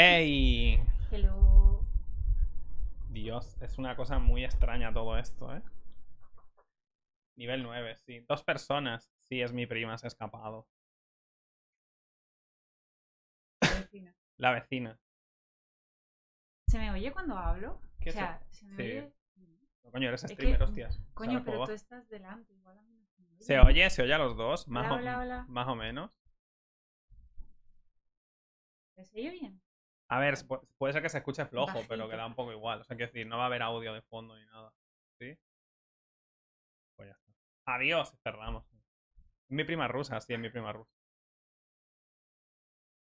¡Ey! Hello. Dios, es una cosa muy extraña todo esto, ¿eh? Nivel 9, sí. Dos personas. Sí, es mi prima, se ha escapado. La vecina. ¿Se me oye cuando hablo? o sea, se, me oye. coño, eres streamer, hostias. Coño, pero tú estás delante, igual ¿Se oye? ¿Se oye a los dos? Más, o, más o menos. ¿Se oye bien? A ver, puede ser que se escuche flojo, pero queda un poco igual. O sea, quiero decir, no va a haber audio de fondo ni nada. ¿Sí? Pues ya está. Adiós, cerramos. Mi prima rusa, sí, es mi prima rusa.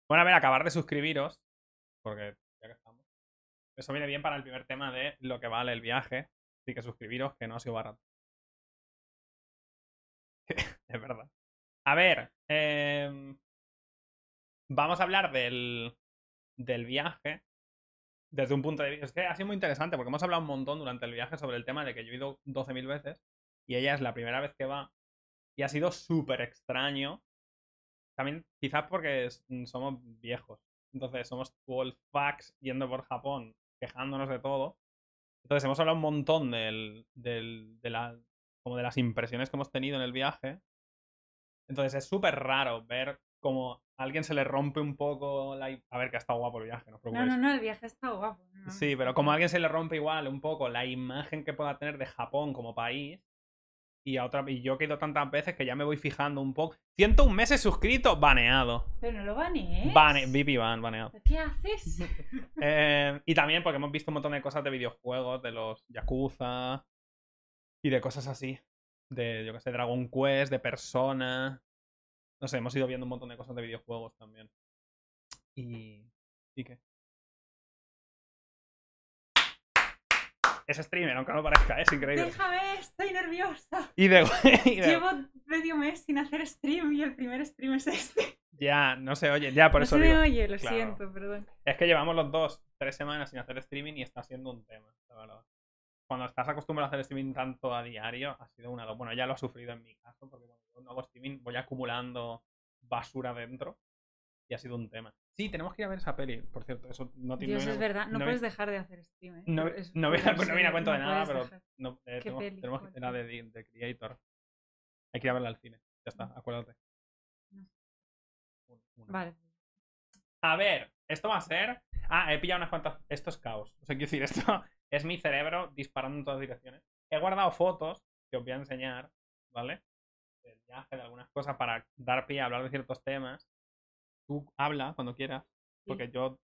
Bueno, a ver, acabar de suscribiros, porque ya que estamos. Eso viene bien para el primer tema de lo que vale el viaje. Así que suscribiros, que no ha sido barato. es verdad. A ver, em, vamos a hablar del, del viaje desde un punto de vista. Es que ha sido muy interesante porque hemos hablado un montón durante el viaje sobre el tema de que yo he ido 12.000 veces y ella es la primera vez que va y ha sido súper extraño. También quizás porque mm, somos viejos. Entonces somos wolf fax yendo por Japón, quejándonos de todo. Entonces hemos hablado un montón del, del, de, la, como de las impresiones que hemos tenido en el viaje. Entonces es súper raro ver cómo alguien se le rompe un poco la... A ver, que ha estado guapo el viaje, no preocupes. No, no, no, el viaje ha estado guapo. Sí, pero como a alguien se le rompe igual un poco la imagen que pueda tener de Japón como país, y a otra yo he ido tantas veces que ya me voy fijando un poco. 101 meses suscrito, baneado. Pero no lo banees. Bane, y ban, baneado. ¿Qué haces? Eh, y también porque hemos visto un montón de cosas de videojuegos, de los Yakuza y de cosas así. De, yo qué sé, Dragon Quest, de Persona. No sé, hemos ido viendo un montón de cosas de videojuegos también. Y. ¿Y qué? Es streamer, aunque no parezca, es increíble. Déjame, estoy nerviosa. Y Llevo medio mes sin hacer stream y el primer stream es este. Ya, no se oye, ya por eso. No se oye, lo siento, perdón. Es que llevamos los dos tres semanas sin hacer streaming y está siendo un tema, la cuando estás acostumbrado a hacer streaming tanto a diario, ha sido una... Bueno, ya lo ha sufrido en mi caso, porque cuando no hago streaming voy acumulando basura dentro y ha sido un tema. Sí, tenemos que ir a ver esa peli, por cierto. Eso no tiene Dios, es verdad. No, puedes dejar de hacer streaming. ¿eh? No, es, no, viene a cuento de nada, pero eh, tenemos, que ir a de, Creator. Hay que ir a verla al cine. Ya está, mm. acuérdate. Vale. A ver, esto va a ser... Ah, he pillado unas cuantas... Esto es caos. O sea, quiero decir, esto... Es mi cerebro disparando en todas direcciones. He guardado fotos que os voy a enseñar, ¿vale? Del viaje, de algunas cosas para dar pie a hablar de ciertos temas. Tú habla cuando quieras, porque yo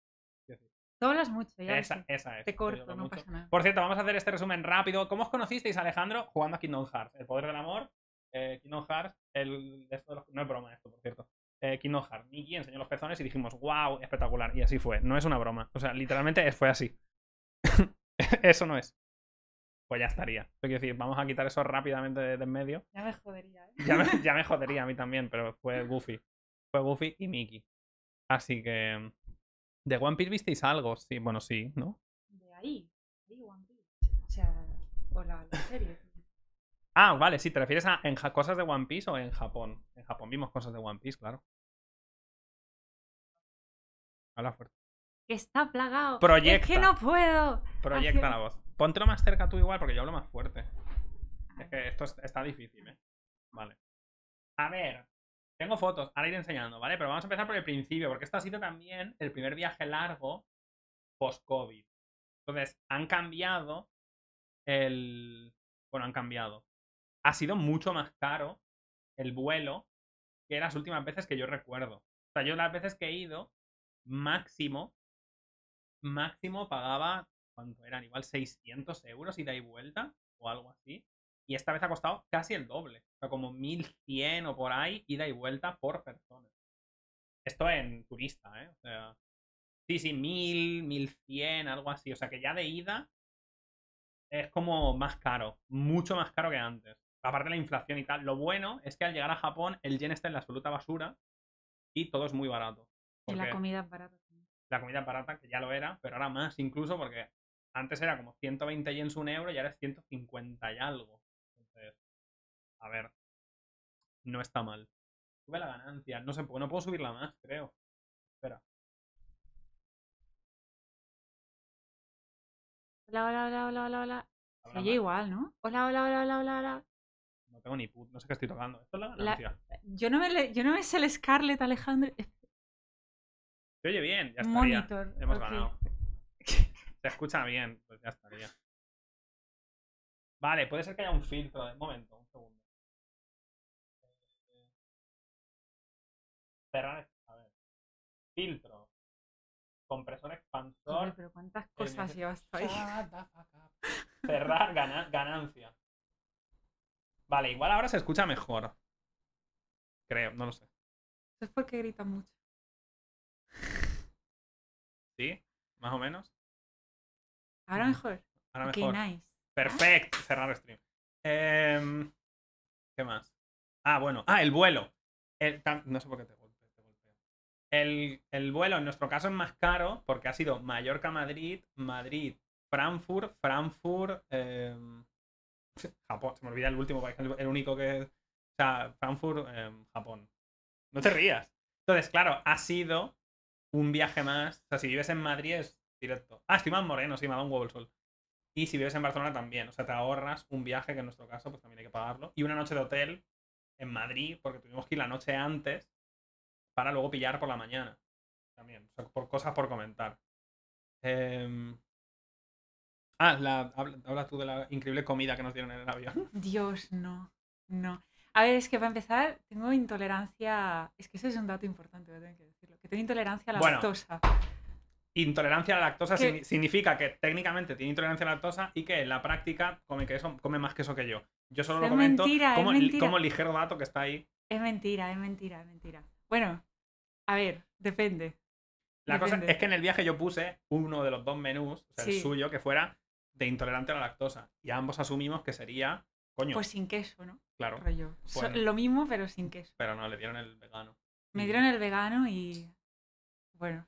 Tú hablas mucho, ya. Esa, esa es. Te corto, no pasa nada. Por cierto, vamos a hacer este resumen rápido. ¿Cómo os conocisteis, Alejandro? Jugando a Kingdom Hearts. El poder del amor, eh, Kingdom Hearts, no es broma esto, por cierto. Eh, Kingdom Hearts. Nikki enseñó los pezones y dijimos, wow, espectacular. Y así fue. No es una broma. O sea, literalmente fue así. eso no es. Pues ya estaría. Quiero decir, vamos a quitar eso rápidamente de, en medio. Ya me jodería, ¿eh? Ya me, jodería a mí también, pero fue Goofy. Fue Goofy y Mickey. Así que. ¿De One Piece visteis algo? Sí, bueno, sí, ¿no? De ahí, de One Piece. O sea, la, serie. ah, vale, sí, te refieres a en cosas de One Piece o en Japón. En Japón vimos cosas de One Piece, claro. la fuerte que está plagado. Proyecta. Es que no puedo. Proyecta la voz. Póntelo más cerca tú igual, porque yo hablo más fuerte. Es que esto está difícil, ¿eh? Vale. A ver. Tengo fotos, ahora iré enseñando, ¿vale? Pero vamos a empezar por el principio, porque esto ha sido también el primer viaje largo post-COVID. Entonces, han cambiado el... Bueno, han cambiado. Ha sido mucho más caro el vuelo que las últimas veces que yo recuerdo. O sea, yo las veces que he ido, máximo, máximo pagaba, ¿cuánto eran? Igual 600 euros ida y vuelta o algo así. Y esta vez ha costado casi el doble. O sea, como 1100 o por ahí ida y vuelta por persona. Esto en turista, ¿eh? O sea, sí, sí, 1000, 1100, algo así. O sea, que ya de ida es como más caro. Mucho más caro que antes. Aparte de la inflación y tal. Lo bueno es que al llegar a Japón el yen está en la absoluta basura y todo es muy barato. Y la comida es barata la comida barata, que ya lo era, pero ahora más incluso porque antes era como 120 yens un euro y ahora es 150 y algo. Entonces, a ver, no está mal. Sube la ganancia, no, sé, no puedo subirla más, creo. Espera. Hola, hola, hola, hola, hola, hola. Se oye igual, ¿no? Hola, hola, hola, hola, hola, hola. No tengo ni put, no sé qué estoy tocando. Esto es la ganancia. Yo, no me yo no me sé el Scarlett Alejandro. Se oye bien, ya estaría. Hemos ganado. Se escucha bien, pues ya estaría. Vale, puede ser que haya un filtro. Un momento, un segundo. Cerrar. A ver. Filtro. Compresor expansor. Pero cuántas cosas llevas ahí. Cerrar gana... ganancia. Vale, igual ahora se escucha mejor. Creo, no lo sé. es porque grita mucho. ¿Sí? ¿Más o menos? Ahora mm. mejor. Ahora mejor. Nice. Perfecto. Cerrar el stream. Em, ¿Qué más? Ah, bueno. Ah, el vuelo. El, no sé por qué te El, vuelo en nuestro caso es más caro porque ha sido Mallorca-Madrid, Madrid, Frankfurt, Frankfurt, em, Japón. Se me olvida el último país, el único que. O sea, Frankfurt, em, Japón. No te rías. Entonces, claro, ha sido un viaje más. O sea, si vives en Madrid es directo. Ah, estoy más moreno, sí, me dado un huevo sol. Y si vives en Barcelona también. O sea, te ahorras un viaje, que en nuestro caso pues también hay que pagarlo. Y una noche de hotel en Madrid, porque tuvimos que ir la noche antes para luego pillar por la mañana. También, o sea, por cosas por comentar. Em, ah, hablas tú de la increíble comida que nos dieron en el avión. Dios, no, no. A ver, es que para empezar, tengo intolerancia. Es que ese es un dato importante, tener que decirlo. Que tengo intolerancia a la lactosa. Intolerancia a la lactosa significa que técnicamente tiene intolerancia a la lactosa y que en la práctica come, queso, come más queso que yo. Yo solo lo comento como, ligero dato que está ahí. Es mentira, es mentira, es mentira. Bueno, a ver, depende. La cosa es que en el viaje yo puse uno de los dos menús, o sea, el suyo, que fuera de intolerante a la lactosa. Y ambos asumimos que sería pues sin queso, ¿no? Claro. Pues lo mismo, pero sin queso. Pero no, le dieron el vegano. Me dieron el vegano y. Bueno.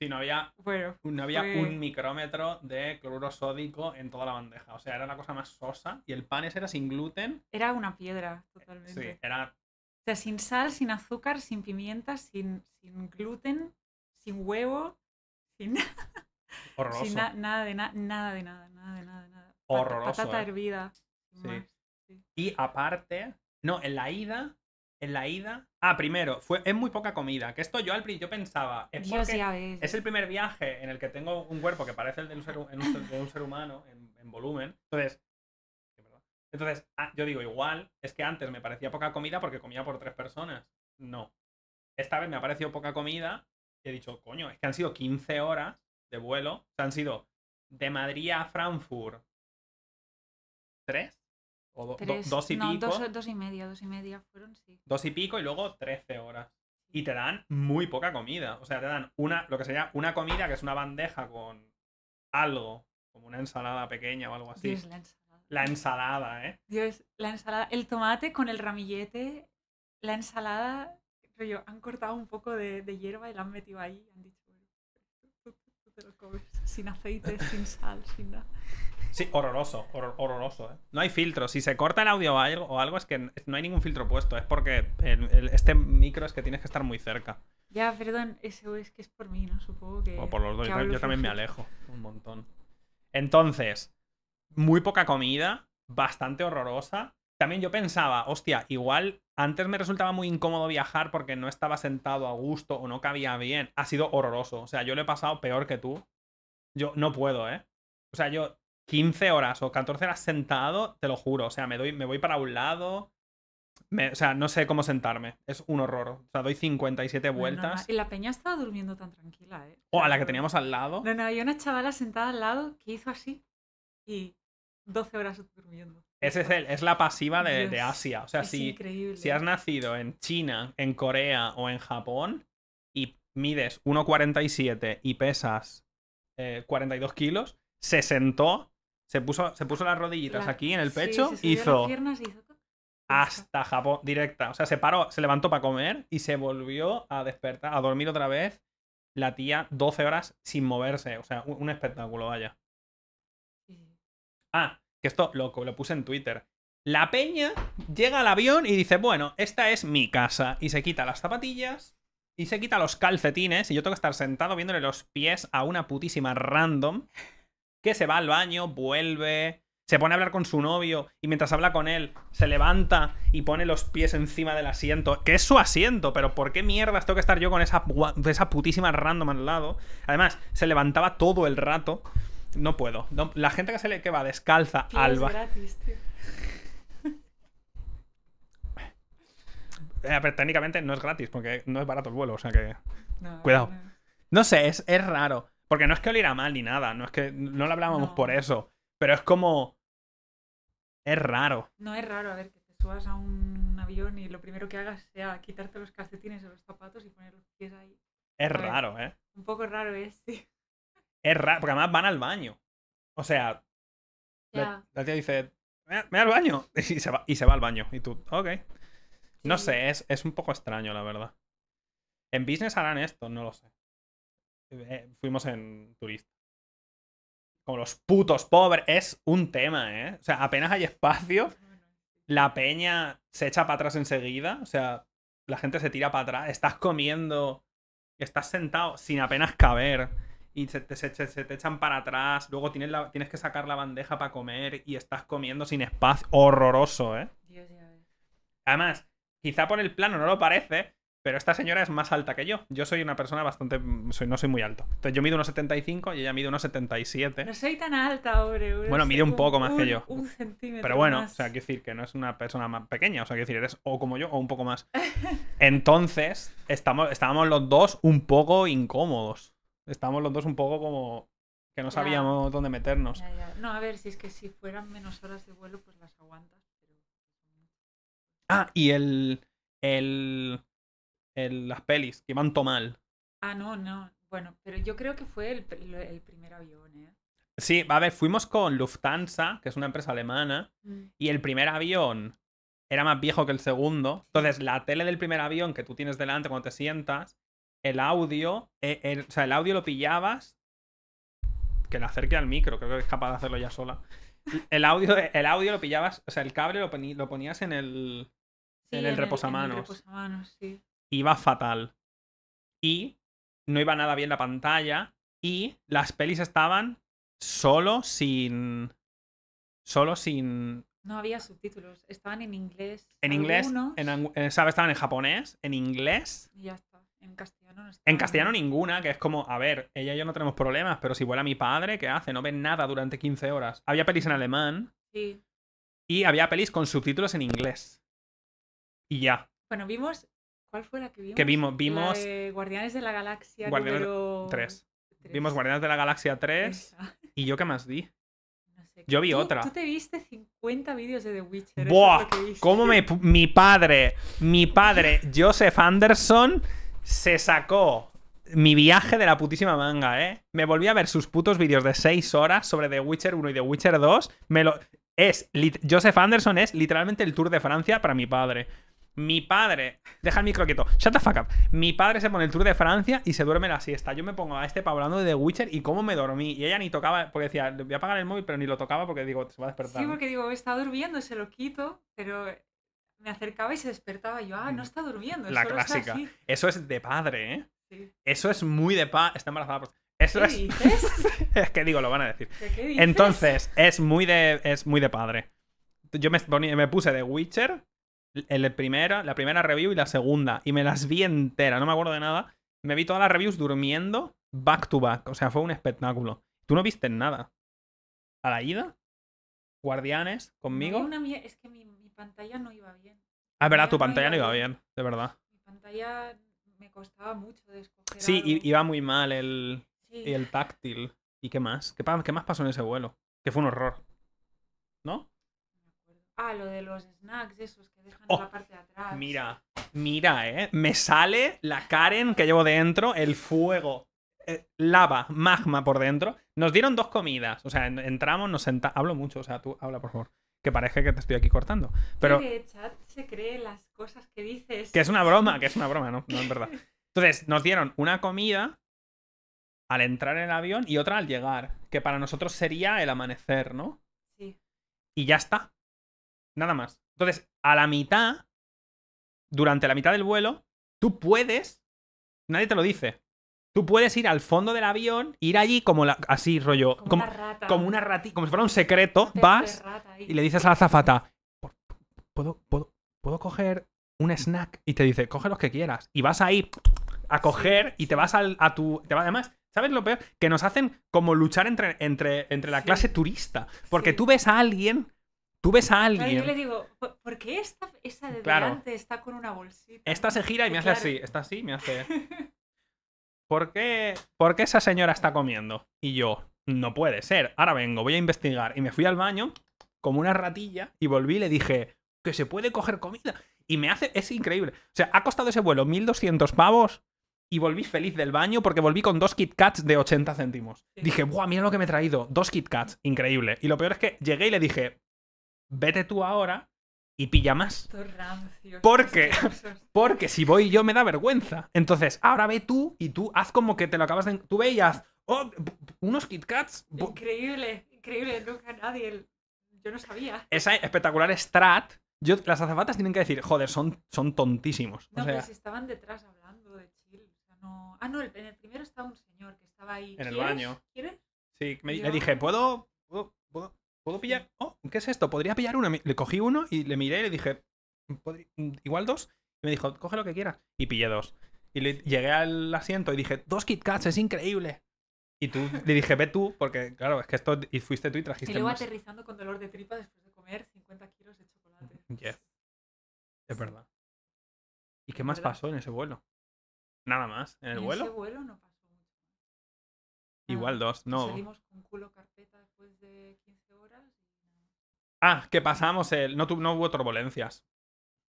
Sí, no había, bueno, no había un micrómetro de cloruro sódico en toda la bandeja. O sea, era la cosa más sosa. Y el pan ese era sin gluten. Era una piedra, totalmente. Sí, era. O sea, sin sal, sin azúcar, sin pimienta, sin, sin gluten, sin huevo, sin. nada, de nada de nada, nada de nada, nada de nada. Horroroso. Patata eh. hervida. Sí. Y aparte, no, en la ida, en la ida. Ah, primero, fue, es muy poca comida. Que esto yo al principio pensaba. Es, es el primer viaje en el que tengo un cuerpo que parece el de un ser, humano en, volumen. Entonces, entonces ah, yo digo, igual, es que antes me parecía poca comida porque comía por tres personas. No. Esta vez me ha parecido poca comida y he dicho, coño, es que han sido 15 horas de vuelo. han sido de Madrid a Frankfurt tres dos y pico. Dos, y medio dos y fueron, Dos y pico y luego trece horas. Y te dan muy poca comida. O sea, te dan una, lo que sería una comida que es una bandeja con algo, como una ensalada pequeña o algo así. la ensalada. ¿eh? Dios, la ensalada. El tomate con el ramillete, la ensalada, pero yo, han cortado un poco de, hierba y la han metido ahí han dicho, sin aceite, sin sal, sin nada. Sí, horroroso, horroroso. ¿eh? No hay filtro. Si se corta el audio o algo, es que no hay ningún filtro puesto. Es porque este micro es que tienes que estar muy cerca. Ya, perdón, eso es que es por mí, ¿no? Supongo que. O por los dos. yo también me alejo un montón. Entonces, muy poca comida, bastante horrorosa. También yo pensaba, hostia, igual antes me resultaba muy incómodo viajar porque no estaba sentado a gusto o no cabía bien. Ha sido horroroso. O sea, yo lo he pasado peor que tú. Yo no puedo, ¿eh? O sea, yo 15 horas o 14 horas sentado, te lo juro. O sea, me, doy, me voy para un lado. o sea, no sé cómo sentarme. Es un horror. O sea, doy 57 vueltas. Y la peña estaba durmiendo tan tranquila, ¿eh? O a la que teníamos al lado. No, no, había una chavala sentada al lado que hizo así y 12 horas durmiendo. Ese es, el, es la pasiva de, Asia. O sea, si, si has nacido en China, en Corea o en Japón y mides 1,47 y pesas 42 eh, kilos, se sentó se puso, se puso las rodillitas aquí en el pecho, hizo... hasta Japón, directa. O sea, se paró, se levantó para comer y se volvió a despertar, a dormir otra vez. La tía 12 horas sin moverse. O sea, un, un espectáculo, vaya. Ah, que esto loco, lo puse en Twitter. La peña llega al avión y dice, bueno, esta es mi casa. Y se quita las zapatillas y se quita los calcetines y yo tengo que estar sentado viéndole los pies a una putísima random que se va al baño, vuelve, se pone a hablar con su novio y mientras habla con él se levanta y pone los pies encima del asiento, que es su asiento, pero ¿por qué mierdas tengo que estar yo con esa, esa putísima random al lado? Además, se levantaba todo el rato. No puedo. la gente que se le va descalza alba. Eh, técnicamente no es gratis porque no es barato el vuelo, o sea que... cuidado. No. sé, es, es raro. Porque no es que oliera mal ni nada, no es que no lo hablábamos por eso, pero es como... Es raro. No es raro, a ver, que te subas a un avión y lo primero que hagas sea quitarte los calcetines o los zapatos y poner los pies ahí. Es raro, ¿eh? Un poco raro es, sí. Es raro, porque además van al baño. O sea, la, tía dice, me, al baño. Y se, va, y se va al baño. Y tú, ok. No sé, es, es un poco extraño, la verdad. En business harán esto, no lo sé. Eh, fuimos en turista. Como los putos pobre Es un tema, ¿eh? O sea, apenas hay espacio. La peña se echa para atrás enseguida. O sea, la gente se tira para atrás. Estás comiendo. Estás sentado sin apenas caber. Y se te, echan para atrás. Luego tienes, tienes que sacar la bandeja para comer. Y estás comiendo sin espacio. Horroroso, ¿eh? Además, quizá por el plano no lo parece. Pero esta señora es más alta que yo. Yo soy una persona bastante. no soy muy alto. Entonces yo mido unos 75 y ella mide unos 77. No soy tan alta, hombre. Bueno, mide un poco más que yo. Un centímetro. Pero bueno, o sea, quiero decir que no es una persona más pequeña. O sea, quiero decir, eres o como yo o un poco más. Entonces, estamos, estábamos los dos un poco incómodos. Estábamos los dos un poco como que no sabíamos dónde meternos. No, a ver, si es que si fueran menos horas de vuelo, pues las aguantas. Pero... Ah, y el. el las pelis, que iban mal. Ah, no, no. Bueno, pero yo creo que fue el, primer avión, ¿eh? Sí, a ver, fuimos con Lufthansa, que es una empresa alemana, mm. y el primer avión era más viejo que el segundo. Entonces, la tele del primer avión que tú tienes delante cuando te sientas, el audio, eh, o sea, el audio lo pillabas, que le acerque al micro, creo que es capaz de hacerlo ya sola. El audio, el audio lo pillabas, o sea, el cable lo, ponías en el, en el En el sí iba fatal. Y no iba nada bien la pantalla. Y las pelis estaban solo sin. Solo sin. No había subtítulos. Estaban en inglés. En inglés. En, eh, Estaban en japonés, en inglés. Y ya está. En castellano no En castellano ninguna, que es como, a ver, ella y yo no tenemos problemas, pero si vuela mi padre, ¿qué hace? No ve nada durante 15 horas. Había pelis en alemán. Sí. Y había pelis con subtítulos en inglés. Y ya. Bueno, vimos ¿Cuál fue la que vimos? vimos, Guardianes de la Galaxia 3. Vimos Guardianes de la Galaxia 3. ¿Y yo qué más vi? Yo vi otra. Tú te viste 50 vídeos de The Witcher. ¡Buah! ¿Cómo me, mi padre, mi padre, Joseph Anderson, se sacó mi viaje de la putísima manga, ¿eh? Me volví a ver sus putos vídeos de 6 horas sobre The Witcher 1 y The Witcher 2. Es, Joseph Anderson es literalmente el Tour de Francia para mi padre. Mi padre, deja el micro quieto, shut the fuck up. Mi padre se pone el tour de Francia y se duerme la siesta. Yo me pongo a este para hablando de The Witcher y cómo me dormí. Y ella ni tocaba, porque decía, voy a apagar el móvil, pero ni lo tocaba porque digo, se va a despertar. Sí, porque digo, está durmiendo, se lo quito, pero me acercaba y se despertaba. yo, ah, no mm. está durmiendo. La clásica. Eso es de padre, ¿eh? Sí. Eso es muy de padre. Está embarazada. ¿Qué es. Dices? es que digo, lo van a decir. Entonces, es muy de, es muy de padre. Yo me, puse de Witcher el primera, la primera review y la segunda. Y me las vi entera, no me acuerdo de nada. Me vi todas las reviews durmiendo back to back. O sea, fue un espectáculo. Tú no viste nada. ¿A la ida? ¿Guardianes? ¿Conmigo? Es que mi, pantalla no iba bien. Ah, verdad, tu pantalla no iba bien. de verdad. Mi pantalla me costaba mucho de Sí, iba muy mal el, el táctil. ¿Y qué más? ¿Qué, ¿Qué más pasó en ese vuelo? Que fue un horror. ¿No? Ah, lo de los snacks, esos que dejan en oh, la parte de atrás. Mira, mira, ¿eh? Me sale la Karen que llevo dentro, el fuego, eh, lava, magma por dentro. Nos dieron dos comidas. O sea, entramos, nos sentamos. Hablo mucho, o sea, tú habla, por favor. Que parece que te estoy aquí cortando. Pero. Que chat se cree las cosas que dices. Que es una broma, que es una broma, no, no es verdad. Entonces, nos dieron una comida al entrar en el avión y otra al llegar. Que para nosotros sería el amanecer, ¿no? Sí. Y ya está. Nada más. Entonces, a la mitad, durante la mitad del vuelo, tú puedes, nadie te lo dice, tú puedes ir al fondo del avión, ir allí como la, así, rollo, como, como una rata, como, una como si fuera un secreto, vas y le dices a la azafata, ¿puedo, puedo, puedo coger un snack? Y te dice, coge los que quieras. Y vas ahí a coger y te vas al, a tu... Te vas, además, ¿Sabes lo peor? Que nos hacen como luchar entre, entre, entre la clase turista. Porque tú ves a alguien Tú ves a alguien. Claro, yo le digo, ¿por qué esta, esa de delante está con una bolsita? Esta se gira y me hace así, está así me hace. ¿Por qué, ¿Por qué esa señora está comiendo? Y yo, no puede ser. Ahora vengo, voy a investigar. Y me fui al baño como una ratilla y volví y le dije, que se puede coger comida. Y me hace, es increíble. O sea, ha costado ese vuelo 1200 pavos y volví feliz del baño porque volví con dos Kit Kats de 80 céntimos. Dije, ¡buah, mira lo que me he traído! Dos Kit Kats, increíble. Y lo peor es que llegué y le dije, vete tú ahora y pilla más. ¿Por qué? porque si voy yo me da vergüenza. Entonces, ahora ve tú y tú haz como que te lo acabas de... Tú ve y haz, oh, unos Kit Kats. Increíble, increíble, nunca nadie... Yo no sabía. Esa espectacular strat. Yo, las azafatas tienen que decir, joder, son, tontísimos. No, o pero si estaban detrás hablando de chill. O sea, no... Ah, no, en el primero estaba un señor que estaba ahí. En el baño. ¿Quieres? Sí, le dije, ¿puedo, puedo? ¿Puedo pillar? Oh, ¿qué es esto? ¿Podría pillar uno? Le cogí uno y le miré y le dije, igual dos. Y me dijo, coge lo que quieras. Y pillé dos. Y le llegué al asiento y dije, dos Kit Kats, es increíble. Y tú le dije, ve tú, porque claro, es que esto. Y fuiste tú y trajiste. Y luego aterrizando con dolor de tripa después de comer 50 kilos de chocolate. Yeah. Es verdad. ¿Y qué más pasó en ese vuelo? Nada más. ¿En el vuelo? En ese vuelo no pasó Igual dos, no. Salimos con culo carpeta después de 15 Ah, que pasamos el. No, no hubo turbulencias.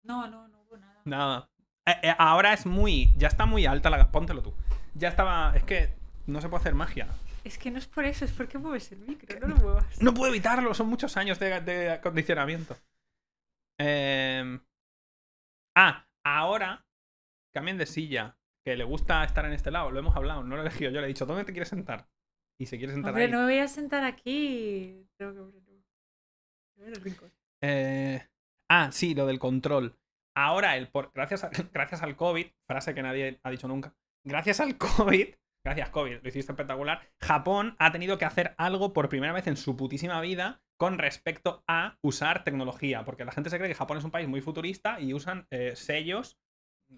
No, no, no hubo nada. Nada. Eh, eh, ahora es muy. Ya está muy alta la. Póntelo tú. Ya estaba. Es que no se puede hacer magia. Es que no es por eso, es porque mueves el micro, no lo muevas. No puedo evitarlo, son muchos años de, acondicionamiento. Em, ah, ahora cambien de silla, que le gusta estar en este lado, lo hemos hablado, no lo he elegido, yo le he dicho, ¿dónde te quieres sentar? Y se quiere sentar Hombre, no me voy a sentar aquí. Tengo que... Eh, ah, sí, lo del control. Ahora, el por, gracias, gracias al COVID, frase que nadie ha dicho nunca, gracias al COVID, gracias COVID, lo hiciste espectacular, Japón ha tenido que hacer algo por primera vez en su putísima vida con respecto a usar tecnología, porque la gente se cree que Japón es un país muy futurista y usan eh, sellos,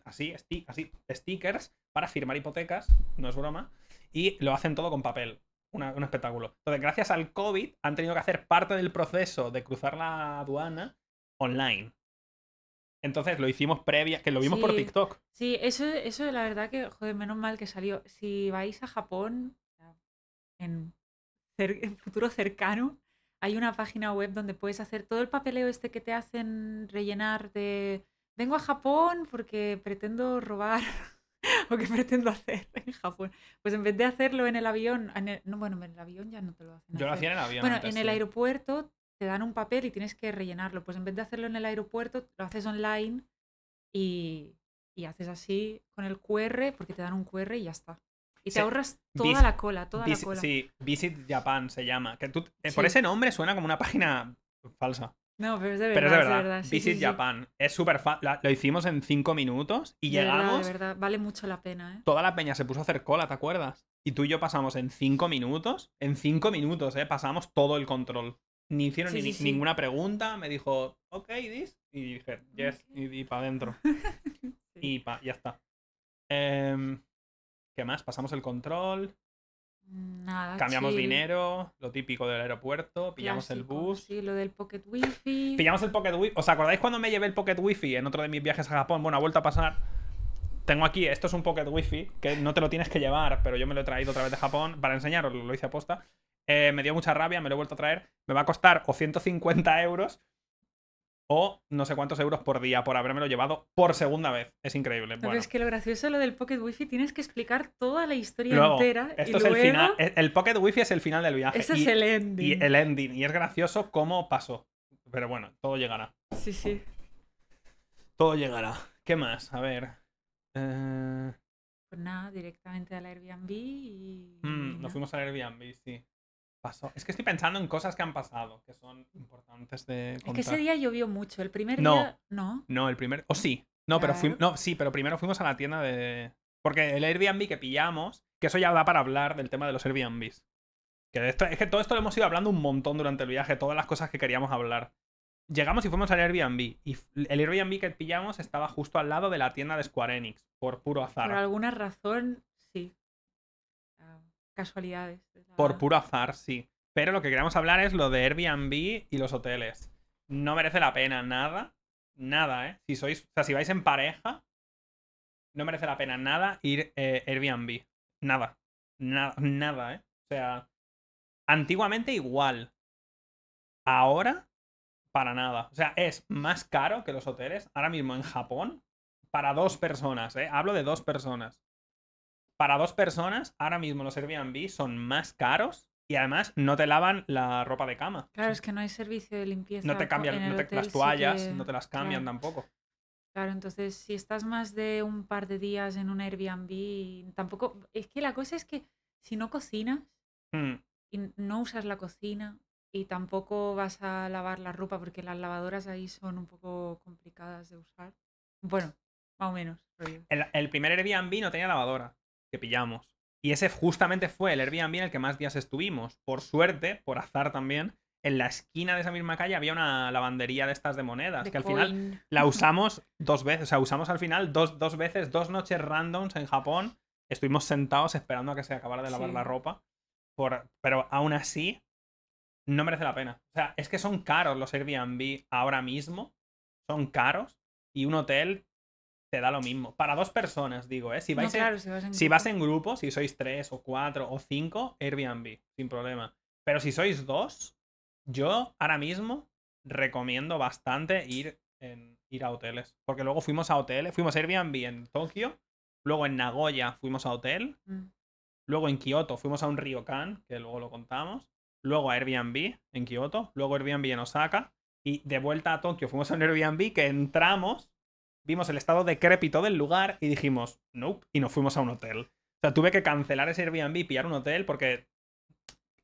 así, así, stickers, para firmar hipotecas, no es broma, y lo hacen todo con papel un espectáculo. Entonces, gracias al COVID, han tenido que hacer parte del proceso de cruzar la aduana online. Entonces lo hicimos previa, que lo vimos por TikTok. Sí, eso, eso la verdad que, joder, menos mal que salió. Si vais a Japón, en futuro cercano, hay una página web donde puedes hacer todo el papeleo este que te hacen rellenar de vengo a Japón porque pretendo robar o qué pretendo hacer en Japón. Pues en vez de hacerlo en el avión, en bueno, en el avión ya no te lo hacen. Yo lo hacía en el avión. Bueno, en el aeropuerto te dan un papel y tienes que rellenarlo. Pues en vez de hacerlo en el aeropuerto, lo haces online y, haces así con el QR, porque te dan un QR y ya está. Y te ahorras toda la cola, toda la cola. Sí, Visit Japan se llama. Que eh, Por ese nombre suena como una página falsa. No, pero es de verdad. Visit Japan. Es súper fácil. Lo hicimos en cinco minutos y llegamos. verdad, vale mucho la pena, ¿eh? Toda la peña se puso a hacer cola, ¿te acuerdas? Y tú y yo pasamos en cinco minutos. En cinco minutos, ¿eh? Pasamos todo el control. Ni hicieron ninguna pregunta. Me dijo, ok, this. Y dije, yes. Y, para adentro. y ya está. Em, ¿Qué más? Pasamos el control. Mm, nada, Cambiamos dinero, lo típico del aeropuerto, pillamos el bus. Sí, lo del Pocket Wifi. Pillamos el Pocket Wifi. ¿Os acordáis cuando me llevé el Pocket Wifi en otro de mis viajes a Japón? Bueno, ha vuelto a pasar. Tengo aquí, esto es un Pocket Wifi, que no te lo tienes que llevar, pero yo me lo he traído otra vez de Japón para enseñaros, lo hice a Eh, me dio mucha rabia, me lo he vuelto a traer. Me va a costar o 150 euros o no sé cuántos euros por día por habérmelo llevado por segunda vez. Es increíble. es que lo gracioso lo del Pocket Wi-Fi Wifi tienes que explicar toda la historia entera. el final. El Pocket Wifi es el final del viaje. Ese es el ending. Y el ending. Y es gracioso cómo pasó. Pero bueno, todo llegará. Sí, sí. Todo llegará. ¿Qué más? A ver. Eh. Pues nada, directamente al Airbnb y. Mm, nos fuimos al Airbnb, sí. Pasó. Es que estoy pensando en cosas que han pasado, que son importantes de Es que ese día llovió mucho. El primer día, no. No, el primer... O oh, sí. No, pero no, sí, pero primero fuimos a la tienda de... Porque el Airbnb que pillamos, que eso ya da para hablar del tema de los Airbnbs. Que esto, es que todo esto lo hemos ido hablando un montón durante el viaje, todas las cosas que queríamos hablar. Llegamos y fuimos al Airbnb. Y el Airbnb que pillamos estaba justo al lado de la tienda de Square Enix, por puro azar. Por alguna razón, sí casualidades. Por puro azar, sí. Pero lo que queremos hablar es lo de Airbnb y los hoteles. No merece la pena nada. Nada, ¿eh? Si sois, o sea, si vais en pareja, no merece la pena nada ir eh, Airbnb. Nada. Nada, nada, ¿eh? O sea, antiguamente igual. Ahora, para nada. O sea, es más caro que los hoteles. Ahora mismo en Japón, para dos personas, ¿eh? Hablo de dos personas para dos personas, ahora mismo los Airbnb son más caros y además no te lavan la ropa de cama. Claro, es que no hay servicio de limpieza. No te cambian las toallas, no te las cambian tampoco. Claro, entonces si estás más de un par de días en un Airbnb, tampoco... Es que la cosa es que si no cocinas hmm. y no usas la cocina y tampoco vas a lavar la ropa porque las lavadoras ahí son un poco complicadas de usar. Bueno, más o menos. el primer Airbnb no tenía lavadora que pillamos. Y ese justamente fue el Airbnb en el que más días estuvimos. Por suerte, por azar también, en la esquina de esa misma calle había una lavandería de estas de monedas, que al final la usamos dos veces, o sea, usamos al final dos, veces, dos noches randoms en Japón. Estuvimos sentados esperando a que se acabara de lavar la ropa. Por, pero aún así, no merece la pena. O sea, es que son caros los Airbnb ahora mismo. Son caros. Y un hotel te da lo mismo. Para dos personas, digo, ¿eh? Si, vais vas en, grupo, si sois tres o cuatro o cinco, Airbnb, sin problema. Pero si sois dos, yo ahora mismo recomiendo bastante ir, en, ir a hoteles. Porque luego fuimos a hoteles, fuimos a Airbnb en Tokio, luego en Nagoya fuimos a hotel, mm. luego en Kioto fuimos a un ryokan, que luego lo contamos, luego a Airbnb en Kioto, luego Airbnb en Osaka, y de vuelta a Tokio fuimos a un Airbnb que entramos vimos el estado decrépito del lugar y dijimos, nope, y nos fuimos a un hotel. O sea, tuve que cancelar ese Airbnb y pillar un hotel porque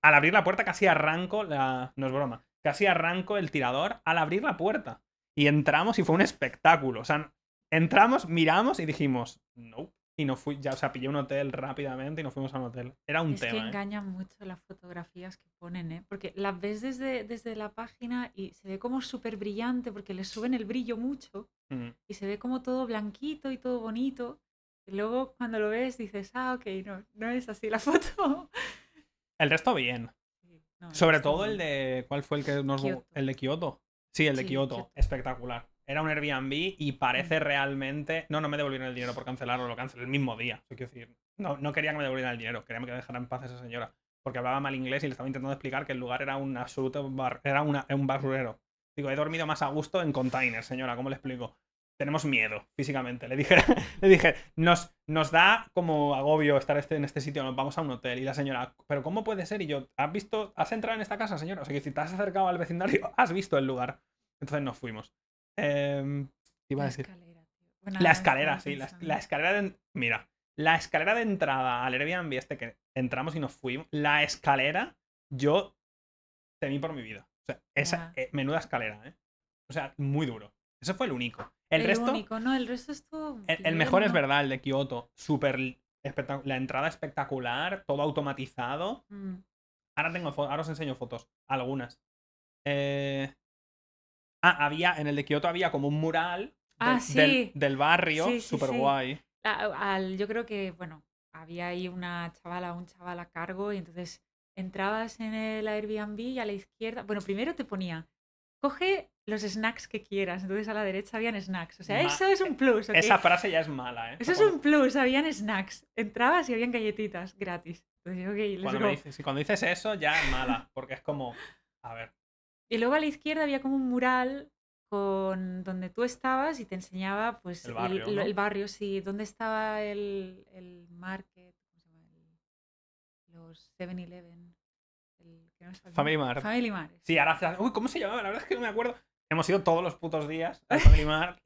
al abrir la puerta casi arranco la... No es broma. Casi arranco el tirador al abrir la puerta. Y entramos y fue un espectáculo. O sea, entramos, miramos y dijimos, no, y no fui, ya, o sea, pillé un hotel rápidamente y nos fuimos al hotel. Era un tema. Es que ¿eh? engañan mucho las fotografías que ponen, ¿eh? Porque las ves desde, desde la página y se ve como súper brillante porque le suben el brillo mucho mm. y se ve como todo blanquito y todo bonito. Y luego cuando lo ves dices, ah, ok, no, no es así la foto. El resto bien. Sobre todo el de, ¿cuál fue el que nos... El de Kioto. Sí, el de Kioto. Espectacular. Era un Airbnb y parece realmente. No, no me devolvieron el dinero por cancelarlo, lo cancelé el mismo día. decir, no, no quería que me devolvieran el dinero, quería que me dejara en paz esa señora. Porque hablaba mal inglés y le estaba intentando explicar que el lugar era un absoluto bar, era un basurero. Digo, he dormido más a gusto en containers, señora, ¿cómo le explico? tenemos miedo físicamente. Le dije, le dije nos, nos da como agobio estar este, en este sitio, nos vamos a un hotel. Y la señora, ¿pero cómo puede ser? Y yo, ¿has visto, has entrado en esta casa, señora? O sea, que si te has acercado al vecindario, has visto el lugar. Entonces nos fuimos. Eh, iba a decir? la escalera, sí. La, escalera de. Mira, la escalera de entrada al Airbnb, este que entramos y nos fuimos. La escalera, yo temí por mi vida. O sea, esa eh, menuda escalera, ¿eh? O sea, muy duro. Ese fue el único. El, resto. el estuvo. mejor es verdad, el de Kioto. Súper. La entrada espectacular, todo automatizado. Mm. Ahora tengo ahora os enseño fotos, algunas. Eh, Ah, había, en el de Kioto había como un mural ah, del, barrio, súper guay. yo creo que, bueno, había ahí una chavala, un chaval a cargo y entonces entrabas en el Airbnb y a la izquierda, bueno, primero te ponía, coge los snacks que quieras, entonces a la derecha habían snacks, o sea, eso es un eh, plus. Esa frase ya es mala, ¿eh? Eso es un plus, habían snacks, entrabas y habían galletitas gratis. Entonces, cuando dices eso ya es mala, porque es como, a ver, y luego a la izquierda había como un mural con donde tú estabas y te enseñaba pues el barrio, el, sí, dónde estaba el, el market, los 7-Eleven. Family Mart. Family Mart. Sí, ahora Uy, ¿cómo se llamaba? La verdad es que no me acuerdo. Hemos ido todos los putos días a Family Mart.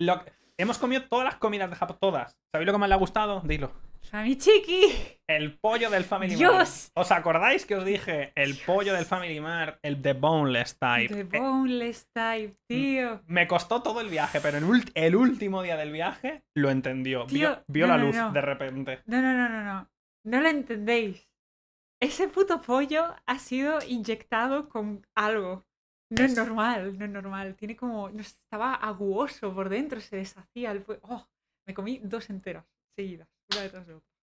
Hemos comido todas las comidas de Japón, todas. ¿Sabéis lo que más le ha gustado? Dilo. Family Chiqui. El pollo del Family Dios. ¿Os acordáis que os dije el pollo del Family Mart, el The Boneless Type? The eh, Boneless Type, tío. Me costó todo el viaje, pero el, último día del viaje lo entendió. vio, la luz de repente. No, no, no, no, no. No lo entendéis. Ese puto pollo ha sido inyectado con algo. No es normal, no es normal. Tiene como. Estaba aguoso por dentro, se deshacía el pollo. Oh, me comí dos enteras seguidas.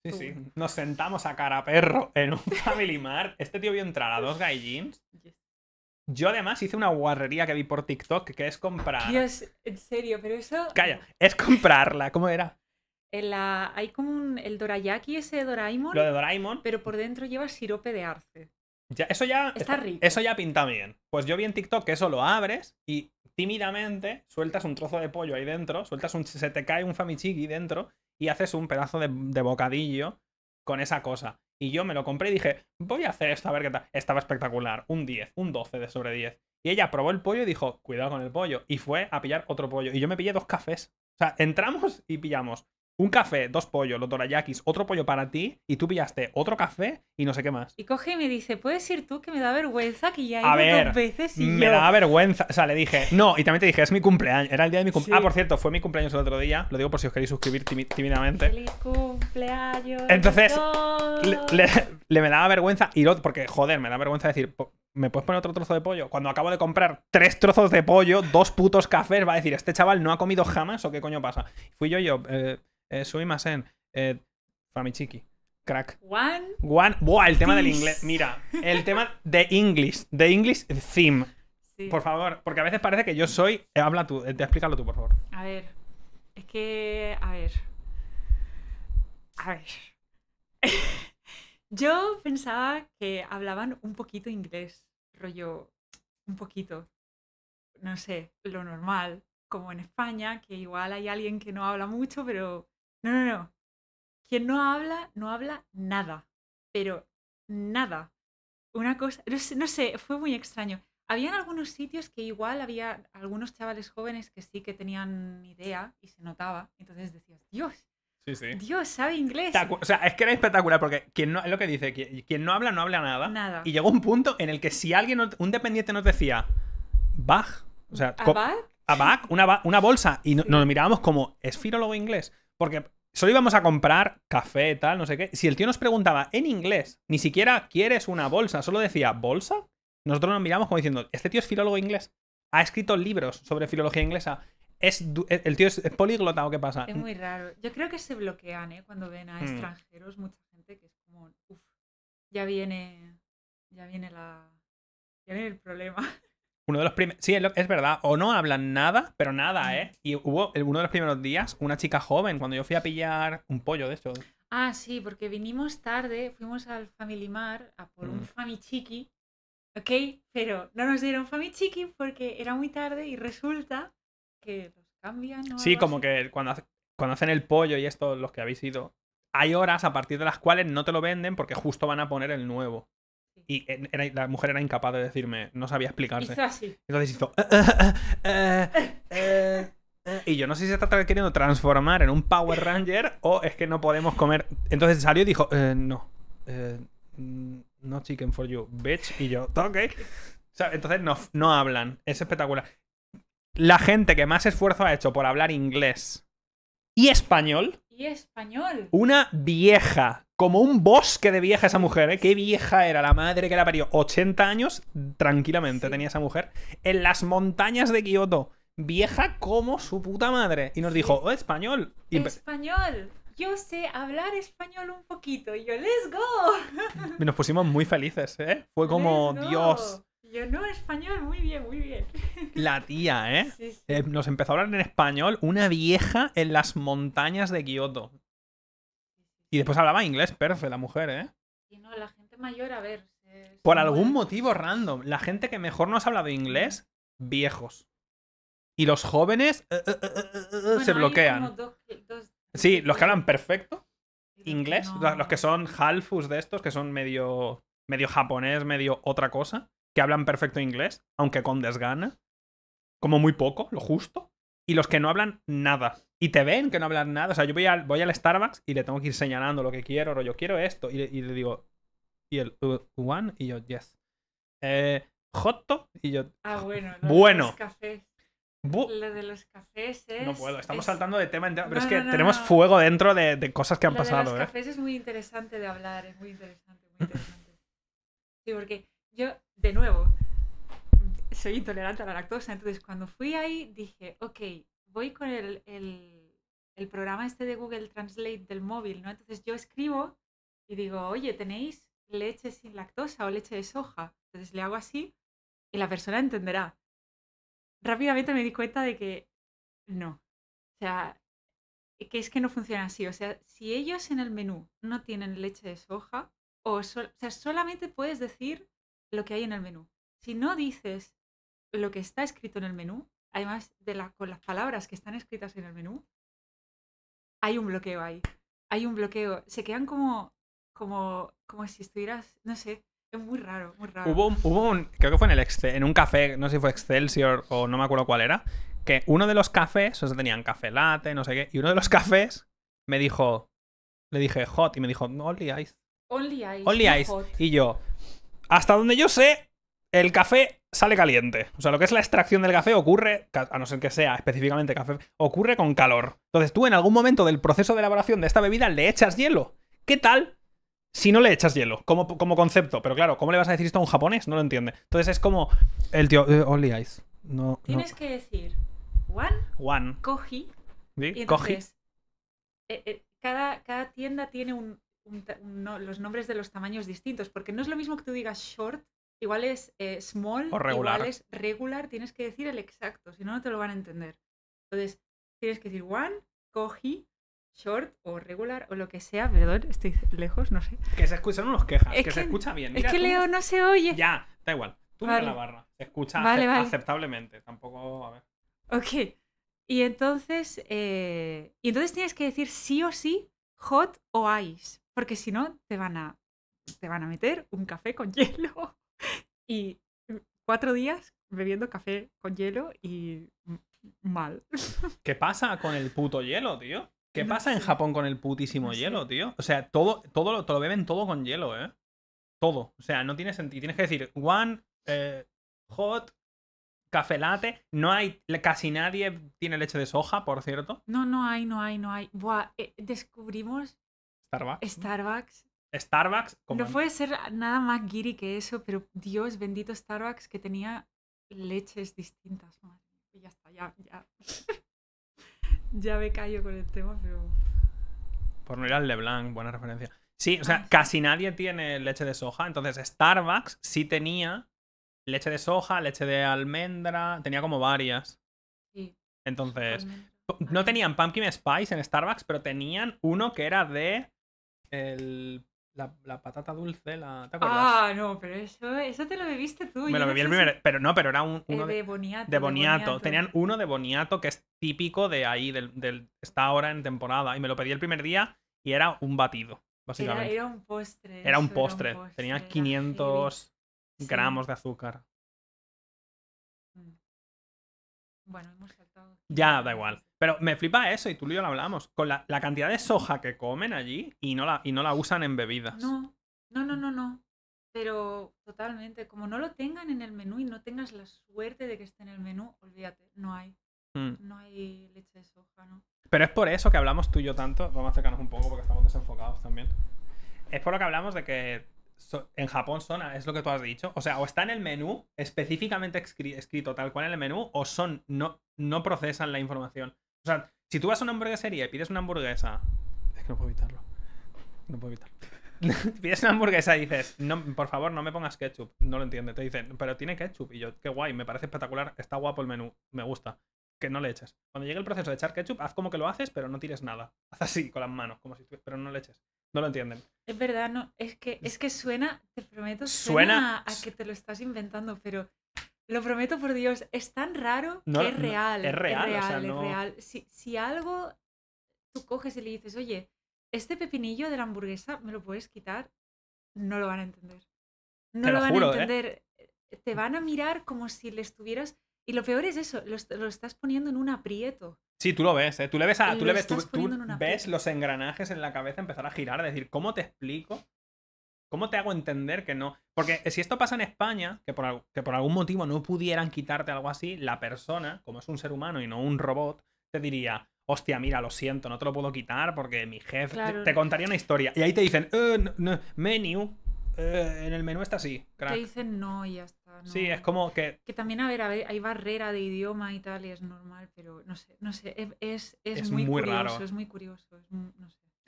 Sí, sí. Nos sentamos a cara perro en un Family Mart. Este tío vio entrar a dos gaijins. jeans. Yo además hice una guarrería que vi por TikTok, que es comprar... Dios, en serio, pero eso... Calla, es comprarla. ¿Cómo era? En la... Hay como El dorayaki ese de Doraemon. Lo de Doraemon. Pero por dentro lleva sirope de arce. Ya, eso ya... Está rico. Eso ya pinta bien. Pues yo vi en TikTok que eso lo abres y tímidamente sueltas un trozo de pollo ahí dentro, sueltas un... Se te cae un famichigi dentro y haces un pedazo de, bocadillo con esa cosa. Y yo me lo compré y dije, voy a hacer esto a ver qué tal. Estaba espectacular, un 10, un 12 de sobre 10. Y ella probó el pollo y dijo, cuidado con el pollo. Y fue a pillar otro pollo. Y yo me pillé dos cafés. O sea, entramos y pillamos un café, dos pollos, los dorayakis, otro pollo para ti, y tú pillaste otro café y no sé qué más. Y coge y me dice, ¿puedes ir tú que me da vergüenza que ya he ido dos veces y Me da vergüenza. O sea, le dije, no, y también te dije, es mi cumpleaños, era el día de mi cumpleaños. Ah, por cierto, fue mi cumpleaños el otro día, lo digo por si os queréis suscribir tímidamente. Feliz cumpleaños. Entonces, le, me daba vergüenza, y porque joder, me da vergüenza decir, ¿me puedes poner otro trozo de pollo? Cuando acabo de comprar tres trozos de pollo, dos putos cafés, va a decir, este chaval no ha comido jamás o qué coño pasa. Fui yo yo... Eh, eh, más eh, Famichiki, crack. One. One. Buah, el tema del inglés. Mira, el tema de English, de English theme. Por favor, porque a veces parece que yo soy. Eh, habla tú, te eh, explícalo tú, por favor. A ver, es que. A ver. A ver. yo pensaba que hablaban un poquito inglés, rollo. Un poquito. No sé, lo normal. Como en España, que igual hay alguien que no habla mucho, pero no, no, no. Quien no habla, no habla nada. Pero nada. Una cosa, no sé, fue muy extraño. Habían algunos sitios que igual había algunos chavales jóvenes que sí que tenían idea y se notaba. Entonces decías, Dios, Sí, sí. Dios, sabe inglés. O sea, es que era espectacular porque quien no, es lo que dice, quien, no habla, no habla nada. Y llegó un punto en el que si alguien, un dependiente nos decía, Bach, o sea, ¿A Bach? una, bolsa, y nos mirábamos como, ¿es filólogo inglés? Porque solo íbamos a comprar café, tal, no sé qué. Si el tío nos preguntaba en inglés, ni siquiera quieres una bolsa, solo decía bolsa, nosotros nos miramos como diciendo, este tío es filólogo inglés, ha escrito libros sobre filología inglesa. Es e, el tío es, políglota o qué pasa. Es muy raro. Yo creo que se bloquean, ¿eh? Cuando ven a hmm. extranjeros, mucha gente que es como, uff, ya viene, ya viene la, ya viene el problema. Uno de los primeros. Sí, es verdad. O no hablan nada, pero nada, ¿eh? Y hubo uno de los primeros días una chica joven cuando yo fui a pillar un pollo de eso. Ah, sí, porque vinimos tarde, fuimos al Family Mar a por un un mm. Famichiki, ¿ok? Pero no nos dieron Famichiki porque era muy tarde y resulta que los cambian. Sí, como que cuando, cuando hacen el pollo y esto, los que habéis ido, hay horas a partir de las cuales no te lo venden porque justo van a poner el nuevo. Y la mujer era incapaz de decirme, no sabía explicarse. Entonces hizo. Eh, eh, eh, y yo no sé si se está queriendo transformar en un Power Ranger o es que no podemos comer. Entonces salió y dijo, no. Mm, no chicken for you, bitch. Y yo, ok. entonces no, no hablan. Es espectacular. La gente que más esfuerzo ha hecho por hablar inglés y español. Y español. Una vieja como un bosque de vieja esa mujer, ¿eh? Qué vieja era la madre que la parió. 80 años tranquilamente tenía esa mujer en las montañas de Kioto. Vieja como su puta madre. Y nos dijo, oh, español. Español. Yo sé hablar español un poquito. Y yo, let's go. nos pusimos muy felices, ¿eh? Fue como, Dios. Yo no, español, muy bien, muy bien. La tía, ¿eh? ¿eh? Nos empezó a hablar en español una vieja en las montañas de Kioto. Y después hablaba inglés perfecto, la mujer, ¿eh? Y no, la gente mayor, a ver. Por algún motivo random, la gente que mejor no ha hablado inglés, viejos. Y los jóvenes se bloquean. Sí, los que hablan perfecto inglés, los que son halfus de estos, que son medio, medio japonés, medio otra cosa, que hablan perfecto inglés, aunque con desgana, como muy poco, lo justo. Y los que no hablan nada, y te ven que no hablan nada. O sea, yo voy al, voy al Starbucks y le tengo que ir señalando lo que quiero, O yo quiero esto. Y le, digo, y el one, uh, y yo, yes. Eh, Joto, y yo. Ah, ah bueno. bueno. lo de los cafés es. No puedo, estamos saltando de tema pero es que tenemos fuego dentro de, cosas que han pasado. De los ¿eh? cafés es muy interesante de hablar, es muy interesante, muy interesante. sí, porque yo, de nuevo, soy intolerante a la lactosa, entonces cuando fui ahí dije, ok, voy con el, programa este de Google Translate del móvil, ¿no? Entonces yo escribo y digo, oye, ¿tenéis leche sin lactosa o leche de soja? Entonces le hago así y la persona entenderá. Rápidamente me di cuenta de que no. O sea, eh, que es que no funciona así. O sea, si ellos en el menú no tienen leche de soja, o, o sea, solamente puedes decir lo que hay en el menú. Si no dices lo que está escrito en el menú, además de con las palabras que están escritas en el menú, hay un bloqueo ahí. Hay un bloqueo. Se quedan como, como, como si estuvieras, no sé, es muy raro, muy raro. Hubo, un, hubo creo que fue en, el en un café, no sé si fue Excelsior o no me acuerdo cuál era, que uno de los cafés, o sea, tenían café latte, no sé qué, y uno de los cafés me dijo, le dije hot, y me dijo, only ice. Only ice. Only ice. Y yo, hasta donde yo sé, el café sale caliente. O sea, lo que es la extracción del café ocurre, a no ser que sea específicamente café, ocurre con calor. Entonces tú en algún momento del proceso de elaboración de esta bebida le echas hielo. ¿Qué tal si no le echas hielo? Como, concepto. Pero claro, ¿cómo le vas a decir esto a un japonés? No lo entiende. Entonces es como el tío, eh, only ice. No, Tienes que decir, one, one. koji. ¿Sí? Eh, eh, cada, cada, tienda tiene los nombres de los tamaños distintos, porque no es lo mismo que tú digas short igual es eh, small, o regular. es regular, tienes que decir el exacto, si no, no te lo van a entender. Entonces, tienes que decir one, coji, short o regular o lo que sea, perdón, estoy lejos, no sé. Que se escuchan unos quejas, que, se escucha bien. es que Leo no se oye. Ya, da igual. Tú vale. mira la barra, se escucha aceptablemente, tampoco, a ver. Ok. Y entonces, eh, y entonces tienes que decir sí o sí hot o ice, porque si no te van a te van a meter un café con hielo y mm, cuatro días bebiendo café con hielo y mm, mal. ¿Qué pasa con el puto hielo, tío? ¿Qué pasa en Japón con el putísimo hielo, tío? O sea, todo, todo lo, lo beben todo con hielo, ¿eh? Todo. O sea, no tiene sentido. Tienes que decir, one eh, hot café latte. No hay, casi nadie tiene leche de soja, por cierto. No, no hay, no hay, no hay. Buah, eh, descubrimos Starbucks Starbucks. no puede ser nada más giri que eso, pero Dios bendito Starbucks que tenía leches distintas. Ya está, ya, ya. me callo con el tema, pero. Por no ir al Leblanc, buena referencia. Sí, o ah, sea, casi nadie tiene leche de soja. Entonces, Starbucks sí tenía leche de soja, leche de almendra, tenía como varias. Sí. Entonces, no tenían pumpkin spice en Starbucks, pero tenían uno que era de el la, patata dulce, la, ¿te ah, acuerdas? Ah, no, pero eso, te lo bebiste tú. Me lo bebí el primer... pero no, pero era un, uno de, boniato, de, boniato. Tenían uno de boniato que es típico de ahí, del, del, está ahora en temporada. Y me lo pedí el primer día y era un batido, básicamente. Era, un postre. Era un postre. Tenía 500 gramos de azúcar. Bueno, hemos ya, da igual. Pero me flipa eso, y tú y yo lo hablamos, con la, cantidad de soja que comen allí y no, la, y no la usan en bebidas. No, no, no, no, no. Pero totalmente, como no lo tengan en el menú y no tengas la suerte de que esté en el menú, olvídate, no hay. Hmm. No hay leche de soja, ¿no? Pero es por eso que hablamos tú y yo tanto, vamos a acercarnos un poco porque estamos desenfocados también. Es por lo que hablamos de que en Japón son, es lo que tú has dicho. O sea, o está en el menú, específicamente escrito tal cual en el menú, o son, no, no procesan la información. O sea, si tú vas a una hamburguesería y pides una hamburguesa. Es que no puedo evitarlo. No puedo evitarlo. pides una hamburguesa y dices, por favor, no me pongas ketchup. No lo entiende. Te dicen, pero tiene ketchup. Y yo, qué guay, me parece espectacular. Está guapo el menú. Me gusta. Que no le eches. Cuando llegue el proceso de echar ketchup, haz como que lo haces, pero no tires nada. Haz así, con las manos, como si tú, pero no le eches. No lo entienden. Es verdad, no, es que, es que suena, te prometo, suena, a que te lo estás inventando, pero lo prometo por Dios, es tan raro que es real. es real, es real. Si, algo tú coges y le dices, oye, este pepinillo de la hamburguesa me lo puedes quitar, no lo van a entender. No lo, van a ¿eh? entender. Te van a mirar como si le estuvieras. Y lo peor es eso, lo estás poniendo en un aprieto. Sí, tú lo ves, ¿eh? Tú le ves a, tú le ves, tú, ves los engranajes en la cabeza empezar a girar, a decir, ¿cómo te explico? ¿Cómo te hago entender que no? Porque si esto pasa en España, que por, que por algún motivo no pudieran quitarte algo así, la persona, como es un ser humano y no un robot, te diría, hostia, mira, lo siento, no te lo puedo quitar porque mi jefe te, contaría una historia. Y ahí te dicen, eh, menú, eh, en el menú está así. Te dicen no y ya está. Ah, sí, es como que... Que también, a ver, hay barrera de idioma y tal, y es normal, pero no sé, no sé, es, muy, curioso, raro. es muy curioso, es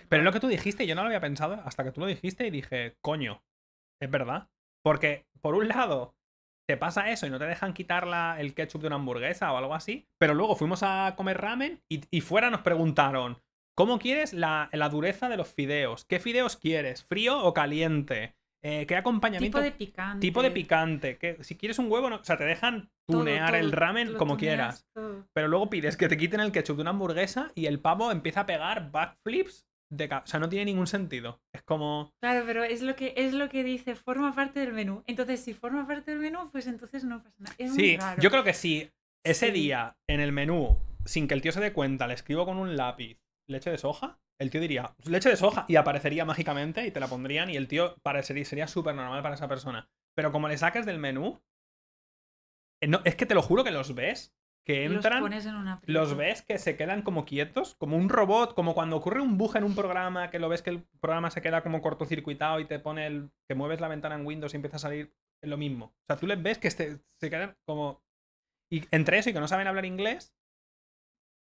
Pero lo que tú dijiste, yo no lo había pensado hasta que tú lo dijiste y dije, coño, es verdad. Porque, por un lado, te pasa eso y no te dejan quitar el ketchup de una hamburguesa o algo así, pero luego fuimos a comer ramen y, fuera nos preguntaron, ¿cómo quieres la, la, dureza de los fideos? ¿Qué fideos quieres? ¿Frío o caliente? Eh, ¿Qué acompañamiento? Tipo de picante. Tipo de picante. Que si quieres un huevo, no, o sea, te dejan tunear el ramen como quieras. Pero luego pides que te quiten el ketchup de una hamburguesa y el pavo empieza a pegar backflips. De o sea, no tiene ningún sentido. Es como. Claro, pero es lo que es lo que dice, forma parte del menú. Entonces, si forma parte del menú, pues entonces no pasa nada. sí, yo creo que si Ese día en el menú, sin que el tío se dé cuenta, le escribo con un lápiz leche de soja. El tío diría, pues leche de soja, y aparecería mágicamente y te la pondrían y el tío parecería, sería súper normal para esa persona. Pero como le saques del menú, eh, no, es que te lo juro que los ves, que entran, los, ves que se quedan como quietos, como un robot, como cuando ocurre un bug en un programa, que lo ves que el programa se queda como cortocircuitado y te pone el, que mueves la ventana en Windows y empieza a salir lo mismo. O sea, tú les ves que se quedan como... Y entre eso y que no saben hablar inglés,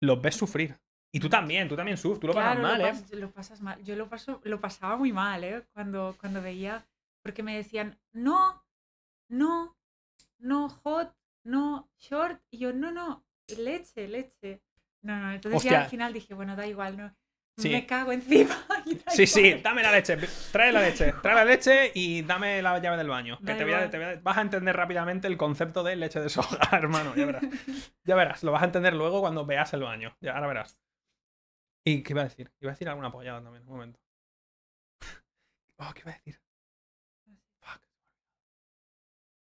los ves sufrir. Y tú también, tú también surf, tú lo pasas mal, ¿eh? lo pasas mal. Yo lo, paso, lo pasaba muy mal, ¿eh? Cuando, cuando veía, porque me decían, no, no, no hot, no short. Y yo, no, no, leche, leche. No, no, entonces ya al final dije, bueno, da igual, no. Me cago encima. sí, sí, dame la leche, trae la leche, trae la leche y dame la llave del baño. vas a entender rápidamente el concepto de leche de soja, hermano, ya verás. ya verás, lo vas a entender luego cuando veas el baño, ya ahora verás. ¿Y qué iba a decir? Iba a decir alguna polla también, un momento. oh, ¿qué iba a decir? Ah, Fuck.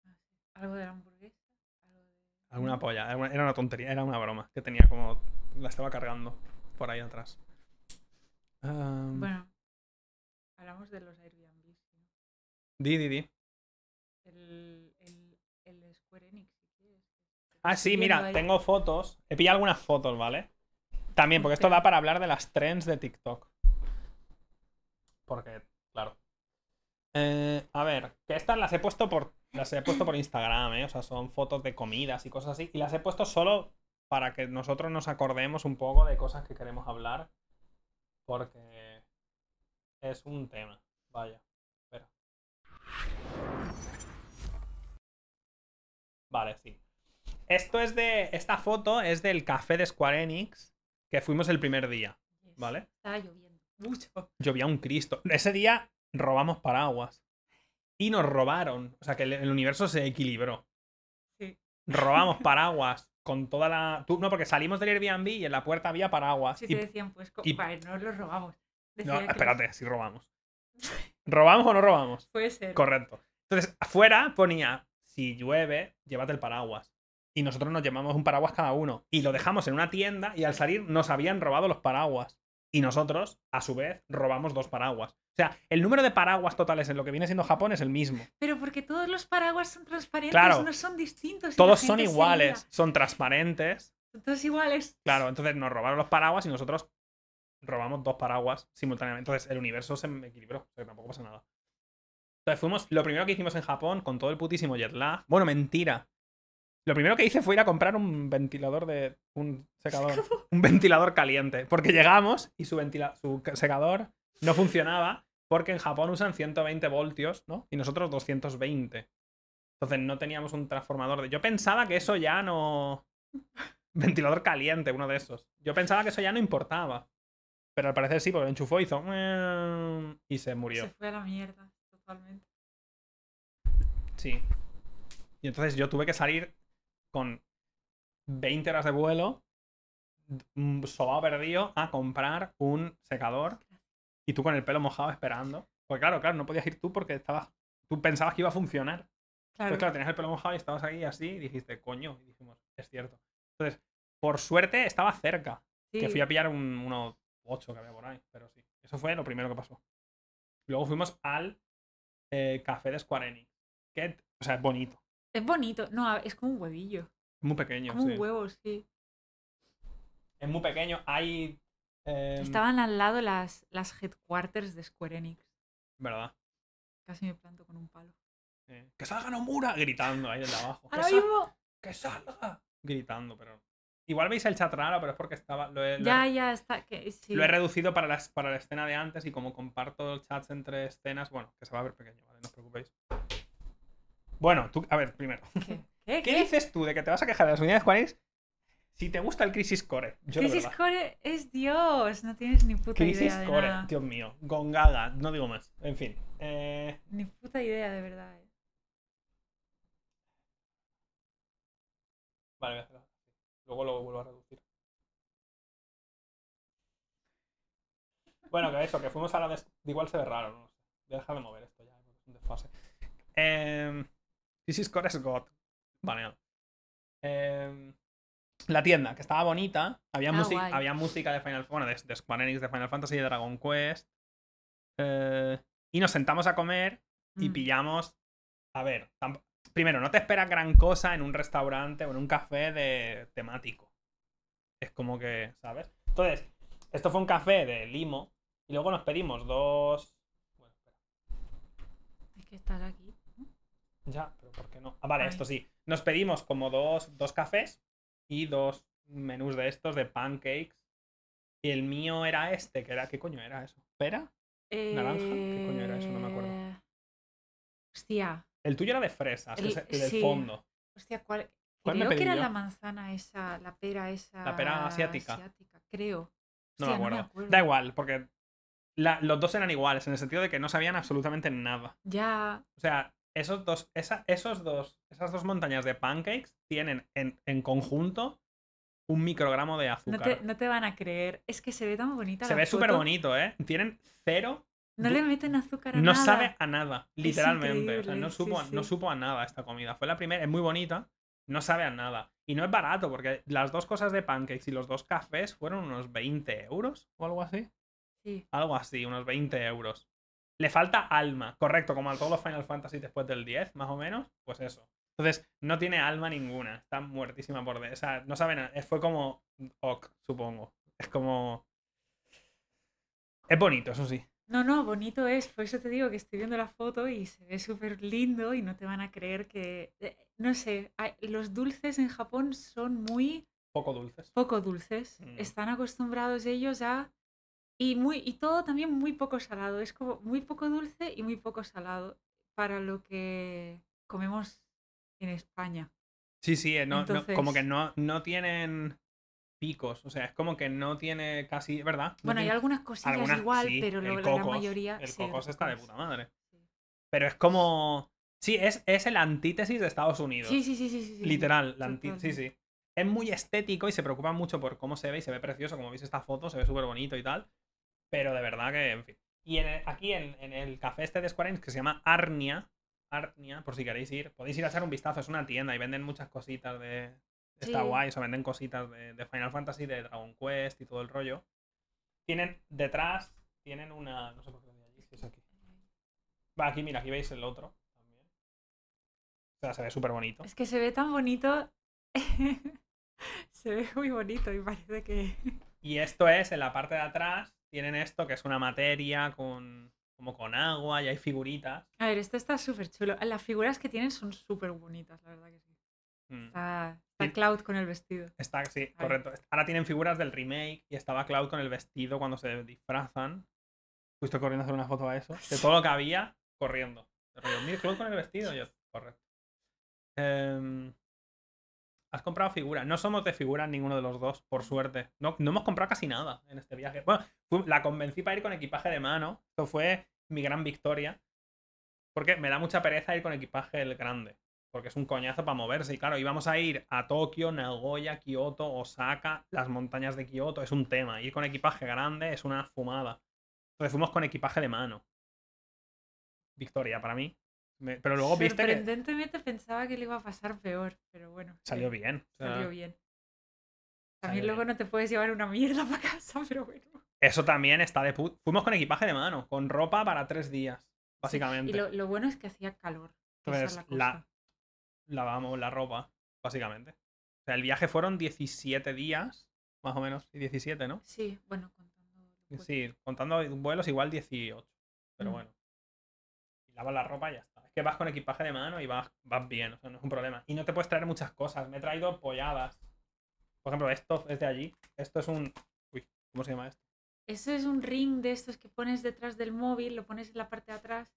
Ah, algo de la hamburguesa. ¿Algo de... Alguna polla, mm. era una tontería, era una broma que tenía como. La estaba cargando por ahí atrás. Bueno, hablamos de los Airbnb. Di, di, di. El, el, el Square Enix. Ah, sí, mira, tengo fotos. He pillado algunas fotos, ¿vale? También, porque esto da para hablar de las trends de TikTok. Porque, claro. Eh, a ver, que estas las he puesto por. Las he puesto por Instagram, ¿eh? O sea, son fotos de comidas y cosas así. Y las he puesto solo para que nosotros nos acordemos un poco de cosas que queremos hablar. Porque es un tema. Vaya. Espera. Vale, sí. Esto es de. Esta foto es del café de Square Enix que fuimos el primer día, ¿vale? Estaba lloviendo mucho. Llovía un Cristo. Ese día robamos paraguas. Y nos robaron. O sea, que el, universo se equilibró. Sí. Robamos paraguas con toda la... no, porque salimos del Airbnb y en la puerta había paraguas. Sí, te decían, pues, no los robamos. no, espérate, si robamos. ¿Robamos o no robamos? Puede ser. Correcto. Entonces, afuera ponía, si llueve, llévate el paraguas y nosotros nos llevamos un paraguas cada uno y lo dejamos en una tienda y al salir nos habían robado los paraguas. Y nosotros, a su vez, robamos dos paraguas. O sea, el número de paraguas totales en lo que viene siendo Japón es el mismo. Pero porque todos los paraguas son transparentes, no son distintos. Todos son iguales, son transparentes. Todos iguales. Claro, entonces nos robaron los paraguas y nosotros robamos dos paraguas simultáneamente. Entonces el universo se equilibró, Pero tampoco pasa nada. Entonces fuimos, lo primero que hicimos en Japón con todo el putísimo jet lag. Bueno, mentira. Lo primero que hice fue ir a comprar un ventilador de. un secador. Un ventilador caliente. Porque llegamos y su, su secador no funcionaba porque en Japón usan 120 voltios, ¿no? Y nosotros 220. Entonces no teníamos un transformador de. Yo pensaba que eso ya no. Ventilador caliente, uno de esos. Yo pensaba que eso ya no importaba. Pero al parecer sí, porque lo enchufó, y hizo. Y se murió. Se fue a la mierda, totalmente. Sí. Y entonces yo tuve que salir con 20 horas de vuelo, mm, sobado perdido, a comprar un secador y tú con el pelo mojado esperando. Pues claro, claro, no podías ir tú porque estabas, tú pensabas que iba a funcionar. Claro. Entonces, pues claro, tenías el pelo mojado y estabas ahí así y dijiste, coño, y dijimos, es cierto. Entonces, por suerte estaba cerca, que fui a pillar un, 18 que había por ahí, pero sí. Eso fue lo primero que pasó. Luego fuimos al eh, café de Square que, o sea, es bonito. Es bonito. No, es como un huevillo. Muy pequeño. Como un huevo, sí. Es muy pequeño. Hay. Em, Estaban al lado las, las headquarters de Square Enix. ¿Verdad? Casi me planto con un palo. ¡Que salga Nomura! Gritando ahí de abajo. ¡Que, salga! Gritando, pero. Igual veis el chat raro, pero es porque estaba. Lo he, ya, ya, está. Que, sí. Lo he reducido para, las, para la escena de antes y como comparto el chat entre escenas, bueno, que se va a ver pequeño, ¿vale? No os preocupéis. Bueno, tú, a ver, primero. ¿Qué, dices tú de que te vas a quejar de las unidades Juanis si te gusta el Crisis Core? crisis Core es Dios, no tienes ni puta idea. Crisis Core, Dios mío. Gongaga, no digo más. En fin. Eh. Ni puta idea, de verdad. Eh. Vale, voy a hacerlo. Luego lo vuelvo a reducir. Bueno, que eso, que fuimos a la Igual se ve raro, no Voy de mover esto ya, es un desfase. Eh, This is God. Vale. Em, la tienda, que estaba bonita. Había, ah, música, había música de Final bueno, de, Square Enix, de Final Fantasy, de Dragon Quest. Eh, y nos sentamos a comer y mm. pillamos. A ver, primero, no te esperas gran cosa en un restaurante o en un café de temático. Es como que, ¿sabes? Entonces, esto fue un café de limo. Y luego nos pedimos dos. Bueno, espera. Hay que estar aquí. Ya, pero ¿por qué no? Ah, vale, esto sí. Nos pedimos como dos, dos cafés y dos menús de estos de pancakes. Y el mío era este, que era. ¿Qué coño era eso? ¿Pera? ¿Naranja? ¿Qué coño era eso? No me acuerdo. Eh, hostia. El tuyo era de fresas, el, del fondo. Hostia, ¿cuál? creo que era la manzana esa, la pera esa. La pera asiática. asiática creo. No, me acuerdo. Da igual, porque los dos eran iguales, en el sentido de que no sabían absolutamente nada. Ya. O sea, esos dos, esos dos, esas dos montañas de pancakes tienen en, conjunto un microgramo de azúcar. No te, van a creer. Es que se ve tan bonita. Se ve súper bonito, ¿eh? Tienen cero. No le meten azúcar a no nada. No sabe a nada, literalmente. O sea, no, supo, no supo a nada esta comida. Fue la primera, es muy bonita, no sabe a nada. Y no es barato, porque las dos cosas de pancakes y los dos cafés fueron unos 20 euros o algo así. Sí. Algo así, unos 20 euros. Le falta alma, correcto, como a todos los Final Fantasy después del 10, más o menos, pues eso. Entonces, no tiene alma ninguna, está muertísima por... De... O sea, no saben, fue como... Ok, supongo. Es como... Es bonito, eso sí. No, no, bonito es, por eso te digo que estoy viendo la foto y se ve súper lindo y no te van a creer que... Eh, no sé, los dulces en Japón son muy... Poco dulces. Poco dulces. Mm. Están acostumbrados ellos a y, muy, y todo también muy poco salado, es como muy poco dulce y muy poco salado para lo que comemos en España. Sí, sí, eh, como que no, no tienen picos, o sea, es como que no tiene casi, ¿verdad? bueno, hay algunas cosillas igual, pero la mayoría... El está de puta madre. Pero es como... Sí, es, es el antítesis de Estados Unidos. Sí, sí, sí, sí. Literal, sí, sí. Es muy estético y se preocupa mucho por cómo se ve y se ve precioso, como veis esta foto, se ve súper bonito y tal. Pero de verdad que, en fin. Y aquí en, el café este de Square Enix, que se llama Arnia, Arnia, por si queréis ir, podéis ir a echar un vistazo, es una tienda y venden muchas cositas de... Está guay, o sea, venden cositas de, Final Fantasy, de Dragon Quest y todo el rollo. Tienen detrás, tienen una... No sé por qué lo allí, es aquí. Va, aquí, mira, aquí veis el otro. O sea, se ve súper bonito. Es que se ve tan bonito. se ve muy bonito y parece que... Y esto es en la parte de atrás tienen esto, que es una materia con como con agua y hay figuritas. A ver, esto está súper chulo. Las figuras que tienen son súper bonitas, la verdad que sí. Mm. Está, Cloud con el vestido. Está, sí, correcto. Ahora tienen figuras del remake y estaba Cloud con el vestido cuando se disfrazan. Justo corriendo a hacer una foto a eso. De todo lo que había, corriendo. mira, Cloud con el vestido. Yo, correcto. Em, Has comprado figuras. No somos de figuras ninguno de los dos, por suerte. No, hemos comprado casi nada en este viaje. Bueno, la convencí para ir con equipaje de mano. Esto fue mi gran victoria. Porque me da mucha pereza ir con equipaje el grande. Porque es un coñazo para moverse. Y claro, íbamos a ir a Tokio, Nagoya, Kioto, Osaka, las montañas de Kioto. Es un tema. Ir con equipaje grande es una fumada. Entonces fuimos con equipaje de mano. Victoria para mí pero luego viste que... Sorprendentemente pensaba que le iba a pasar peor, pero bueno. Salió eh, bien. Salió ah. bien. También luego no te puedes llevar una mierda para casa, pero bueno. Eso también está de puto Fuimos con equipaje de mano, con ropa para tres días, básicamente. y lo, bueno es que hacía calor. Entonces, lavamos la ropa, básicamente. O sea, el viaje fueron 17 días, más o menos, y 17, ¿no? Sí, bueno, contando... Sí, contando vuelos igual 18, pero mm. bueno. Y lava la ropa y ya está que vas con equipaje de mano y vas, vas bien, o sea, no es un problema. Y no te puedes traer muchas cosas. Me he traído polladas. Por ejemplo, esto es de allí. Esto es un. Uy, ¿cómo se llama esto? Eso es un ring de estos que pones detrás del móvil, lo pones en la parte de atrás.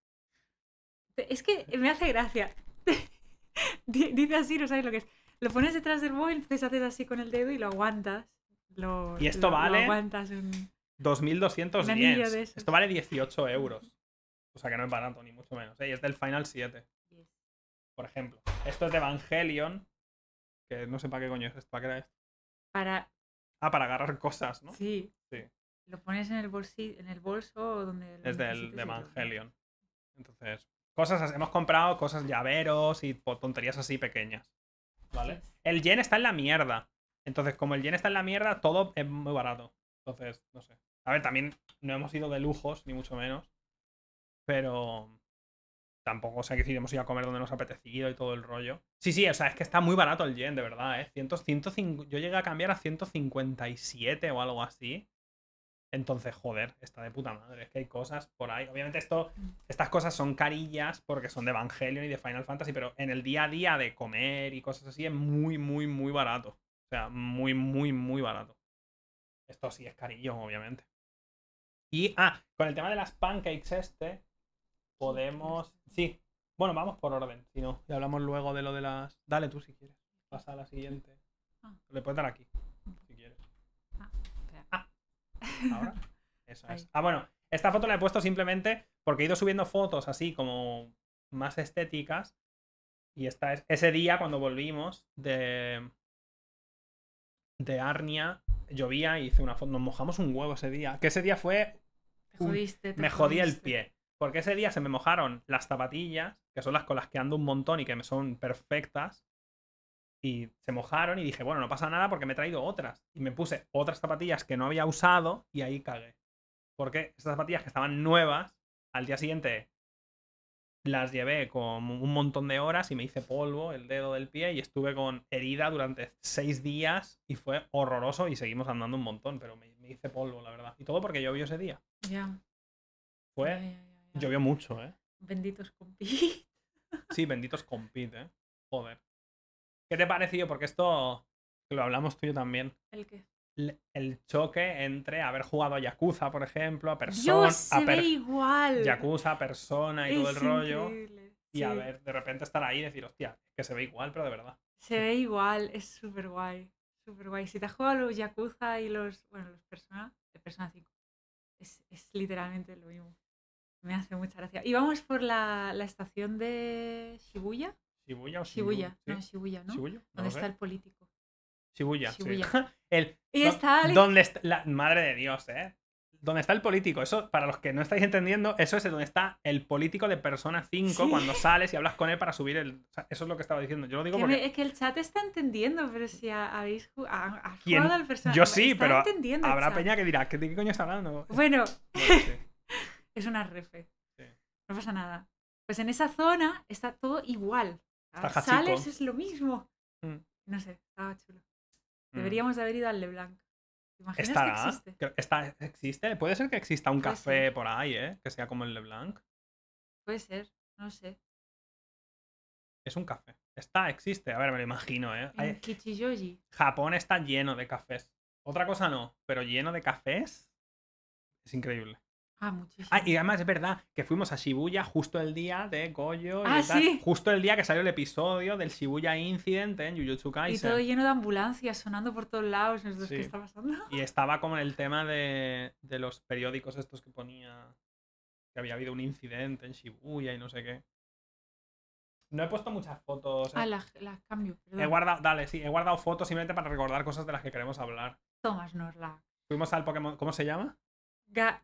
Es que me hace gracia. Dice así, no sabes lo que es. Lo pones detrás del móvil, entonces haces así con el dedo y lo aguantas. y esto vale. Lo aguantas 2.200 Esto vale 18 euros. O sea que no es barato, ni mucho menos. ¿eh? es del Final 7. Por ejemplo. Esto es de Evangelion. Que no sé para qué coño es esto. ¿Para qué era esto? Para. Ah, para agarrar cosas, ¿no? Sí. Lo pones en el, bolsillo, en el bolso donde. Es del de Evangelion. Entonces. Cosas, hemos comprado cosas llaveros y tonterías así pequeñas. ¿Vale? El yen está en la mierda. Entonces, como el yen está en la mierda, todo es muy barato. Entonces, no sé. A ver, también no hemos ido de lujos, ni mucho menos. Pero tampoco, sé sea, que si hemos a comer donde nos ha apetecido y todo el rollo. Sí, sí, o sea, es que está muy barato el yen, de verdad, ¿eh? yo llegué a cambiar a 157 o algo así. Entonces, joder, está de puta madre. Es que hay cosas por ahí. Obviamente, esto, estas cosas son carillas porque son de Evangelion y de Final Fantasy, pero en el día a día de comer y cosas así es muy, muy, muy barato. O sea, muy, muy, muy barato. Esto sí es carillo, obviamente. Y, ah, con el tema de las pancakes este, podemos. Sí, bueno, vamos por orden, si no. le hablamos luego de lo de las. Dale tú si quieres. Pasa a la siguiente. Ah. Le puedes dar aquí, si quieres. Ah, ah. Ahora. Eso es. Ah, bueno, esta foto la he puesto simplemente porque he ido subiendo fotos así como más estéticas. Y esta es ese día cuando volvimos de. de Arnia. Llovía y hice una foto. Nos mojamos un huevo ese día. Que ese día fue. me jodí el pie. Porque ese día se me mojaron las zapatillas, que son las con las que ando un montón y que me son perfectas. Y se mojaron y dije, bueno, no pasa nada porque me he traído otras. Y me puse otras zapatillas que no había usado y ahí cagué. Porque esas zapatillas que estaban nuevas, al día siguiente las llevé con un montón de horas y me hice polvo el dedo del pie y estuve con herida durante seis días y fue horroroso y seguimos andando un montón, pero me, hice polvo, la verdad. Y todo porque llovió ese día. Ya. Fue Llovió mucho, ¿eh? Benditos compit Sí, benditos compit ¿eh? Joder. ¿Qué te parecido? Porque esto lo hablamos tú y yo también. ¿El qué? El, choque entre haber jugado a Yakuza, por ejemplo, a Persona. se ve igual. Yakuza, Persona y todo el rollo. Y a ver, de repente estar ahí y decir, hostia, que se ve igual, pero de verdad. Se ve igual, es súper guay. Súper guay. Si te has jugado los Yakuza y los. Bueno, los Persona. De Persona 5. es literalmente lo mismo. Me hace mucha gracia. Y vamos por la, estación de Shibuya. Shibuya o Shibuya. No, Shibuya, ¿no? ¿Dónde está el político? Shibuya. Shibuya. el, y está está la madre de Dios, eh? ¿Dónde está el político? Eso, para los que no estáis entendiendo, eso es donde está el político de Persona 5 cuando sales y hablas con él para subir el. eso es lo que estaba diciendo. Yo lo digo porque. es que el chat está entendiendo, pero si habéis jugado, al Yo sí, pero. Habrá peña que dirá, ¿qué, ¿de qué coño está hablando? Bueno. es una refe. No pasa nada. Pues en esa zona está todo igual. Sales es lo mismo. Mm. No sé, estaba chulo. Mm. Deberíamos de haber ido al Leblanc. Estará, existe? Puede ser que exista un café por ahí, ¿eh? Que sea como el Leblanc. Puede ser, no sé. Es un café. Está, existe. A ver, me lo imagino, ¿eh? Kichijoji. Japón está lleno de cafés. Otra cosa no, pero lleno de cafés es increíble. Ah, ah muchísimo. y además es verdad que fuimos a Shibuya justo el día de Goyo ah, justo el día que salió el episodio del Shibuya incidente en Jujutsu Kaisen. Y todo lleno de ambulancias sonando por todos lados, Y estaba como en el tema de, los periódicos estos que ponía que había habido un incidente en Shibuya y no sé qué. No he puesto muchas fotos. Ah, eh. las, cambio, He guardado, dale, sí, he guardado fotos simplemente para recordar cosas de las que queremos hablar. Tomás Fuimos al Pokémon, ¿cómo se llama? ga,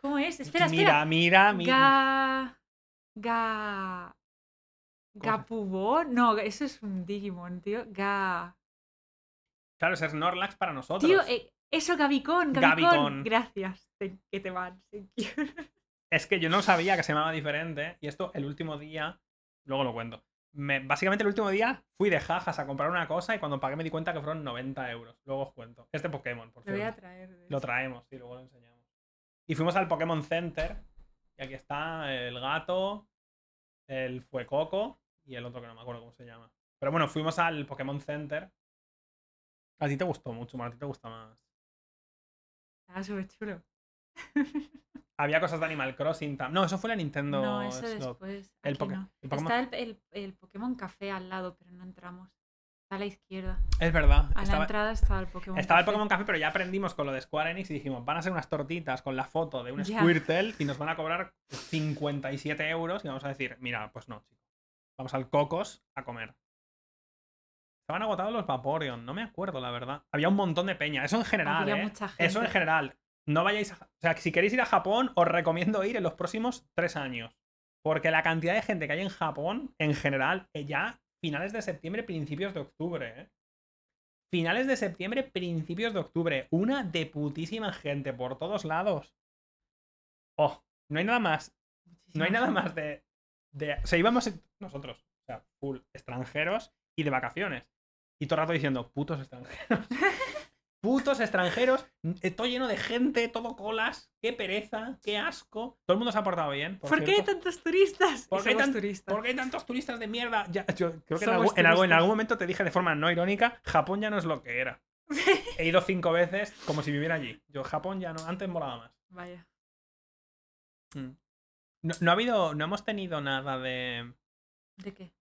¿Cómo es? Espera, mira, espera. Mira, mira, mira. Ga. Ga. Gapubo. No, eso es un Digimon, tío. Ga. Claro, es Norlax para nosotros. Tío, eh, eso, Gabicón, Gabicón. Gracias, que te van. Es que yo no sabía que se llamaba diferente. Y esto, el último día. Luego lo cuento. básicamente, el último día fui de jajas a comprar una cosa y cuando pagué me di cuenta que fueron 90 euros. Luego os cuento. Este Pokémon, por cierto. Lo voy a traer. Lo traemos, sí, luego lo enseño. Y fuimos al Pokémon Center. Y aquí está el gato, el Fuecoco y el otro que no me acuerdo cómo se llama. Pero bueno, fuimos al Pokémon Center. A ti te gustó mucho, a ti te gusta más. Ah, súper chulo. Había cosas de Animal Crossing No, eso fue la Nintendo. No, eso después. El, Está el, Pokémon Café al lado, pero no entramos a la izquierda. Es verdad. A la entrada estaba el Pokémon Estaba el Pokémon Café, pero ya aprendimos con lo de Square Enix y dijimos, van a ser unas tortitas con la foto de un Squirtle y nos van a cobrar 57 euros y vamos a decir, mira, pues no, Vamos al Cocos a comer. Estaban agotados los Vaporeon, no me acuerdo, la verdad. Había un montón de peña. Eso en general. Había ¿eh? mucha gente. Eso en general. No vayáis a. O sea, si queréis ir a Japón, os recomiendo ir en los próximos tres años. Porque la cantidad de gente que hay en Japón, en general, eh, ya finales de septiembre, principios de octubre, ¿eh? Finales de septiembre, principios de octubre. Una de putísima gente por todos lados. Oh, no hay nada más. No hay nada más de. de o sea, íbamos nosotros, o sea, full extranjeros y de vacaciones. Y todo el rato diciendo, putos extranjeros. putos extranjeros. Estoy eh, lleno de gente, todo colas. Qué pereza, qué asco. Todo el mundo se ha portado bien. ¿Por, qué hay tantos turistas? ¿Por qué, turistas? ¿Por qué, hay tantos turistas de mierda? yo creo que en algún, momento te dije de forma no irónica, Japón ya no es lo que era. He ido cinco veces como si viviera allí. Yo, Japón ya no, antes molaba más. Vaya. Mm. no ha habido, no hemos tenido nada de... ¿De qué?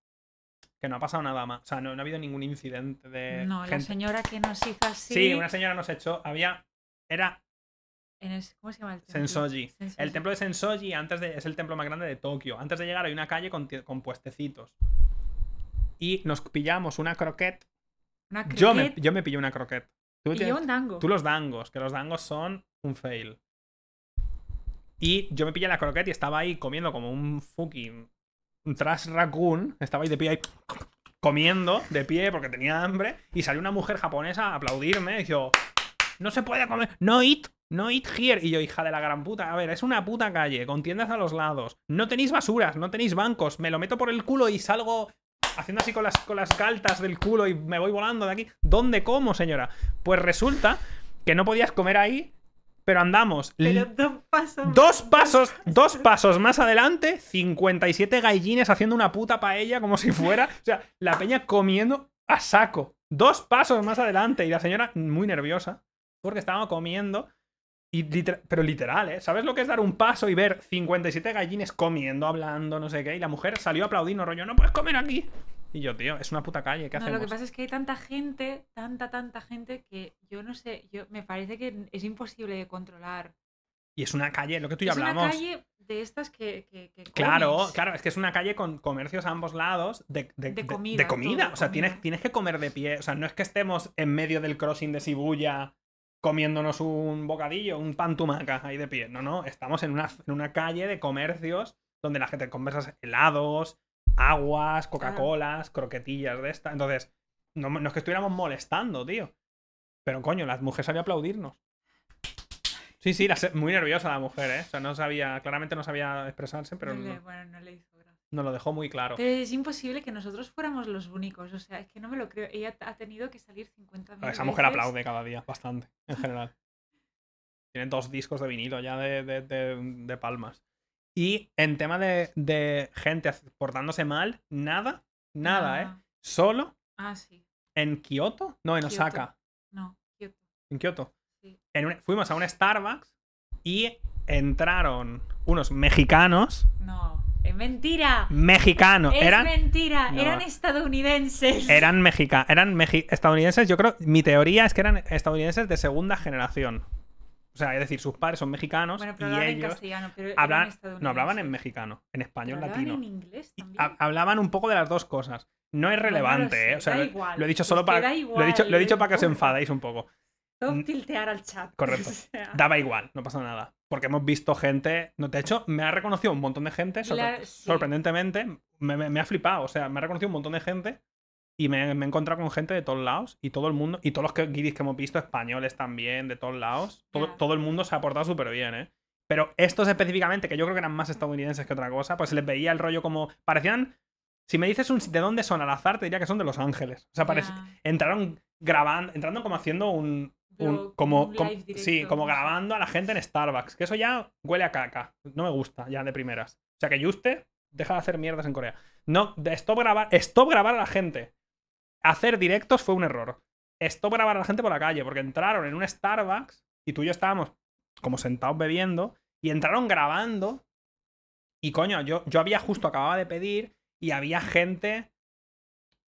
que no ha pasado nada más. O sea, no, ha habido ningún incidente de. No, la señora que nos hizo así. Sí, una señora nos echó. Había. Era. ¿Cómo se llama el templo? Sensoji. El templo de Sensoji antes de, es el templo más grande de Tokio. Antes de llegar hay una calle con, puestecitos. Y nos pillamos una croquette. ¿Una Yo me, pillé una croquette. Tú y un dango. Tú los dangos, que los dangos son un fail. Y yo me pillé la croquette y estaba ahí comiendo como un fucking tras Raccoon estaba de pie ahí comiendo de pie porque tenía hambre y salió una mujer japonesa a aplaudirme y yo no se puede comer, no eat, no eat here. Y yo, hija de la gran puta, a ver, es una puta calle, con tiendas a los lados, no tenéis basuras, no tenéis bancos, me lo meto por el culo y salgo haciendo así con las, con las caltas del culo y me voy volando de aquí. ¿Dónde como, señora? Pues resulta que no podías comer ahí pero andamos dos, pasos, dos pasos, dos pasos más adelante, 57 gallines haciendo una puta paella como si fuera, o sea, la peña comiendo a saco. Dos pasos más adelante y la señora muy nerviosa porque estaba comiendo y pero literal, ¿eh? ¿Sabes lo que es dar un paso y ver 57 gallines comiendo, hablando, no sé qué? Y la mujer salió aplaudiendo rollo, no puedes comer aquí tío, es una puta calle, ¿qué Lo que pasa es que hay tanta gente, tanta, tanta gente que yo no sé, yo me parece que es imposible de controlar. Y es una calle, lo que tú ya hablamos. Es una calle de estas que. claro, claro, es que es una calle con comercios a ambos lados de, comida. o sea, Tienes, tienes que comer de pie. O sea, no es que estemos en medio del crossing de Sibuya comiéndonos un bocadillo, un pan tumaca ahí de pie. No, no, estamos en una, en una calle de comercios donde la gente conversa helados, aguas, Coca-Colas, croquetillas de esta. Entonces, no, nos es que estuviéramos molestando, tío. Pero coño, las mujeres sabía aplaudirnos. Sí, sí, la, muy nerviosa la mujer, ¿eh? O sea, no sabía, claramente no sabía expresarse, pero. No, bueno, no le hizo gracia. lo dejó muy claro. es imposible que nosotros fuéramos los únicos, o sea, es que no me lo creo. Ella ha tenido que salir 50 veces. Esa mujer aplaude cada día, bastante, en general. Tiene dos discos de vinilo ya de palmas. Y en tema de, de gente portándose mal, nada, nada, ¿eh? Ah. Solo. Ah, ¿En Kioto? No, en Osaka. No, En Kioto. En fuimos a un Starbucks y entraron unos mexicanos. No, es mentira. Mexicanos. Es eran, mentira, eran estadounidenses. Eran, mexicanos, eran estadounidenses, yo creo, mi teoría es que eran estadounidenses de segunda generación. O sea, es decir, sus padres son mexicanos y ellos hablan... no hablaban en mexicano, en español latino. Hablaban inglés Hablaban un poco de las dos cosas. No es relevante, eh. lo he dicho solo para lo he dicho, para que os enfadáis un poco. Todo tiltear mm. al chat. Correcto. Daba igual, no pasa nada. Porque hemos visto gente. No, de hecho, me ha reconocido un montón de gente. Sorprendentemente, me, ha flipado. O sea, me ha reconocido un montón de gente y me, he encontrado con gente de todos lados y todo el mundo, y todos los guiris que hemos visto, españoles también, de todos lados, todo, el mundo se ha portado súper bien, ¿eh? Pero estos específicamente, que yo creo que eran más estadounidenses que otra cosa, pues les veía el rollo como. Parecían. Si me dices un, de dónde son al azar, te diría que son de Los Ángeles. O sea, entraron grabando, entrando como haciendo un. como, sí, como grabando a la gente en Starbucks. Que eso ya huele a caca. No me gusta, ya de primeras. O sea, que Juste, deja de hacer mierdas en Corea. No, stop grabar, stop grabar a la gente hacer directos fue un error. Esto grabar a la gente por la calle, porque entraron en un Starbucks y tú y yo estábamos como sentados bebiendo y entraron grabando. Y coño, yo, yo había justo acababa de pedir y había gente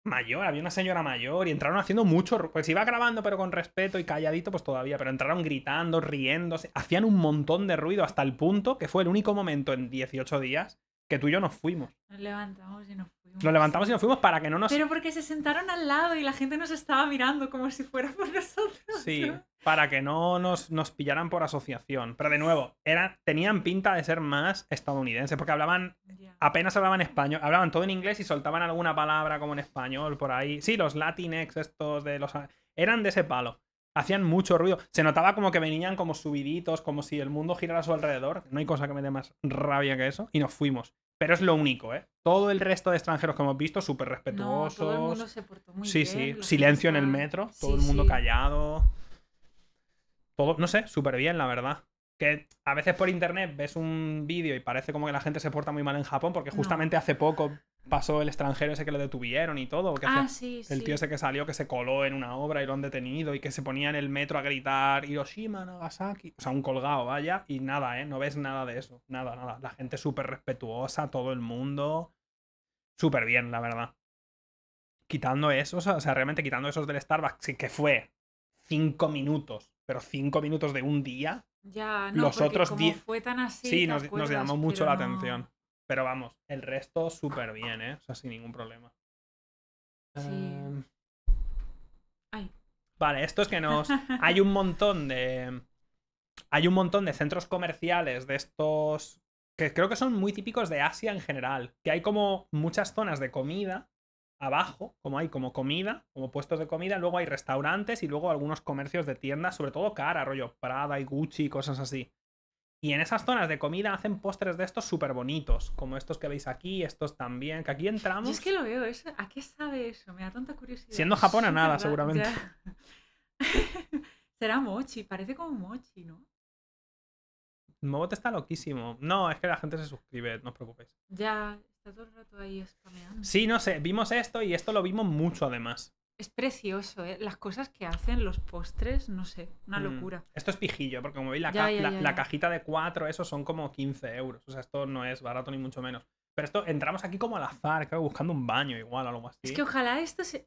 mayor, había una señora mayor y entraron haciendo mucho Pues iba grabando, pero con respeto y calladito, pues todavía. Pero entraron gritando, riéndose, hacían un montón de ruido hasta el punto que fue el único momento en 18 días que tú y yo nos fuimos. Nos levantamos y nos fuimos. Nos levantamos y nos fuimos para que no nos. Pero porque se sentaron al lado y la gente nos estaba mirando como si fuera por nosotros. Sí, para que no nos, nos pillaran por asociación. Pero de nuevo, tenían pinta de ser más estadounidenses, porque hablaban. Apenas hablaban español, hablaban todo en inglés y soltaban alguna palabra como en español por ahí. Sí, los Latinx, estos de los. Eran de ese palo hacían mucho ruido. Se notaba como que venían como subiditos, como si el mundo girara a su alrededor. No hay cosa que me dé más rabia que eso. Y nos fuimos. Pero es lo único, ¿eh? Todo el resto de extranjeros que hemos visto, súper respetuosos. todo el mundo se portó muy sí, bien. Sí, Silencio en el metro, todo el mundo callado. Todo, no sé, súper bien, la verdad. Que a veces por internet ves un vídeo y parece como que la gente se porta muy mal en Japón, porque justamente hace poco pasó el extranjero ese que lo detuvieron y todo. Ah, el tío ese que salió, que se coló en una obra y lo han detenido y que se ponía en el metro a gritar Hiroshima, Nagasaki. O sea, un colgado, vaya, y nada, ¿eh? No ves nada de eso. Nada, nada. La gente súper respetuosa, todo el mundo. Súper bien, la verdad. Quitando eso, o sea, realmente quitando esos del Starbucks, que fue cinco minutos, pero cinco minutos de un día. Ya, los otros como Sí, nos, llamó mucho la atención. Pero vamos, el resto súper bien, ¿eh? O sea, sin ningún problema. Em, vale, esto es que nos. Hay un montón de. Hay un montón de centros comerciales de estos. que creo que son muy típicos de Asia en general. Que hay como muchas zonas de comida abajo, como hay como comida, como puestos de comida, luego hay restaurantes y luego algunos comercios de tiendas, sobre todo cara, rollo Prada y Gucci, cosas así. Y en esas zonas de comida hacen postres de estos súper bonitos, como estos que veis aquí, estos también, que aquí entramos. es que lo veo, ¿a qué sabe eso? Me da tanta curiosidad. Siendo Japón a nada, seguramente. Será mochi, parece como mochi, ¿no? Mobot está loquísimo. No, es que la gente se suscribe, no os preocupéis. Ya, está todo el rato ahí spameando. Sí, no sé, vimos esto y esto lo vimos mucho además. Es precioso, ¿eh? las cosas que hacen, los postres, no sé, una mm. locura. Esto es pijillo, porque como veis, la, la, cajita de cuatro, eso son como 15 euros. O sea, esto no es barato ni mucho menos. Pero esto, entramos aquí como al azar, creo, buscando un baño igual o algo así. Es que ojalá esto se,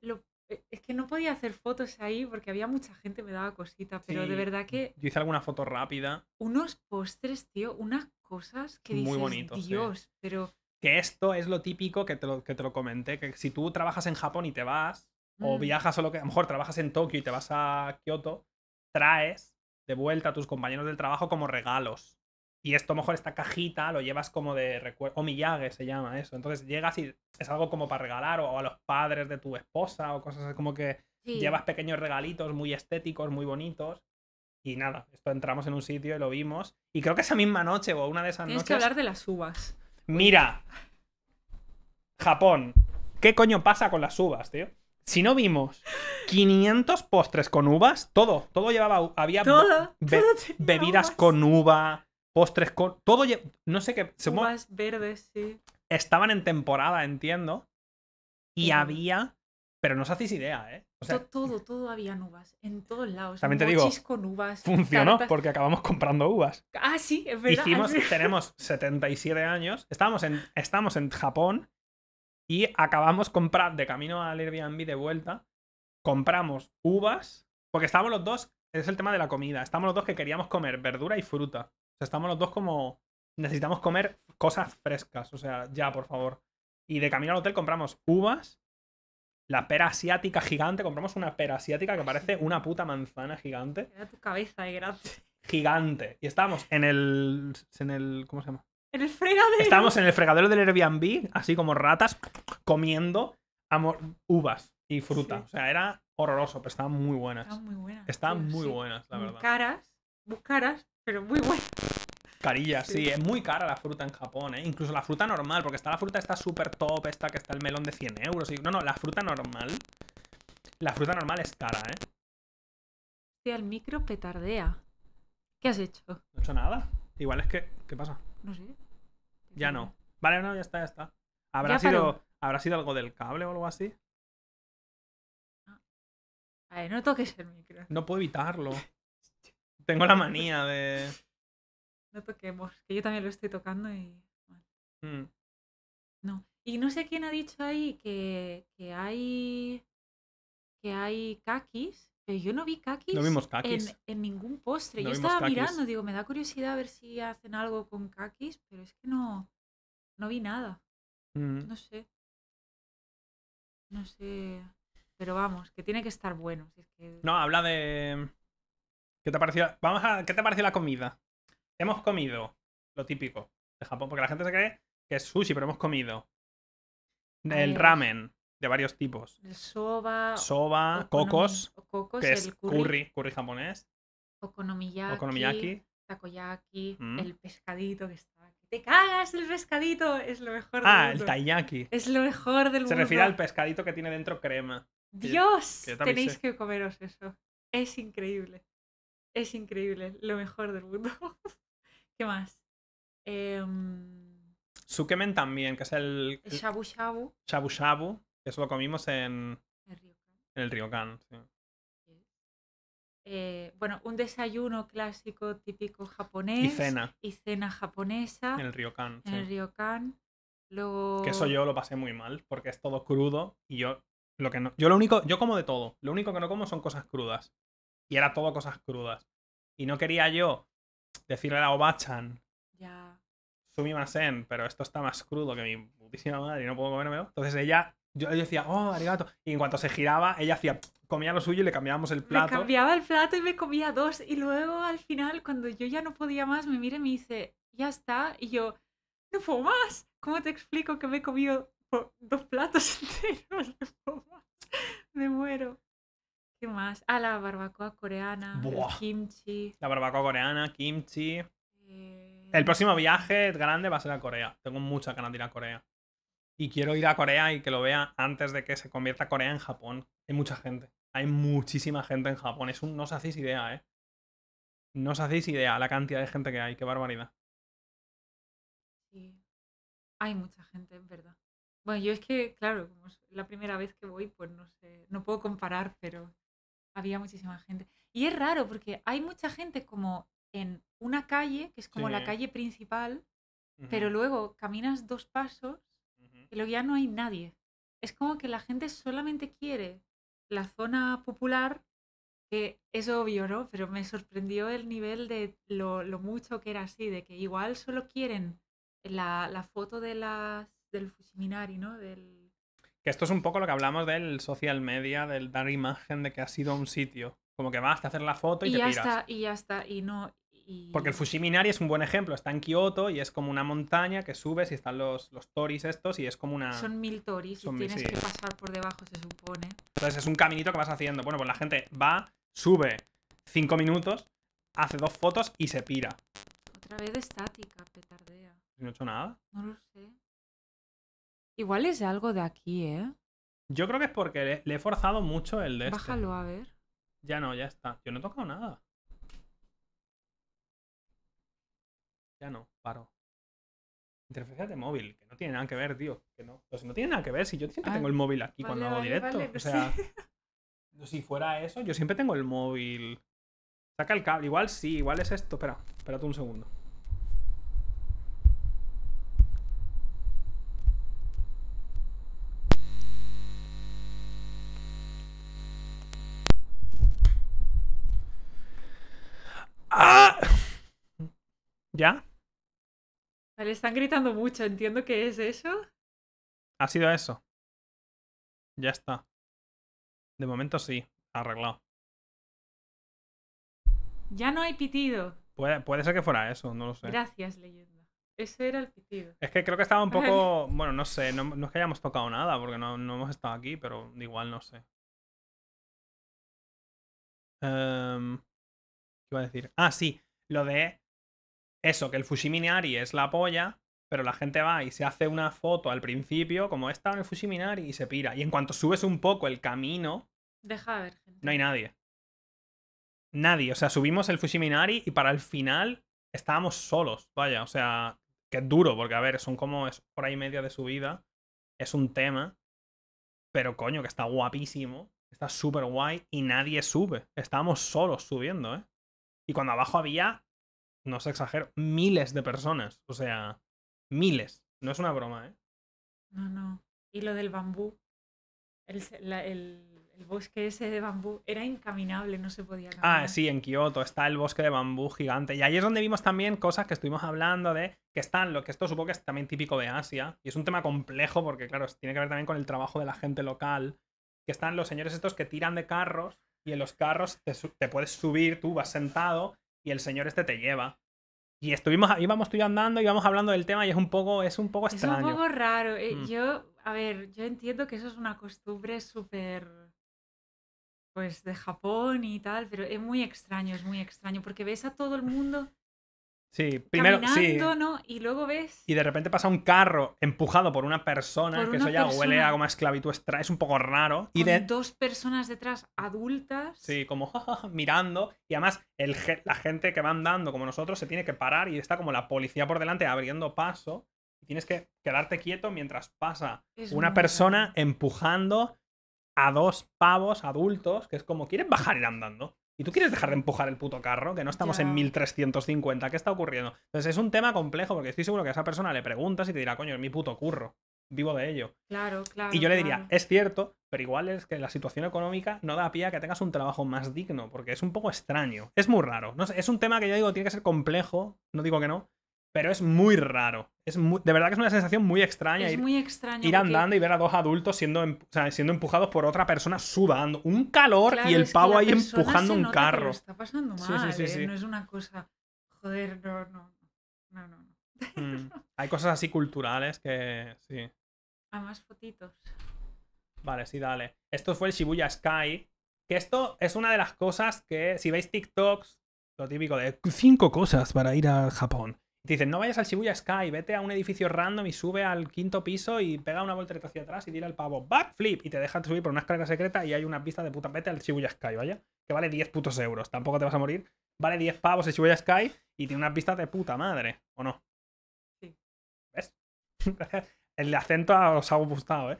eh, es que no podía hacer fotos ahí porque había mucha gente, me daba cosita, pero de verdad que. Yo hice alguna foto rápida. Unos postres, tío, unas cosas que dices, Dios, pero. Que esto es lo típico que que te lo comenté, que si tú trabajas en Japón y te vas, o mm. viajas o lo que. A lo mejor trabajas en Tokio y te vas a Kyoto. traes de vuelta a tus compañeros del trabajo como regalos. Y esto, a lo mejor, esta cajita lo llevas como de recuerdo. O Miyage se llama eso. Entonces llegas y es algo como para regalar, o, a los padres de tu esposa, o cosas así como que llevas pequeños regalitos muy estéticos, muy bonitos. Y nada, esto entramos en un sitio y lo vimos. Y creo que esa misma noche o una de esas noches. Tienes que hablar de las uvas. Mira, Japón, ¿qué coño pasa con las uvas, tío? si no vimos 500 postres con uvas, todo, todo llevaba, había bebidas con uva, postres con, todo, no sé qué. Uvas verdes, sí. Estaban en temporada, entiendo. Y había, pero no os hacéis idea, ¿eh? O sea, todo, todo, había uvas, en todos lados. También te digo, con uvas, funcionó porque acabamos comprando uvas. Ah, sí, es verdad. Hicimos, tenemos 77 años, estábamos en, estábamos en Japón y acabamos comprar de camino al Airbnb de vuelta. Compramos uvas, porque estábamos los dos, es el tema de la comida, estábamos los dos que queríamos comer verdura y fruta. O sea, estábamos los dos como necesitamos comer cosas frescas, o sea, ya, por favor. Y de camino al hotel compramos uvas, la pera asiática gigante, compramos una pera asiática que parece una puta manzana gigante. Era tu cabeza ahí, gracias. Gigante. Y estábamos en el en el ¿cómo se llama? En El fregadero. Estábamos en el fregadero del Airbnb, así como ratas, comiendo uvas y fruta. O sea, era horroroso, pero estaban muy buenas. Estaban muy buenas. Estaban muy buenas, la verdad. Caras, muy caras, pero muy buenas. Carillas, sí. es muy cara la fruta en Japón, ¿eh? incluso la fruta normal, porque está la fruta está súper top, esta que está el melón de 100 euros. Y... No, no, la fruta normal. La fruta normal es cara, ¿eh? si el micro petardea. ¿Qué has hecho? No he hecho nada. Igual es que. ¿Qué pasa? No sé. Ya no. Vale, no, ya está, ya está. ¿Habrá, sido, ¿habrá sido algo del cable o algo así? A ver, no toques el micro. No puedo evitarlo. Tengo la manía de. No toquemos. Que yo también lo estoy tocando y. Mm. no. Y no sé quién ha dicho ahí que, que hay. que hay kakis pero yo no vi kakis, En, ningún postre. yo estaba mirando, digo, me da curiosidad a ver si hacen algo con kakis, pero es que no, no vi nada. Mm. No sé. No sé. Pero vamos, que tiene que estar bueno. No, habla de. ¿Qué te pareció? Vamos a. ¿Qué te pareció la comida? Hemos comido lo típico de Japón, porque la gente se cree que es sushi, pero hemos comido el ramen, de varios tipos. El soba. Soba, cocos. curry. curry. japonés. Okonomiyaki. Takoyaki. Mm. El pescadito que está aquí. ¡Te cagas el pescadito! Es lo mejor del mundo. Ah, el taiyaki. Es lo mejor del mundo. Se refiere al pescadito que tiene dentro crema. ¡Dios! tenéis que comeros eso. Es increíble. Es increíble. Lo mejor del mundo. ¿Qué más? Em, Sukemen también, que es el. el shabu shabu. Shabu shabu eso lo comimos en. El en el Ryokan, eh, bueno, un desayuno clásico típico japonés. Y cena. Y cena japonesa. En el Ryokan. En el Ryokan. Luego... Que eso yo lo pasé muy mal, porque es todo crudo y yo lo que no... Yo lo único... Yo como de todo. Lo único que no como son cosas crudas. Y era todo cosas crudas. Y no quería yo decirle a Obachan... Ya. Sumimasen, pero esto está más crudo que mi putísima madre y no puedo comérmelo. Entonces ella yo, decía, oh, arigato. Y en cuanto se giraba, ella hacía, comía lo suyo y le cambiábamos el plato. Me cambiaba el plato y me comía dos. Y luego al final, cuando yo ya no podía más, me mira y me dice, ya está. Y yo, no puedo más. ¿Cómo te explico que me he comido dos platos enteros? Me muero. ¿Qué más? Ah, la barbacoa coreana, kimchi. La barbacoa coreana, kimchi. Eh, el próximo viaje grande va a ser a Corea. Tengo mucha ganas de ir a Corea y quiero ir a Corea y que lo vea antes de que se convierta Corea en Japón. Hay mucha gente. Hay muchísima gente en Japón. Es un, no os hacéis idea, ¿eh? No os hacéis idea la cantidad de gente que hay. Qué barbaridad. Sí. Hay mucha gente, en verdad. Bueno, yo es que, claro, como la primera vez que voy, pues no sé, no puedo comparar, pero había muchísima gente. Y es raro porque hay mucha gente como en una calle, que es como la calle principal, pero luego caminas dos pasos que ya no hay nadie. Es como que la gente solamente quiere la zona popular, que es obvio, ¿no? Pero me sorprendió el nivel de lo, mucho que era así, de que igual solo quieren la, foto de las, del Fushiminari, ¿no? Del... Que esto es un poco lo que hablamos del social media, del dar imagen de que ha sido un sitio. Como que vas, a hacer la foto y, y ya Está, y ya está, y no, porque el Fushiminari es un buen ejemplo, está en Kioto y es como una montaña que subes y están los, los toris estos y es como una... Son mil toris y tienes que pasar por debajo, se supone. Entonces es un caminito que vas haciendo. Bueno, pues la gente va, sube cinco minutos, hace dos fotos y se pira. Otra vez estática, petardea. ¿No he hecho nada? No lo sé. Igual es algo de aquí, ¿eh? Yo creo que es porque le, he forzado mucho el de este. Bájalo a ver. Ya no, ya está. Yo no he tocado nada. Ya no, paro. Interfaz de móvil, que no tiene nada que ver, tío. Que no, pues no tiene nada que ver. Si yo siempre ah, tengo el móvil aquí cuando hago directo. o pues sea, si fuera eso, yo siempre tengo el móvil. Saca el cable. Igual sí, igual es esto. Espera, espérate un segundo. ¡Ah! ¿Ya? Le están gritando mucho, entiendo que es eso. Ha sido eso. Ya está. De momento sí, arreglado. Ya no hay pitido. Puede, puede ser que fuera eso, no lo sé. Gracias, leyenda. Ese era el pitido. Es que creo que estaba un poco. bueno, no sé, no, es que hayamos tocado nada, porque no, hemos estado aquí, pero igual no sé. Em, ¿Qué iba a decir? Ah, sí, lo de eso, que el Fushiminari es la polla, pero la gente va y se hace una foto al principio, como esta en el Fushiminari, y se pira. Y en cuanto subes un poco el camino. Deja ver gente. No hay nadie. Nadie. O sea, subimos el Fushiminari y para el final estábamos solos. Vaya, o sea, que es duro, porque a ver, son como es hora y media de subida. Es un tema. Pero coño, que está guapísimo. Está súper guay y nadie sube. Estábamos solos subiendo, ¿eh? Y cuando abajo había no se exagero, miles de personas. O sea, miles. No es una broma, ¿eh? No, no. Y lo del bambú. El, bosque ese de bambú era incaminable, no se podía caminar. Ah, sí, en Kioto está el bosque de bambú gigante. Y ahí es donde vimos también cosas que estuvimos hablando de que están, lo que esto supongo que es también típico de Asia. Y es un tema complejo porque, claro, tiene que ver también con el trabajo de la gente local. Que están los señores estos que tiran de carros y en los carros te puedes subir, tú vas sentado y el señor este te lleva. Y estuvimos, íbamos tú y yo andando, íbamos hablando del tema y es un poco, es un poco extraño. Es un poco raro. Eh, mm. Yo, a ver, yo entiendo que eso es una costumbre súper, pues, de Japón y tal, pero es muy extraño, es muy extraño, porque ves a todo el mundo Sí, primero sí. ¿no? Y luego ves. Y de repente pasa un carro empujado por una persona, que eso ya huele a como esclavitud extra, es un poco raro. y de... dos personas detrás adultas. Sí, como mirando. Y además, el, la gente que va andando como nosotros se tiene que parar y está como la policía por delante abriendo paso. Y tienes que quedarte quieto mientras pasa una persona empujando a dos pavos adultos, que es como, ¿quieren bajar y andando? ¿Y tú quieres dejar de empujar el puto carro? Que no estamos en 1350. ¿Qué está ocurriendo? Entonces es un tema complejo porque estoy seguro que a esa persona le preguntas y te dirá, coño, es mi puto curro. Vivo de ello. Claro, claro. Y yo le diría, es cierto, pero igual es que la situación económica no da pie a que tengas un trabajo más digno, porque es un poco extraño. Es muy raro. es un tema que yo digo tiene que ser complejo, no digo que no, pero es muy raro. Es de verdad que es una sensación muy extraña. Es ir, muy extraño ir andando y ver a dos adultos siendo, em-, siendo empujados por otra persona sudando. Un calor y el pavo ahí empujando un carro. está pasando mal, ¿eh? No es una cosa. Joder, no, no. No, no, no. Mm. Hay cosas así culturales que. Sí. A más fotitos. Vale, sí, dale. Esto fue el Shibuya Sky. Que esto es una de las cosas que, si veis TikToks, lo típico de cinco cosas para ir a Japón dicen, no vayas al Shibuya Sky, vete a un edificio random y sube al quinto piso y pega una voltereta hacia atrás y tira al pavo, backflip, y te dejan subir por una escalera secreta y hay una pista de puta, vete al Shibuya Sky, vaya, que vale 10 putos euros, tampoco te vas a morir, vale 10 pavos el Shibuya Sky y tiene una pista de puta madre, ¿o no? Sí. ¿Ves? el acento os ha gustado, ¿eh?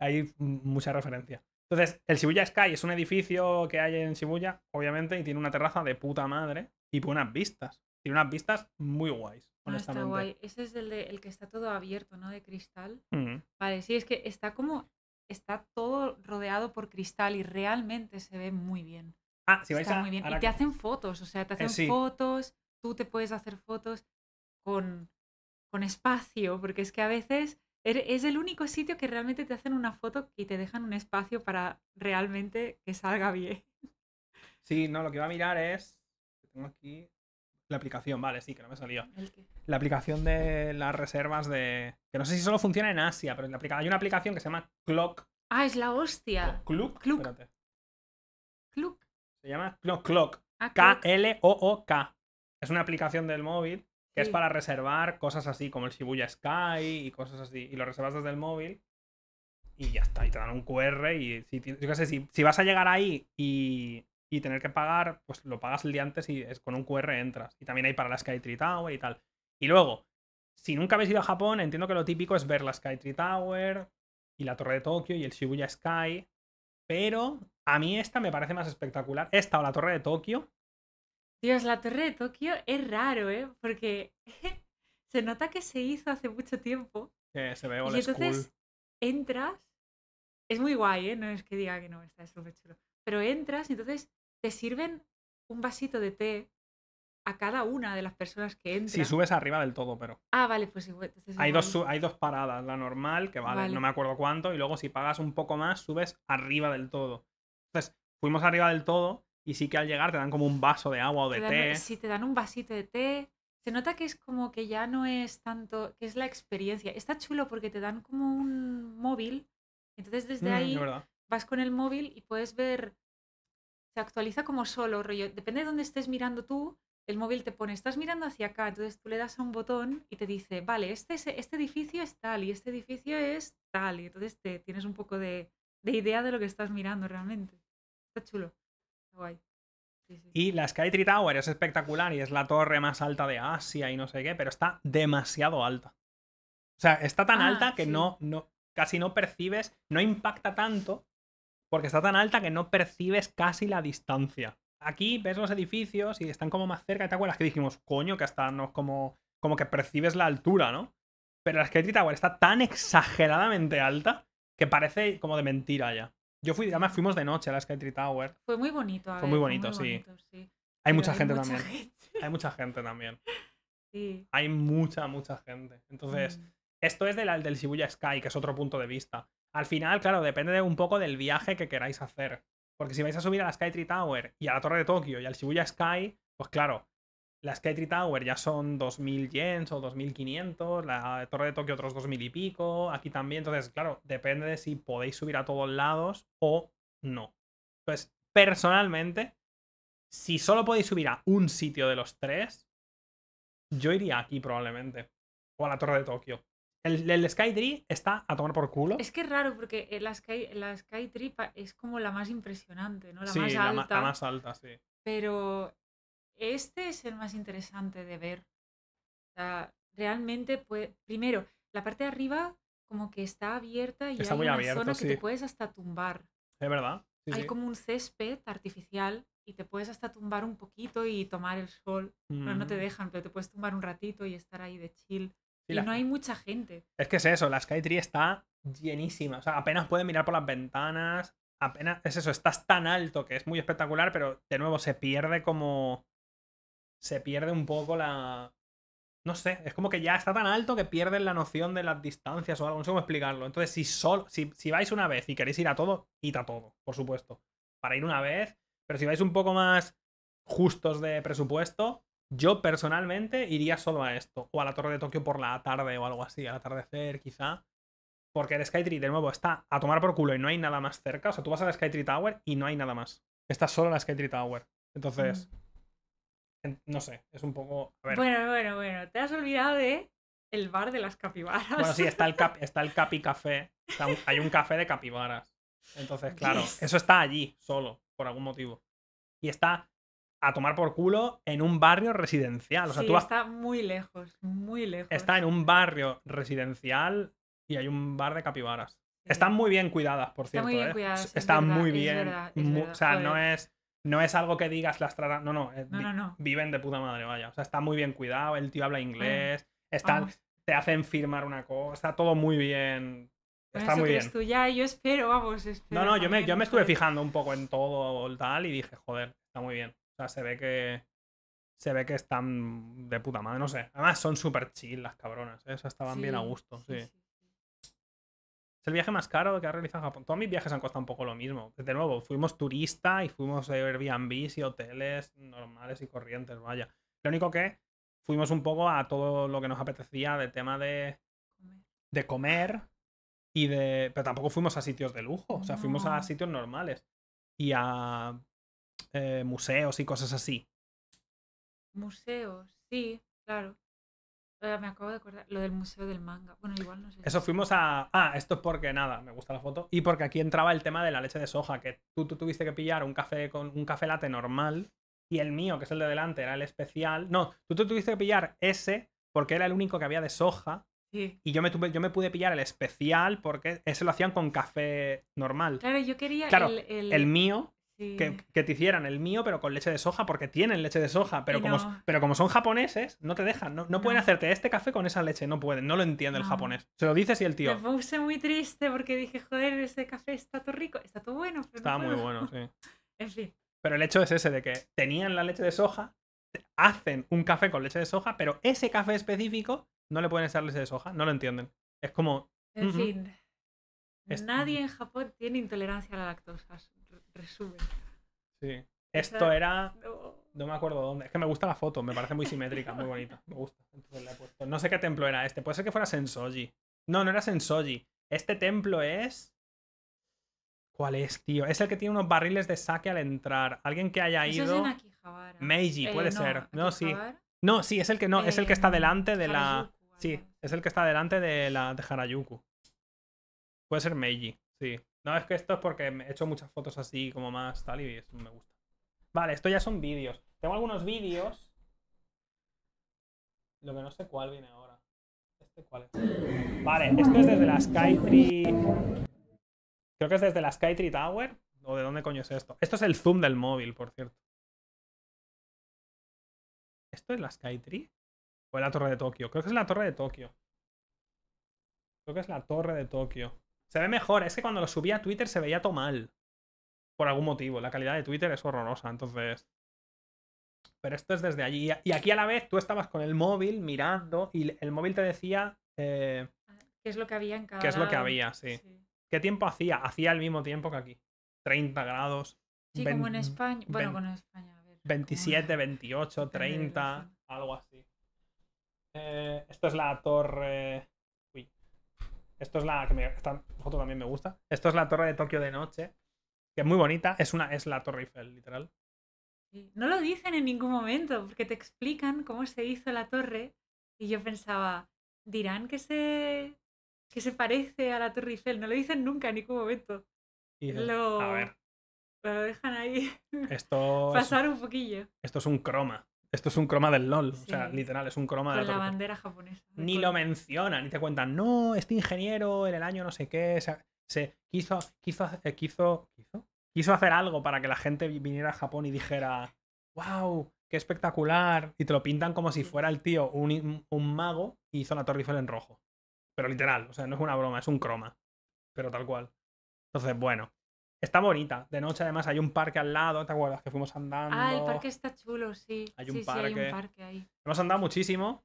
Hay mucha referencia. Entonces, el Shibuya Sky es un edificio que hay en Shibuya, obviamente, y tiene una terraza de puta madre y buenas vistas. Tiene unas vistas muy guays. Ah, no, guay. Ese es el, de, el, que está todo abierto, ¿no? De cristal. Vale, sí, es que está como. Está todo rodeado por cristal y realmente se ve muy bien. Ah, sí vais está muy bien. Y te hacen fotos, o sea, te eh, hacen fotos, tú te puedes hacer fotos con, espacio, porque es que a veces er, es el único sitio que realmente te hacen una foto y te dejan un espacio para realmente que salga bien. Sí, no, lo que iba a mirar es. Tengo aquí la aplicación, vale, sí, que no me salió. La aplicación de las reservas de. Que no sé si solo funciona en Asia, pero en hay una aplicación que se llama Clock. Ah, es la hostia. Clock. Clock. Clock. Se llama no, Clock. K-L-O-O-K. Ah, es una aplicación del móvil que es para reservar cosas así como el Shibuya Sky y cosas así. Y lo reservas desde el móvil y ya está. Y te dan un QR y yo qué sé, si, si vas a llegar ahí y y tener que pagar, pues lo pagas el día antes y es, con un QR entras. Y también hay para la Skytree Tower y tal. Y luego, si nunca habéis ido a Japón, entiendo que lo típico es ver la Skytree Tower y la Torre de Tokio y el Shibuya Sky. Pero a mí esta me parece más espectacular. Esta o la Torre de Tokio. Dios, la Torre de Tokio es raro, ¿eh? Porque se nota que se hizo hace mucho tiempo. Que se ve old Y entonces entras. Es muy guay, ¿eh? No es que diga que no, está súper chulo. Pero entras y entonces te sirven un vasito de té a cada una de las personas que entran. Si subes arriba del todo, pero. Ah, vale, pues sí. Hay, dos, hay dos paradas, la normal, que vale, no me acuerdo cuánto, y luego si pagas un poco más, subes arriba del todo. Entonces, fuimos arriba del todo y sí que al llegar te dan como un vaso de agua o de té. si te dan un vasito de té. Se nota que es como que ya no es tanto, que es la experiencia. Está chulo porque te dan como un móvil, entonces desde mm, ahí vas con el móvil y puedes ver se actualiza como solo, rollo, depende de dónde estés mirando tú, el móvil te pone, estás mirando hacia acá, entonces tú le das a un botón y te dice, vale, este, este edificio es tal y este edificio es tal, y entonces te tienes un poco de, idea de lo que estás mirando realmente. Está chulo, está guay. Y la Skytree Tower es espectacular y es la torre más alta de Asia y no sé qué, pero está demasiado alta. O sea, está tan ah, alta que no, no, casi no percibes, no impacta tanto porque está tan alta que no percibes casi la distancia. Aquí ves los edificios y están como más cerca. ¿Te acuerdas que dijimos, coño, que hasta no es como, como que percibes la altura, ¿no? Pero la Skytree Tower está tan exageradamente alta que parece como de mentira ya. Yo fui, además fuimos de noche a la Skytree Tower. Fue muy bonito. A Fue muy bonito, sí. Hay mucha gente también. Hay mucha gente también. Sí. Hay mucha, mucha gente. Entonces, mm. esto es del, del Shibuya Sky, que es otro punto de vista. Al final, claro, depende de un poco del viaje que queráis hacer. Porque si vais a subir a la Skytree Tower y a la Torre de Tokio y al Shibuya Sky, pues claro, la Skytree Tower ya son 2.000 yens o 2.500, la Torre de Tokio otros 2.000 y pico, aquí también. Entonces, claro, depende de si podéis subir a todos lados o no. Entonces, personalmente, si solo podéis subir a un sitio de los tres, yo iría aquí probablemente. O a la Torre de Tokio. El, el Skytree está a tomar por culo. Es que es raro porque la Sky, la Sky es como la más impresionante, ¿no? La más alta. más alta, sí. Pero este es el más interesante de ver. realmente, pues, primero, la parte de arriba como que está abierta y hay una zona que te puedes hasta tumbar. Es verdad. hay como un césped artificial y te puedes hasta tumbar un poquito y tomar el sol. no te mm. dejan, pero te puedes tumbar un ratito y estar ahí de chill. Y, no hay mucha gente. Es que es eso, la Skytree está llenísima. O sea, apenas puedes mirar por las ventanas. Apenas. Es eso, estás tan alto que es muy espectacular, pero de nuevo se pierde como. Se pierde un poco la. No sé, es como que ya está tan alto que pierden la noción de las distancias o algo, no sé cómo explicarlo. Entonces, si vais una vez y queréis ir a todo, id a todo, por supuesto. Para ir una vez, pero si vais un poco más justos de presupuesto, yo personalmente iría solo a esto, o a la Torre de Tokio por la tarde o algo así, al atardecer quizá. Porque el Skytree, de nuevo, está a tomar por culo y no hay nada más cerca. O sea, tú vas a la Skytree Tower y no hay nada más. Está solo la Skytree Tower. Entonces, no sé, es un poco... Bueno, bueno, bueno, te has olvidado de el bar de las capibaras. Bueno, sí, está el, está el Capi Café. hay un café de capibaras. Entonces, claro, eso está allí, solo, por algún motivo. Y está a tomar por culo en un barrio residencial. tú está muy lejos, muy lejos. Está en un barrio residencial y hay un bar de capibaras. Están muy bien cuidadas, por cierto. Están muy bien cuidadas. Están muy bien. o sea, no es, no es algo que digas las tratan. Eh, no, no, Viven de puta madre, vaya. O sea, está muy bien cuidado. El tío habla ah. inglés. Están, te hacen firmar una cosa. Está todo muy bien. está muy bien. Tú ya, yo espero, vamos. no, no, yo me, yo me estuve fijando un poco en todo tal y dije, joder, está muy bien. O sea, se ve que. Se ve que están de puta madre, no sé. Además, son súper chill las cabronas, ¿eh? o sea, estaban bien a gusto, sí. Es el viaje más caro que ha realizado Japón. Todos mis viajes han costado un poco lo mismo. Pues, de nuevo, fuimos turista y fuimos a Airbnb y hoteles normales y corrientes, vaya. Lo único que fuimos un poco a todo lo que nos apetecía de tema de, de comer y de... Pero tampoco fuimos a sitios de lujo, o sea, fuimos a sitios normales. Y a eh, museos y cosas así. Museos, sí, claro. me acabo de acordar lo del museo del manga. Bueno, igual no sé. Eso fuimos a. Ah, esto es porque nada, me gusta la foto. Y porque aquí entraba el tema de la leche de soja, que tú, tú tuviste que pillar un café con un café latte normal y el mío, que es el de delante, era el especial. No, tú, tuviste que pillar ese porque era el único que había de soja. Y yo me, yo me pude pillar el especial porque ese lo hacían con café normal. Claro, yo quería claro, el, mío que, te hicieran el mío, pero con leche de soja, porque tienen leche de soja, pero, como, pero como son japoneses, no te dejan, no, no, pueden hacerte este café con esa leche, no pueden, no lo entiende el japonés. Se lo dices y el tío. Me puse muy triste porque dije, joder, ese café está todo rico, está todo bueno. Pero está muy bueno, sí. en fin. Pero el hecho es ese de que tenían la leche de soja, hacen un café con leche de soja, pero ese café específico no le pueden echar leche de soja, no lo entienden. Es como... En fin. Nadie en Japón tiene intolerancia a la lactosa resumen. Sí. Esto era. No. me acuerdo dónde. Es que me gusta la foto, me parece muy simétrica, muy bonita. Me gusta. No sé qué templo era este. Puede ser que fuera Sensoji. No, no era Sensoji. Este templo es. ¿Cuál es, tío? Es el que tiene unos barriles de saque al entrar. Alguien que haya ido. Meiji, puede eh, ser. No, sí. No, sí, es el que no, es el que está eh, delante de la. Sí, es el que está delante de la de Harajuku. Puede ser Meiji, sí. No, es que esto es porque he hecho muchas fotos así como más tal y eso me gusta. Vale, esto ya son vídeos. Tengo algunos vídeos. Lo que no sé cuál viene ahora. ¿Este cuál es? Vale, esto es desde la Skytree. Creo que es desde la Skytree Tower. ¿O de dónde coño es esto? Esto es el zoom del móvil, por cierto. ¿Esto es la Skytree? ¿O es la torre de Tokio? Creo que es la torre de Tokio. Creo que es la torre de Tokio. Se ve mejor. Es que cuando lo subí a Twitter se veía todo mal. Por algún motivo. La calidad de Twitter es horrorosa. Entonces. Pero esto es desde allí. Y aquí a la vez tú estabas con el móvil mirando y el móvil te decía. Eh, ah, ¿Qué es lo que había en cada.? ¿Qué es lo que había, sí. ¿Qué tiempo hacía? Hacía el mismo tiempo que aquí. 30 grados. Sí, como en España. Bueno, con España. A ver, 27, 28, 30, algo así. Eh, esto es la torre. Esto es la que me, foto también me gusta. Esto es la torre de Tokio de noche, que es muy bonita. Es una es la torre Eiffel, literal. No lo dicen en ningún momento, porque te explican cómo se hizo la torre y yo pensaba, dirán que se que se parece a la torre Eiffel. No lo dicen nunca en ningún momento. Y lo, a ver. lo dejan ahí. Esto pasar un poquillo. Esto es un croma. Esto es un croma del LOL, o sea, literal, es un croma de la bandera japonesa. Ni lo mencionan, ni te cuentan, no, este ingeniero en el año no sé qué, o sea, se quiso, quiso, eh, quiso, quiso, hacer algo para que la gente viniera a Japón y dijera, wow, qué espectacular, y te lo pintan como si fuera el tío un, mago y hizo la Torre Eiffel en rojo. Pero literal, o sea, no es una broma, es un croma, pero tal cual. Entonces, bueno, Está bonita. De noche, además, hay un parque al lado, ¿te acuerdas? Que fuimos andando. Ah, el parque está chulo, sí. Hay un, sí, parque. Sí, hay un parque ahí. Hemos andado muchísimo.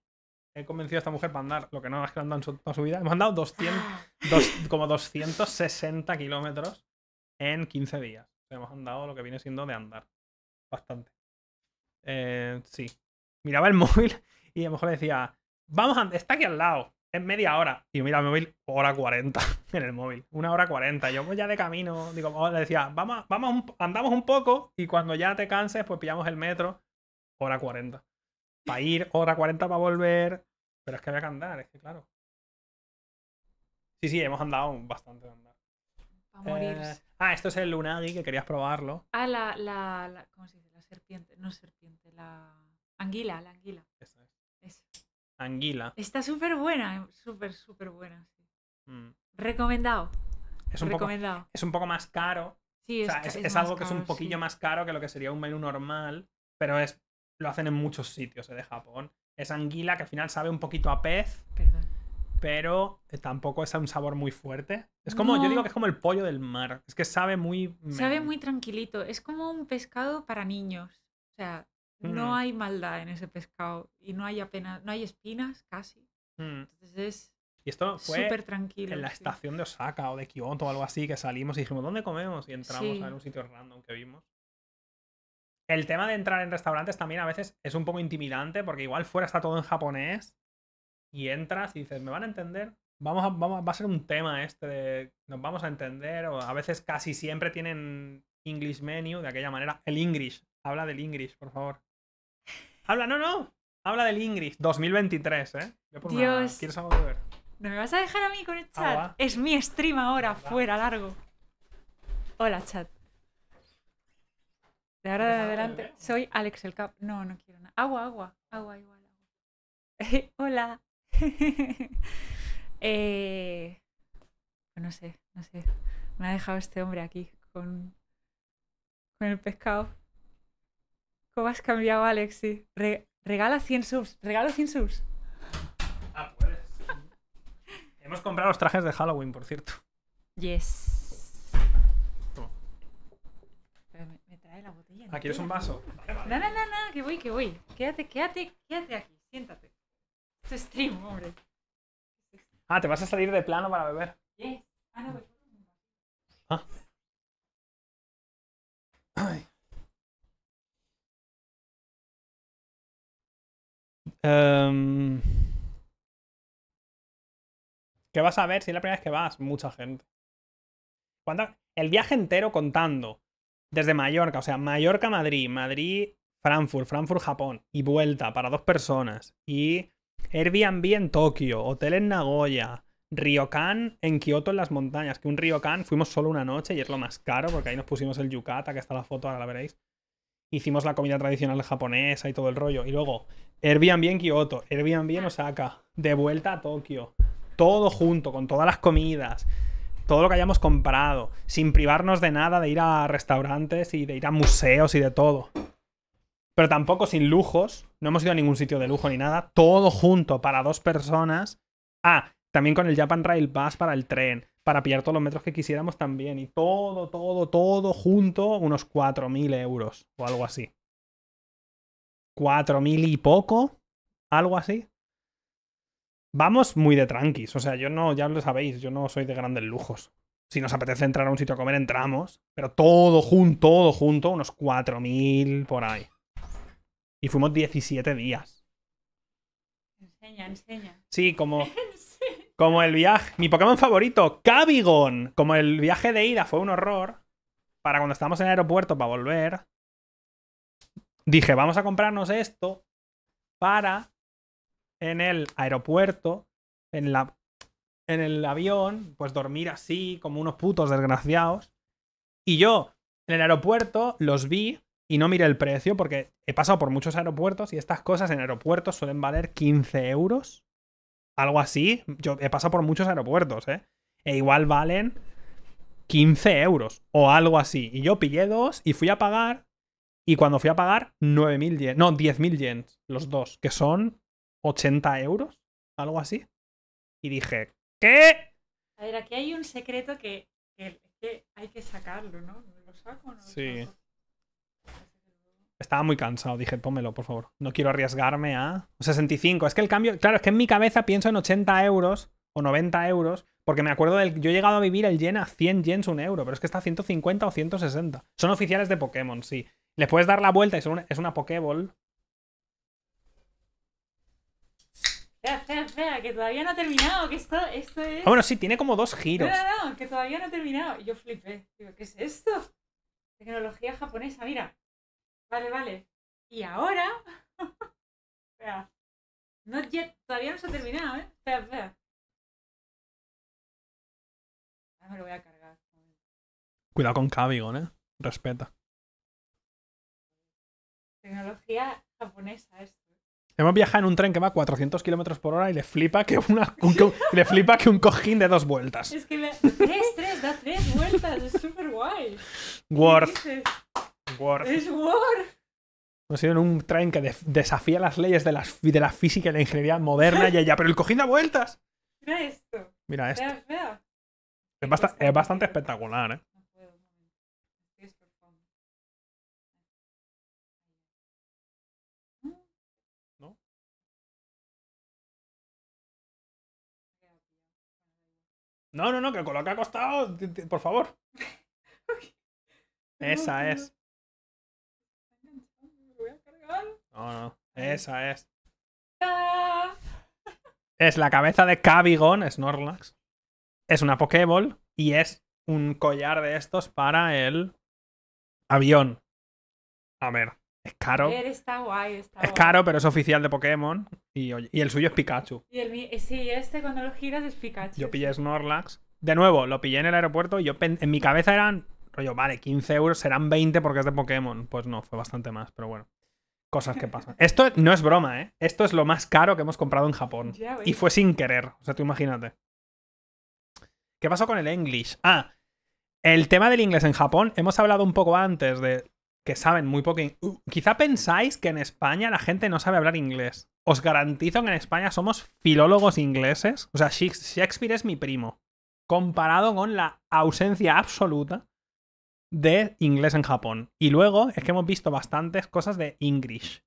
He convencido a esta mujer para andar, lo que no es que andan en su, toda su vida. Hemos andado ah. como 260 kilómetros en 15 días. Hemos andado lo que viene siendo de andar. Bastante. Eh, sí. Miraba el móvil y a lo mejor le decía, vamos, a... está aquí al lado es media hora. Y mira el móvil, hora 40 en el móvil. Una hora 40. Yo voy pues, ya de camino, digo, le decía, vamos, vamos andamos un poco y cuando ya te canses, pues pillamos el metro, hora 40. Para ir, hora 40 para volver. Pero es que había que andar, es que claro. Sí, sí, hemos andado bastante A morir. Eh, ah, esto es el Lunagi, que querías probarlo. Ah, la, la, ¿Cómo se dice? La serpiente. No serpiente, la. Anguila, la anguila. Anguila. Está súper buena, súper, súper buena. Mm. Recomendado. Es un, Poco, es un poco más caro. Sí, es, algo que es un poquillo más caro que lo que sería un menú normal, pero es, lo hacen en muchos sitios eh, de Japón. Es anguila que al final sabe un poquito a pez, pero eh, tampoco es un sabor muy fuerte. Es como, yo digo que es como el pollo del mar. Es que sabe muy... Sabe muy tranquilito. Es como un pescado para niños. O sea, no mm. hay maldad en ese pescado y no hay apenas, no hay espinas casi. Mm. Entonces es y esto fue súper tranquilo, en la estación de Osaka o de Kioto o algo así que salimos y dijimos, ¿dónde comemos? Y entramos en un sitio random que vimos. El tema de entrar en restaurantes también a veces es un poco intimidante porque igual fuera está todo en japonés y entras y dices, ¿me van a entender? Vamos a, vamos, va a ser un tema este de nos vamos a entender o a veces casi siempre tienen English menu de aquella manera. El English, habla del English, por favor. Habla, no, no. Habla del Ingrid. 2023, ¿eh? Dios. ¿Quieres ¿No me vas a dejar a mí con el ah, chat? es mi stream ahora, fuera, largo. Hola, chat. De ahora adelante soy Alex el Cap. No, no quiero nada. Agua, agua. Agua igual. Agua. Hola. eh... No sé, no sé. Me ha dejado este hombre aquí con, con el pescado. ¿Cómo has cambiado, Alexi? regala 100 subs. Regalo 100 subs. Ah, pues. Hemos comprado los trajes de Halloween, por cierto. Yes. me, trae la botella. Ah, un vaso? No, no, no, que voy, que voy. Quédate, quédate, quédate aquí. Siéntate. Esto es stream, hombre. Ah, te vas a salir de plano para beber. Ah, no, pues, Ah. Ay. Em, ¿Qué vas a ver si es la primera vez que vas? Mucha gente. El viaje entero contando. Desde Mallorca, o sea, Mallorca, Madrid, Madrid, Frankfurt, Frankfurt, Japón. Y vuelta para dos personas. Y Airbnb en Tokio, hotel en Nagoya, Ryokan en Kioto en las montañas. Que un Ryokan fuimos solo una noche y es lo más caro porque ahí nos pusimos el yukata, que está la foto, ahora la veréis hicimos la comida tradicional japonesa y todo el rollo. Y luego, Airbnb en Kioto, Airbnb en Osaka, de vuelta a Tokio, todo junto, con todas las comidas, todo lo que hayamos comprado, sin privarnos de nada, de ir a restaurantes y de ir a museos y de todo. Pero tampoco sin lujos, no hemos ido a ningún sitio de lujo ni nada, todo junto para dos personas. Ah, también con el Japan Rail Pass para el tren, para pillar todos los metros que quisiéramos también. Y todo, todo, todo junto, unos 4.000 euros o algo así. 4.000 y poco, algo así. Vamos muy de tranquis, o sea, yo no, ya lo sabéis, yo no soy de grandes lujos. Si nos apetece entrar a un sitio a comer, entramos. Pero todo junto, todo junto, unos 4.000 por ahí. Y fuimos 17 días. Enseña, enseña. Sí, como Como el viaje. Mi Pokémon favorito, Cavigon. Como el viaje de ida fue un horror. Para cuando estábamos en el aeropuerto para volver. Dije, vamos a comprarnos esto. Para en el aeropuerto. En la. En el avión. Pues dormir así, como unos putos desgraciados. Y yo, en el aeropuerto, los vi y no miré el precio porque he pasado por muchos aeropuertos y estas cosas en aeropuertos suelen valer 15 euros algo así. Yo he pasado por muchos aeropuertos, ¿eh? E igual valen 15 euros o algo así. Y yo pillé dos y fui a pagar. Y cuando fui a pagar, 9.000 yen. No, 10.000 yen, los dos, que son 80 euros, algo así. Y dije, ¿qué? A ver, aquí hay un secreto que, hay que sacarlo, ¿no? ¿Lo saco no? Lo sí. Estaba muy cansado, dije, pómelo por favor. No quiero arriesgarme a 65. Es que el cambio, claro, es que en mi cabeza pienso en 80 euros o 90 euros, porque me acuerdo del. Yo he llegado a vivir el yen a 100 yens un euro, pero es que está a 150 o 160. Son oficiales de Pokémon, sí. Le puedes dar la vuelta y es una Pokéball. Fea, fea, fea. que todavía no ha terminado, que esto, esto es. Ah, bueno, sí, tiene como dos giros. No, no, no, que todavía no ha terminado. Yo flipé. ¿qué es esto? Tecnología japonesa, mira. Vale, vale. Y ahora. Espera. No, todavía no se ha terminado, ¿eh? Espera, espera. Ahora me lo voy a cargar. Cuidado con Cavigon, ¿eh? Respeta. Tecnología japonesa, esto. Hemos viajado en un tren que va a 400 km por hora y le flipa que una, un, le flipa que un cojín de dos vueltas. Es que me, tres, tres, da tres vueltas, es súper guay. Worth. War Es War. Nos en un tren que desafía las leyes de, las de la física y la ingeniería moderna y allá, pero el cojín da vueltas. Mira esto. Mira esto. Es, es, bastante espectacular, ¿eh? ¿No? No, no, no, que con lo que ha costado, por favor. Esa es. No, no. Esa es. Ah. Es la cabeza de Cabigón Snorlax. Es una Pokéball y es un collar de estos para el avión. A ver, es caro. Está guay, es caro, pero es oficial de Pokémon. Y, el suyo es Pikachu. Y el, sí, este cuando lo giras es Pikachu. Yo pillé Snorlax. De nuevo, lo pillé en el aeropuerto y yo en mi cabeza eran, rollo, vale, 15 euros, serán 20 porque es de Pokémon. Pues no, fue bastante más, pero bueno cosas que pasan. Esto no es broma, ¿eh? Esto es lo más caro que hemos comprado en Japón. Y fue sin querer. O sea, tú imagínate. ¿Qué pasó con el English? Ah, el tema del inglés en Japón. Hemos hablado un poco antes de que saben muy poco. inglés. Uh, quizá pensáis que en España la gente no sabe hablar inglés. Os garantizo que en España somos filólogos ingleses. O sea, Shakespeare es mi primo. Comparado con la ausencia absoluta de inglés en Japón. Y luego es que hemos visto bastantes cosas de English.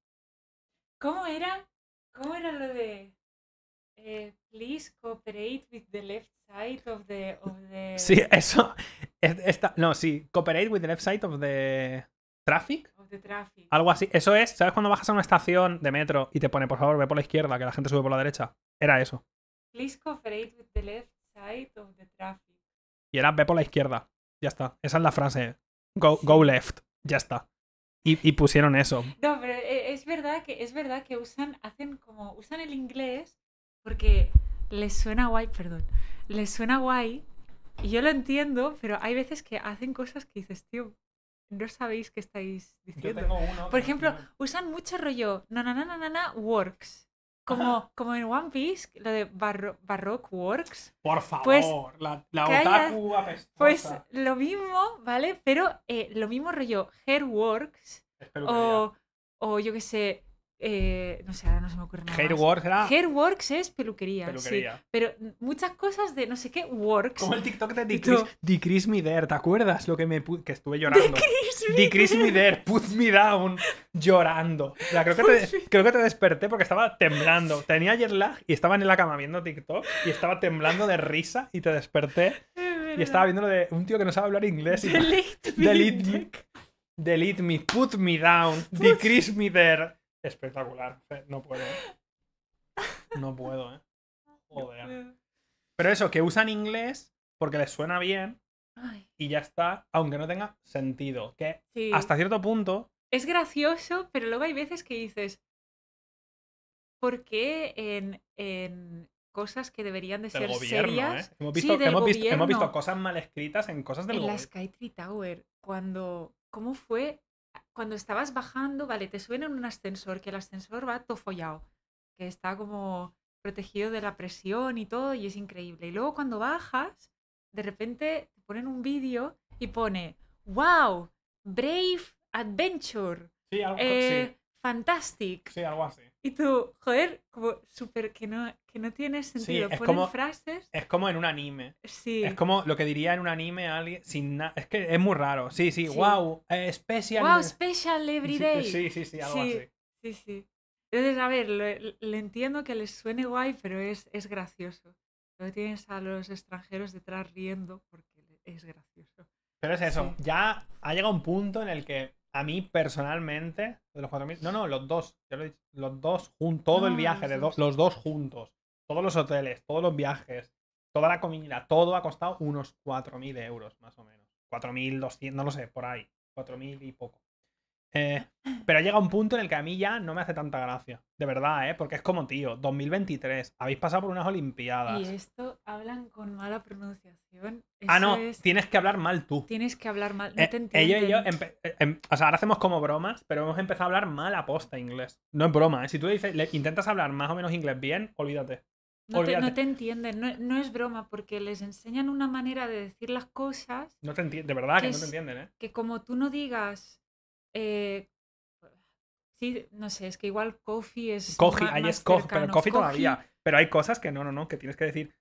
¿Cómo era? ¿Cómo era lo de eh, please cooperate with the left side of the, of the... Sí, eso. Esta, no, sí, cooperate with the left side of the traffic. Of the traffic. Algo así. Eso es, ¿sabes cuando bajas a una estación de metro y te pone, por favor, ve por la izquierda, que la gente sube por la derecha? Era eso. Please cooperate with the left side of the traffic. Y era ve por la izquierda. Ya está. Esa es la frase. Go, go left. Ya está. Y, pusieron eso. No, pero eh, es verdad que, es verdad que usan, hacen como, usan el inglés porque les suena guay, perdón, les suena guay y yo lo entiendo, pero hay veces que hacen cosas que dices, tío, no sabéis qué estáis diciendo. Por ejemplo, usan mucho rollo, no, no, no, no, no, works como, en One Piece, lo de Baroque Works. Por favor, pues, la, otaku Pues lo mismo, ¿vale? Pero eh, lo mismo rollo Hair Works o, o, yo qué sé, eh, no sé, ahora no se me ocurre nada. Hairworks Hairworks es peluquería. pero muchas cosas de no sé qué works. Como el TikTok de Chris Me There, ¿te acuerdas lo que me que estuve llorando? Dicris Me There, put me down, llorando. creo, que te, creo que te desperté porque estaba temblando. Tenía ayer lag y estaba en la cama viendo TikTok y estaba temblando de risa y te desperté. y estaba viendo lo de un tío que no sabe hablar inglés. Delete, me, delete, me, put me down, decrease me there espectacular. No puedo. No puedo, ¿eh? Joder. Pero eso, que usan inglés porque les suena bien y ya está, aunque no tenga sentido. Que hasta cierto punto. Es gracioso, pero luego hay veces que dices. ¿Por qué en, cosas que deberían de ser ¿eh? serias? Hemos, visto, hemos, visto, hemos, visto, cosas mal escritas en cosas del la Sky Tree Tower, cuando. ¿Cómo fue cuando estabas bajando, vale, te suben en un ascensor, que el ascensor va tofollado, que está como protegido de la presión y todo, y es increíble. Y luego cuando bajas, de repente te ponen un vídeo y pone, wow, Brave Adventure. Sí, algo, eh, Fantastic. Sí, algo así. Y tú, joder, como súper que no, que no tiene sentido. Sí, es como, frases. Es como en un anime. Sí. Es como lo que diría en un anime alguien sin nada. Es que es muy raro. Sí, sí. Wow, eh, special. Wow, special everyday. Sí, sí, sí, algo así. Sí, sí. Entonces, a ver, le, entiendo que les suene guay, pero es, es gracioso. Lo tienes a los extranjeros detrás riendo porque es gracioso. Pero es eso. Ya ha llegado un punto en el que a mí personalmente, de los 4.000, no, no, los dos, los dos, juntos, ah, todo el viaje, de dos, los dos juntos, todos los hoteles, todos los viajes, toda la comida, todo ha costado unos 4.000 euros, más o menos. 4.200, no lo sé, por ahí, 4.000 y poco. Eh, pero pero llegado un punto en el que a mí ya no me hace tanta gracia. De verdad, ¿eh? Porque es como, tío, 2023, habéis pasado por unas Olimpiadas. Y esto hablan con mala pronunciación. ah, no, tienes que hablar mal tú. Tienes que hablar mal. No eh, te entienden. yo, eh, em, o sea, ahora hacemos como bromas, pero hemos empezado a hablar mal posta inglés. No es broma, ¿eh? Si tú dices, intentas hablar más o menos inglés bien, olvídate. No te, entienden, no, es broma, porque les enseñan una manera de decir las cosas. No te de verdad que no te entienden, ¿eh? Que como tú no digas eh, sí, no sé, es que igual Coffee es. Coffee, ahí es Coffee, pero Coffee, todavía. Pero hay cosas que no, no, no, que tienes que decir.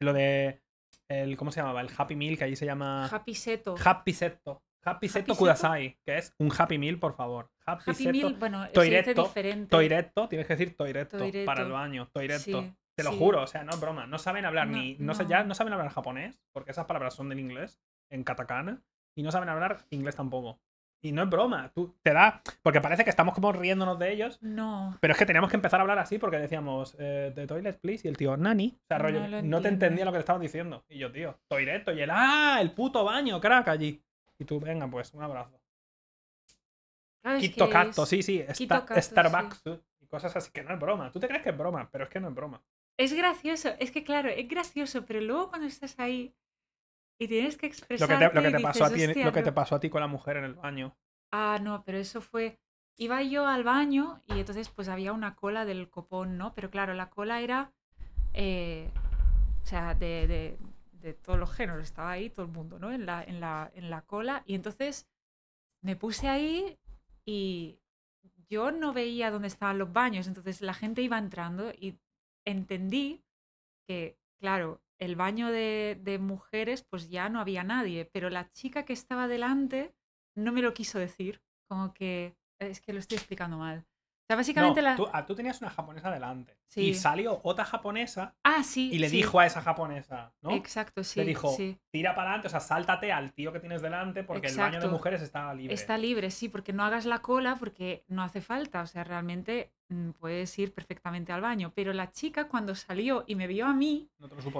Lo de. El, ¿Cómo se llamaba? El Happy Meal, que allí se llama. Happy Seto. Happy Seto. Happy, Seto Kudasai, que es un Happy Meal, por favor. Happy, Meal, bueno, tienes que decir toiretto, para el baño, Toireto. Te lo juro, o sea, no es broma. No saben hablar ni. No, ya no saben hablar japonés, porque esas palabras son del inglés, en katakana, y no saben hablar inglés tampoco. Y no es broma, tú te da. Porque parece que estamos como riéndonos de ellos. No. Pero es que teníamos que empezar a hablar así porque decíamos, eh, The Toilet, please. Y el tío, Nani. no, te entendía lo que le estaban diciendo. Y yo, tío, Toilet, y él, ¡ah! El puto baño, crack, allí. Y tú, venga, pues, un abrazo. Y Quito sí, sí. Starbucks y cosas así que no es broma. Tú te crees que es broma, pero es que no es broma. Es gracioso, es que claro, es gracioso, pero luego cuando estás ahí y tienes que expresar. Lo que te, pasó, a ti, lo que te pasó a ti con la mujer en el baño. Ah, no, pero eso fue. Iba yo al baño y entonces pues había una cola del copón, ¿no? Pero claro, la cola era. Eh, o sea, de, de, todos los géneros. Estaba ahí todo el mundo, ¿no? En la, en la, en la cola. Y entonces me puse ahí y yo no veía dónde estaban los baños. Entonces la gente iba entrando y entendí que, claro, el baño de, de, mujeres, pues ya no había nadie, pero la chica que estaba delante no me lo quiso decir, como que es que lo estoy explicando mal básicamente la... Ah, tú, tenías una japonesa delante. Y salió otra japonesa. Ah, Y le dijo a esa japonesa, ¿no? Exacto, sí. Le dijo, tira para adelante, o sea, sáltate al tío que tienes delante porque el baño de mujeres está libre. Está libre, sí, porque no hagas la cola porque no hace falta. O sea, realmente mm, puedes ir perfectamente al baño. Pero la chica cuando salió y me vio a mí,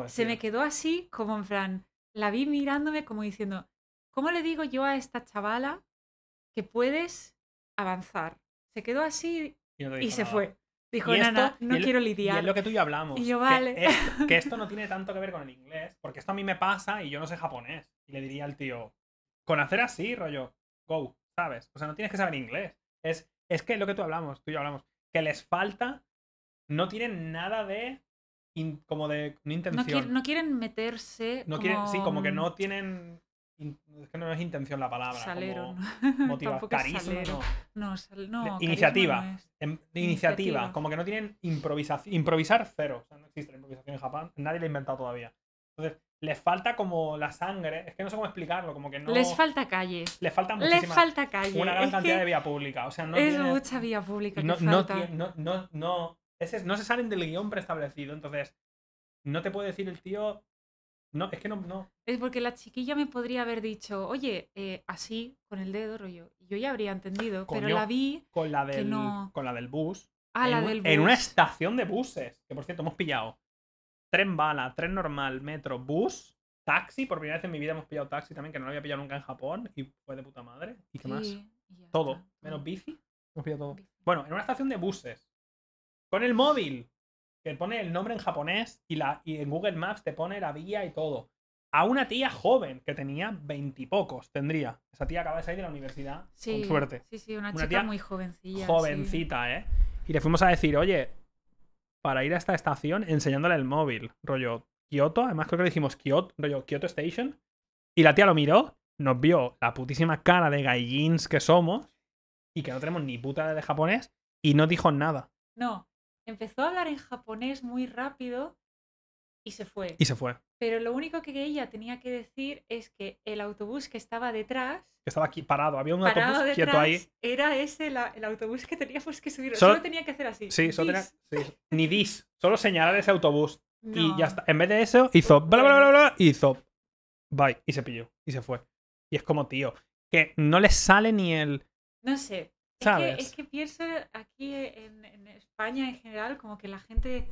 se me quedó así como en plan, la vi mirándome como diciendo, ¿cómo le digo yo a esta chavala que puedes avanzar? se quedó así y, se fue. Dijo, no quiero lidiar. Y es lo que tú y yo hablamos. Y yo, vale. Que, esto no tiene tanto que ver con el inglés, porque esto a mí me pasa y yo no sé japonés. Y le diría al tío, con hacer así, rollo, go, ¿sabes? O sea, no tienes que saber inglés. Es, es que lo que tú hablamos, tú y yo hablamos, que les falta, no tienen nada de. como de intención. No, quieren meterse. sí, como que no tienen es que no es intención la palabra. Salero. Como iniciativa. iniciativa. Como que no tienen improvisación. Improvisar cero. O sea, no existe la improvisación en Japón. Nadie la ha inventado todavía. Entonces, les falta como la sangre. Es que no sé cómo explicarlo. Como que no. Les falta calle. Les falta Les falta calle. Una gran cantidad de vía pública. O sea, no. Es mucha vía pública. falta. no, no, no, no se salen del guión preestablecido. Entonces, no te puede decir el tío no, es que no, Es porque la chiquilla me podría haber dicho, oye, eh, así, con el dedo, rollo. y Yo ya habría entendido, pero la vi. Con la del, con la del bus. Ah, en, una estación de buses, que por cierto hemos pillado tren bala, tren normal, metro, bus, taxi. Por primera vez en mi vida hemos pillado taxi también, que no lo había pillado nunca en Japón y fue de puta madre. ¿Y qué más? todo, menos bici. Hemos pillado todo. Bueno, en una estación de buses, con el móvil, que pone el nombre en japonés y, la, en Google Maps te pone la vía y todo. A una tía joven que tenía veintipocos, tendría. Esa tía acaba de salir de la universidad, sí, con suerte. Sí, sí, una, chica muy jovencilla. Jovencita, ¿eh? Y le fuimos a decir, oye, para ir a esta estación enseñándole el móvil, rollo Kyoto, además creo que le dijimos Kyoto, rollo Kyoto Station. Y la tía lo miró, nos vio la putísima cara de gallins que somos y que no tenemos ni puta de japonés y no dijo nada. No empezó a hablar en japonés muy rápido y se fue. Y se fue. Pero lo único que ella tenía que decir es que el autobús que estaba detrás. Que estaba aquí parado, había un autobús quieto ahí. Era ese el autobús que teníamos que subir. Solo, tenía que hacer así. Sí, solo tenía. Sí. Ni dis. Solo señalar ese autobús. Y ya está. En vez de eso, hizo. Bla, bla, bla, bla, Y hizo. Bye. Y se pilló. Y se fue. Y es como, tío. Que no le sale ni el. No sé. Es que, es pienso aquí en, España en general, como que la gente,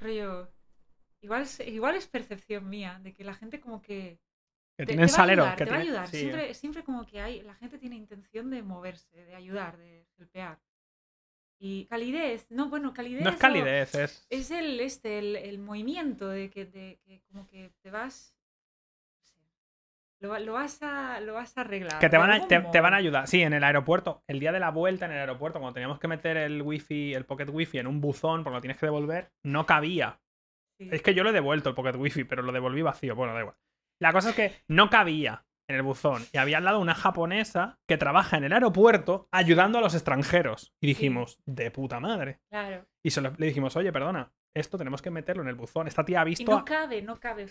rollo, igual es, igual es percepción mía, de que la gente como que... tienen salero. que va a ayudar. Siempre, como que hay, la gente tiene intención de moverse, de ayudar, de golpear. Y calidez, no, bueno, calidez. No es calidez, es. Es el, este, el, el movimiento de que, de que, como que te vas lo, lo, vas a, arreglar. Que te van a, ayudar. Sí, en el aeropuerto. El día de la vuelta en el aeropuerto, cuando teníamos que meter el wifi, el pocket wifi en un buzón, porque lo tienes que devolver, no cabía. Es que yo lo he devuelto el pocket wifi, pero lo devolví vacío. Bueno, da igual. La cosa es que no cabía el buzón y había al lado una japonesa que trabaja en el aeropuerto ayudando a los extranjeros. Y dijimos, de puta madre. Y le dijimos, oye, perdona, esto tenemos que meterlo en el buzón. Esta tía ha visto. Y no cabe, no cabe.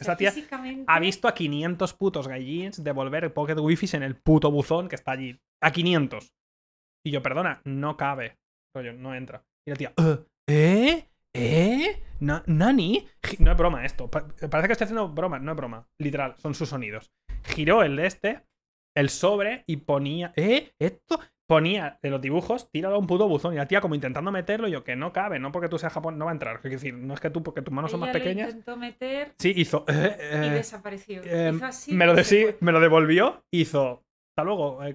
ha visto a 500 putos gallins devolver pocket wifi en el puto buzón que está allí. A 500. Y yo, perdona, no cabe. no entra. Y la tía, ¿eh? ¿Eh? ¿Eh? ¿Nani? No es broma esto. parece que estoy haciendo broma, no es broma. Literal, son sus sonidos giró el de este, el sobre, y ponía. ¿Eh? ¿Esto? Ponía de los dibujos, tíralo a un puto buzón. Y la tía, como intentando meterlo, yo, que no cabe, no porque tú seas japonés, no va a entrar. Es decir, no es que tú, porque tus manos son más pequeñas. intentó meter. Sí, hizo. Eh, y eh, desapareció. Eh, me lo, me lo devolvió, hizo. Hasta luego, el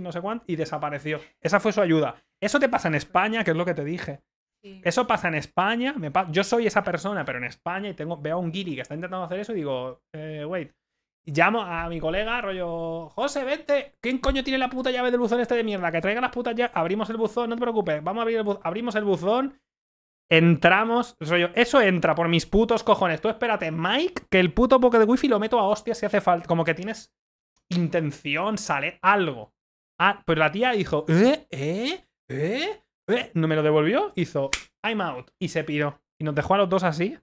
no sé cuánto, y desapareció. Esa fue su ayuda. Eso te pasa en España, que es lo que te dije. Eso pasa en España. yo soy esa persona, pero en España y tengo, veo a un guiri que está intentando hacer eso y digo, eh, wait, Llamo a mi colega, rollo, José, vente. ¿Quién coño tiene la puta llave del buzón este de mierda? Que traiga las putas ya. Abrimos el buzón, no te preocupes. Vamos a abrir el buzón. Abrimos el buzón. Entramos. Rollo, eso entra por mis putos cojones. Tú espérate, Mike, que el puto poke de wifi lo meto a hostias si hace falta. Como que tienes intención, sale algo. Ah, pero pues la tía dijo, ¿eh? ¿eh? ¿eh? ¿eh? No me lo devolvió. Hizo, I'm out. Y se piró. Y nos dejó a los dos así.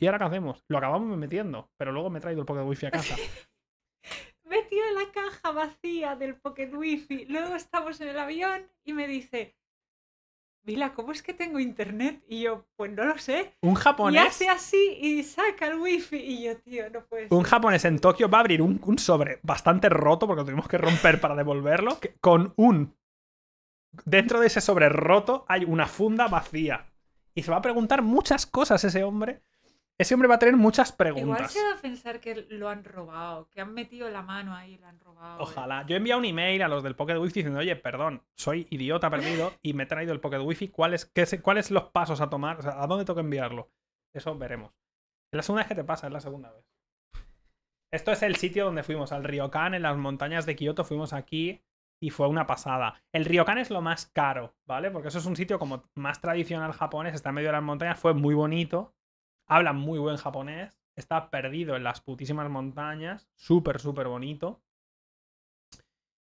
¿y ahora qué hacemos? Lo acabamos metiendo, pero luego me he traído el Pocket Wifi a casa. Metido en la caja vacía del Pocket Wifi. Luego estamos en el avión y me dice, Mila, ¿cómo es que tengo internet? Y yo, pues no lo sé. Un japonés. Y hace así y saca el wifi. Y yo, tío, no puedo. Un japonés en Tokio va a abrir un, sobre bastante roto, porque lo tuvimos que romper para devolverlo, con un. Dentro de ese sobre roto hay una funda vacía. Y se va a preguntar muchas cosas ese hombre ese hombre va a tener muchas preguntas. Igual se va a pensar que lo han robado, que han metido la mano ahí y lo han robado. ¿eh? Ojalá. Yo he enviado un email a los del Pocket Wifi diciendo, oye, perdón, soy idiota perdido y me he traído el Pocket Wifi. ¿Cuáles son los pasos a tomar? O sea, ¿a dónde tengo que enviarlo? Eso veremos. Es la segunda vez que te pasa, es la segunda vez. Esto es el sitio donde fuimos, al Ryokan, en las montañas de Kioto. Fuimos aquí y fue una pasada. El Ryokan es lo más caro, ¿vale? Porque eso es un sitio como más tradicional japonés, está en medio de las montañas, fue muy bonito habla muy buen japonés, está perdido en las putísimas montañas, súper, súper bonito.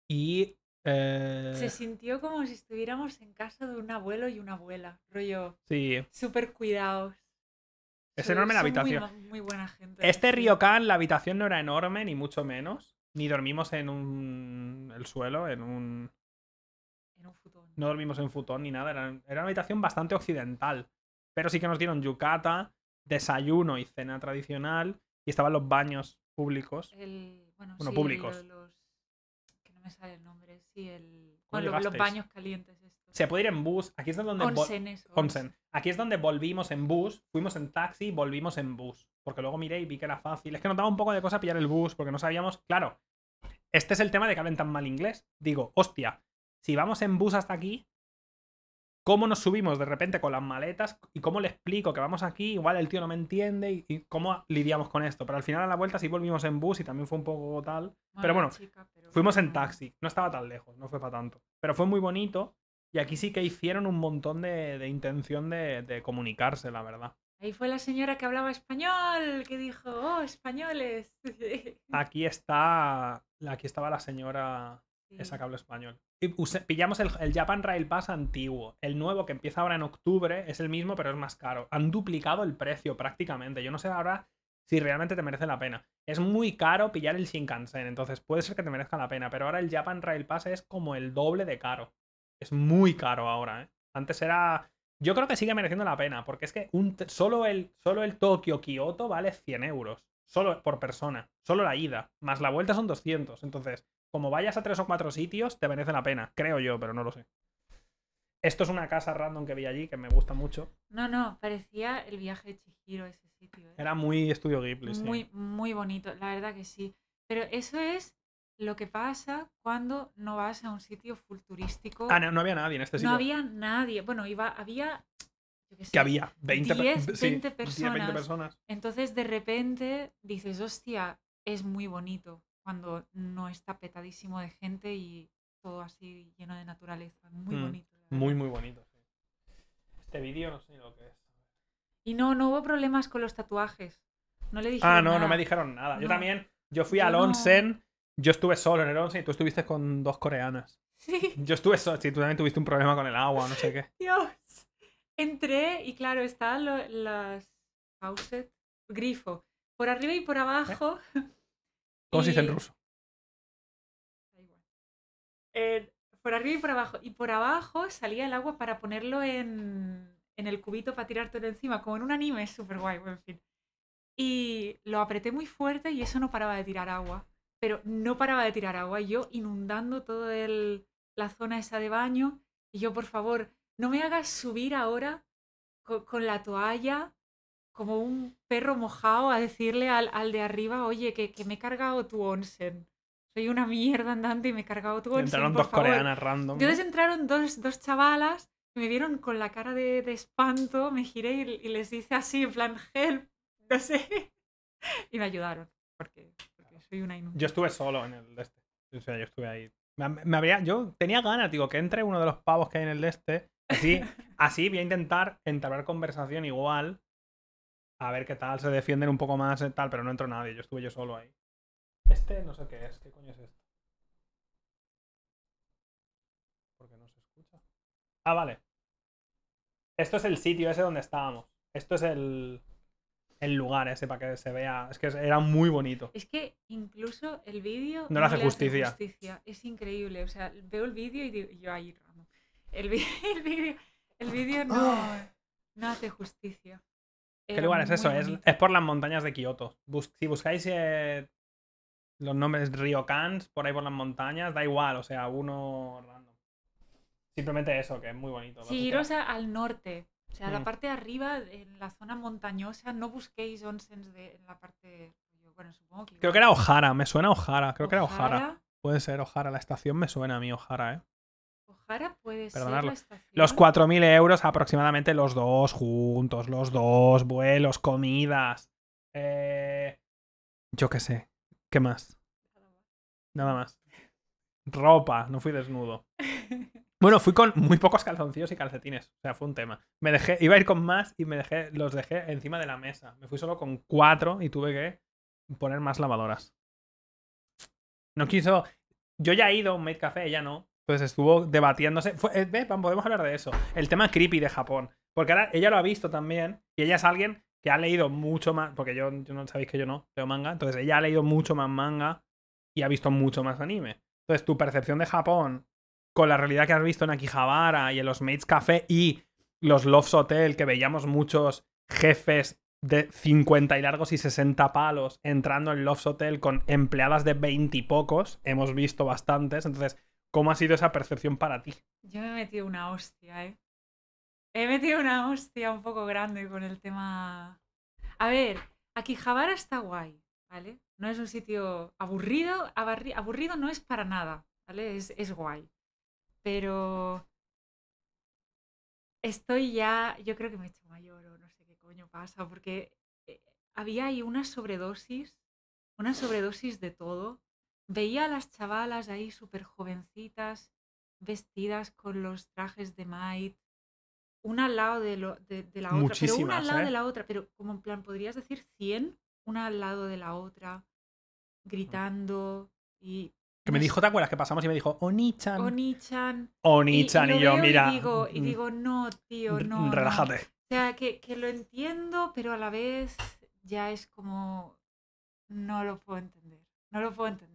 Y... Eh, Se sintió como si estuviéramos en casa de un abuelo y una abuela, rollo. Sí. Súper cuidados. Es enorme la habitación. Muy, buena Este Ryokan, la habitación no era enorme, ni mucho menos. Ni dormimos en un... el suelo, en un... En un futón. No dormimos en futón ni nada. Era, era una habitación bastante occidental. Pero sí que nos dieron yucata, desayuno y cena tradicional y estaban los baños públicos. bueno, públicos. los, que no me sale el nombre, sí, los, baños calientes. Se puede ir en bus. Aquí es donde Aquí es donde volvimos en bus, fuimos en taxi, volvimos en bus. Porque luego miré y vi que era fácil. Es que nos daba un poco de cosa pillar el bus porque no sabíamos. Claro, este es el tema de que hablen tan mal inglés. Digo, hostia, si vamos en bus hasta aquí, cómo nos subimos de repente con las maletas y cómo le explico que vamos aquí, igual el tío no me entiende y, cómo lidiamos con esto. Pero al final a la vuelta sí volvimos en bus y también fue un poco tal. pero bueno, fuimos en taxi, no estaba tan lejos, no fue para tanto. Pero fue muy bonito y aquí sí que hicieron un montón de, intención de, de comunicarse, la verdad. Ahí fue la señora que hablaba español, que dijo, oh, españoles. Aquí está, aquí estaba la señora es a español. Y pillamos el, Japan Rail Pass antiguo. El nuevo que empieza ahora en octubre es el mismo, pero es más caro. Han duplicado el precio prácticamente. Yo no sé ahora si realmente te merece la pena. Es muy caro pillar el Shinkansen, entonces puede ser que te merezca la pena, pero ahora el Japan Rail Pass es como el doble de caro. Es muy caro ahora, ¿eh? Antes era... Yo creo que sigue mereciendo la pena, porque es que solo el, solo el tokio Kioto vale 100 euros, solo por persona, solo la ida, más la vuelta son 200, entonces como vayas a tres o cuatro sitios, te merece la pena, creo yo, pero no lo sé. Esto es una casa random que vi allí que me gusta mucho. No, no, parecía el viaje de Chihiro ese sitio. ¿eh? Era muy estudio Ghibli, Muy, sí. muy bonito, la verdad que sí. Pero eso es lo que pasa cuando no vas a un sitio futurístico. Ah, no, había nadie en este sitio. No había nadie. Bueno, iba, había. había 20, personas. 20 personas. Entonces, de repente dices, hostia, es muy bonito cuando no está petadísimo de gente y todo así lleno de naturaleza. Muy mm, bonito. Muy, muy bonito. Este vídeo no sé lo que es. Y no, no hubo problemas con los tatuajes. No le ah, dijeron. Ah, no, no me dijeron nada. Yo también, yo fui al onsen. Yo estuve solo en el onsen y tú estuviste con dos coreanas. Sí. Yo estuve solo. Sí, tú también tuviste un problema con el agua, no sé qué. Dios. Entré y claro, están las faucet, grifo, por arriba y por ¿Eh? abajo. ¿Cómo se dice en ruso? por arriba y por abajo. Y por abajo salía el agua para ponerlo en, el cubito para tirar todo encima, como en un anime, es súper guay, en fin. Y lo apreté muy fuerte y eso no paraba de tirar agua. Pero no paraba de tirar agua. Yo inundando toda la zona esa de baño. Y yo, por favor, no me hagas subir ahora con la toalla como un perro mojado a decirle al, de arriba, oye, que, me he cargado tu onsen. Soy una mierda andante y me he cargado tu onsen. Entraron por dos favor. coreanas random. Entonces entraron dos, dos chavalas, me vieron con la cara de, espanto, me giré y, les hice así, en plan, help, no sé. Y me ayudaron, porque, soy una inútil. Yo estuve solo en el este. O yo estuve ahí. Me, yo tenía ganas, digo, que entre uno de los pavos que hay en el este. Así, así voy a intentar entablar conversación igual a ver qué tal, se defienden un poco más eh, tal, pero no entró nadie, yo estuve yo solo ahí. Este no sé qué es, ¿qué coño es esto? Porque no se escucha. Ah, vale. Esto es el sitio ese donde estábamos. Esto es el, lugar ese para que se vea. Es que era muy bonito. Es que incluso el vídeo. No, hace, justicia. Es increíble. O sea, veo el vídeo y digo, yo ahí, El vídeo el vídeo no, no hace justicia. ¿Qué lugar es eso? Es, por las montañas de Kioto. si buscáis eh, los nombres ryokans por ahí por las montañas, da igual, o sea, uno random. Simplemente eso, que es muy bonito. Sí, iros al norte. O sea, la mm. parte de arriba, en la zona montañosa, no busquéis onsens de, en la parte... Bueno, supongo que... Creo que era Ojara, me suena Ojara, creo que era Ojara. Puede ser Ojara, la estación me suena a mí Ojara, ¿eh? Jara puede los 4.000 euros aproximadamente los dos juntos, los dos, vuelos, comidas. Eh, yo qué sé. ¿Qué más? Nada más. Ropa, no fui desnudo. Bueno, fui con muy pocos calzoncillos y calcetines. O sea, fue un tema. Me dejé, iba a ir con más y me dejé, los dejé encima de la mesa. Me fui solo con cuatro y tuve que poner más lavadoras. No quiso. Yo ya he ido a un Made Café, ya no. Entonces pues estuvo debatiéndose. Eh, ve podemos hablar de eso. El tema creepy de Japón. Porque ahora ella lo ha visto también. Y ella es alguien que ha leído mucho más. Porque yo, yo no sabéis que yo no leo manga. Entonces ella ha leído mucho más manga y ha visto mucho más anime. Entonces tu percepción de Japón con la realidad que has visto en Akihabara y en los Mates Café y los Loves Hotel, que veíamos muchos jefes de 50 y largos y 60 palos entrando en Loves Hotel con empleadas de 20 y pocos. Hemos visto bastantes. Entonces ¿Cómo ha sido esa percepción para ti? Yo me he metido una hostia, ¿eh? He metido una hostia un poco grande con el tema. A ver, aquí Akihabara está guay, ¿vale? No es un sitio aburrido, aburrido no es para nada, ¿vale? Es, es guay. Pero estoy ya, yo creo que me he hecho mayor o no sé qué coño pasa, porque eh, había ahí una sobredosis, una sobredosis de todo Veía a las chavalas ahí súper jovencitas, vestidas con los trajes de Maid, una al lado de, lo, de, la otra, pero una al lado de ¿eh? la otra, pero como en plan, podrías decir 100, una al lado de la otra, mm. gritando y... Que me dijo, ¿te acuerdas que pasamos y me dijo, Onichan? Onichan. Onichan, y, yo, mira. Y digo, y mm, digo, no, tío, no. Relájate. O sea, que lo entiendo, pero a la vez ya es como. No lo puedo entender. No lo puedo entender.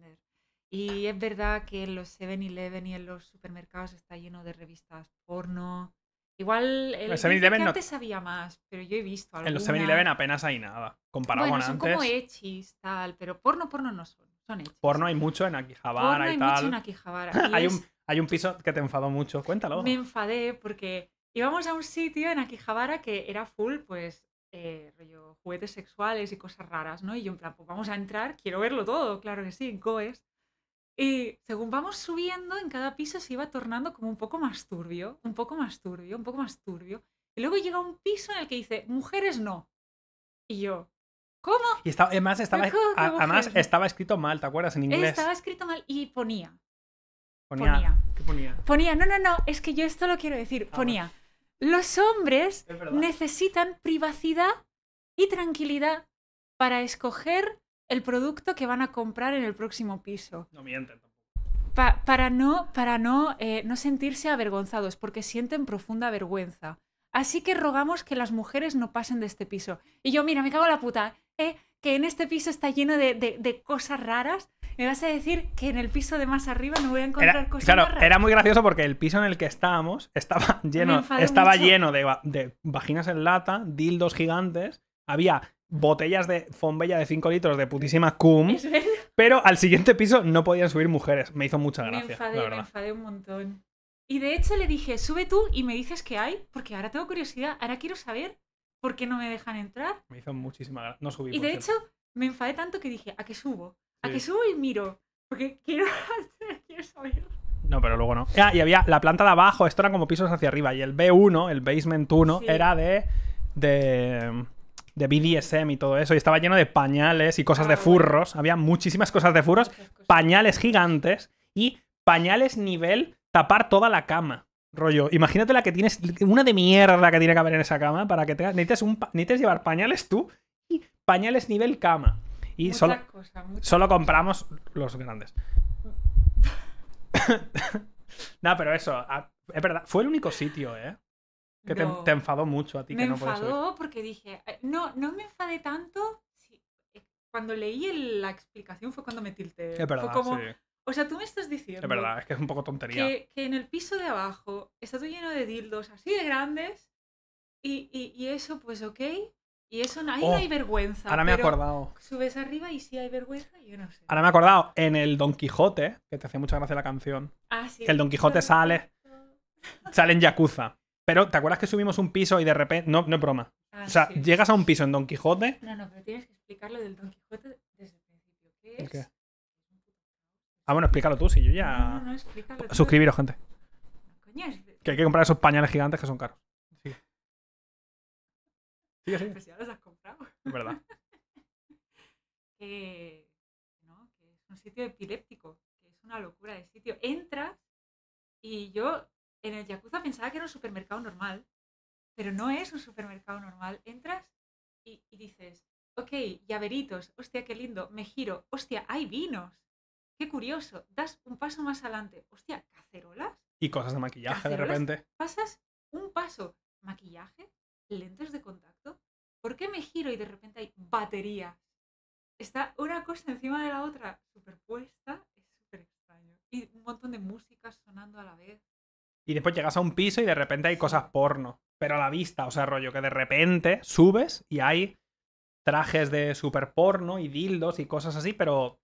Y es verdad que en los 7-Eleven y en los supermercados está lleno de revistas porno. Igual el, los 7-Eleven no... antes sabía más, pero yo he visto algo. En los 7-Eleven apenas hay nada, comparado bueno, con son como hechis, tal, pero porno, porno no son, son hechis. Porno hay mucho en Akihabara porno y hay mucho en Akihabara. hay, un, hay un piso que te enfadó mucho, cuéntalo. Me enfadé porque íbamos a un sitio en Akihabara que era full, pues, eh, rollo juguetes sexuales y cosas raras, ¿no? Y yo en plan, pues vamos a entrar, quiero verlo todo, claro que sí, goes. Y según vamos subiendo, en cada piso se iba tornando como un poco más turbio, un poco más turbio, un poco más turbio. Y luego llega un piso en el que dice, mujeres no. Y yo, ¿cómo? Y además, estaba, además estaba escrito mal, ¿te acuerdas? En inglés. Estaba escrito mal y ponía. Ponía. ¿Qué ponía? Ponía, no, no, no, es que yo esto lo quiero decir. Ah, ponía, los hombres necesitan privacidad y tranquilidad para escoger el producto que van a comprar en el próximo piso. No mienten para no, para no, eh, no sentirse avergonzados, porque sienten profunda vergüenza. Así que rogamos que las mujeres no pasen de este piso. Y yo, mira, me cago en la puta, ¿eh? que en este piso está lleno de, de, cosas raras. Me vas a decir que en el piso de más arriba no voy a encontrar cosas raras. Claro, era muy gracioso porque el piso en el que estábamos estaba lleno, estaba lleno de vaginas en lata, dildos gigantes. Había botellas de Fombella de 5 litros de putísima cum. Pero al siguiente piso no podían subir mujeres. Me hizo mucha gracia. Me enfadé, me enfadé un montón. Y de hecho le dije, sube tú y me dices qué hay, porque ahora tengo curiosidad, ahora quiero saber por qué no me dejan entrar. Me hizo muchísima gracia. No subí. Y de hecho me enfadé tanto que dije, ¿a qué subo? ¿A qué subo y miro? Porque quiero, saber. No, pero luego no. Ah, y había la planta de abajo, esto era como pisos hacia arriba. Y el B1, el basement 1, era de de BDSM y todo eso, y estaba lleno de pañales y cosas de ah, furros, había muchísimas cosas de furros, pañales gigantes y pañales nivel tapar toda la cama. Rollo, imagínate la que tienes, una de mierda que tiene que haber en esa cama para que te necesitas, un, necesitas llevar pañales tú y pañales nivel cama. Y solo, compramos los grandes. no, pero eso, es verdad, fue el único sitio, ¿eh? Que te, enfadó mucho a ti. que no enfadó porque dije, eh, no, no me enfadé tanto. Eh, cuando leí la explicación fue cuando me tilté. Es verdad, sí. O sea, tú me estás diciendo... Es verdad, es que es un poco tontería. Que, en el piso de abajo está todo lleno de dildos así de grandes y, y, y eso, pues ok, y eso no, ahí no oh, hay vergüenza. Ahora me he acordado. Subes arriba y si hay vergüenza, yo no sé. Ahora me he acordado en el Don Quijote, que te hace mucha gracia la canción. Ah, sí. Que el Don Quijote sale. Sale en Yakuza. Pero, ¿te acuerdas que subimos un piso y de repente. No, no es broma. Ah, o sea, llegas a un piso en Don Quijote. No, no, pero tienes que explicarlo del Don Quijote desde el principio. ¿Qué es? Ah, bueno, explícalo tú, si yo ya. No, no, no explícalo. Suscribiros, gente. Que hay que comprar esos pañales gigantes que son caros. Sí. Sí, sí. Pues ya los has comprado. Es verdad. no, que es un sitio epiléptico. Que es una locura de sitio. Entras y yo en el Yakuza pensaba que era un supermercado normal, pero no es un supermercado normal. Entras y, dices, ok, llaveritos, hostia, qué lindo, me giro, hostia, hay vinos. Qué curioso, das un paso más adelante, hostia, cacerolas. Y cosas de maquillaje de repente. Pasas un paso, maquillaje, lentes de contacto. ¿Por qué me giro y de repente hay baterías? Está una cosa encima de la otra, superpuesta, es súper extraño. Y un montón de música sonando a la vez y después llegas a un piso y de repente hay cosas porno, pero a la vista, o sea, rollo que de repente subes y hay trajes de super porno y dildos y cosas así, pero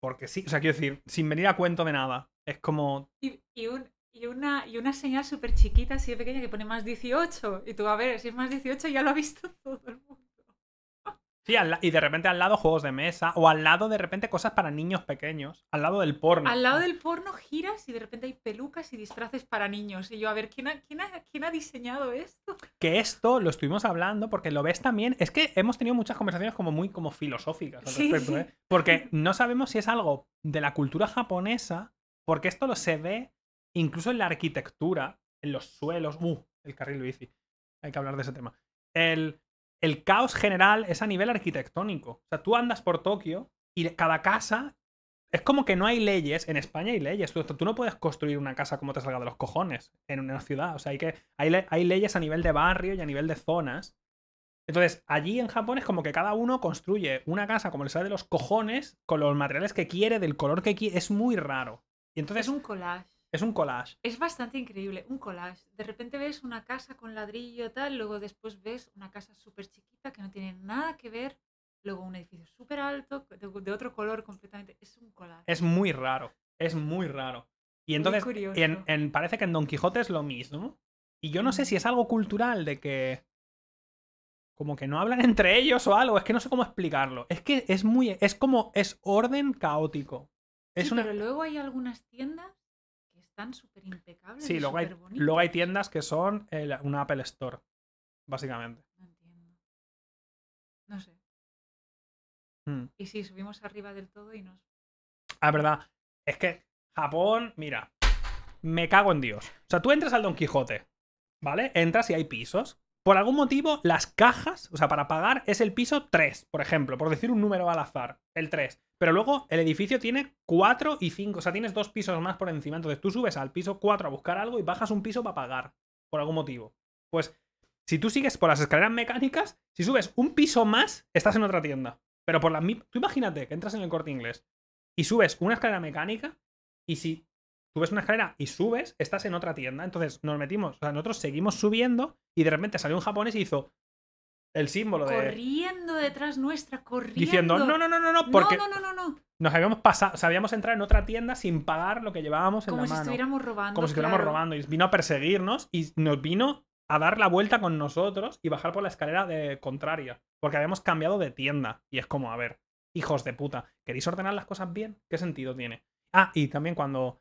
porque sí, o sea, quiero decir, sin venir a cuento de nada. Es como... Y, una, y una señal súper chiquita, así de pequeña, que pone más 18. Y tú, a ver, si es más 18 ya lo ha visto todo el mundo. Sí, y de repente al lado juegos de mesa, o al lado de repente cosas para niños pequeños, al lado del porno. Al lado del porno giras y de repente hay pelucas y disfraces para niños. Y yo, a ver, ¿quién ha, diseñado esto? Que esto lo estuvimos hablando porque lo ves también. Es que hemos tenido muchas conversaciones como muy como filosóficas al respecto, ¿eh? Porque no sabemos si es algo de la cultura japonesa, porque esto lo se ve incluso en la arquitectura, en los suelos. Uh, el carril bici. Hay que hablar de ese tema. El el caos general es a nivel arquitectónico. O sea, tú andas por Tokio y cada casa es como que no hay leyes. En España hay leyes. Tú, no puedes construir una casa como te salga de los cojones en una ciudad. O sea, hay, que, hay, leyes a nivel de barrio y a nivel de zonas. Entonces, allí en Japón es como que cada uno construye una casa como le sale de los cojones, con los materiales que quiere, del color que quiere. Es muy raro. Y entonces, es un collage. Es un collage. Es bastante increíble, un collage. De repente ves una casa con ladrillo tal, luego después ves una casa súper chiquita que no tiene nada que ver, luego un edificio súper alto, de, otro color completamente. Es un collage. Es muy raro, es muy raro. Y entonces, en, en, parece que en Don Quijote es lo mismo. Y yo no sé si es algo cultural de que como que no hablan entre ellos o algo, es que no sé cómo explicarlo. Es que es muy es como es orden caótico. Es pero luego hay algunas tiendas están súper impecables. Sí, luego, hay, luego hay tiendas que son un Apple Store, básicamente. No entiendo. No sé. Hmm. Y si subimos arriba del todo y nos. Ah, verdad. Es que Japón, mira, me cago en Dios. O sea, tú entras al Don Quijote, ¿vale? Entras y hay pisos. Por algún motivo, las cajas, o sea, para pagar es el piso 3, por ejemplo, por decir un número al azar, el 3. Pero luego el edificio tiene 4 y 5, o sea, tienes dos pisos más por encima. Entonces tú subes al piso 4 a buscar algo y bajas un piso para pagar, por algún motivo. Pues si tú sigues por las escaleras mecánicas, si subes un piso más, estás en otra tienda. Pero por la Tú imagínate que entras en el corte inglés y subes una escalera mecánica y si subes una escalera y subes, estás en otra tienda. Entonces nos metimos, o sea, nosotros seguimos subiendo y de repente salió un japonés y hizo el símbolo de. Corriendo detrás nuestra, corriendo. Diciendo, no, no, no, no, no, porque. No, no, no, no. Nos habíamos pasado, sabíamos entrar en otra tienda sin pagar lo que llevábamos en Como si estuviéramos robando. Como si estuviéramos robando. Y vino a perseguirnos y nos vino a dar la vuelta con nosotros y bajar por la escalera de contraria. Porque habíamos cambiado de tienda. Y es como, a ver, hijos de puta, ¿queréis ordenar las cosas bien? ¿Qué sentido tiene? Ah, y también cuando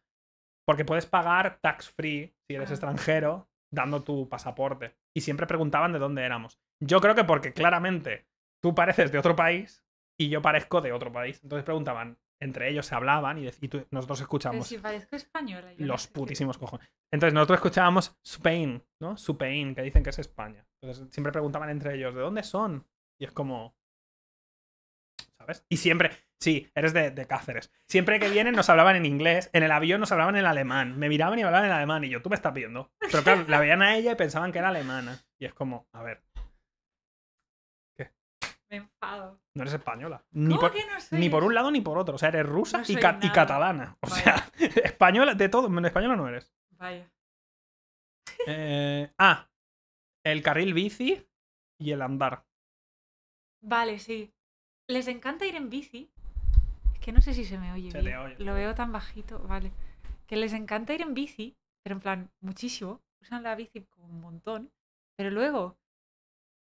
porque puedes pagar tax free si eres ah. extranjero dando tu pasaporte. Y siempre preguntaban de dónde éramos. Yo creo que porque claramente tú pareces de otro país y yo parezco de otro país. Entonces preguntaban, entre ellos se hablaban y, nosotros escuchábamos. parezco española. los putísimos cojones. Entonces nosotros escuchábamos Spain, ¿no? Spain, que dicen que es España. Entonces siempre preguntaban entre ellos, ¿de dónde son? Y es como, y siempre, sí, eres de, Cáceres. Siempre que vienen nos hablaban en inglés, en el avión nos hablaban en alemán, me miraban y hablaban en alemán y yo, tú me estás viendo. Pero claro, la veían a ella y pensaban que era alemana. Y es como, a ver. ¿Qué? Me enfado. No eres española. Ni, por, un lado ni por otro. O sea, eres rusa y, catalana. O sea, española, de todo, en española no eres. Vaya. Eh, ah, el carril bici y el andar. Vale, sí. Les encanta ir en bici. Es que no sé si se me oye. bien. Lo veo tan bajito, vale. Que les encanta ir en bici, pero en plan, muchísimo. Usan la bici como un montón, pero luego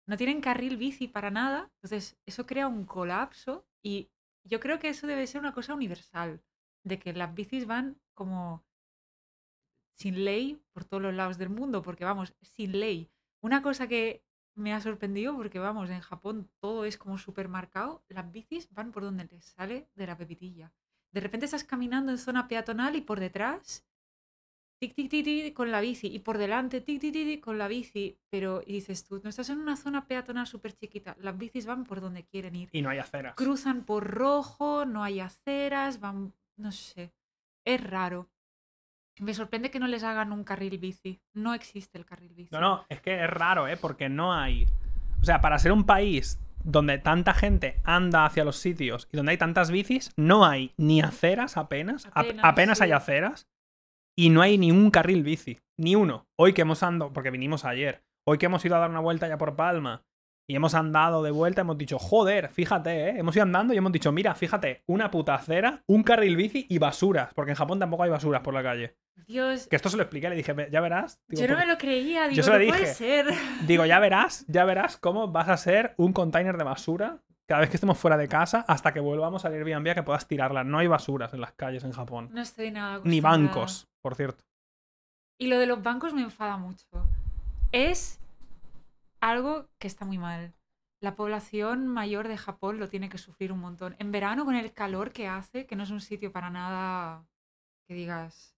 no tienen carril bici para nada. Entonces, eso crea un colapso y yo creo que eso debe ser una cosa universal, de que las bicis van como sin ley por todos los lados del mundo, porque vamos, sin ley. Una cosa que me ha sorprendido porque, vamos, en Japón todo es como supermercado marcado. Las bicis van por donde les sale de la pepitilla. De repente estás caminando en zona peatonal y por detrás, tic, tic, tic, tic con la bici. Y por delante, tic, tic, tic, con la bici. Pero dices tú, no estás en una zona peatonal súper chiquita. Las bicis van por donde quieren ir. Y no hay aceras. Cruzan por rojo, no hay aceras, van, no sé. Es raro. Me sorprende que no les hagan un carril bici. No existe el carril bici. No, no, es que es raro, ¿eh? Porque no hay. O sea, para ser un país donde tanta gente anda hacia los sitios y donde hay tantas bicis, no hay ni aceras apenas. Apenas, hay aceras. Y no hay ni un carril bici. Ni uno. Hoy que hemos andado, porque vinimos ayer. Hoy que hemos ido a dar una vuelta ya por Palma y hemos andado de vuelta, hemos dicho, joder, fíjate, ¿eh? Hemos ido andando y hemos dicho, mira, fíjate, una puta acera, un carril bici y basuras. Porque en Japón tampoco hay basuras por la calle. Dios. Que esto se lo expliqué, le dije, ya verás. yo no me lo creía, digo, puede ser. Digo, ya verás, ya verás cómo vas a ser un container de basura cada vez que estemos fuera de casa hasta que volvamos a bien a que puedas tirarla. No hay basuras en las calles en Japón. No estoy nada Ni bancos, por cierto. Y lo de los bancos me enfada mucho. Es algo que está muy mal. La población mayor de Japón lo tiene que sufrir un montón. En verano, con el calor que hace, que no es un sitio para nada que digas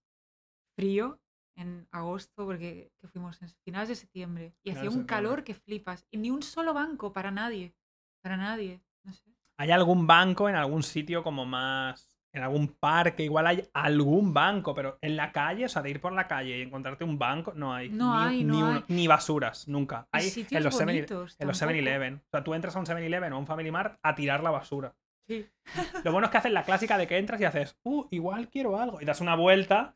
frío, en agosto, porque que fuimos en finales de septiembre, y hacía un calor que flipas. Y ni un solo banco para nadie. Para nadie. No sé. ¿Hay algún banco en algún sitio como más en algún parque, igual hay algún banco, pero en la calle, o sea, de ir por la calle y encontrarte un banco, no hay. No ni, hay, ni, basuras, nunca. Hay en los 7-Eleven. O sea, tú entras a un 7-Eleven o a un Family Mart a tirar la basura. Sí. Lo bueno es que hacen la clásica de que entras y haces, uh, igual quiero algo. Y das una vuelta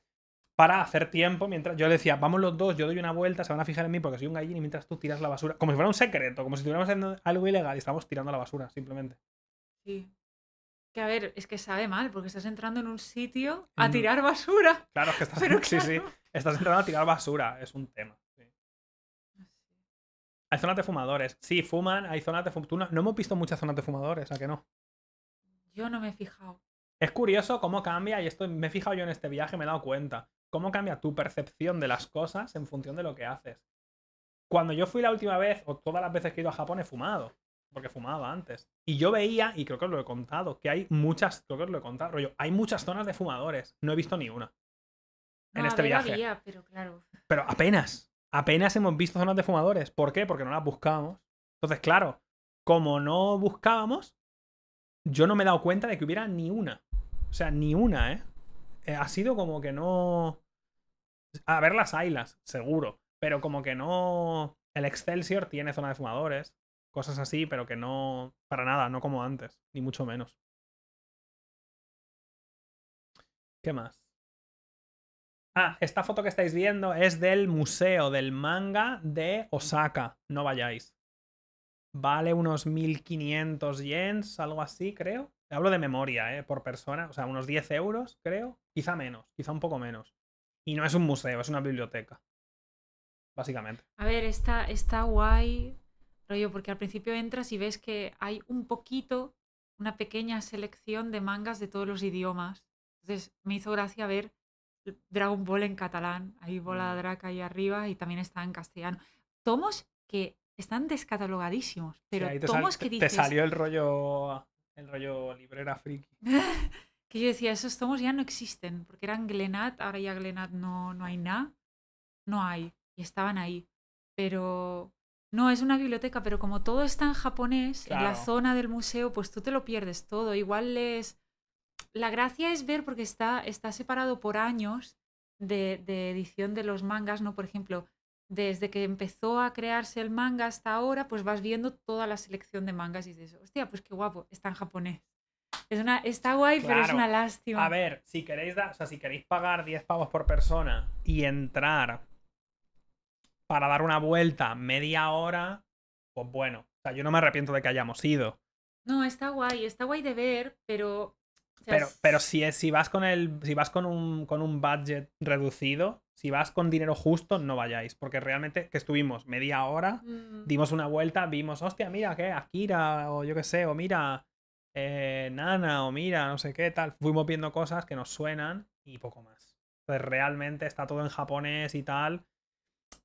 para hacer tiempo mientras yo decía, vamos los dos, yo doy una vuelta, se van a fijar en mí porque soy un gallín y mientras tú tiras la basura. Como si fuera un secreto, como si estuviéramos haciendo algo ilegal y estamos tirando la basura, simplemente. Sí que a ver, es que sabe mal, porque estás entrando en un sitio a tirar basura. Claro, es que estás, sí, sí, estás entrando a tirar basura, es un tema. Ah, hay zonas de fumadores. Sí, fuman, hay zonas de fumadores. No, hemos visto muchas zonas de fumadores, ¿a que no? Yo no me he fijado. Es curioso cómo cambia, y esto me he fijado yo en este viaje, me he dado cuenta, cómo cambia tu percepción de las cosas en función de lo que haces. Cuando yo fui la última vez, o todas las veces que he ido a Japón, he fumado porque fumaba antes. Y yo veía, y creo que os lo he contado, que hay muchas, creo que os lo he contado, rollo, hay muchas zonas de fumadores. No he visto ni una en este a viaje. Había, pero claro. Pero apenas, apenas hemos visto zonas de fumadores. ¿Por qué? Porque no las buscábamos. Entonces, claro, como no buscábamos, yo no me he dado cuenta de que hubiera ni una. O sea, ni una, ¿eh? eh ha sido como que no... A ver las islas seguro. Pero como que no... El Excelsior tiene zona de fumadores cosas así, pero que no, para nada, no como antes, ni mucho menos. ¿Qué más? Ah, esta foto que estáis viendo es del museo del manga de Osaka. No vayáis. Vale unos 1500 yens, algo así, creo. Hablo de memoria, ¿eh? Por persona. O sea, unos 10 euros, creo. Quizá menos, quizá un poco menos. Y no es un museo, es una biblioteca. Básicamente. A ver, está, está guay porque al principio entras y ves que hay un poquito, una pequeña selección de mangas de todos los idiomas. Entonces me hizo gracia ver Dragon Ball en catalán, hay bola de mm. draca ahí arriba y también está en castellano. Tomos que están descatalogadísimos, pero tomos que Te salió el rollo, el rollo librera friki. que yo decía, esos tomos ya no existen, porque eran Glenat, ahora ya Glenat no, no hay nada, no hay, y estaban ahí. Pero no, es una biblioteca, pero como todo está en japonés, en la zona del museo, pues tú te lo pierdes todo. Igual es... La gracia es ver porque está, está separado por años de, edición de los mangas, ¿no? Por ejemplo, desde que empezó a crearse el manga hasta ahora, pues vas viendo toda la selección de mangas y dices, hostia, pues qué guapo, está en japonés. Es una, está guay, pero es una lástima. A ver, si queréis, o sea, si queréis pagar 10 pavos por persona y entrar para dar una vuelta media hora, pues bueno, o sea, yo no me arrepiento de que hayamos ido. No, está guay, está guay de ver, pero... pero, pero si, es, si vas con el. Si vas con un, con un budget reducido, si vas con dinero justo, no vayáis. Porque realmente que estuvimos media hora, mm. dimos una vuelta, vimos, hostia, mira qué Akira, o yo qué sé, o mira, eh, Nana, o mira, no sé qué, tal. Fuimos viendo cosas que nos suenan y poco más. Entonces realmente está todo en japonés y tal.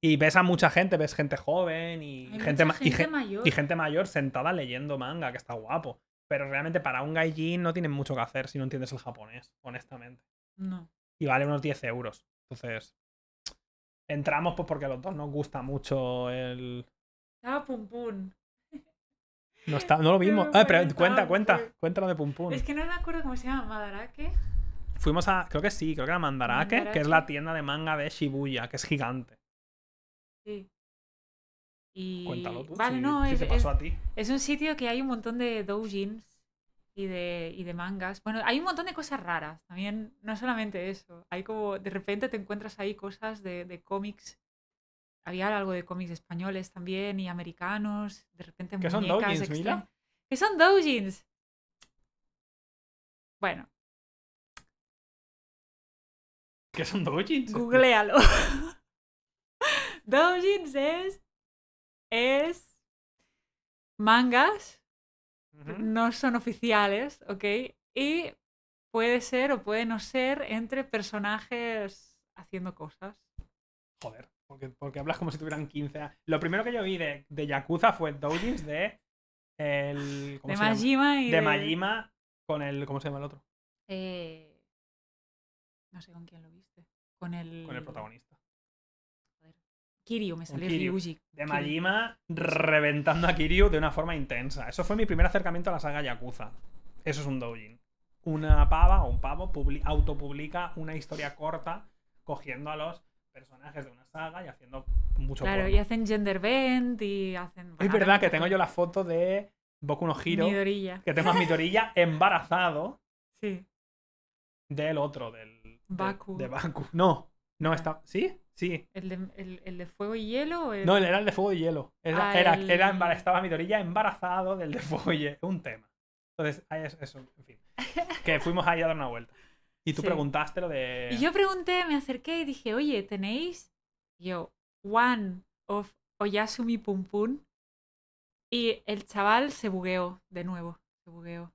Y ves a mucha gente, ves gente joven y gente, mayor. gente mayor sentada leyendo manga, que está guapo. Pero realmente para un gaijin no tienen mucho que hacer si no entiendes el japonés, honestamente. No. Y vale unos 10 euros. Entonces, entramos pues porque a los dos nos gusta mucho el... estaba ah, pum No, está, no lo vimos. Pero, ah, pero cuenta, cuenta. Cuéntalo de Pum Pum. Es que no me acuerdo cómo se llama, Madarake. Fuimos a. Creo que sí, creo que era Mandarake, que es la tienda de manga de Shibuya, que es gigante. Y... Cuéntalo tú. Vale, no, es, pasó a ti. es un sitio que hay un montón de doujins y de, y de mangas. Bueno, hay un montón de cosas raras. También, no solamente eso. Hay como, de repente te encuentras ahí cosas de, cómics. Había algo de cómics españoles también y americanos. De repente ¿Qué Son doujins, ¿Qué son doujins? Bueno. ¿Qué son doujins? Googlealo. Doujins es, mangas, no son oficiales, ¿ok? Y puede ser o puede no ser entre personajes haciendo cosas. Joder, porque, hablas como si tuvieran 15 años. Lo primero que yo vi de, Yakuza fue Doujins de... El, ¿cómo de Majima y... De, Majima con el... ¿Cómo se llama el otro? Eh, no sé con quién lo viste. Con el... Con el protagonista. Kiryu, me salió De Majima reventando a Kiryu de una forma intensa. Eso fue mi primer acercamiento a la saga Yakuza. Eso es un doujin. Una pava o un pavo autopublica una historia corta cogiendo a los personajes de una saga y haciendo mucho Claro, y hacen gender y hacen... Es verdad que tengo yo la foto de Boku no Hiro. Que tengo a Midorilla embarazado. Sí. Del otro, del... Baku. de Baku. No, no ah. está... ¿Sí? Sí. ¿El de, el, de fuego y hielo? El... No, era el de fuego y hielo. Ah, era, ah, estaba mi torilla embarazado del de fuego y hielo. Un tema. Entonces, eso, en fin. Que fuimos ahí a dar una vuelta. Y tú preguntaste lo de. Y yo pregunté, me acerqué y dije, oye, ¿tenéis? Yo, One of Oyasumi Pum Pum. Y el chaval se bugueó de nuevo. Se bugueó.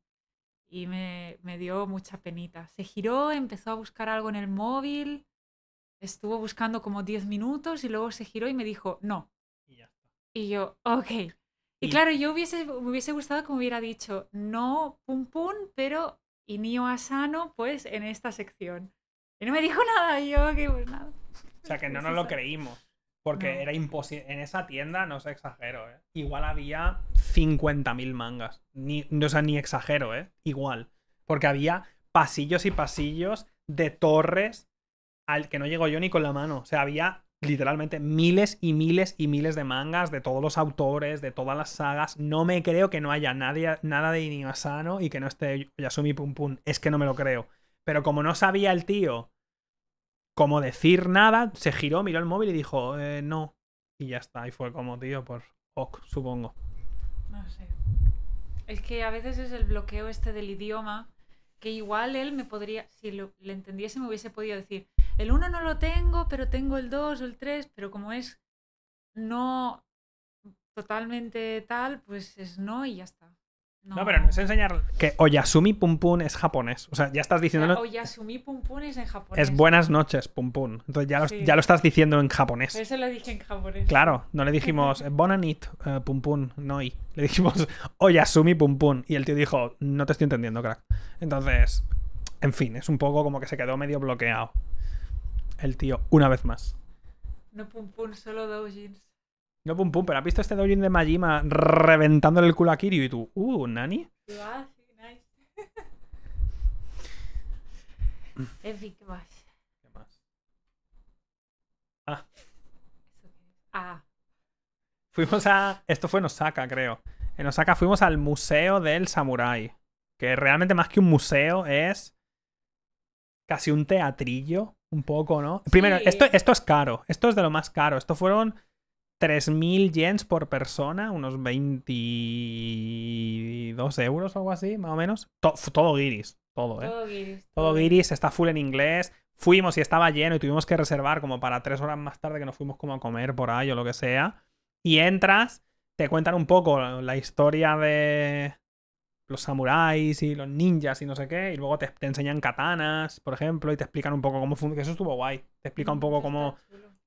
Y me, me dio mucha penita. Se giró, empezó a buscar algo en el móvil estuvo buscando como 10 minutos y luego se giró y me dijo, no. Y yo, ok. Y, claro, yo hubiese, hubiese gustado que hubiera dicho, no, pum pum, pero Inio Asano, pues en esta sección. Y no me dijo nada, yo, ok, pues nada. O sea, que no nos lo creímos. Porque era imposible. En esa tienda, no se exagero, ¿eh? Igual había 50.000 mangas. Ni, o sea, ni exagero, ¿eh? Igual. Porque había pasillos y pasillos de torres al que no llegó yo ni con la mano. O sea, había literalmente miles y miles y miles de mangas de todos los autores, de todas las sagas. No me creo que no haya nadie, nada de sano y que no esté Yasumi Pum Pum. Es que no me lo creo. Pero como no sabía el tío cómo decir nada, se giró, miró el móvil y dijo, eh, no. Y ya está. Y fue como, tío, por ok, supongo. No sé. Es que a veces es el bloqueo este del idioma que igual él me podría, si lo, le entendiese, me hubiese podido decir, el 1 no lo tengo, pero tengo el 2 o el 3, pero como es no totalmente tal, pues es no y ya está. No, pero no es enseñar que Oyasumi Pum Pum es japonés. O sea, ya estás diciendo. Oyasumi Pum Pum es en japonés. Es buenas noches, Pum Pum. Entonces ya, lo, ya lo estás diciendo en japonés. eso lo dije en japonés. Claro, no le dijimos Bonanit eh, pum Pum Pum Noi. Le dijimos Oyasumi Pum Pum. Y el tío dijo, no te estoy entendiendo, crack. Entonces, en fin, es un poco como que se quedó medio bloqueado el tío, una vez más. No pum pum, solo doujins. No pum pum, pero ¿has visto este doujin de Majima reventándole el culo a Kiryu y tú, uh, nani? ¿qué más? ¿Qué más? Ah. Ah. Fuimos a... Esto fue en Osaka, creo. En Osaka fuimos al Museo del Samurai. Que realmente más que un museo es casi un teatrillo un poco, ¿no? Primero, esto, esto es caro, esto es de lo más caro, esto fueron 3.000 yens por persona, unos 22 euros o algo así, más o menos. todo guiris, todo, ¿eh? Todo guiris. Todo guiris, está full en inglés. Fuimos y estaba lleno y tuvimos que reservar como para tres horas más tarde que nos fuimos como a comer por ahí o lo que sea. Y entras, te cuentan un poco la historia de, los samuráis y los ninjas y no sé qué, y luego te, enseñan katanas, por ejemplo, y te explican un poco cómo funciona, eso estuvo guay, te explica un mm, poco cómo,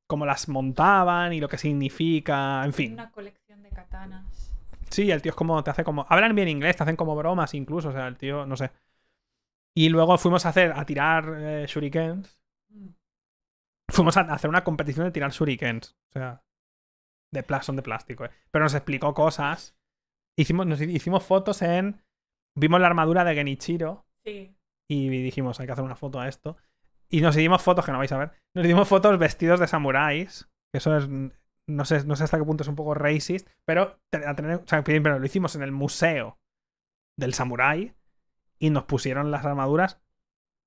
cómo las montaban y lo que significa, en fin. Una colección de katanas. Sí, el tío es como, te hace como, hablan bien inglés, te hacen como bromas incluso, o sea, el tío, no sé. Y luego fuimos a hacer, a tirar eh, shurikens. Mm. Fuimos a hacer una competición de tirar shurikens, o sea, de son de plástico, eh. pero nos explicó cosas. Hicimos, nos hicimos fotos en vimos la armadura de Genichiro. Y dijimos, hay que hacer una foto a esto. Y nos dimos fotos, que no vais a ver. Nos dimos fotos vestidos de samuráis. Que eso es. No sé, no sé hasta qué punto es un poco racist. Pero, lo hicimos en el museo del samurái. Y nos pusieron las armaduras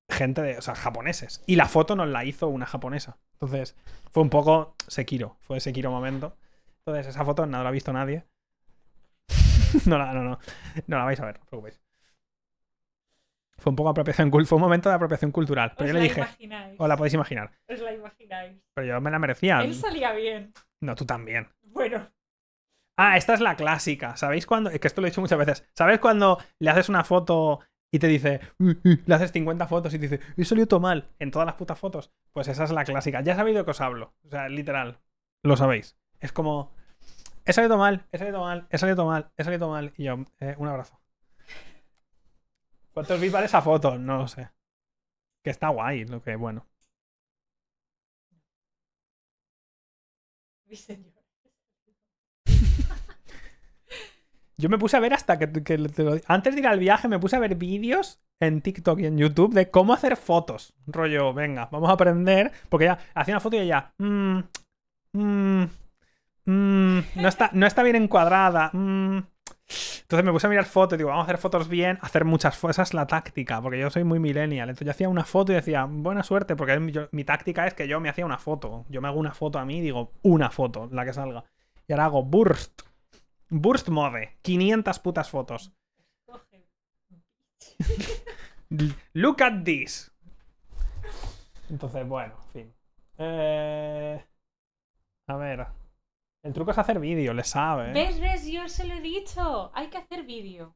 gente de. O sea, japoneses. Y la foto nos la hizo una japonesa. Entonces, fue un poco Sekiro. Fue Sekiro momento. Entonces, esa foto no la ha visto nadie. no, la, no, no, no vais a ver, no os preocupéis. Fue un poco apropiación fue un momento de apropiación cultural. Pero yo le dije. Imagináis. Os la podéis imaginar. Os la imagináis. Pero yo me la merecía. Él salía bien. No, tú también. Bueno. Ah, esta es la clásica. ¿Sabéis cuando? Es que esto lo he dicho muchas veces. ¿Sabéis cuando le haces una foto y te dice, le haces 50 fotos y te dice, he salido todo mal en todas las putas fotos? Pues esa es la clásica. Ya sabéis de qué os hablo. O sea, literal. Lo sabéis. Es como, he salido mal, he salido mal, he salido mal, he salido mal. Y yo, eh, un abrazo. ¿Cuántos bits vale esa foto? No lo sé. Que está guay, lo que bueno. Yo me puse a ver hasta que, antes de ir al viaje me puse a ver vídeos en TikTok y en YouTube de cómo hacer fotos. Rollo, venga, vamos a aprender. Porque ya hacía una foto y ya, mmm mm, Mm, no, está, no está bien encuadrada. Mm. Entonces me puse a mirar fotos y digo, vamos a hacer fotos bien, hacer muchas fotos. Esa es la táctica, porque yo soy muy millennial. Entonces yo hacía una foto y decía, buena suerte, porque mi táctica es que yo me hacía una foto. Yo me hago una foto a mí y digo, una foto, la que salga. Y ahora hago burst. Burst mode. 500 putas fotos. Look at this. Entonces, bueno, en fin. Eh, a ver. El truco es hacer vídeo, le sabe. ¿eh? ¿Ves, ves? Yo se lo he dicho. Hay que hacer vídeo.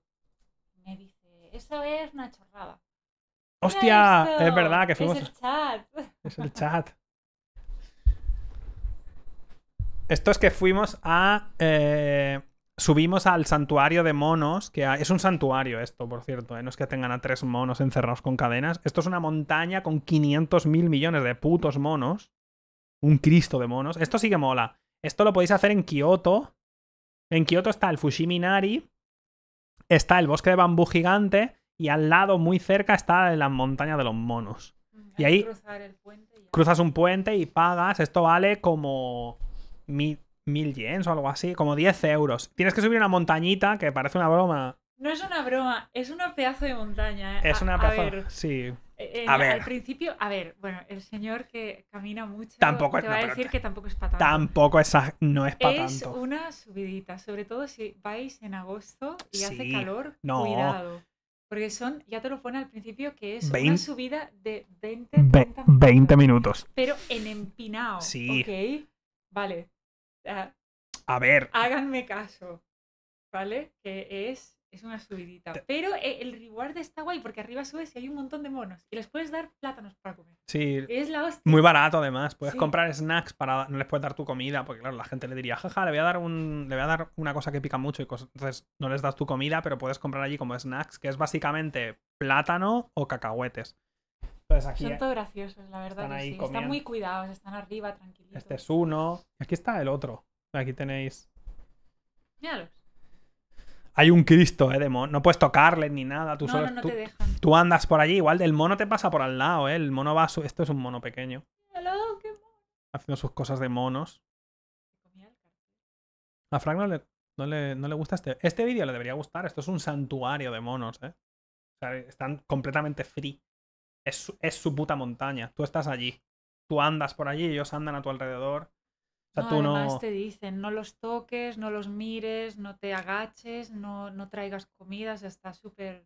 Me dice, eso es una chorrada. ¡Hostia! Es verdad que fuimos. Es el chat. Es el chat. Esto es que fuimos a. Eh, subimos al santuario de monos, que es un santuario esto, por cierto, ¿eh? no es que tengan a tres monos encerrados con cadenas. Esto es una montaña con 500 mil millones de putos monos. Un Cristo de monos. Esto sí que mola. Esto lo podéis hacer en Kioto. En Kioto está el Fushiminari, está el bosque de bambú gigante y al lado, muy cerca, está la montaña de los monos. Y ahí cruzas un puente y pagas. Esto vale como mil, yens o algo así, como 10 euros. Tienes que subir una montañita que parece una broma no es una broma, es una pedazo de montaña. ¿eh? Es una pedazo, sí. Eh, eh, a ver. Al principio, a ver, bueno, el señor que camina mucho tampoco te va a decir que tampoco es para Tampoco es, no es para Es una subidita, sobre todo si vais en agosto y hace calor, no. cuidado. Porque son, ya te lo pone al principio, que es una subida de 20, minutos. minutos. Pero en empinado. Sí. ¿Ok? Vale. a ver. Háganme caso. ¿Vale? Que es es una subidita. Pero eh, el reward está guay porque arriba subes y hay un montón de monos. Y les puedes dar plátanos para comer. Sí. Es la hostia. Muy barato además. Puedes comprar snacks para. No les puedes dar tu comida porque, claro, la gente le diría, jaja, le voy a dar, un... le voy a dar una cosa que pica mucho. Y Entonces no les das tu comida, pero puedes comprar allí como snacks, que es básicamente plátano o cacahuetes. Entonces aquí, Son graciosos, la verdad. Están, ahí están muy cuidados, están arriba, tranquilitos. Este es uno. Aquí está el otro. Aquí tenéis. Míralos hay un Cristo ¿eh? de mono. No puedes tocarle ni nada. Tú, no, no, tú, te dejan. tú, andas por allí, igual el mono te pasa por al lado. ¿eh? El mono va. Su... Esto es un mono pequeño. qué mono. Haciendo sus cosas de monos. A Frank no le, gusta este. Este vídeo le debería gustar. Esto es un santuario de monos. ¿eh? están completamente free. Es, es su puta montaña. Tú estás allí. Tú andas por allí, ellos andan a tu alrededor no, tú te dicen, no los toques, no los mires, no te agaches, no, no traigas comidas, está súper...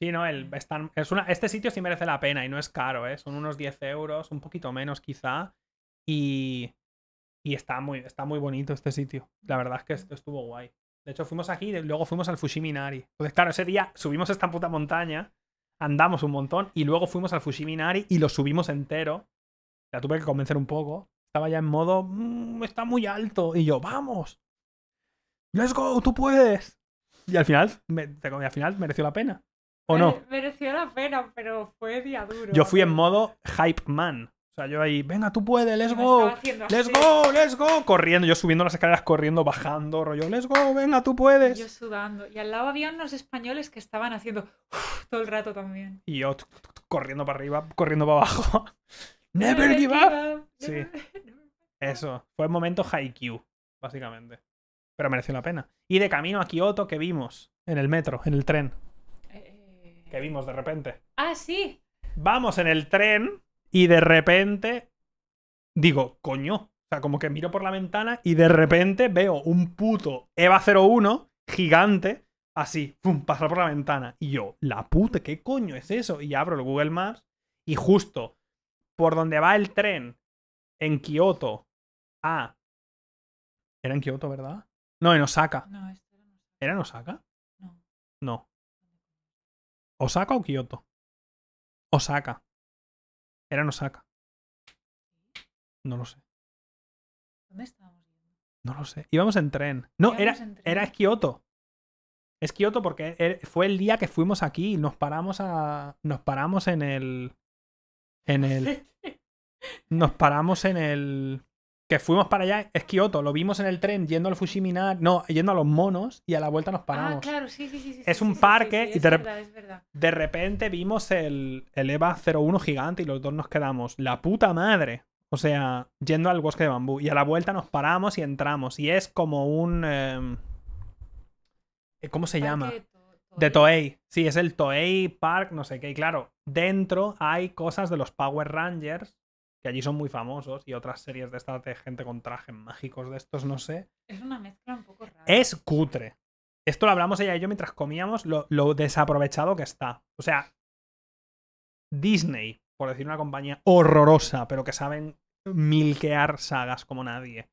Sí, no, el, eh. es una, este sitio sí merece la pena y no es caro, ¿eh? son unos 10 euros, un poquito menos quizá, y, y está, muy, está muy bonito este sitio. La verdad es que estuvo guay. De hecho, fuimos aquí y luego fuimos al Fushiminari. Pues claro, ese día subimos esta puta montaña, andamos un montón y luego fuimos al Fushiminari y lo subimos entero. La tuve que convencer un poco, estaba ya en modo, mm, está muy alto. Y yo, vamos, let's go, tú puedes. Y al final, me, al final mereció la pena. ¿O no? Mereció la pena, pero fue día duro. Yo fui en ¿eh? modo hype man. O sea, yo ahí, venga, tú puedes, let's go, let's go, let's go, corriendo, yo subiendo las escaleras, corriendo, bajando, rollo, let's go, venga, tú puedes. Yo sudando. Y al lado había unos españoles que estaban haciendo todo el rato también. Y yo corriendo para arriba, corriendo para abajo. Never, give up. Sí. Eso. Fue el momento Haikyuu, básicamente. Pero mereció la pena. Y de camino a Kioto, que vimos? En el metro, en el tren. Eh, ¿Qué Que vimos de repente. Ah, sí. Vamos en el tren y de repente digo, coño. O sea, como que miro por la ventana y de repente veo un puto EVA 01 gigante, así, pum, pasar por la ventana. Y yo, la puta, ¿qué coño es eso? Y abro el Google Maps y justo por donde va el tren en Kioto Ah. Era en Kioto, ¿verdad? No, este en Osaka. ¿Era en Osaka? No. No. ¿Osaka o Kioto? Osaka. Era en Osaka. No lo sé. ¿Dónde estábamos? No lo sé. Íbamos en tren. No, era, en Kioto. Es Kioto porque er, fue el día que fuimos aquí y nos paramos a. Nos paramos en el. En el. Nos paramos en el. Que fuimos para allá, es Kioto, lo vimos en el tren yendo al Fushiminar. no, yendo a los monos y a la vuelta nos ah, paramos. Ah, claro, sí, sí, sí. Es un parque y de, repente vimos el, el EVA 01 gigante y los dos nos quedamos. La puta madre. O sea, yendo al bosque de bambú. Y a la vuelta nos paramos y entramos. Y es como un... Em, eh, ¿Cómo se llama? De Toei. Sí, es el Toei Park, no sé qué. Y claro, dentro hay cosas de los Power Rangers, que allí son muy famosos, y otras series de esta de gente con trajes mágicos de estos, no sé. Es una mezcla un poco rara. Es cutre. Esto lo hablamos ella y yo mientras comíamos, lo, desaprovechado que está. O sea, Disney, por decir una compañía horrorosa, pero que saben milquear sagas como nadie.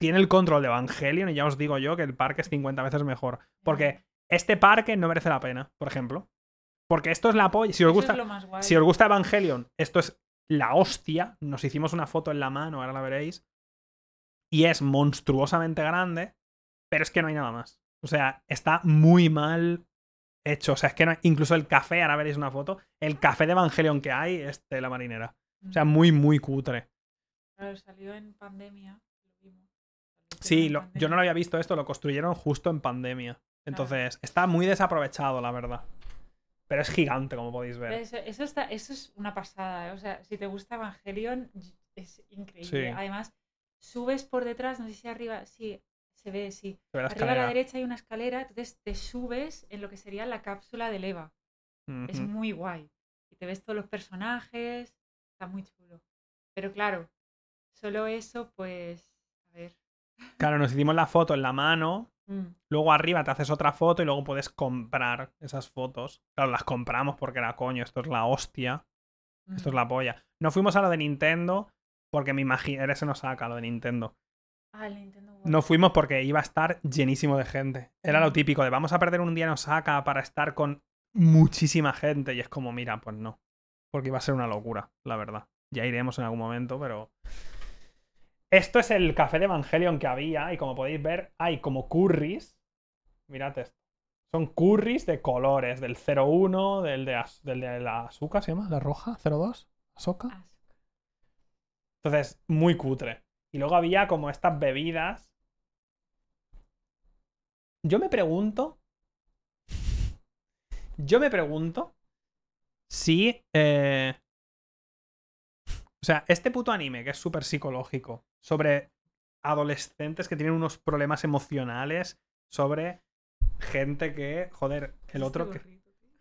Tiene el control de Evangelion y ya os digo yo que el parque es 50 veces mejor. Porque este parque no merece la pena, por ejemplo. Porque esto es la polla. Si os gusta, Evangelion, esto es la hostia. Nos hicimos una foto en la mano, ahora la veréis. Y es monstruosamente grande, pero es que no hay nada más. O sea, está muy mal hecho. O sea, es que no hay... incluso el café, ahora veréis una foto, el café de Evangelion que hay es de la marinera. O sea, muy, muy cutre. Pero salió en pandemia. Sí, yo no lo había visto esto, lo construyeron justo en pandemia. Entonces, está muy desaprovechado, la verdad. Pero es gigante, como podéis ver. Eso, está, eso es una pasada. ¿eh? O sea, si te gusta Evangelion, es increíble. Además, subes por detrás, no sé si arriba, sí, se ve, sí. arriba a la derecha hay una escalera, entonces te subes en lo que sería la cápsula del Eva. Es muy guay. Y te ves todos los personajes, está muy chulo. Pero claro, solo eso, pues, a ver. Claro, nos hicimos la foto en la mano Mm. Luego arriba te haces otra foto y luego puedes comprar esas fotos. Claro, las compramos porque era coño, esto es la hostia. Esto es mm. la polla. No fuimos a lo de Nintendo porque me imagino. Eres no saca lo de Nintendo. Ah, Nintendo No fuimos porque iba a estar llenísimo de gente. Era lo mm. típico de vamos a perder un día en Osaka para estar con muchísima gente. Y es como, mira, pues no. Porque iba a ser una locura, la verdad. Ya iremos en algún momento, pero esto es el café de Evangelion que había y como podéis ver hay como curries. Mirad esto. Son curries de colores, del 01, del de, del la azúcar, ¿se llama? ¿La roja? ¿02? azúcar. Entonces, muy cutre. Y luego había como estas bebidas. Yo me pregunto. Yo me pregunto si. Eh, o sea, este puto anime que es súper psicológico sobre adolescentes que tienen unos problemas emocionales, sobre gente que, joder, el otro que...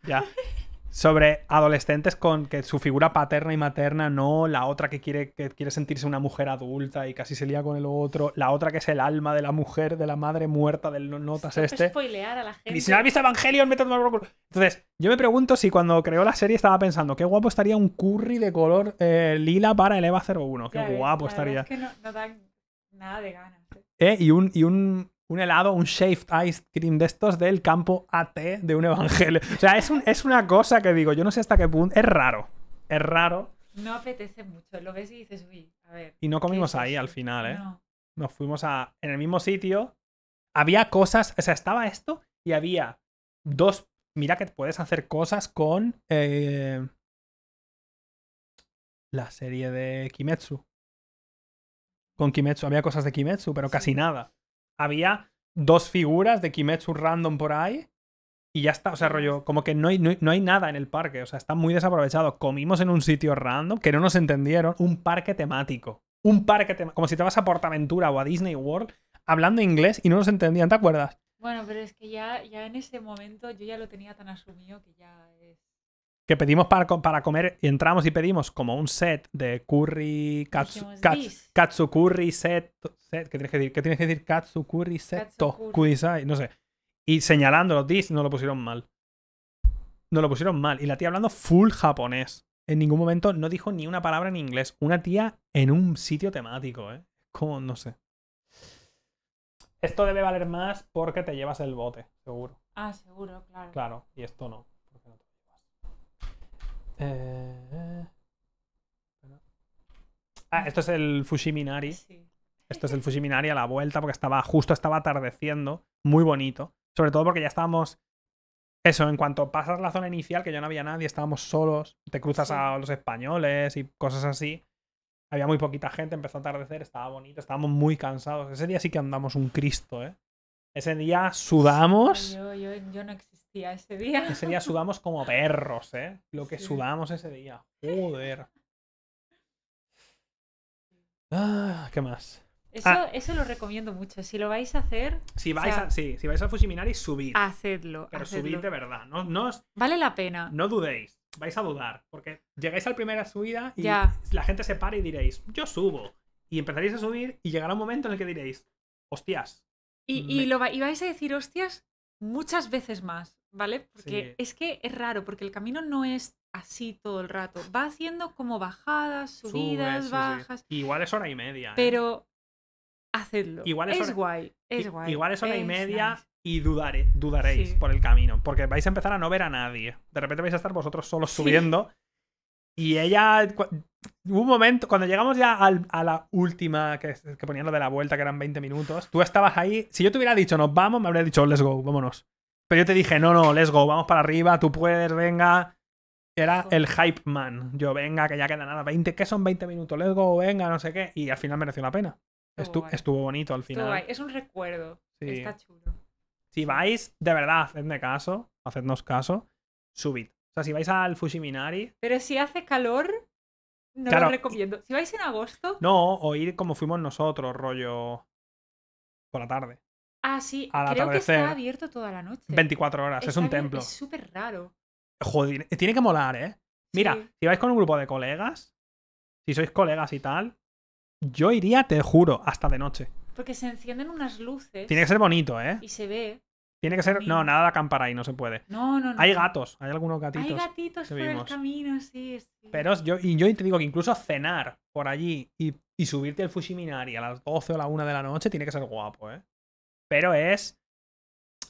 Ya. sobre adolescentes con que su figura paterna y materna no, la otra que quiere, que quiere sentirse una mujer adulta y casi se lía con el otro, la otra que es el alma de la mujer, de la madre muerta del notas este. spoilear a Y si no has visto Evangelion, métete culo. Entonces, yo me pregunto si cuando creó la serie estaba pensando, qué guapo estaría un curry de color eh, lila para el EVA 01. Qué guapo estaría. Es que no, dan nada de ganas. ¿Eh? eh y un un helado, un shaved ice cream de estos del campo AT de un evangelio. O sea, es, una cosa que digo, yo no sé hasta qué punto. Es raro. Es raro. No apetece mucho. Lo ves y dices, uy, a ver. Y no comimos ahí al final, ¿eh? No. Nos fuimos a. En el mismo sitio. Había cosas. O sea, estaba esto y había dos. Mira que puedes hacer cosas con. Eh, la serie de Kimetsu. Con Kimetsu. Había cosas de Kimetsu, pero casi nada había dos figuras de Kimetsu random por ahí y ya está. O sea, rollo, como que no hay, no, hay nada en el parque. O sea, está muy desaprovechado. Comimos en un sitio random que no nos entendieron. Un parque temático. Un parque temático. Como si te vas a Portaventura o a Disney World hablando inglés y no nos entendían, ¿te acuerdas? Bueno, pero es que ya en ese momento yo ya lo tenía tan asumido que ya que pedimos para, comer y entramos y pedimos como un set de curry, katsu, katsu, curry set, ¿qué tienes que decir? ¿Qué tienes que decir? Katsu curry set, no sé. Y señalando los dis, no lo pusieron mal. No lo pusieron mal. Y la tía hablando full japonés. En ningún momento no dijo ni una palabra en inglés. Una tía en un sitio temático, ¿eh? Como, no sé. Esto debe valer más porque te llevas el bote, seguro. Ah, seguro, claro. Claro, y esto no. Eh, eh, eh. Ah, esto es el Fushiminari. Esto es el Fushiminari a la vuelta porque estaba justo estaba atardeciendo, muy bonito. Sobre todo porque ya estábamos eso, en cuanto pasas la zona inicial que ya no había nadie, estábamos solos, te cruzas a los españoles y cosas así. Había muy poquita gente, empezó a atardecer, estaba bonito, estábamos muy cansados. Ese día sí que andamos un Cristo, ¿eh? Ese día sudamos. yo no existía ese día. sudamos como perros, ¿eh? Lo que sudamos ese día. Joder. Ah, ¿Qué más? Ah. Eso, lo recomiendo mucho. Si lo vais a hacer. Si vais, a, sí, si vais a subid. Hacedlo. Pero subid de verdad. No, no vale la pena. No dudéis. Vais a dudar. Porque llegáis a la primera subida y ya. la gente se para y diréis, yo subo. Y empezaréis a subir y llegará un momento en el que diréis, hostias. Y, lo y vais a decir, hostias, muchas veces más. ¿vale? Porque es que es raro, porque el camino no es así todo el rato. Va haciendo como bajadas, subidas, bajas. Igual es hora y media. ¿eh? Pero hacedlo. Igual es, hora... guay, es guay. Igual es hora y media y dudaré, dudaréis por el camino, porque vais a empezar a no ver a nadie. De repente vais a estar vosotros solos subiendo. Y ella, hubo un momento, cuando llegamos ya a la última, que, que ponían lo de la vuelta, que eran 20 minutos, tú estabas ahí, si yo te hubiera dicho, nos vamos, me habría dicho, let's go, vámonos. Pero yo te dije, no, no, let's go, vamos para arriba, tú puedes, venga. Era el hype man. Yo, venga, que ya queda nada, 20, ¿qué son 20 minutos? Let's go, venga, no sé qué. Y al final mereció la pena. Estuvo, estuvo bonito al final. es un recuerdo. Está chulo. Si vais, de verdad, hacedme caso, hacednos caso, subid. O sea, si vais al Fushiminari. Pero si hace calor, no lo recomiendo. Si vais en agosto. No, o ir como fuimos nosotros, rollo. Por la tarde. Ah, sí, creo que está abierto toda la noche. 24 horas, es un templo. Es súper raro. Joder, eh, tiene que molar, ¿eh? Mira, si vais con un grupo de colegas, si sois colegas y tal, yo iría, te juro, hasta de noche. Porque se encienden unas luces. Tiene que ser bonito, ¿eh? Y se ve. Tiene que ser. No, nada de acampar ahí, no se puede. No, no, no. Hay gatos, hay algunos gatitos. Hay gatitos por el camino, sí, sí. Pero yo, y yo te digo que incluso cenar por allí y, y subirte al Fushiminari a las 12 o la 1 de la noche tiene que ser guapo, ¿eh? pero es.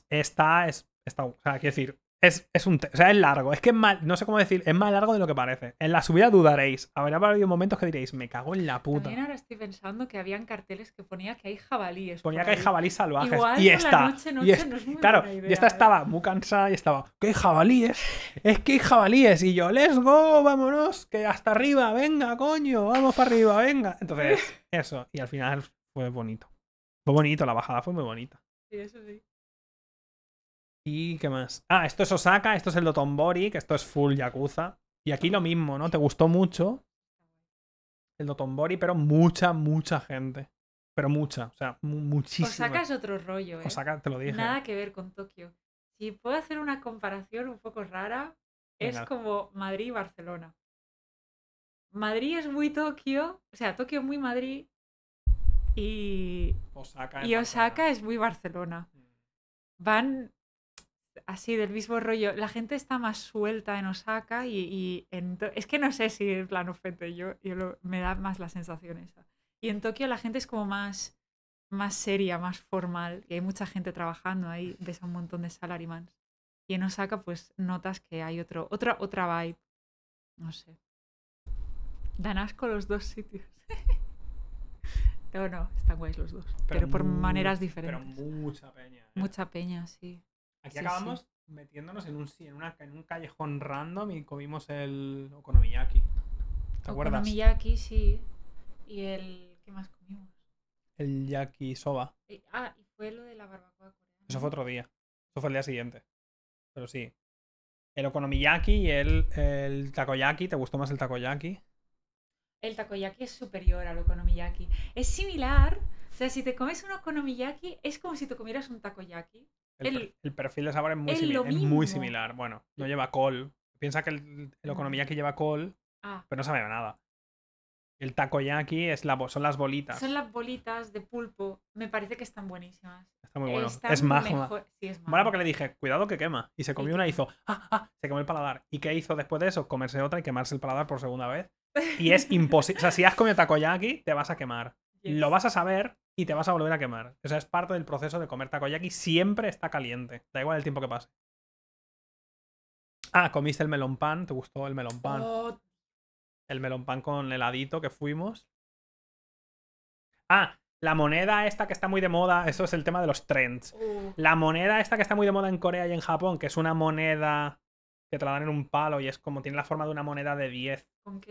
Esta Es, está o sea, quiero decir, es, es, un. O sea, es largo. Es que es mal. No sé cómo decir. Es más largo de lo que parece. En la subida dudaréis. Habrá habido momentos que diréis, me cago en la puta. También ahora estoy pensando que habían carteles que ponía que hay jabalíes. Ponía que hay jabalíes salvajes. y esta. claro, y esta estaba muy cansada y estaba. ¿Qué jabalíes? Es que hay jabalíes. Y yo, let's go, vámonos, que hasta arriba, venga, coño, vamos para arriba, venga. Entonces, eso. Y al final fue bonito. Fue bonito, la bajada fue muy bonita. Sí, eso sí. ¿Y qué más? Ah, esto es Osaka, esto es el Dotonbori, que esto es full Yakuza. Y aquí lo mismo, ¿no? Te gustó mucho el Dotonbori, pero mucha, mucha gente. Pero mucha, o sea, muchísima. Osaka es otro rollo, ¿eh? Osaka, te lo dije. Nada que ver con Tokio. Si puedo hacer una comparación un poco rara, es como Madrid y Barcelona. Madrid es muy Tokio, o sea, Tokio es muy Madrid y Osaka, es muy Barcelona. Mm. Van así del mismo rollo. La gente está más suelta en Osaka y, es que no sé si en plan ofende, yo, me da más la sensación esa. Y en Tokio la gente es como más, más seria, más formal, y hay mucha gente trabajando ahí, ves a un montón de salarimans. Y en Osaka pues notas que hay otro, otra, otra vibe. No sé. Dan asco los dos sitios. No, no, están guays los dos. Pero, por maneras diferentes. Pero mucha peña. ¿eh? Mucha peña, sí. Aquí acabamos metiéndonos en un, callejón random y comimos el Okonomiyaki. ¿Te acuerdas? Okonomiyaki, sí. Y el. ¿Qué más comimos? El yakisoba. Eh, ah, y fue lo de la barbacoa Eso fue otro día. Eso fue el día siguiente. Pero sí. El okonomiyaki y el, el takoyaki. ¿Te gustó más el takoyaki? el takoyaki es superior al okonomiyaki. Es similar, o sea, si te comes un okonomiyaki es como si te comieras un takoyaki. El, perfil de sabor es muy, similar, Bueno, no lleva col. Piensa que el, okonomiyaki lleva col, ah. pero no sabe nada. El takoyaki es la, son las bolitas. Son las bolitas de pulpo. Me parece que están buenísimas. Está muy bueno. es más. Bueno, porque le dije, cuidado que quema. Y se comió una y hizo, ah, ah, se quemó el paladar. ¿Y qué hizo después de eso? Comerse otra y quemarse el paladar por segunda vez. Y es imposible. o sea, si has comido takoyaki, te vas a quemar. Lo vas a saber y te vas a volver a quemar. O sea, es parte del proceso de comer takoyaki. Siempre está caliente. Da igual el tiempo que pase. Ah, comiste el melón pan. ¿Te gustó el melón pan? Oh. El melón pan con heladito que fuimos. Ah, la moneda esta que está muy de moda, eso es el tema de los trends. Uh. La moneda esta que está muy de moda en Corea y en Japón, que es una moneda que te la dan en un palo y es como tiene la forma de una moneda de 10. ¿Con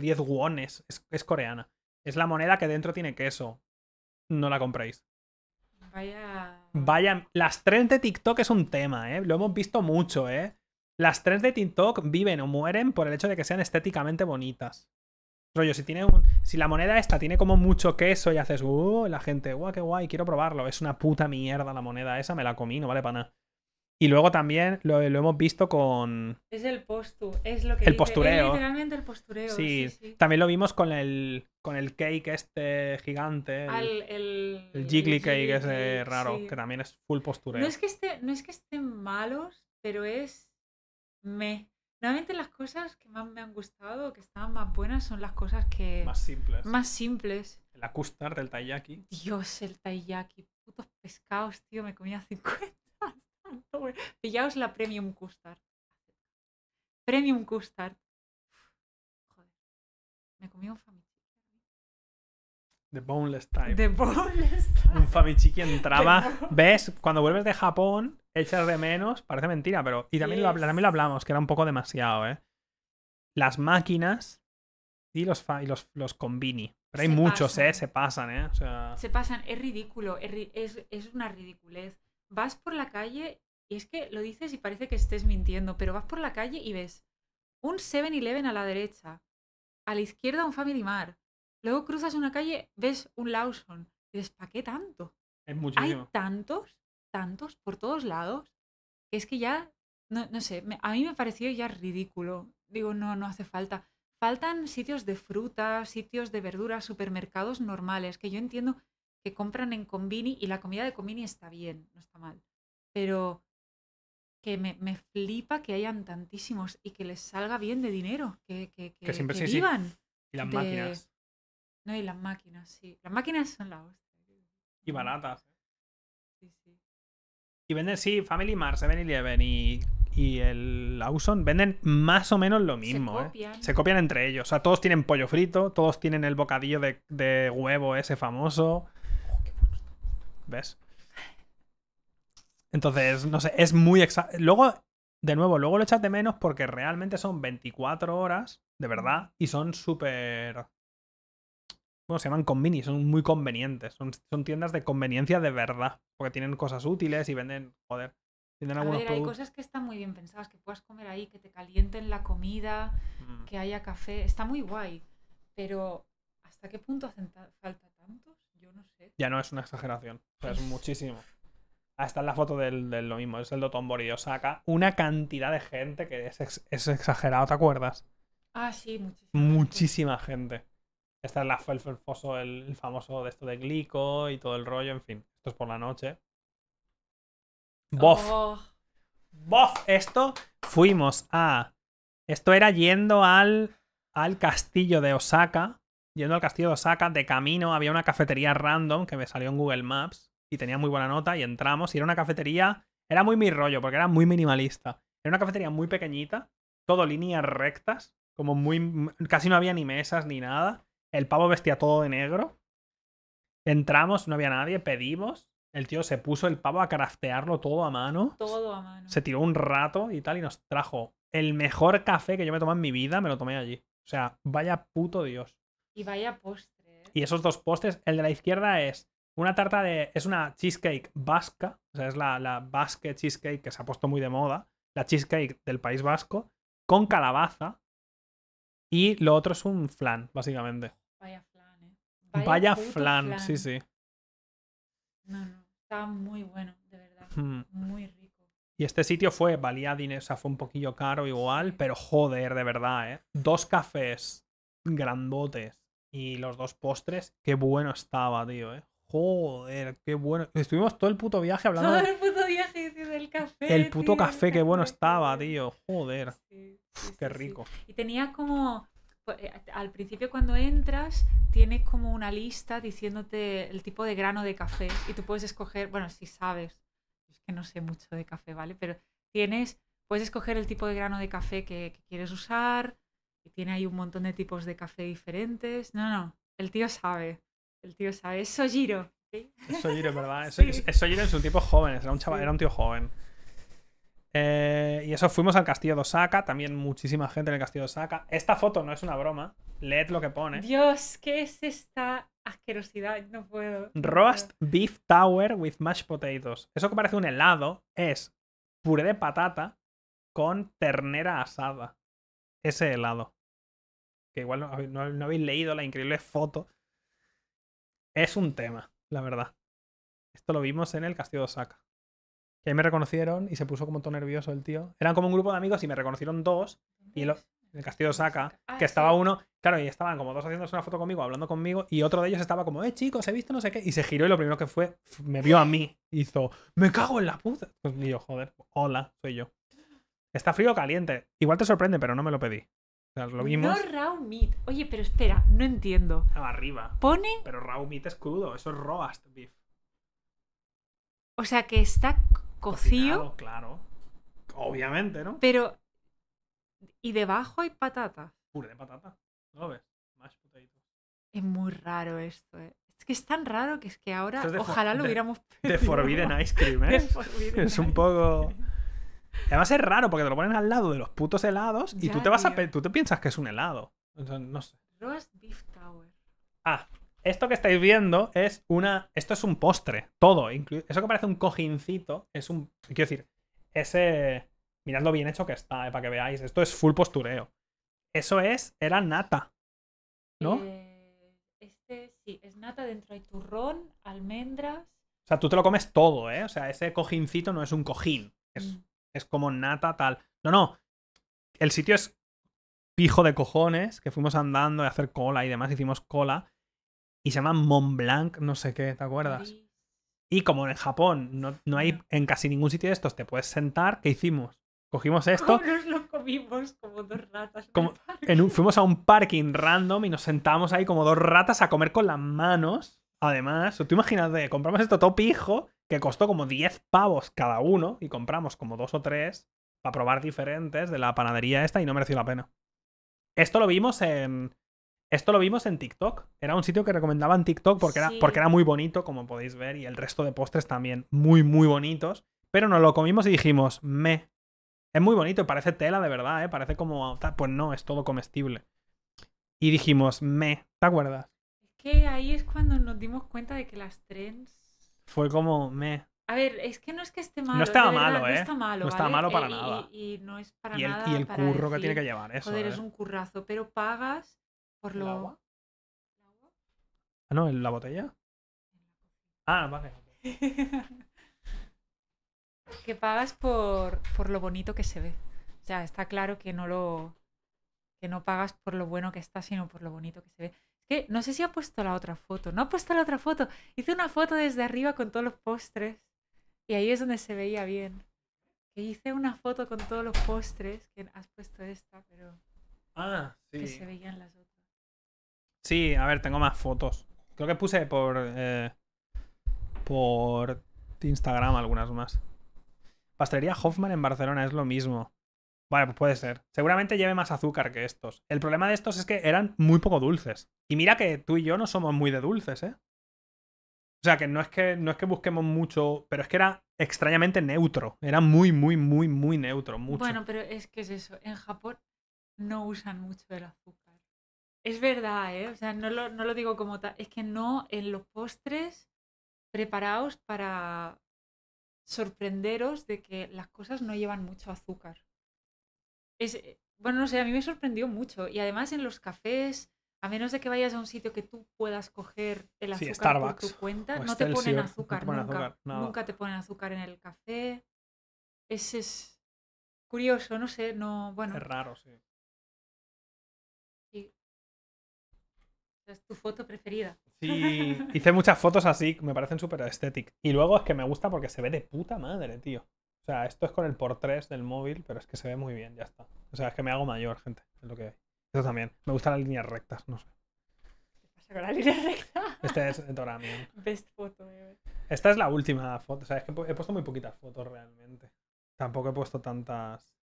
10 wones. Es, coreana. Es la moneda que dentro tiene queso. No la compréis. Vaya. Las trends de TikTok es un tema, ¿eh? Lo hemos visto mucho, ¿eh? Las trends de TikTok viven o mueren por el hecho de que sean estéticamente bonitas. Rollo, si tiene un. Si la moneda esta tiene como mucho queso y haces, uh, la gente, guau, qué guay, quiero probarlo. Es una puta mierda la moneda esa, me la comí, no vale para nada. Y luego también lo, hemos visto con. Es el postu, es postureo. literalmente el postureo. Sí. también lo vimos con el, con el cake este gigante. el, el, jiggly cake, ese raro, que también es full postureo. No es, que esté, no es que estén malos, pero es. me. Normalmente las cosas que más me han gustado, que estaban más buenas, son las cosas que. Más simples. Más simples. El custard del taiyaki. Dios, el taiyaki. Putos pescados, tío, me comía 50. Pillaos la Premium Custard. Premium Custard. Joder. Me comí un Famichi The Boneless Time. Un Boneless que Un entraba. ¿Ves? Cuando vuelves de Japón, echas de menos. Parece mentira, pero. Y también, lo, lo hablamos, que era un poco demasiado, ¿eh? Las máquinas y los, los, los combini. Pero hay muchos, ¿eh? Se pasan, ¿eh? Se pasan, es ridículo, es, es, una ridiculez. Vas por la calle y es que lo dices y parece que estés mintiendo, pero vas por la calle y ves un 7-Eleven a la derecha, a la izquierda un Family mar. luego cruzas una calle, ves un Lawson. Y dices, ¿para qué tanto? Hay tantos, tantos por todos lados, que es que ya, no, sé, a mí me pareció ya ridículo. Digo, no, no hace falta. Faltan sitios de fruta, sitios de verduras, supermercados normales, que yo entiendo que compran en Combini y la comida de Combini está bien, no está mal. Pero que me, flipa que hayan tantísimos y que les salga bien de dinero, que, que, vivan. Y las máquinas. No, y las máquinas, sí. Las máquinas son la hostia. Y baratas. ¿eh? Sí, sí. Y venden, sí, Family Mart, 7-Eleven y, y el Lawson venden más o menos lo mismo. ¿eh? Se copian. entre ellos. O sea, todos tienen pollo frito, todos tienen el bocadillo de, de huevo ese famoso. ¿Ves? Entonces, no sé, es muy exacto. Luego, de nuevo, luego lo echas de menos porque realmente son 24 horas, de verdad, y son súper... Bueno, se llaman mini son muy convenientes. Son, tiendas de conveniencia de verdad, porque tienen cosas útiles y venden, joder, tienen a algunos hay cosas que están muy bien pensadas, que puedas comer ahí, que te calienten la comida, mm. que haya café, está muy guay, pero ¿hasta qué punto hacen falta tantos? Yo no sé. Ya no es una exageración, o es muchísimo. Esta es la foto del, lo mismo, es el Dotombori de Osaka. Una cantidad de gente que es, exagerado, ¿te acuerdas? Ah, sí, muchísima. Muchísima gente. Esta es la, el, famoso de esto de Glico y todo el rollo, en fin. Esto es por la noche. Bof. Oh. Bof, esto fuimos a. Esto era yendo al, al castillo de Osaka. Yendo al castillo de Osaka, de camino había una cafetería random que me salió en Google Maps y tenía muy buena nota y entramos y era una cafetería, era muy mi rollo porque era muy minimalista. Era una cafetería muy pequeñita, todo líneas rectas, como muy casi no había ni mesas ni nada. El pavo vestía todo de negro. Entramos, no había nadie, pedimos. El tío se puso el pavo a craftearlo todo a mano. Todo a mano. Se tiró un rato y tal y nos trajo el mejor café que yo me tomé en mi vida, me lo tomé allí. O sea, vaya puto Dios. Y vaya postre. ¿eh? Y esos dos postres, el de la izquierda es una tarta de. Es una cheesecake vasca. O sea, es la, la basque cheesecake que se ha puesto muy de moda. La cheesecake del País Vasco. Con calabaza. Y lo otro es un flan, básicamente. Vaya flan, ¿eh? Vaya, flan, sí, sí. No, no. Está muy bueno, de verdad. Hmm. Muy rico. Y este sitio fue, valía dinero, o sea, fue un poquillo caro igual, pero joder, de verdad, ¿eh? Dos cafés grandotes y los dos postres, qué bueno estaba, tío, ¿eh? Joder, qué bueno. Estuvimos todo el puto viaje hablando. Todo el puto viaje diciendo del café. El puto café, qué bueno estaba, tío. Joder. qué rico. Y tenía como. Pues, eh, al principio, cuando entras, tienes como una lista diciéndote el tipo de grano de café. Y tú puedes escoger. Bueno, si sabes. Es que no sé mucho de café, ¿vale? Pero tienes. Puedes escoger el tipo de grano de café que, que quieres usar. Y tiene ahí un montón de tipos de café diferentes. No, no. El tío sabe. El tío sabe, es Sojiro. Es Sojiro, ¿verdad? Es, sí. es, en su joven, era un, chaval, un tío joven. Eh, y eso, fuimos al castillo de Osaka, también muchísima gente en el castillo de Osaka. Esta foto no es una broma, leed lo que pone. Dios, ¿qué es esta asquerosidad? No puedo. Roast beef tower with mashed potatoes. Eso que parece un helado es puré de patata con ternera asada. Ese helado. Que igual no habéis leído la increíble foto es un tema, la verdad. Esto lo vimos en el Castillo de Osaka. Que ahí me reconocieron y se puso como todo nervioso el tío. Eran como un grupo de amigos y me reconocieron dos. Y el, en el Castillo de Osaka, ah, que estaba uno, claro, y estaban como dos haciéndose una foto conmigo, hablando conmigo, y otro de ellos estaba como, eh, chicos, he visto no sé qué. Y se giró y lo primero que fue, me vio a mí. Hizo, me cago en la puta. y joder, hola, soy yo. Está frío o caliente. Igual te sorprende, pero no me lo pedí. No raw meat. Oye, pero espera, no entiendo. Ah, arriba. Pone. Pero raw meat es crudo, eso es roast beef. O sea, que está cocido. claro. Obviamente, ¿no? Pero. Y debajo hay patatas. Puré de patata. lo ves? Es muy raro esto, ¿eh? Es que es tan raro que es que ahora. ojalá lo hubiéramos. De Forbidden Ice Cream, ¿eh? es un poco. Además es raro porque te lo ponen al lado de los putos helados y tú te vas a tú te piensas que es un helado. no sé. Roast Beef Tower. Ah, esto que estáis viendo es una. Esto es un postre. Todo. Eso que parece un cojincito. Es un. Quiero decir, ese. Mirad lo bien hecho que está, eh, para que veáis. Esto es full postureo. Eso es. Era nata. ¿No? Eh, este sí, es nata. Dentro hay turrón, almendras. O sea, tú te lo comes todo, ¿eh? O sea, ese cojincito no es un cojín. Es, mm es como nata tal. No, no. El sitio es pijo de cojones, que fuimos andando y hacer cola y demás, hicimos cola. Y se llama Mont Blanc, no sé qué, ¿te acuerdas? Y como en Japón no, hay en casi ningún sitio de estos, te puedes sentar, ¿qué hicimos? Cogimos esto. Nos lo comimos como dos ratas. fuimos a un parking random y nos sentamos ahí como dos ratas a comer con las manos. Además, tú imagínate, compramos este topijo que costó como 10 pavos cada uno y compramos como dos o tres para probar diferentes de la panadería esta y no mereció la pena. Esto lo vimos en. Esto lo vimos en TikTok. Era un sitio que recomendaban TikTok porque, era, porque era muy bonito, como podéis ver, y el resto de postres también muy, muy bonitos. Pero nos lo comimos y dijimos, me. Es muy bonito, parece tela de verdad, ¿eh? Parece como. Pues no, es todo comestible. Y dijimos, me. ¿Te acuerdas? que ahí es cuando nos dimos cuenta de que las trens... Fue como me. A ver, es que no es que esté ¿eh? malo. No estaba malo, ¿eh? No está malo. estaba malo para eh, nada. Y, no es para el, nada. Y el curro que tiene que llevar, eso. Joder, es ¿eh? un currazo, pero pagas por lo. ¿El agua? Ah, no, ¿en la botella? Ah, vale. que pagas por, por lo bonito que se ve. O sea, está claro que no lo. que no pagas por lo bueno que está, sino por lo bonito que se ve que no sé si ha puesto la otra foto. No ha puesto la otra foto. Hice una foto desde arriba con todos los postres. Y ahí es donde se veía bien. Que hice una foto con todos los postres. Que has puesto esta, pero. Ah, sí. Que se veían las otras. Sí, a ver, tengo más fotos. Creo que puse por. Eh, por Instagram algunas más. Pastelería Hoffman en Barcelona es lo mismo. Vale, pues puede ser. Seguramente lleve más azúcar que estos. El problema de estos es que eran muy poco dulces. Y mira que tú y yo no somos muy de dulces, ¿eh? O sea, que no es que, no es que busquemos mucho, pero es que era extrañamente neutro. Era muy, muy, muy, muy neutro. Bueno, pero es que es eso. En Japón no usan mucho el azúcar. Es verdad, ¿eh? O sea, no lo, no lo digo como tal. Es que no en los postres preparaos para sorprenderos de que las cosas no llevan mucho azúcar. Eh, bueno, no sé, a mí me sorprendió mucho. Y además en los cafés, a menos de que vayas a un sitio que tú puedas coger el azúcar por tu cuenta, no te, ponen azúcar, nunca, nunca, te ponen azúcar en el café. Ese es curioso, no sé, no, bueno. Es raro, sí. Es tu foto preferida. Sí, hice muchas fotos así, me parecen súper estéticas. Y luego es que me gusta porque se ve de puta madre, tío. O sea, esto es con el por 3 del móvil, pero es que se ve muy bien, ya está. O sea, es que me hago mayor, gente. lo que Eso también. Me gustan las líneas rectas, no sé. ¿Qué pasa con las líneas rectas? Este es Doramian. Best foto, Esta es la última foto. O sea, es que he puesto muy poquitas fotos realmente. Tampoco he puesto tantas.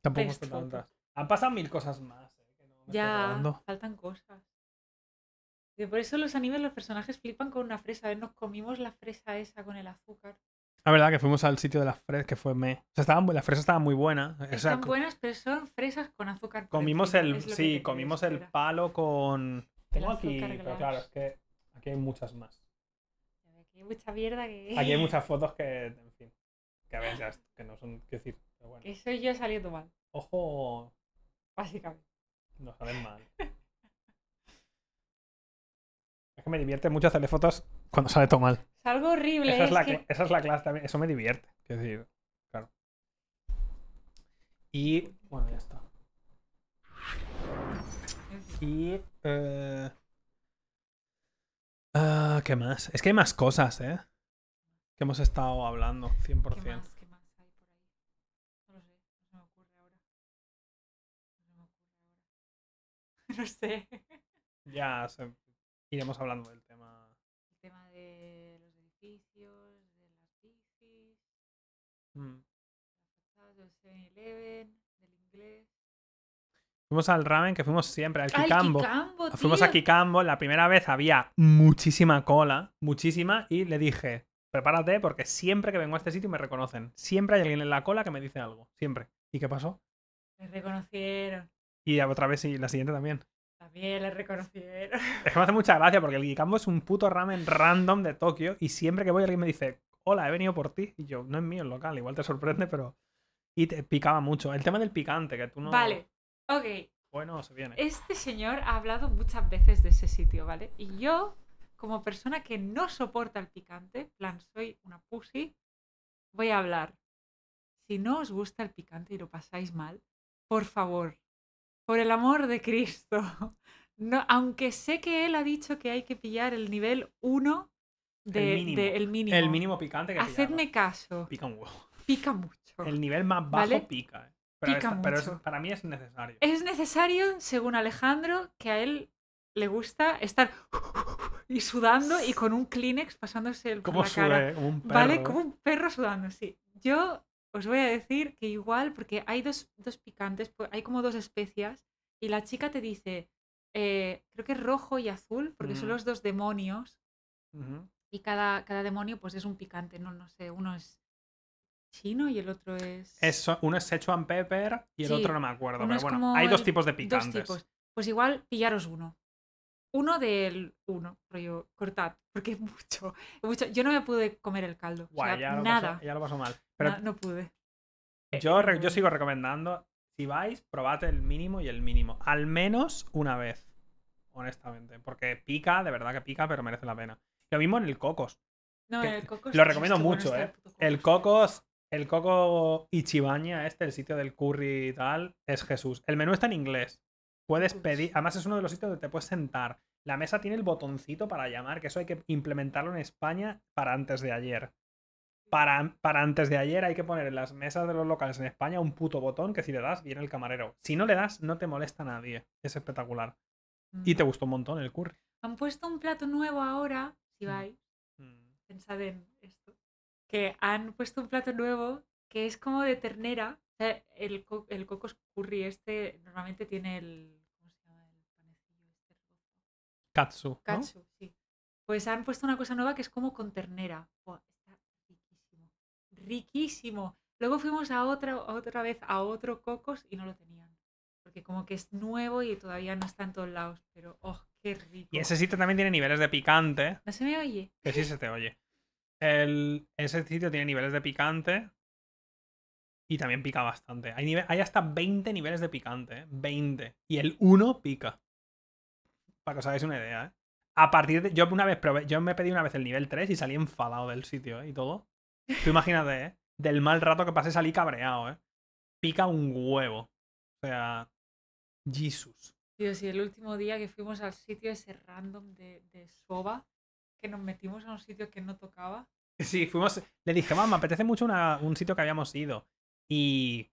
Tampoco he puesto tantas. Han pasado mil cosas más. Eh, ya, faltan cosas. Y por eso los animes, los personajes flipan con una fresa. A ver, nos comimos la fresa esa con el azúcar. La verdad que fuimos al sitio de las fresas, que fue me. O sea, estaban, las fresas estaban muy buenas. Están buenas, pero son fresas con azúcar. Comimos el, sí, comimos el palo con. Tengo aquí, pero claro, es que aquí hay muchas más. Aquí hay mucha mierda que. Aquí hay muchas fotos que, en fin, que a ya, que no son, que decir, Eso yo he salido mal. Ojo. Básicamente. No salen mal. es que me divierte mucho hacerle fotos cuando sale todo mal. Es algo horrible. Esa es, la, clase también. Eso me divierte. Es decir, claro. Y. Bueno, ya está. Y. Eh, ah, ¿Qué más? Es que hay más cosas, ¿eh? Que hemos estado hablando, 100%. ¿Qué más? hay por ahí? No sé, no sé. Ya, iremos hablando de él. Mm. Fuimos al ramen que fuimos siempre, al Kikambo. Ah, fuimos a Kikambo, la primera vez había muchísima cola, muchísima, y le dije, prepárate porque siempre que vengo a este sitio me reconocen. Siempre hay alguien en la cola que me dice algo, siempre. ¿Y qué pasó? Me reconocieron. Y otra vez y la siguiente también. También le reconocieron. Es que me hace mucha gracia porque el Kikambo es un puto ramen random de Tokio y siempre que voy alguien me dice, hola, he venido por ti. Y yo, no es mío el local, igual te sorprende, pero... Y te picaba mucho. El tema del picante, que tú no... Vale, ok. Bueno, se viene. Este señor ha hablado muchas veces de ese sitio, ¿vale? Y yo, como persona que no soporta el picante, plan, soy una pussy, voy a hablar. Si no os gusta el picante y lo pasáis mal, por favor, por el amor de Cristo, no, aunque sé que él ha dicho que hay que pillar el nivel 1 el, mínimo. el mínimo. picante que Hacedme caso. Pica mucho. El nivel más bajo pica. Eh. Pero, para mí es necesario. Es necesario, según Alejandro, que a él le gusta estar y sudando y con un Kleenex pasándose el Como un perro. ¿Vale? Como un perro sudando, sí. Yo os voy a decir que igual, porque hay dos, dos picantes, pues, hay como dos especias, y la chica te dice, eh, creo que es rojo y azul, porque son mm. los dos demonios y cada, cada demonio pues es un picante, no, no sé, uno es chino y el otro es... Eso, uno es Szechuan Pepper y el otro no me acuerdo, pero bueno, hay dos tipos de picantes. Pues igual pillaros uno. Uno del uno, yo, cortad, porque es mucho, mucho. Yo no me pude comer el caldo. nada. ya lo pasó mal. Pero no, pude. Yo, eh, no yo sigo recomendando, si vais, probad el mínimo y el mínimo. Al menos una vez, honestamente. Porque pica, de verdad que pica, pero merece la pena. Lo mismo en el Cocos. Lo recomiendo mucho, ¿eh? El Cocos, el Coco Ichibaña, este, el sitio del curry y tal, es Jesús. El menú está en inglés. Puedes pedir, además es uno de los sitios donde te puedes sentar. La mesa tiene el botoncito para llamar, que eso hay que implementarlo en España para antes de ayer. Para, para, antes de ayer hay que poner en las mesas de los locales en España un puto botón que si le das viene el camarero. Si no le das no te molesta a nadie. Es espectacular. Y te mm. gustó un montón el curry. Han puesto un plato nuevo ahora si vais, mm. mm. pensad en esto. Que han puesto un plato nuevo que es como de ternera. el, co el curry este normalmente tiene el... ¿Cómo se llama el panecillo este Katsu. Pues han puesto una cosa nueva que es como con ternera. está riquísimo. Riquísimo. Luego fuimos a otra, otra vez a otro cocos y no lo tenían. Porque como que es nuevo y todavía no está en todos lados. Pero, oh, y ese sitio también tiene niveles de picante. ¿No se me oye? Que sí se te oye. ese sitio tiene niveles de picante. Y también pica bastante. Hay, hay hasta 20 niveles de picante. 20. ¿eh? Y el 1 pica. Para que os hagáis una idea, ¿eh? A partir de. Yo una vez probé, Yo me pedí una vez el nivel 3 y salí enfadado del sitio, ¿eh? Y todo. Tú imagínate, ¿eh? Del mal rato que pasé salí cabreado, ¿eh? Pica un huevo. O sea. Jesus. Dios, y el último día que fuimos al sitio ese random de, Soba, que nos metimos a un sitio que no tocaba. Sí, fuimos. Le dije, mamá, me apetece mucho un sitio que habíamos ido. Y.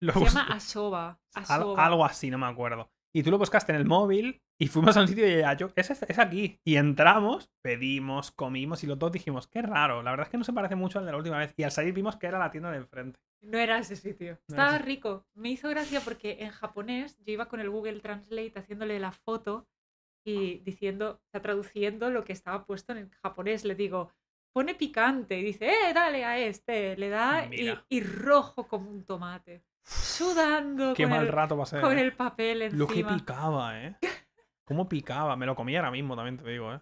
Lo Se llama Asoba. algo así, no me acuerdo y tú lo buscaste en el móvil y fuimos a un sitio y ya, yo, este, es, aquí. Y entramos, pedimos, comimos y los dos dijimos, qué raro, la verdad es que no se parece mucho al de la última vez. Y al salir vimos que era la tienda de enfrente. No era ese sitio. Estaba rico. Me hizo gracia porque en japonés yo iba con el Google Translate haciéndole la foto y diciendo, traduciendo lo que estaba puesto en japonés. Le digo, pone picante y dice, eh, dale a este, le da y, rojo como un tomate sudando. Qué mal mal va rato ser Con eh. el papel encima. Lo que picaba, ¿eh? ¿Cómo picaba? Me lo comía ahora mismo, también te digo, ¿eh?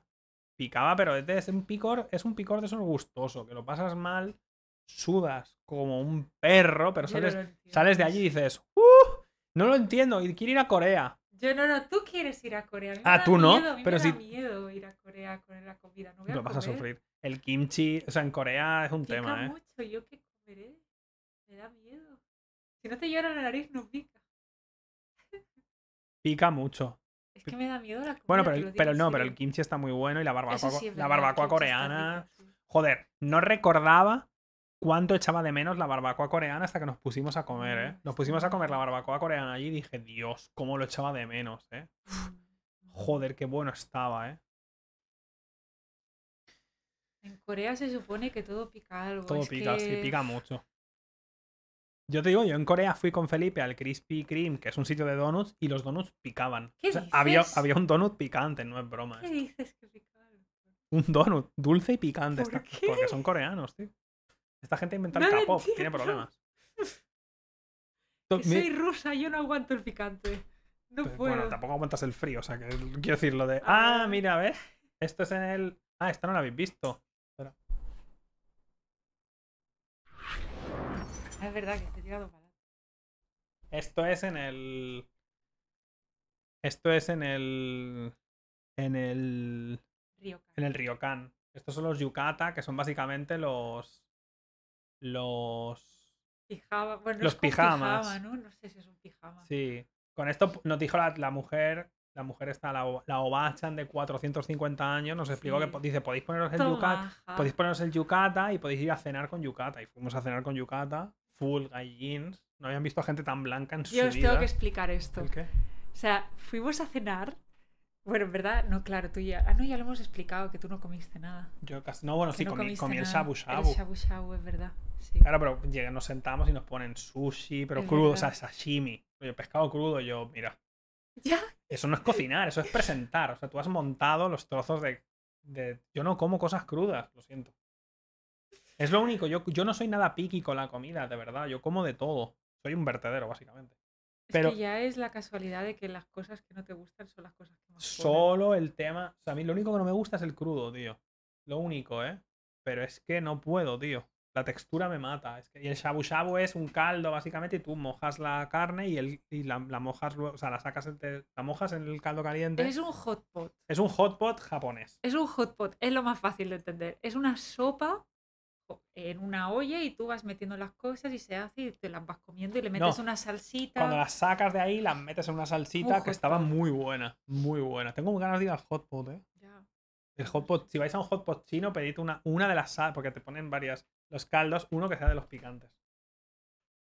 Picaba, pero es un picor, es un picor de esos gustoso, que lo pasas mal, sudas como un perro, pero sales, sales de allí y dices, ¡Uh! No lo entiendo, y quiero ir a Corea. Yo no, no, tú quieres ir a Corea. A ah, tú no. pero me da miedo ir a Corea con la comida. No lo vas a sufrir. El kimchi, o sea, en Corea es un tema, ¿eh? yo qué comeré. Me da miedo. Si no te llora la nariz, no pica. Pica mucho. Es que me da miedo la comida, Bueno, pero, no, pero el kimchi está muy bueno y la barbacoa, la barbacoa coreana. Joder, no recordaba cuánto echaba de menos la barbacoa coreana hasta que nos pusimos a comer, ¿eh? Mm, nos pusimos a comer la barbacoa coreana allí y dije, Dios, cómo lo echaba de menos, ¿eh? Mm. joder, qué bueno estaba, ¿eh? En Corea se supone que todo pica algo. Todo pica, sí, pica mucho. Yo te digo, yo en Corea fui con Felipe al Crispy Cream, que es un sitio de donuts, y los donuts picaban. Había, había un donut picante, no es broma. ¿Qué dices que picaban? Un donut dulce y picante. Porque son coreanos, tío. Esta gente inventa inventado el k tiene problemas. soy rusa, yo no aguanto el picante. No pues puedo. Bueno, tampoco aguantas el frío, o sea, quiero decir lo de. Ah, ah mira, a ver. Esto es en el. Ah, esta no la habéis visto. Ah, es verdad que estoy tirado para Esto es en el. Esto es en el. En el. En el Ryokan. Estos son los Yukata, que son básicamente los. Los. los pijamas. ¿no? sé si es un pijama. Sí. Con esto nos dijo la, mujer. La mujer está, la, la Obachan de 450 años, nos explicó que dice, podéis poneros el podéis poneros el yukata y podéis ir a cenar con yukata. Y fuimos a cenar con yukata full guy jeans. No habían visto a gente tan blanca en su vida. Yo os tengo que explicar esto. O sea, fuimos a cenar. Bueno, en verdad, no, claro, tú ya. Ah, no, ya lo hemos explicado, que tú no comiste nada. Yo casi. No, bueno, sí, comí, el shabu shabu. El shabu shabu, es verdad. Claro, pero nos sentamos y nos ponen sushi, pero crudo, o sea, sashimi. Oye, pescado crudo, yo, mira. ¿Ya? Eso no es cocinar, eso es presentar. O sea, tú has montado los trozos de, de. Yo no como cosas crudas, lo siento. Es lo único, yo, yo no soy nada piqui con la comida, de verdad, yo como de todo. Soy un vertedero, básicamente. Pero es que ya es la casualidad de que las cosas que no te gustan son las cosas que gustan. Solo el tema. O sea, a mí lo único que no me gusta es el crudo, tío. Lo único, ¿eh? Pero es que no puedo, tío. La textura me mata. Es Y el shabu shabu es un caldo, básicamente, y tú mojas la carne y, el... la, mojas O sea, la sacas, la mojas en el caldo caliente. Es un hot pot. Es un hot pot japonés. Es un hot pot. Es lo más fácil de entender. Es una sopa en una olla y tú vas metiendo las cosas y se hace y te las vas comiendo y le metes una salsita. Cuando las sacas de ahí, las metes en una salsita que estaba muy buena, muy buena. Tengo ganas de ir al hot pot, ¿eh? El hot pot, si vais a un hot pot chino, pedid una, una de las salsas porque te ponen varias, los caldos, uno que sea de los picantes.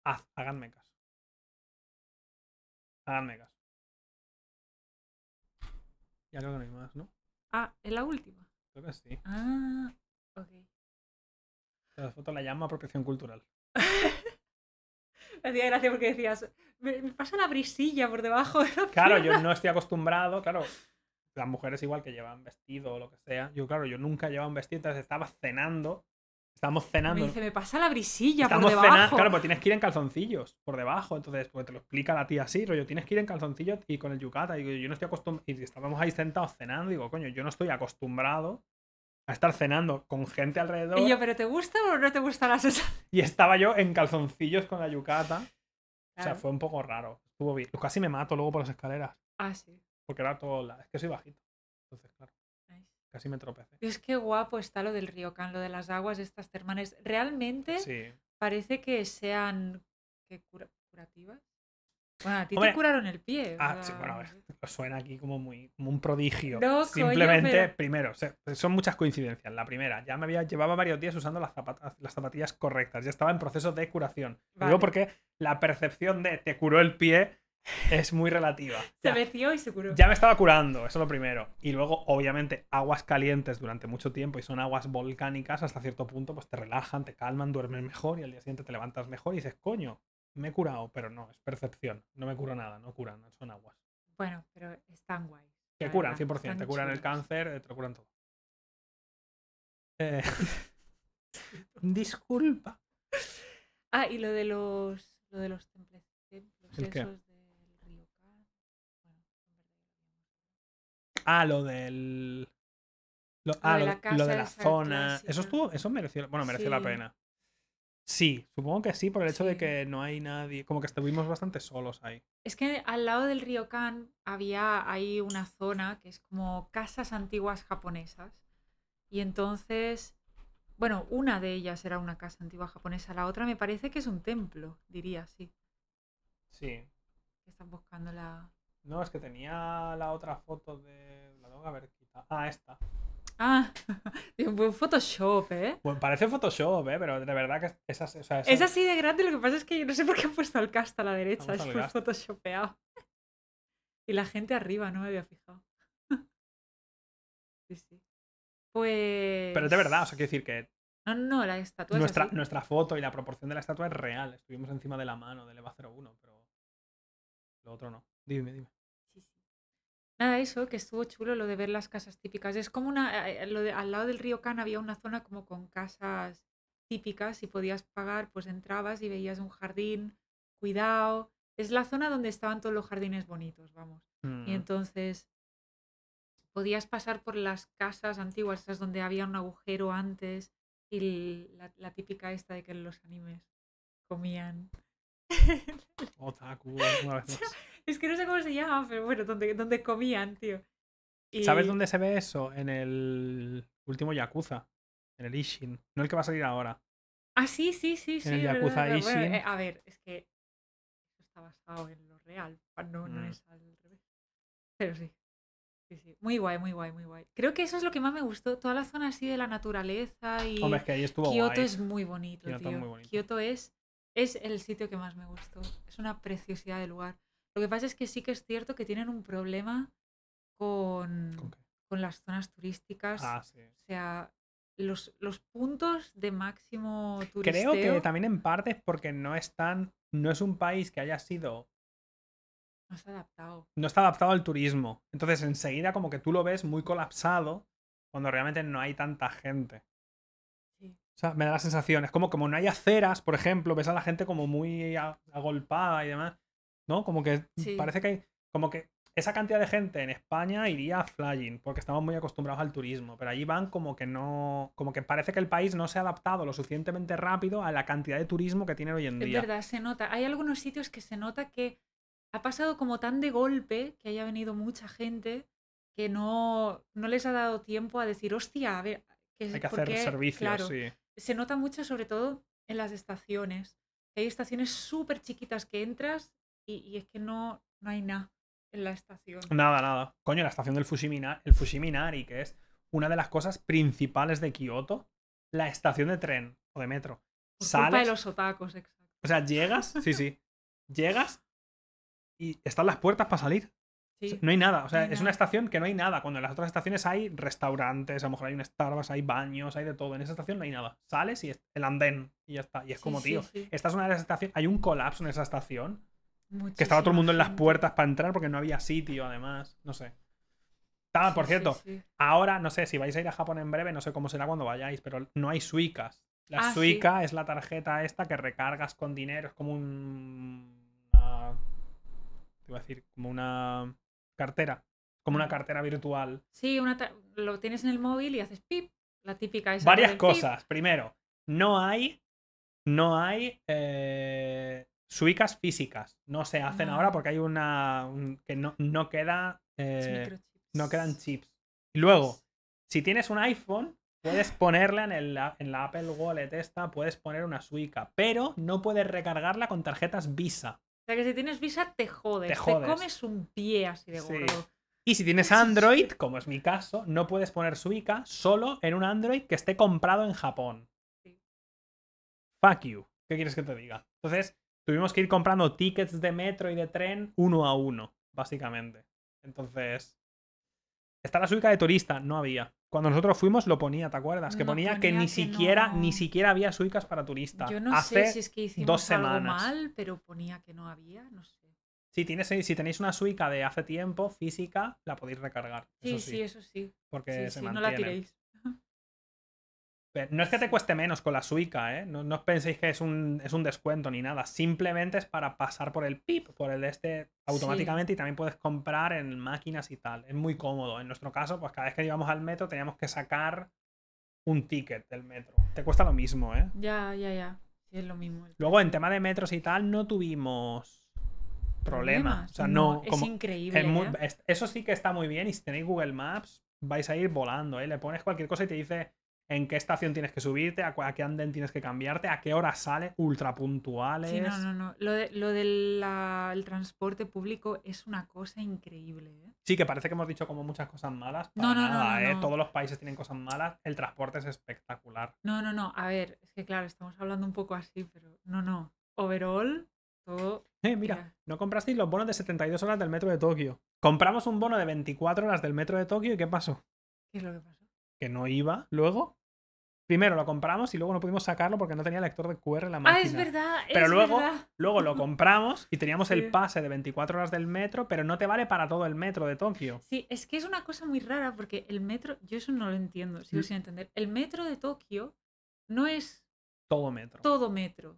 Haz, háganme caso. Háganme caso. Ya creo que no hay más, ¿no? Ah, es la última. Creo que sí. Ah, ok. La foto la llama apropiación cultural. me hacía gracia porque decías, me, pasa la brisilla por debajo Claro, yo no estoy acostumbrado, claro. Las mujeres igual que llevan vestido o lo que sea. Yo, claro, yo nunca llevaba un vestido, entonces estaba cenando. Estábamos cenando. Me dice, me pasa la brisilla por debajo. claro, pues tienes que ir en calzoncillos por debajo. Entonces, pues te lo explica la tía así, rollo, tienes que ir en calzoncillos y con el yucata. Y yo, no estoy acostumbrado. Y estábamos ahí sentados cenando. digo, coño, yo no estoy acostumbrado a estar cenando con gente alrededor. Y yo, ¿pero te gusta o no te gusta la sensación? Y estaba yo en calzoncillos con la yucata. O sea, fue un poco raro. Estuvo bien. Casi me mato luego por las escaleras. Ah, sí. Porque era todo. Es que soy bajito. Entonces, claro. Casi me tropecé. Es que guapo está lo del río Can. lo de las aguas estas termales. Realmente parece que sean. curativas? Bueno, a ti te curaron el pie. Ah, sí, bueno, a ver, suena aquí como, muy, un prodigio. Simplemente, primero, son muchas coincidencias. La primera, ya me había llevaba varios días usando las, zapatas, las zapatillas correctas, ya estaba en proceso de curación. Digo porque la percepción de te curó el pie es muy relativa. se y se curó. Ya me estaba curando, eso es lo primero. Y luego, obviamente, aguas calientes durante mucho tiempo y son aguas volcánicas, hasta cierto punto, pues te relajan, te calman, duermes mejor y al día siguiente te levantas mejor y dices, coño, me he curado, pero no, es percepción. No me cura nada, no curan, son aguas. Bueno, pero están guays. Te curan, 100%, te curan el cáncer, eh, te curan todo. Eh, disculpa. Ah, y lo de los, lo de los templos del río Ah, lo del... Lo, ah, lo, de la, lo de la zona. Eso estuvo, eso mereció, bueno, mereció la pena. Sí, supongo que sí, por el hecho de que no hay nadie, como que estuvimos bastante solos ahí. Es que al lado del río Kan había ahí una zona que es como casas antiguas japonesas. Y entonces, bueno, una de ellas era una casa antigua japonesa, la otra me parece que es un templo, diría, sí. Sí. Están buscando la... No, es que tenía la otra foto de... La tengo A Ah, esta. Ah, un Photoshop, ¿eh? Bueno, pues parece Photoshop, ¿eh? Pero de verdad que esas, es así de grande. Lo que pasa es que yo no sé por qué he puesto el cast a la derecha. Es por Photoshopeado. Y la gente arriba, no me había fijado. sí, sí. Pues. Pero de verdad, o sea, pues quiero decir que. No, no, la estatua nuestra, Nuestra foto y la proporción de la estatua es real. Estuvimos encima de la mano del EVA 01, pero. Lo otro no. Dime, dime. Nada, eso, que estuvo chulo lo de ver las casas típicas. Es como una, eh, eh, lo de- al lado del río Can había una zona como con casas típicas y podías pagar, pues entrabas y veías un jardín, cuidado. Es la zona donde estaban todos los jardines bonitos, vamos. Y mm. entonces podías pasar por las casas antiguas, esas donde había un agujero antes y la, típica esta de que los animes comían. otaku, Es que no sé cómo se llama, pero bueno, donde, comían, tío. ¿Sabes dónde se ve eso? En el último Yakuza. En el Ishin. No el que va a salir ahora. Ah, sí, sí, sí, en sí. En el Yakuza Ishin. Eh, a ver, es que está basado en lo real. No, no mm. es al revés. Pero sí. Sí, sí. Muy guay, muy guay, muy guay. Creo que eso es lo que más me gustó. Toda la zona así de la naturaleza y. Hombre, es que ahí estuvo Kioto es muy bonito, tío. Kyoto Kioto es, es el sitio que más me gustó. Es una preciosidad de lugar. Lo que pasa es que sí que es cierto que tienen un problema con, las zonas turísticas. Ah, o sea, los, puntos de máximo turisteo... Creo que también en parte es porque no están, no es un país que haya sido... No está adaptado. No está adaptado al turismo. Entonces enseguida como que tú lo ves muy colapsado cuando realmente no hay tanta gente. Sí. O sea, me da la sensación. Es como como no hay aceras, por ejemplo, ves a la gente como muy agolpada y demás. ¿no? Como que parece que como que esa cantidad de gente en España iría a flying, porque estamos muy acostumbrados al turismo, pero allí van como que no, como que parece que el país no se ha adaptado lo suficientemente rápido a la cantidad de turismo que tiene hoy en día. Es verdad, se nota. Hay algunos sitios que se nota que ha pasado como tan de golpe que haya venido mucha gente que no, no les ha dado tiempo a decir, hostia, a ver, que, hay que hacer servicios, claro, sí. Se nota mucho sobre todo en las estaciones. Hay estaciones súper chiquitas que entras y, es que no, hay nada en la estación. Nada, nada. Coño, la estación del Fushimina, el Fushiminari, que es una de las cosas principales de Kioto, la estación de tren o de metro. sale de los otacos, exacto. O sea, llegas, sí, sí. llegas y están las puertas para salir. no hay nada, o sea, es una estación que no hay nada. Cuando en las otras estaciones hay restaurantes, a lo mejor hay un Starbucks, hay baños, hay de todo. En esa estación no hay nada. Sales y el andén y ya está. Y es como, tío, esta es una de las estaciones, hay un colapso en esa estación que estaba todo el mundo en las puertas para entrar porque no había sitio, además. No sé. Ah, por cierto, ahora no sé si vais a ir a Japón en breve, no sé cómo será cuando vayáis, pero no hay suicas. La ah, suica es la tarjeta esta que recargas con dinero, es como un. te iba a decir, como una cartera. Como una mm. cartera virtual. Sí, una lo tienes en el móvil y haces pip, la típica. Esa Varias cosas. Primero, no hay. No hay. Eh, suicas físicas. No se hacen ah. ahora porque hay una. que no, no queda. Eh, no quedan chips. Y luego, si tienes un iPhone, puedes ponerla en, en la Apple Wallet esta, puedes poner una suica, pero no puedes recargarla con tarjetas Visa. O sea que si tienes Visa te jodes, te, comes un pie así de gordo. Y si tienes Android, como es mi caso, no puedes poner Suica solo en un Android que esté comprado en Japón. Fuck you. ¿Qué quieres que te diga? Entonces, tuvimos que ir comprando tickets de metro y de tren uno a uno, básicamente. Entonces, está la suica de turista, no había. Cuando nosotros fuimos lo ponía, ¿te acuerdas? Que ponía, que ni siquiera ni siquiera había suicas para turista. Yo no sé si es que hicimos dos semanas. algo mal, pero ponía que no había, no sé. Si, tienes, si tenéis una suica de hace tiempo, física, la podéis recargar. Sí, sí. eso sí. Porque No la tiréis. No es que te cueste menos con la Suica, ¿eh? No, os penséis que es un, descuento ni nada. Simplemente es para pasar por el PIP, por el de este, automáticamente y también puedes comprar en máquinas y tal. Es muy cómodo. En nuestro caso, pues cada vez que íbamos al metro teníamos que sacar un ticket del metro. Te cuesta lo mismo, ¿eh? Ya, ya, ya. es lo mismo. Luego, en tema de metros y tal, no tuvimos problemas. no. es increíble. ¿eh? eso sí que está muy bien y si tenéis Google Maps, vais a ir volando, ¿eh? Le pones cualquier cosa y te dice en qué estación tienes que subirte, a, qué andén tienes que cambiarte, a qué hora sale, ultra puntuales. Sí, no, no, no. Lo, de, del transporte público es una cosa increíble. ¿eh? Sí, que parece que hemos dicho como muchas cosas malas. no, no, ¿eh? no, Todos los países tienen cosas malas. El transporte es espectacular. No, no, no. A ver, es que claro, estamos hablando un poco así, pero no, no. Overall, todo. Eh, mira, mira, no comprasteis los bonos de 72 horas del metro de Tokio. Compramos un bono de 24 horas del metro de Tokio y ¿qué pasó? ¿Qué es lo que pasó? que no iba luego. Primero lo compramos y luego no pudimos sacarlo porque no tenía lector de QR en la máquina. Ah, es verdad. Pero luego, luego lo compramos y teníamos el pase de 24 horas del metro, pero no te vale para todo el metro de Tokio. Sí, es que es una cosa muy rara porque el metro, yo eso no lo entiendo, sigo mm. sin entender. El metro de Tokio no es todo metro. Todo metro.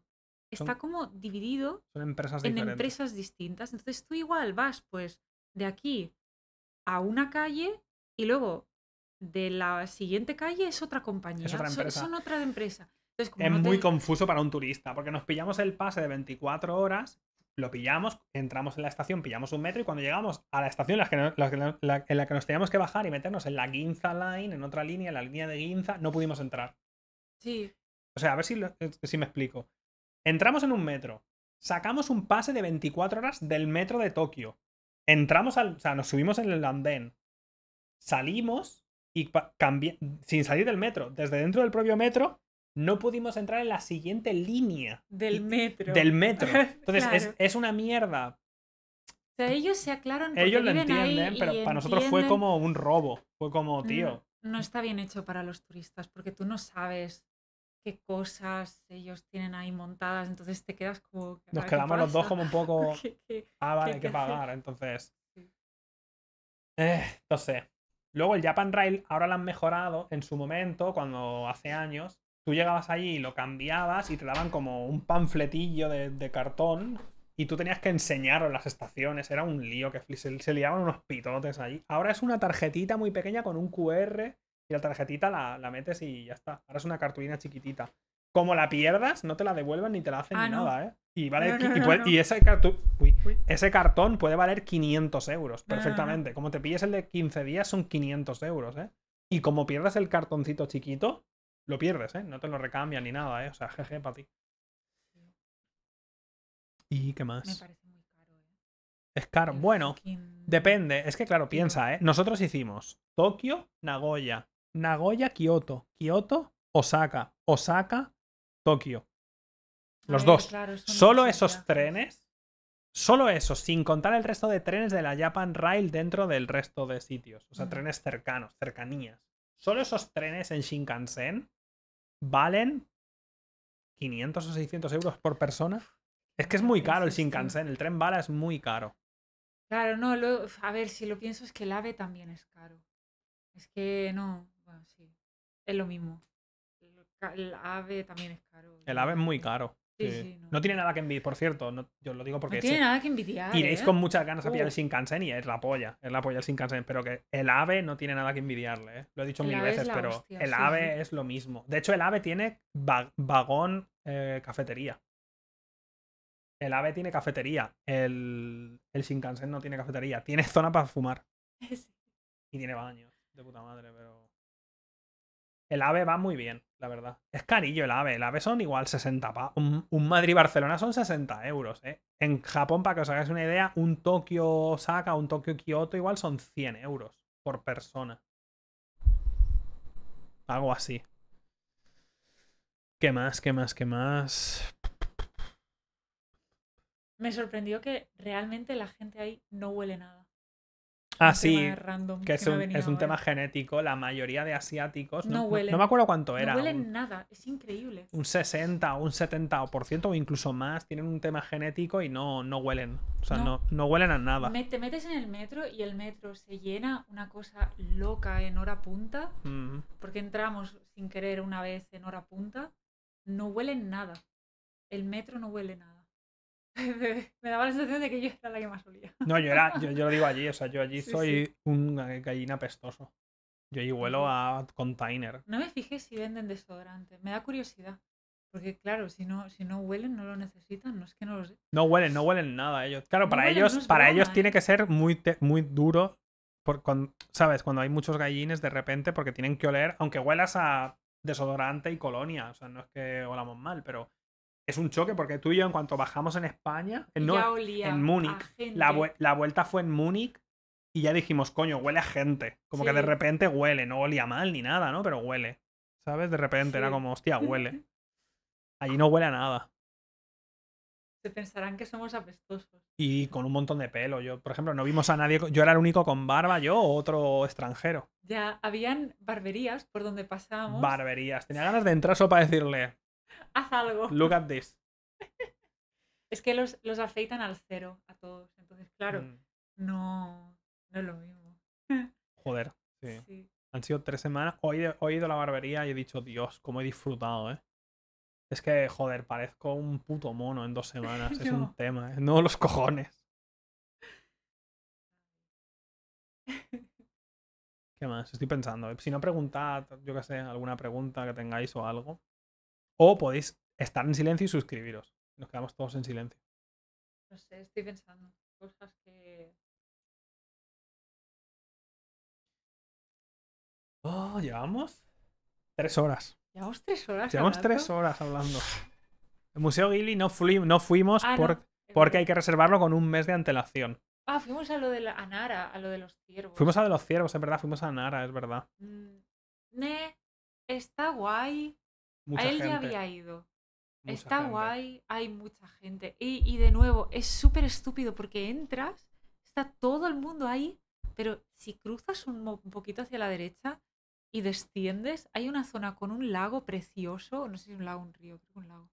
Está como dividido empresas en empresas distintas. Entonces tú igual vas pues de aquí a una calle y luego de la siguiente calle es otra compañía. Es otra empresa. empresa. es muy confuso para un turista, porque nos pillamos el pase de 24 horas, lo pillamos, entramos en la estación, pillamos un metro y cuando llegamos a la estación en la que nos teníamos que bajar y meternos en la Ginza Line, en otra línea, en la línea de Ginza, no pudimos entrar. Sí. O sea, a ver si, eh, si me explico. Entramos en un metro, sacamos un pase de 24 horas del metro de Tokio, entramos al, o sea, nos subimos en el andén, salimos y sin salir del metro, desde dentro del propio metro, no pudimos entrar en la siguiente línea. Del metro. Del metro. Entonces, es, una mierda. O sea, ellos se aclaran. ellos lo entienden, pero para nosotros fue como un robo. Fue como, mm, tío. No, está bien hecho para los turistas, porque tú no sabes qué cosas ellos tienen ahí montadas, entonces te quedas como... Ah, Nos quedamos los dos como un poco... ah, vale, hay que pagar, entonces... Eh, no sé. Luego el Japan Rail ahora lo han mejorado. En su momento, cuando hace años, tú llegabas allí y lo cambiabas y te daban como un panfletillo de, cartón y tú tenías que en las estaciones. Era un lío que se, liaban unos pitotes allí. Ahora es una tarjetita muy pequeña con un QR y la tarjetita la, la metes y ya está. Ahora es una cartulina chiquitita como la pierdas, no te la devuelven ni te la hacen ah, ni nada, ¿eh? Y, vale, y, ese, cartón puede valer 500 euros perfectamente. Como te pilles el de 15 días, son 500 euros, ¿eh? Y como pierdas el cartoncito chiquito, lo pierdes, ¿eh? No te lo recambian ni nada, ¿eh? O sea, jeje, para ti. ¿Y qué más? Me parece muy caro, ¿eh? Es caro. bueno, depende. Es que, claro, piensa, ¿eh? Nosotros hicimos Tokio, Nagoya, Nagoya, Kioto, Kioto, Osaka, Osaka, Tokio. Los dos. solo esos trenes, solo esos, sin contar el resto de trenes de la Japan Rail dentro del resto de sitios. O sea, mm. trenes cercanos, cercanías. Solo esos trenes en Shinkansen valen 500 o 600 euros por persona. Es que es muy caro el Shinkansen, el tren bala es muy caro. Claro, no, a ver, si lo pienso es que el AVE también es caro. Es que no, bueno, sí, es lo mismo el AVE también es caro. El AVE es muy caro. Sí, no. tiene nada que envidiar, por cierto, no, yo lo digo porque... tiene nada que envidiar. Iréis ¿eh? con muchas ganas a pillar el Shinkansen y es la polla, es la polla el Shinkansen, pero que el AVE no tiene nada que envidiarle, ¿eh? lo he dicho mil veces, pero el AVE es lo mismo. De hecho, el AVE tiene vagón eh, cafetería. El AVE tiene cafetería, el, el Shinkansen no tiene cafetería, tiene zona para fumar. Y tiene baño. de puta madre, pero... El AVE va muy bien, la verdad. Es carillo el AVE. El AVE son igual 60 pa. Un, Madrid-Barcelona son 60 euros, ¿eh? En Japón, para que os hagáis una idea, un Tokio-Osaka, un Tokio-Kioto igual son 100 euros por persona. Algo así. ¿Qué más? ¿Qué más? ¿Qué más? Me sorprendió que realmente la gente ahí no huele nada. Ah, sí. que, es un, es un tema genético. La mayoría de asiáticos. No, no huelen. me acuerdo cuánto era. No huelen nada. Es increíble. Un 60 o un 70% o incluso más tienen un tema genético y no, no huelen. O sea, no. no huelen a nada. te metes en el metro y el metro se llena una cosa loca en hora punta. Mm. Porque entramos sin querer una vez en hora punta. No huelen nada. El metro no huele nada. me daba la sensación de que yo era la que más olía. No, yo era, yo, lo digo allí, o sea, yo allí soy un eh, gallina pestoso. Yo allí huelo a container. No me fijé si venden desodorante, me da curiosidad. Porque claro, si no, si no huelen, no lo necesitan, no es que no huelen, no huelen nada ellos. Claro, para ellos, para ellos ¿eh? tiene que ser muy, muy duro. Por, ¿Sabes? Cuando hay muchos gallines de repente, porque tienen que oler, aunque huelas a desodorante y colonia. O sea, no es que olamos mal, pero es un choque porque tú y yo en cuanto bajamos en España, en, Múnich, la, vuelta fue en Múnich y ya dijimos, coño, huele a gente. Como que de repente huele, no olía mal ni nada, ¿no? Pero huele. ¿Sabes? De repente era como, hostia, huele. Allí no huele a nada. Se pensarán que somos apestosos. Y con un montón de pelo. Yo, por ejemplo, no vimos a nadie. Yo era el único con barba, yo otro extranjero. Ya, habían barberías por donde pasábamos. Barberías. Tenía ganas de entrar solo para decirle, Haz algo. Look at this. es que los, los, afeitan al cero a todos. Entonces, claro, mm. no, no es lo mismo. Joder, sí. Han sido tres semanas. Hoy he ido a la barbería y he dicho, Dios, cómo he disfrutado, ¿eh? Es que, joder, parezco un puto mono en dos semanas. Es un tema, ¿eh? No los cojones. ¿Qué más? Estoy pensando. ¿eh? Si no preguntad, yo qué sé, alguna pregunta que tengáis o algo. O podéis estar en silencio y suscribiros. Nos quedamos todos en silencio. No sé, estoy pensando cosas que. Oh, llevamos tres horas. Llevamos tres horas. Llevamos hablando? tres horas hablando. El Museo Gili no, no fuimos ah, porque hay que reservarlo con un mes de antelación. Ah, fuimos a lo de a lo de los ciervos. Fuimos a lo de los ciervos, es verdad, fuimos a Nara, es verdad. Mm, ne, está guay a él ya había ido. Está guay, hay mucha gente. Y, de nuevo, es súper estúpido porque entras, está todo el mundo ahí, pero si cruzas un, poquito hacia la derecha y desciendes, hay una zona con un lago precioso, no sé si es un lago, un río, creo un lago.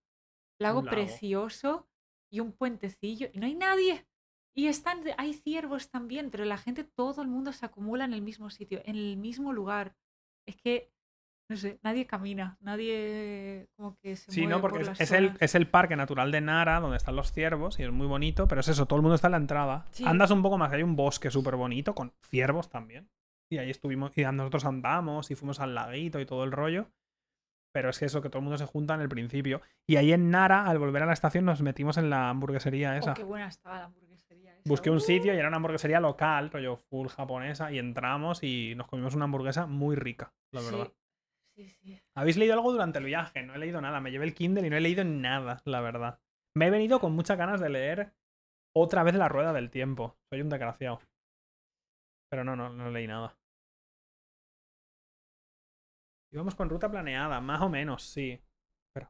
Lago, precioso y un puentecillo y no hay nadie. Y están, hay ciervos también, pero la gente, todo el mundo se acumula en el mismo sitio, en el mismo lugar. Es que no sé, nadie camina, nadie como que se Sí, no, porque es, el, es, el, parque natural de Nara, donde están los ciervos, y es muy bonito, pero es eso, todo el mundo está en la entrada. Andas un poco más, hay un bosque súper bonito con ciervos también. Y ahí estuvimos, y nosotros andamos y fuimos al laguito y todo el rollo. Pero es que eso, que todo el mundo se junta en el principio. Y ahí en Nara, al volver a la estación, nos metimos en la hamburguesería oh, esa. qué buena estaba la hamburguesería esa. Busqué un sitio y uh. era una hamburguesería local, rollo full japonesa, y entramos y nos comimos una hamburguesa muy rica, la verdad. ¿Habéis leído algo durante el viaje? No he leído nada, me llevé el Kindle y no he leído nada, la verdad. Me he venido con muchas ganas de leer otra vez La Rueda del Tiempo. Soy un desgraciado. Pero no, no, no leí nada. Íbamos con ruta planeada, más o menos, sí. pero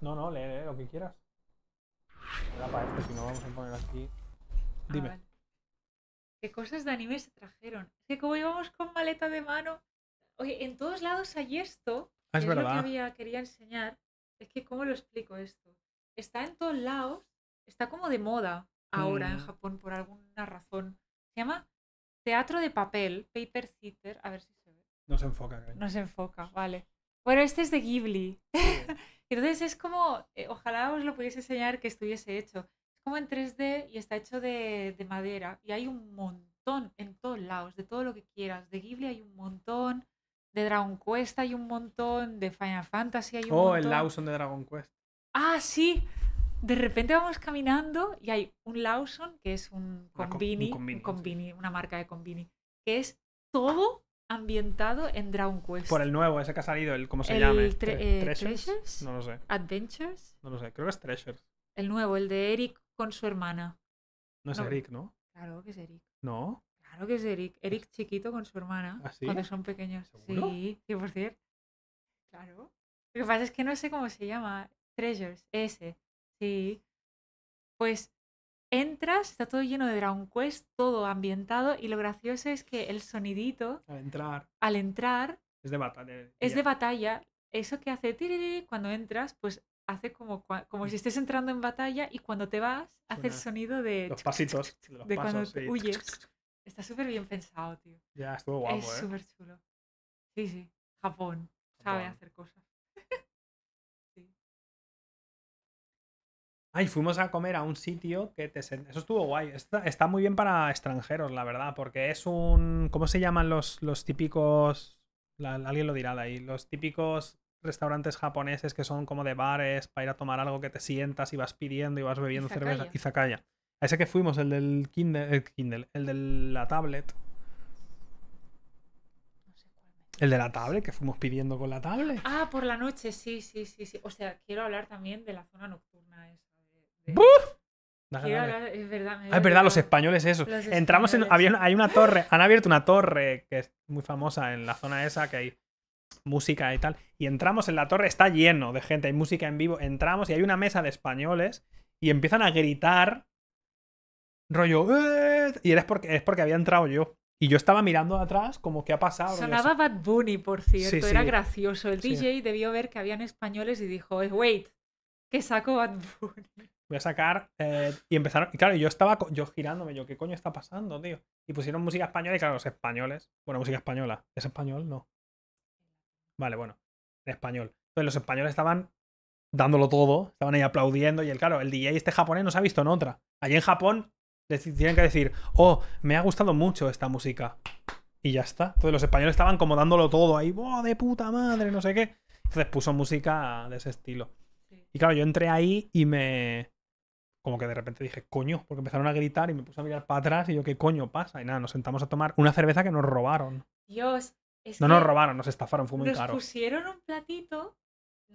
No, no, lee, lo que quieras. si no vamos a poner aquí. Ah, Dime. ¿Qué cosas de anime se trajeron? Es que como íbamos con maleta de mano, Oye, en todos lados hay esto. Ah, es Lo que había, quería enseñar. Es que, ¿cómo lo explico esto? Está en todos lados, está como de moda ahora en mm. Japón por alguna razón. Se llama teatro de papel, paper theater. A ver si se ve. No se enfoca. No se enfoca, vale. Bueno, este es de Ghibli. Entonces es como, eh, ojalá os lo pudiese enseñar que estuviese hecho. Es como en 3D y está hecho de, de madera. Y hay un montón en todos lados, de todo lo que quieras. De Ghibli hay un montón de Dragon Quest hay un montón, de Final Fantasy hay un montón. Oh, el Lawson de Dragon Quest. Ah, sí. De repente vamos caminando y hay un Lawson, que es un combini, una marca de combini, que es todo ambientado en Dragon Quest. Por el nuevo, ese que ha salido, el cómo se llama. Eh, treasures? No lo sé. Adventures? No lo sé, creo que es Treasures. El nuevo, el de Eric con su hermana. No es Eric, ¿no? Claro que es Eric. No que es Eric. Eric chiquito con su hermana. ¿Ah, cuando son pequeños. Sí, cierto Claro. Lo que pasa es que no sé cómo se llama. Treasures, ese. Sí. Pues entras, está todo lleno de Dragon Quest, todo ambientado. Y lo gracioso es que el sonidito. Al entrar. Al entrar. Es de batalla. Es de batalla. Eso que hace tiriri cuando entras, pues hace como, como si mm. estés entrando en batalla y cuando te vas, hace el sonido de. Los pasitos. De, cuando huyes. Está súper bien pensado, tío. Ya, estuvo guapo, es Es ¿eh? súper chulo. Sí, sí. Japón. Sabe hacer cosas. sí. Ay, fuimos a comer a un sitio que te... Eso estuvo guay. Está, muy bien para extranjeros, la verdad, porque es un... ¿Cómo se llaman los, los típicos... alguien lo dirá de ahí. Los típicos restaurantes japoneses que son como de bares para ir a tomar algo que te sientas y vas pidiendo y vas bebiendo Izakaya. cerveza. Izakaya. A ese que fuimos, el del Kindle, el, de la tablet. El de la tablet, que fuimos pidiendo con la tablet. Ah, por la noche, sí, sí, sí, sí. O sea, quiero hablar también de la zona nocturna esa. es verdad. Ah, los españoles eso. Entramos en... hay una torre, han abierto una torre que es muy famosa en la zona esa, que hay música y tal. Y entramos en la torre, está lleno de gente, hay música en vivo. Entramos y hay una mesa de españoles y empiezan a gritar rollo, eh", y era porque, es porque había entrado yo. Y yo estaba mirando atrás como qué ha pasado. Sonaba Bad Bunny, por cierto, era gracioso. El DJ debió ver que habían españoles y dijo, eh, wait, que saco Bad Bunny. Voy a sacar. Eh, y empezaron. Y claro, yo estaba yo girándome, yo, ¿qué coño está pasando, tío? Y pusieron música española y claro, los españoles. Bueno, música española. ¿Es español? No. Vale, bueno. En español. Entonces los españoles estaban dándolo todo, estaban ahí aplaudiendo y el claro, el DJ este japonés no se ha visto en otra. Allí en Japón tienen que decir, oh, me ha gustado mucho esta música. Y ya está. Entonces los españoles estaban como dándolo todo ahí, de puta madre! No sé qué. Entonces puso música de ese estilo. Y claro, yo entré ahí y me. Como que de repente dije, coño, porque empezaron a gritar y me puse a mirar para atrás y yo, ¿qué coño pasa? Y nada, nos sentamos a tomar una cerveza que nos robaron. Dios. no nos robaron, nos estafaron, fue muy caro. Nos pusieron un platito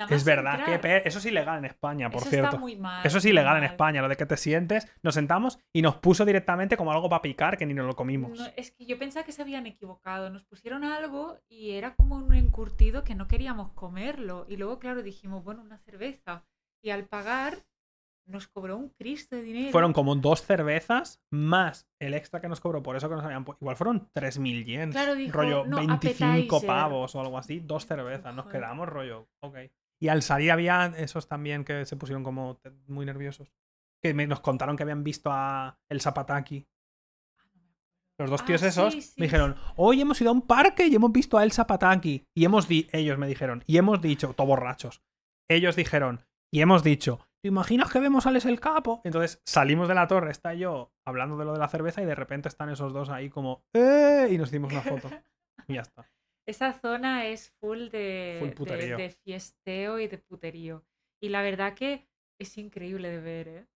es verdad, que eso es ilegal en España, por eso cierto. Está muy mal, eso es ilegal en España, lo de que te sientes, nos sentamos y nos puso directamente como algo para picar que ni nos lo comimos. es que yo pensaba que se habían equivocado, nos pusieron algo y era como un encurtido que no queríamos comerlo. Y luego, claro, dijimos, bueno, una cerveza. Y al pagar nos cobró un Cristo de dinero. Fueron como dos cervezas más el extra que nos cobró, por eso que nos habían Igual fueron 3.000 yens. Claro, rollo 25 pavos o algo así, dos cervezas. Nos quedamos rollo, ok. Y al salir había esos también que se pusieron como muy nerviosos. Que nos contaron que habían visto a el Zapataki. Los dos tíos ah, esos me dijeron, hoy hemos ido a un parque y hemos visto a el Zapataki. Y hemos di ellos me dijeron, y hemos dicho, todo borrachos. Ellos dijeron, y hemos dicho, ¿te imaginas que vemos a el Capo? Entonces salimos de la torre, está yo hablando de lo de la cerveza y de repente están esos dos ahí como, ¡eh! Y nos dimos una foto. Y ya está. Esa zona es full de, de, fiesteo y de puterío. Y la verdad que es increíble de ver, ¿eh?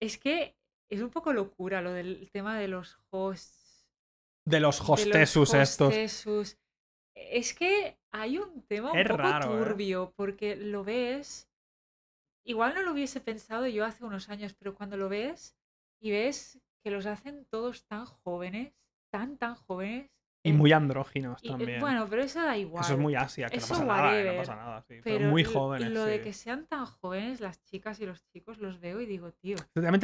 es que es un poco locura lo del tema de los hosts. De los hostesus, estos. Es que hay un tema un poco ¿eh? turbio, porque lo ves. Igual no lo hubiese pensado yo hace unos años, pero cuando lo ves y ves que los hacen todos tan jóvenes, tan, tan jóvenes, y muy andróginos eh, también. Bueno, pero eso da igual. Eso es muy Asia, que no pasa nada, no Pero, muy jóvenes. Lo de que sean tan jóvenes, las chicas y los chicos, los veo y digo, tío.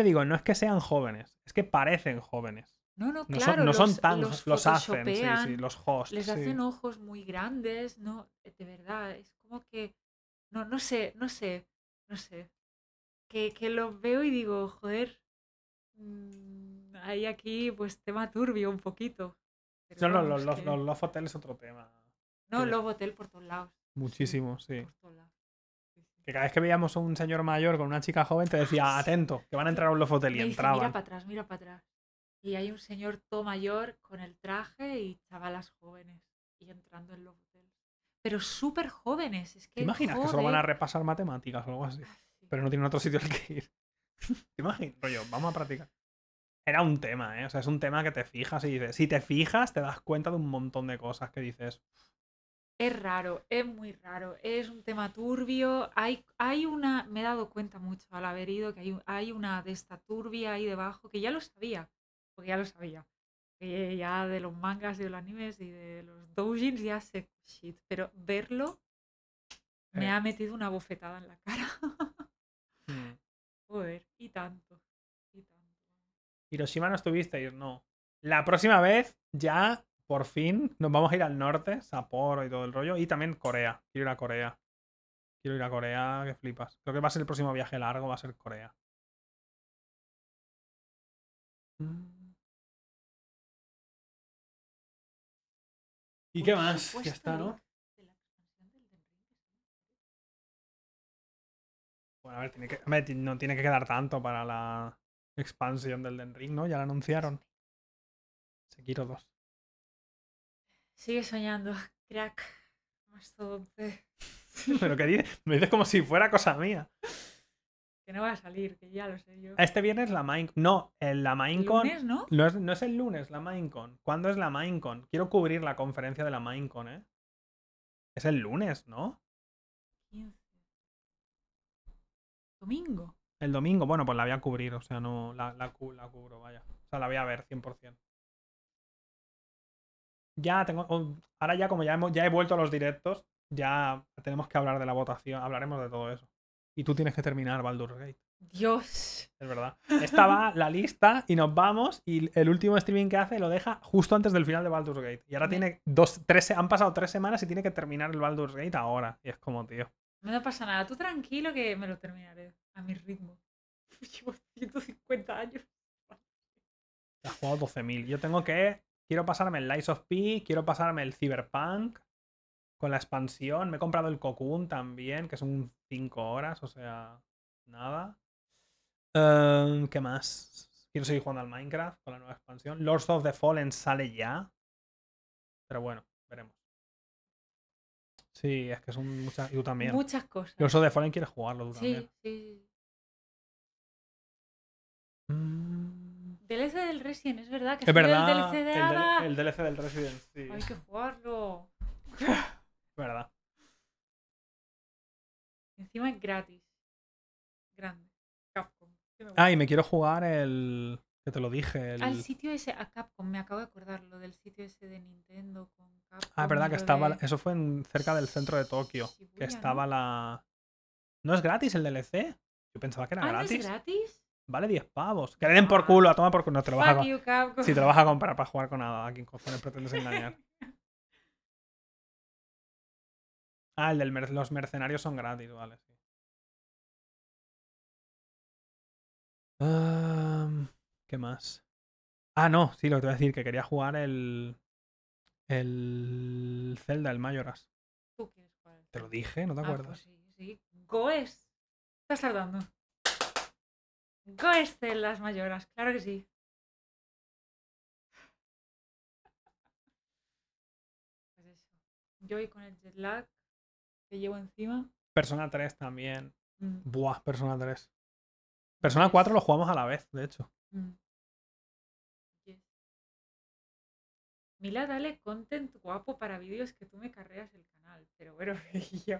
digo, no es que sean jóvenes, es que parecen jóvenes. No, no, claro. No son, tan, los, hacen, los hosts. Les hacen ojos muy grandes, no, eh, de verdad, es como que, no, no sé, no sé, no sé. Que, que los veo y digo, joder, mm, hay aquí pues tema turbio un poquito. No, los, los, los, Love Hotel es otro tema. No, Love Hotel por todos lados. Muchísimo, sí. Que cada vez que veíamos a un señor mayor con una chica joven te decía, atento, que van a entrar a un Love Hotel y entraba. Mira para atrás, mira para atrás. Y hay un señor todo mayor con el traje y chavalas jóvenes y entrando en los Hotel. Pero súper jóvenes. Es que, ¿Te imaginas que solo van a repasar matemáticas o algo así? Ah, Pero no tienen otro sitio al que ir. ¿Te imaginas? Rollo, vamos a practicar era un tema, ¿eh? O sea, es un tema que te fijas y dices, si te fijas, te das cuenta de un montón de cosas que dices. Es raro, es muy raro, es un tema turbio. Hay, hay una, me he dado cuenta mucho al haber ido que hay, hay una de esta turbia ahí debajo que ya lo sabía, porque ya lo sabía. ya de los mangas y de los animes y de los doujins ya sé shit, pero verlo me eh. ha metido una bofetada en la cara. Hmm. Joder, y tanto. Hiroshima no estuvisteis, no. La próxima vez ya, por fin, nos vamos a ir al norte, Sapporo y todo el rollo. Y también Corea. Quiero ir a Corea. Quiero ir a Corea, que flipas. Creo que va a ser el próximo viaje largo, va a ser Corea. ¿Y qué más? Ya está, ¿no? Bueno, a ver, no tiene que quedar tanto para la, expansión del Den ¿no? Ya la anunciaron. quiero dos. Sigue soñando, crack. Me pues. Pero que dices, me dices como si fuera cosa mía. Que no va a salir, que ya lo sé yo. Este viernes la Minecon. No, la Minecon. ¿El lunes, ¿no? No es, no es el lunes la Minecon. ¿Cuándo es la Minecon? Quiero cubrir la conferencia de la Minecon, ¿eh? Es el lunes, ¿no? Domingo. El domingo, bueno, pues la voy a cubrir, o sea, no la, la, cubro, vaya. O sea, la voy a ver 100%. Ya tengo. Oh, ahora ya, como ya, hemos, ya he vuelto a los directos, ya tenemos que hablar de la votación, hablaremos de todo eso. Y tú tienes que terminar Baldur's Gate. Dios. Es verdad. Estaba la lista y nos vamos. Y el último streaming que hace lo deja justo antes del final de Baldur's Gate. Y ahora tiene dos, tres, han pasado tres semanas y tiene que terminar el Baldur's Gate ahora. Y es como, tío. No pasa nada. Tú tranquilo que me lo terminaré a mi ritmo. Llevo 150 años. Has jugado 12.000. Yo tengo que. Quiero pasarme el Lies of P, quiero pasarme el Cyberpunk con la expansión. Me he comprado el Cocoon también, que son 5 horas, o sea, nada. Em, ¿Qué más? Quiero seguir jugando al Minecraft con la nueva expansión. Lords of the Fallen sale ya. Pero bueno, veremos. Sí, es que son muchas. Y tú también. Muchas cosas. Lords of the Fallen quieres jugarlo Sí, sí. Mm. DLC del Resident, es verdad que es verdad, el DLC de El, DLC del Resident, sí. Hay que jugarlo. verdad. Encima es gratis. Grande. Capcom. Me ah, y me quiero jugar el. Que te lo dije. El... Al sitio ese, a Capcom, me acabo de acordar lo del sitio ese de Nintendo con Capcom. Ah, verdad, que estaba. Eso fue en, cerca del centro de Tokio. que estaba la. ¿No es gratis el DLC? Yo pensaba que era gratis. Ah, ¿No es gratis? Vale 10 pavos. Que por ah. culo, a tomar por culo. No, te lo Si te vas a comprar para jugar con nada, ¿a quien cojones pretendes engañar? ah, el del los mercenarios son gratis, vale, sí. ¿Qué más? Ah, no, sí, lo que te voy a decir, que quería jugar el. El Zelda, el Mayoras. ¿Tú quieres Te lo dije, ¿no te ah, acuerdas? Pues sí, sí. Goes. Estás tardando. Goestel las mayoras, claro que sí. Pues yo voy con el jet lag que llevo encima. Persona 3 también. Mm. Buah, Persona 3. Persona 4 lo jugamos a la vez, de hecho. Mm. Mila, dale content guapo para vídeos que tú me carreas el canal. Pero bueno, yo.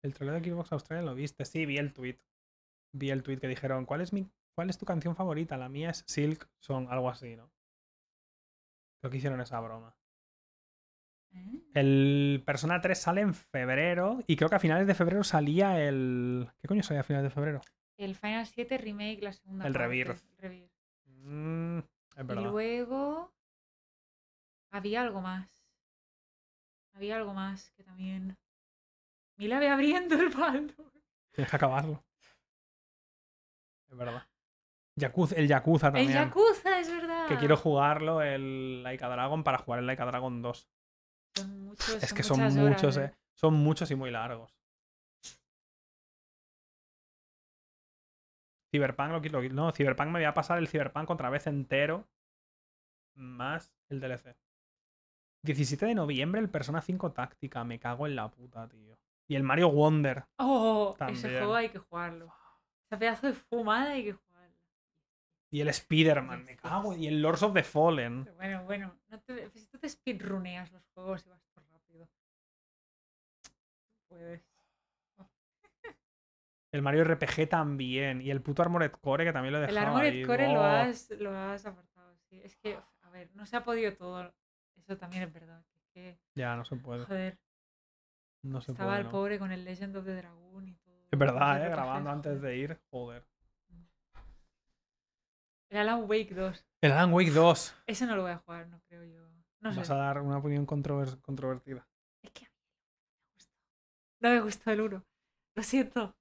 el troleo de Xbox Australia lo viste. Sí, vi el tuit vi el tweet que dijeron, ¿cuál es, mi, ¿cuál es tu canción favorita? La mía es Silk Son, algo así, ¿no? Lo que hicieron esa broma. ¿Eh? El Persona 3 sale en febrero y creo que a finales de febrero salía el... ¿Qué coño salía a finales de febrero? El Final 7 Remake, la segunda. El parte. Mm, y luego había algo más. Había algo más que también. la ve abriendo el palo Tienes que acabarlo verdad. el Yakuza también. El Yakuza, es verdad. Que quiero jugarlo, el Laika Dragon, para jugar el Laika Dragon 2. Son muchos, es que son muchos, eh. eh. Son muchos y muy largos. Cyberpunk lo quiero. No, Cyberpunk me voy a pasar el Cyberpunk otra vez entero. Más el DLC. 17 de noviembre el Persona 5 Táctica. Me cago en la puta, tío. Y el Mario Wonder. Oh, ese juego hay que jugarlo. Esa pedazo de fumada hay que jugarla. Y el Spider-Man, me cago. Y el Lords of the Fallen. bueno, bueno. Pues, si tú te speedruneas los juegos y vas por rápido. Puedes. El Mario RPG también. Y el puto Armored Core que también lo dejado. El Armored Core lo, has, lo has apartado, sí. Es que, a ver, no se ha podido todo. Eso también es verdad. ya, no se puede. Joder. No se Estaba el pobre con el Legend of the Dragon es verdad, ¿eh? grabando antes de ir, joder. El Alan Wake 2. El Alan Wake 2. Ese no lo voy a jugar, no creo yo. No Vas a dar una opinión controvertida. Es que no me gustó el 1. Lo siento.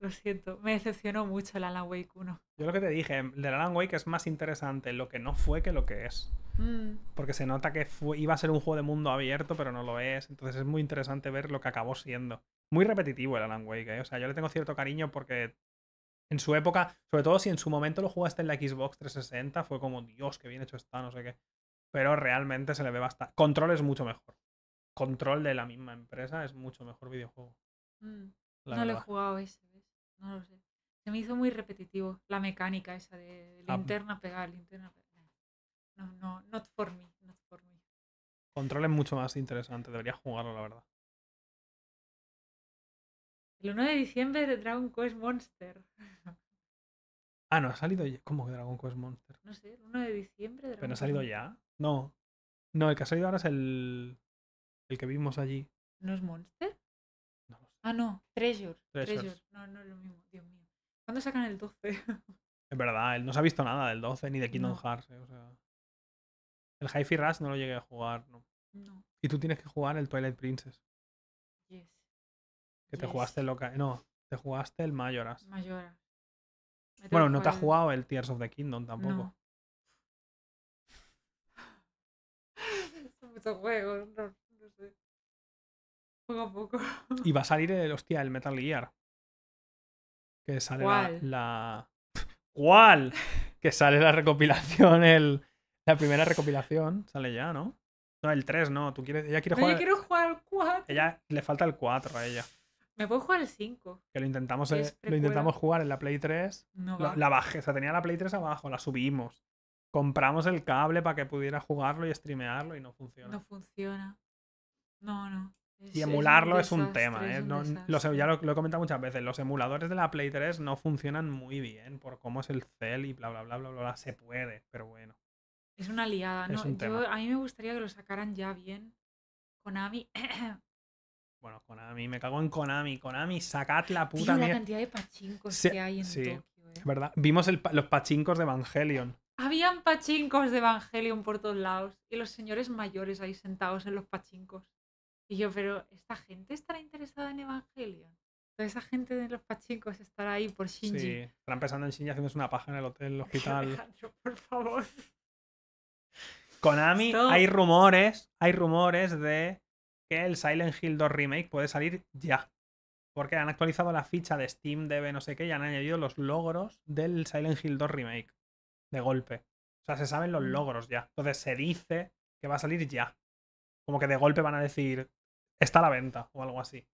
Lo siento. Me decepcionó mucho el Alan Wake 1. Yo lo que te dije, el de Alan Wake es más interesante lo que no fue que lo que es. Mm. Porque se nota que iba a ser un juego de mundo abierto, pero no lo es. Entonces es muy interesante ver lo que acabó siendo muy repetitivo el Alan Wake. ¿eh? O sea, yo le tengo cierto cariño porque en su época, sobre todo si en su momento lo jugaste en la Xbox 360, fue como, Dios, qué bien hecho está, no sé qué. Pero realmente se le ve bastante. Control es mucho mejor. Control de la misma empresa es mucho mejor videojuego. Mm. No lo he jugado ese, No lo sé. Se me hizo muy repetitivo la mecánica esa de ah, pues. linterna pegar, linterna pegar. No, no, not for me, not for me. Control es mucho más interesante, debería jugarlo, la verdad. El 1 de diciembre de Dragon Quest Monster. Ah, no, ha salido ya. ¿Cómo que Dragon Quest Monster? No sé, el 1 de diciembre. De Dragon ¿Pero no ha salido ya? No. No, el que ha salido ahora es el. El que vimos allí. ¿No es Monster? No. Ah, no, Treasure. Treasure. No, no es lo mismo, Dios mío. ¿Cuándo sacan el 12? es verdad, él no se ha visto nada del 12 ni de Kingdom Hearts. Eh, o sea... El hi Rush no lo llegué a jugar, no. no. Y tú tienes que jugar el Twilight Princess te jugaste loca. No, te jugaste el Mayoras. Bueno, no te has jugado el Tears of the Kingdom tampoco. No. no, sé. Poco a poco. Y va a salir el hostia, el Metal Gear. Que sale la. la... ¿Cuál? que sale la recopilación, el. La primera recopilación sale ya, ¿no? No, el 3, no. Tú quieres, ella quiere jugar. Yo quiero jugar al 4. Ella le falta el 4 a ella. Me puedo jugar el 5. Que lo intentamos, eh, lo intentamos jugar en la Play 3. No la, bajé, o sea, tenía la Play 3 abajo, la subimos. Compramos el cable para que pudiera jugarlo y streamearlo y no funciona. No funciona. No, no. y emularlo es un, tema, ¿eh? no, ya lo, he comentado muchas veces, los emuladores de la Play 3 no funcionan muy bien por cómo es el cel y bla, bla, bla, bla, bla, bla. se puede, pero bueno. Es una liada, ¿no? a mí me gustaría que lo sacaran ya bien. con Konami, Bueno, Konami, me cago en Konami. Konami, sacad la puta Tío, la cantidad de pachincos que hay en Tokio. Eh. verdad. Vimos los pachincos de Evangelion. Habían pachincos de Evangelion por todos lados. Y los señores mayores ahí sentados en los pachincos. Y yo, pero ¿esta gente estará interesada en Evangelion? Toda esa gente de los pachincos estará ahí por Shinji. Sí, estarán pensando en Shinji haciéndose una paja en el, hotel, el hospital. por favor. Konami, hay rumores, hay rumores de que el Silent Hill 2 Remake puede salir ya. Porque han actualizado la ficha de Steam, de no sé qué, y han añadido los logros del Silent Hill 2 Remake. De golpe. O sea, se saben los mm. logros ya. Entonces se dice que va a salir ya. Como que de golpe van a decir, está a la venta o algo así.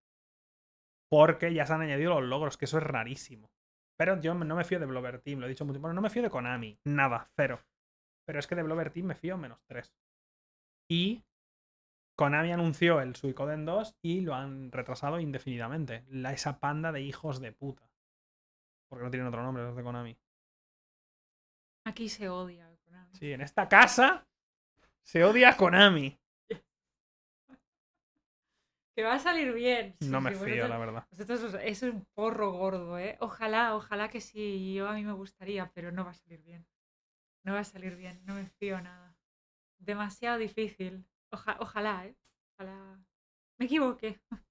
Porque ya se han añadido los logros, que eso es rarísimo. Pero yo no me fío de Blover Team, lo he dicho mucho. Bueno, no me fío de Konami, nada, cero. Pero es que de Blover Team me fío menos tres. Y Konami anunció el Suicoden 2 y lo han retrasado indefinidamente. La, esa panda de hijos de puta. Porque no tienen otro nombre los de Konami. Aquí se odia a Konami. Sí, en esta casa se odia a Konami. Que va a salir bien. no me fío, la verdad. es un porro gordo, ¿eh? Ojalá, ojalá que sí. Yo a mí me gustaría, pero no va a salir bien. No va a salir bien, no me fío nada. Demasiado difícil ojalá, ¿eh? Ojalá. Me equivoqué.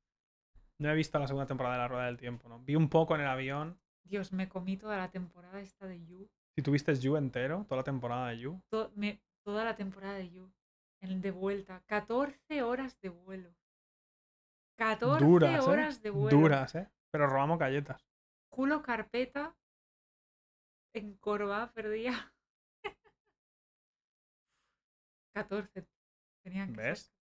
No he visto la segunda temporada de La Rueda del Tiempo, ¿no? Vi un poco en el avión. Dios, me comí toda la temporada esta de You. ¿Si tuviste You entero? ¿Toda la temporada de You? toda la temporada de You. de vuelta. 14 horas de vuelo. 14 ¿eh? horas de vuelo. Duras, ¿eh? Pero robamos galletas. Culo carpeta. En corva perdía. 14 ¿Ves?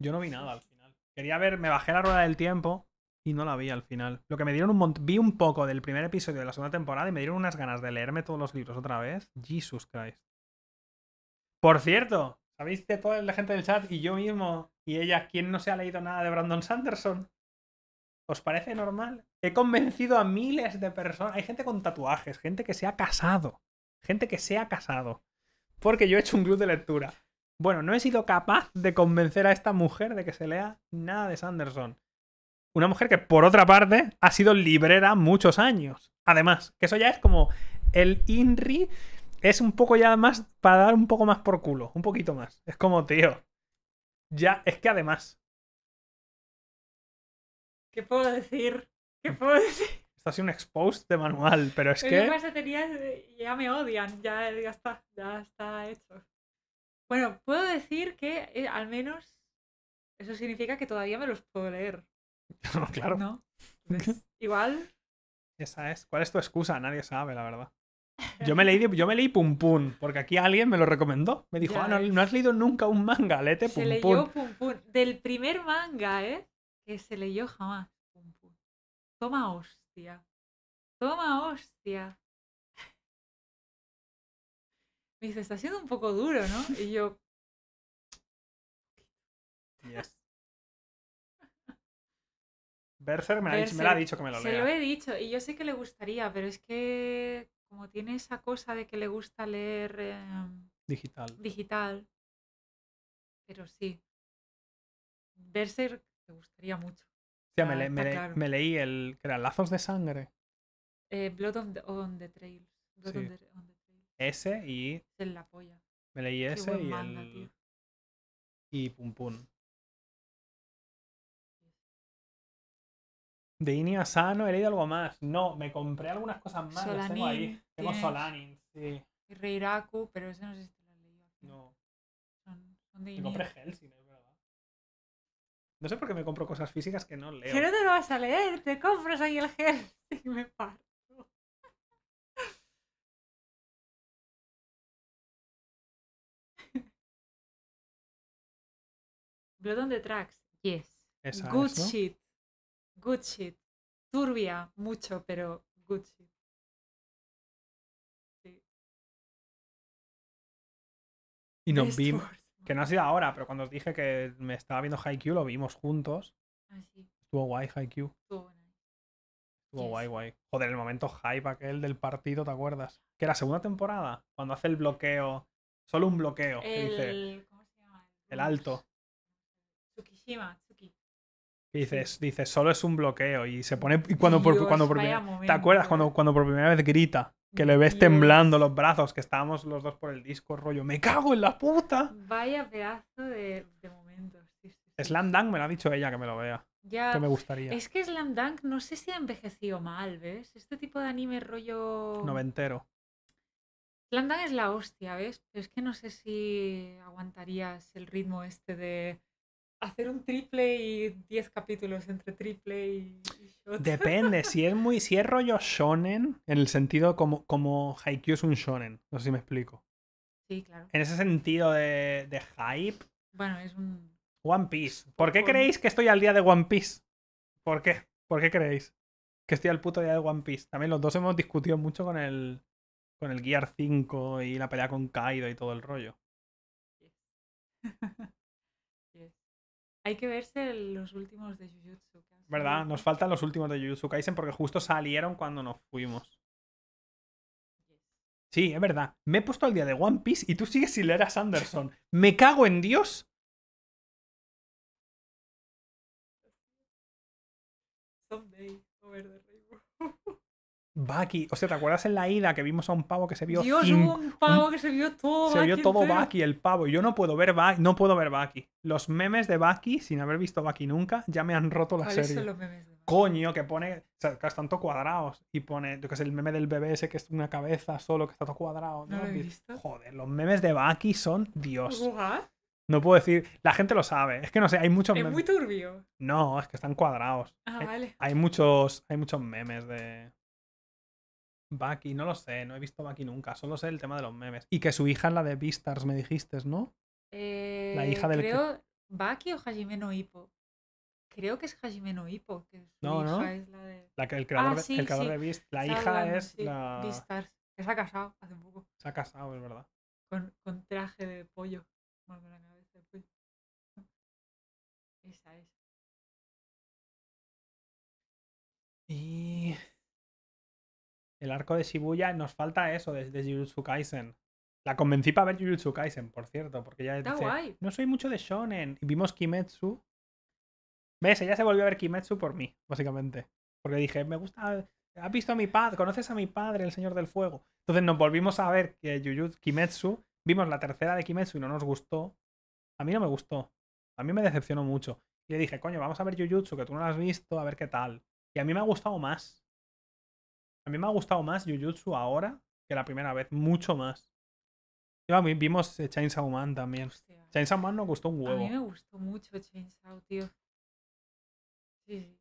Yo no vi nada al final. Quería ver, me bajé la rueda del tiempo y no la vi al final. Lo que me dieron un montón. Vi un poco del primer episodio de la segunda temporada y me dieron unas ganas de leerme todos los libros otra vez. Jesus Christ. Por cierto, ¿sabéis de toda la gente del chat y yo mismo y ella, ¿quién no se ha leído nada de Brandon Sanderson? ¿Os parece normal? He convencido a miles de personas. Hay gente con tatuajes, gente que se ha casado. Gente que se ha casado porque yo he hecho un club de lectura. Bueno, no he sido capaz de convencer a esta mujer de que se lea nada de Sanderson. Una mujer que, por otra parte, ha sido librera muchos años. Además, que eso ya es como el INRI es un poco ya más para dar un poco más por culo, un poquito más. Es como, tío, ya, es que además. ¿Qué puedo decir? ¿Qué puedo decir? ha sido un expose de manual, pero es que. ya me odian, ya, ya, está, ya está hecho. Bueno, puedo decir que eh, al menos eso significa que todavía me los puedo leer. No, claro. igual. Esa es. ¿Cuál es tu excusa? Nadie sabe, la verdad. Yo me leí, yo me leí Pum Pum, porque aquí alguien me lo recomendó. Me dijo, ah, no, has leído nunca un manga, lete Pum Se leyó Pum. Pum Del primer manga, ¿eh? Que se leyó jamás. Pum Pum. Tomaos. Toma hostia. Me dice, está siendo un poco duro, ¿no? Y yo... Yes. Berser me, ha dicho que me lo lea. Se lo he dicho y yo sé que le gustaría, pero es que como tiene esa cosa de que le gusta leer... Em, digital. Digital. Pero sí. Berser le gustaría mucho. Ya, me, ah, me, leí el. ¿Qué era Lazos de Sangre. Eh, Blood on the, on Trails. Blood on, the, Trails. Ese y. Es la polla. Me leí ese y el. Y Pum Pum. De Inia Sano he leído algo más. No, me compré algunas cosas más. tengo ahí. Tengo Solanin, sí. Y Reiraku, pero ese no sé si te lo has leído. No. Son, son de Inia. Me compré no sé por qué me compro cosas físicas que no leo. Pero no te lo vas a leer, te compras ahí el gel y me parto. Blood de tracks, yes. good shit. Good shit. Turbia, mucho, pero good shit. Y no vimos no ha sido ahora, pero cuando os dije que me estaba viendo Haikyuu, lo vimos juntos. Ah, sí. Estuvo guay Haikyuu. Estuvo guay, guay. Joder, el momento hype aquel del partido, ¿te acuerdas? Que era segunda temporada, cuando hace el bloqueo. Solo un bloqueo. El... El, alto. Tsukishima, Tsuki. dices, dices, solo es un bloqueo. Y se pone. Y cuando cuando ¿Te acuerdas? Eh. Cuando, cuando por primera vez grita que le ves temblando los brazos, que estábamos los dos por el disco, rollo, me cago en la puta. Vaya pedazo de, de momento. Slam Dunk me lo ha dicho ella que me lo vea. Ya. Que me gustaría. Es que Slam Dunk no sé si ha envejecido mal, ¿ves? Este tipo de anime rollo. Noventero. Slam Dunk es la hostia, ¿ves? Pero es que no sé si aguantarías el ritmo este de hacer un triple y 10 capítulos entre triple y, Depende, si es muy, si es rollo shonen, en el sentido como, como Haikyuu es un shonen, no sé si me explico. Sí, claro. En ese sentido de, hype. Bueno, es un... One Piece. ¿Por qué creéis que estoy al día de One Piece? ¿Por qué? ¿Por qué creéis? Que estoy al puto día de One Piece. También los dos hemos discutido mucho con el, con el Gear 5 y la pelea con Kaido y todo el rollo. Hay que verse los últimos de Jujutsu Kaisen. ¿Verdad? Nos faltan los últimos de Jujutsu Kaisen porque justo salieron cuando nos fuimos. Sí, es verdad. Me he puesto al día de One Piece y tú sigues sin leer a Sanderson. ¡Me cago en Dios! Someday, Baki. O sea, ¿te acuerdas en la ida que vimos a un pavo que se vio. Dios, un pavo que se vio todo. Se vio todo Baki, el pavo. Yo no puedo ver Baki. No puedo ver Baki. Los memes de Baki, sin haber visto Baki nunca, ya me han roto la serie. Son los memes de Baki? Coño, que pone. O sea, que están todo cuadrados. Y pone, yo que sé, el meme del bebé ese que es una cabeza solo, que está todo cuadrado. ¿No, lo he visto? Joder, los memes de Baki son Dios. No puedo decir, la gente lo sabe. Es que no sé, hay muchos memes. Es muy turbio. No, es que están cuadrados. Ah, eh, vale. Hay muchos, hay muchos memes de. Baki, no lo sé, no he visto Baki nunca, solo sé el tema de los memes. Y que su hija es la de Beastars, me dijiste, ¿no? la eh, hija del. Creo, ¿Baki o Hajime no Hippo? Creo que es Hajime no Hippo, que su no, hija es la de. La ah, el creador, de La hija es la. Beastars. Que se ha casado hace poco. Se ha casado, es verdad. Con, con traje de pollo. la cabeza de Esa es. Y. El arco de Shibuya, nos falta eso de, Jujutsu Kaisen. La convencí para ver Jujutsu Kaisen, por cierto, porque ya no soy mucho de shonen. vimos Kimetsu. ¿Ves? Ella se volvió a ver Kimetsu por mí, básicamente. Porque dije, me gusta... ¿Has visto a mi padre? ¿Conoces a mi padre, el Señor del Fuego? Entonces nos volvimos a ver que Jujutsu Kimetsu. Vimos la tercera de Kimetsu y no nos gustó. A mí no me gustó. A mí me decepcionó mucho. Y le dije, coño, vamos a ver Jujutsu, que tú no lo has visto, a ver qué tal. Y a mí me ha gustado más. A mí me ha gustado más Jujutsu ahora que la primera vez, mucho más. Vimos eh, Chainsaw Man también. Chainsaw Man nos gustó un huevo. A mí me gustó mucho Chainsaw, tío. Sí, sí.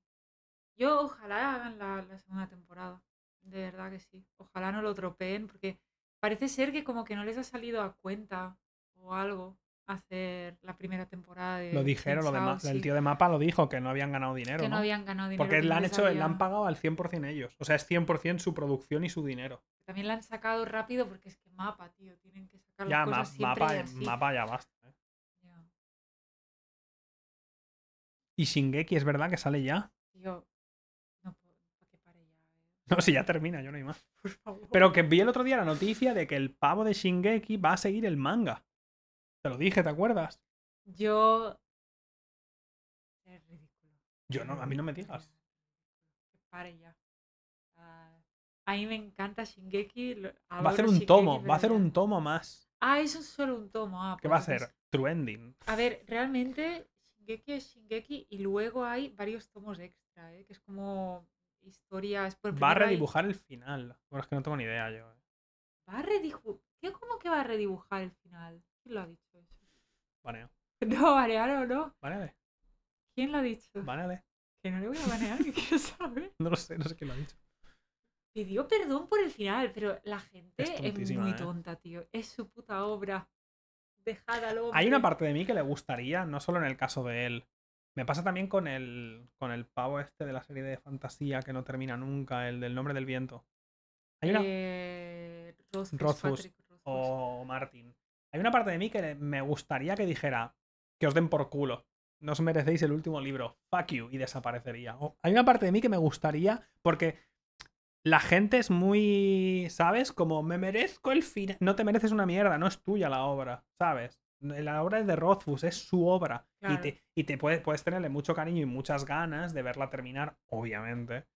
Yo ojalá hagan la, la segunda temporada. De verdad que sí. Ojalá no lo tropeen porque parece ser que como que no les ha salido a cuenta o algo hacer la primera temporada de. Lo dijeron, lo de el tío de mapa lo dijo, que no habían ganado dinero. Que no, habían ganado dinero. Porque la han hecho, han pagado al 100% ellos. O sea, es 100% su producción y su dinero. También la han sacado rápido porque es que mapa, tío, tienen que sacar ya, las cosas mapa, mapa ya basta. ¿eh? Y Shingeki, ¿es verdad que sale ya? Tío, no puedo, pare ya. Eh. No, si ya termina, yo no hay más. Pero que vi el otro día la noticia de que el pavo de Shingeki va a seguir el manga. Te lo dije, ¿te acuerdas? Yo. Es ridículo. Yo no, a mí no me digas. pare ya. Ah, a mí me encanta Shingeki. va a hacer un tomo, va a hacer un tomo más. Ah, eso es solo un tomo. Ah, ¿Qué va a pues ser? True ending. A ver, realmente Shingeki es Shingeki y luego hay varios tomos extra, eh, que es como historias. Por va a redibujar el final. Bueno, es que no tengo ni idea yo. Eh. ¿Va a redibujar? ¿Cómo que va a redibujar el final? ¿Quién lo ha dicho eso? Baneo. No, banear o no. Baneale. ¿Quién lo ha dicho? Baneale. Que no le voy a banear, que quiero saber. No lo sé, no sé quién lo ha dicho. Pidió perdón por el final, pero la gente es, muy ¿eh? tonta, tío. Es su puta obra. Dejadalo. Hay una parte de mí que le gustaría, no solo en el caso de él. Me pasa también con el, con el pavo este de la serie de fantasía que no termina nunca, el del nombre del viento. Hay una. Eh, o Martin. Hay una parte de mí que me gustaría que dijera que os den por culo. No os merecéis el último libro. Fuck you. Y desaparecería. hay una parte de mí que me gustaría porque la gente es muy, ¿sabes? Como me merezco el fin. No te mereces una mierda, no es tuya la obra, ¿sabes? La obra es de Rothfuss, es su obra. Y te, y te puedes, puedes tenerle mucho cariño y muchas ganas de verla terminar, obviamente.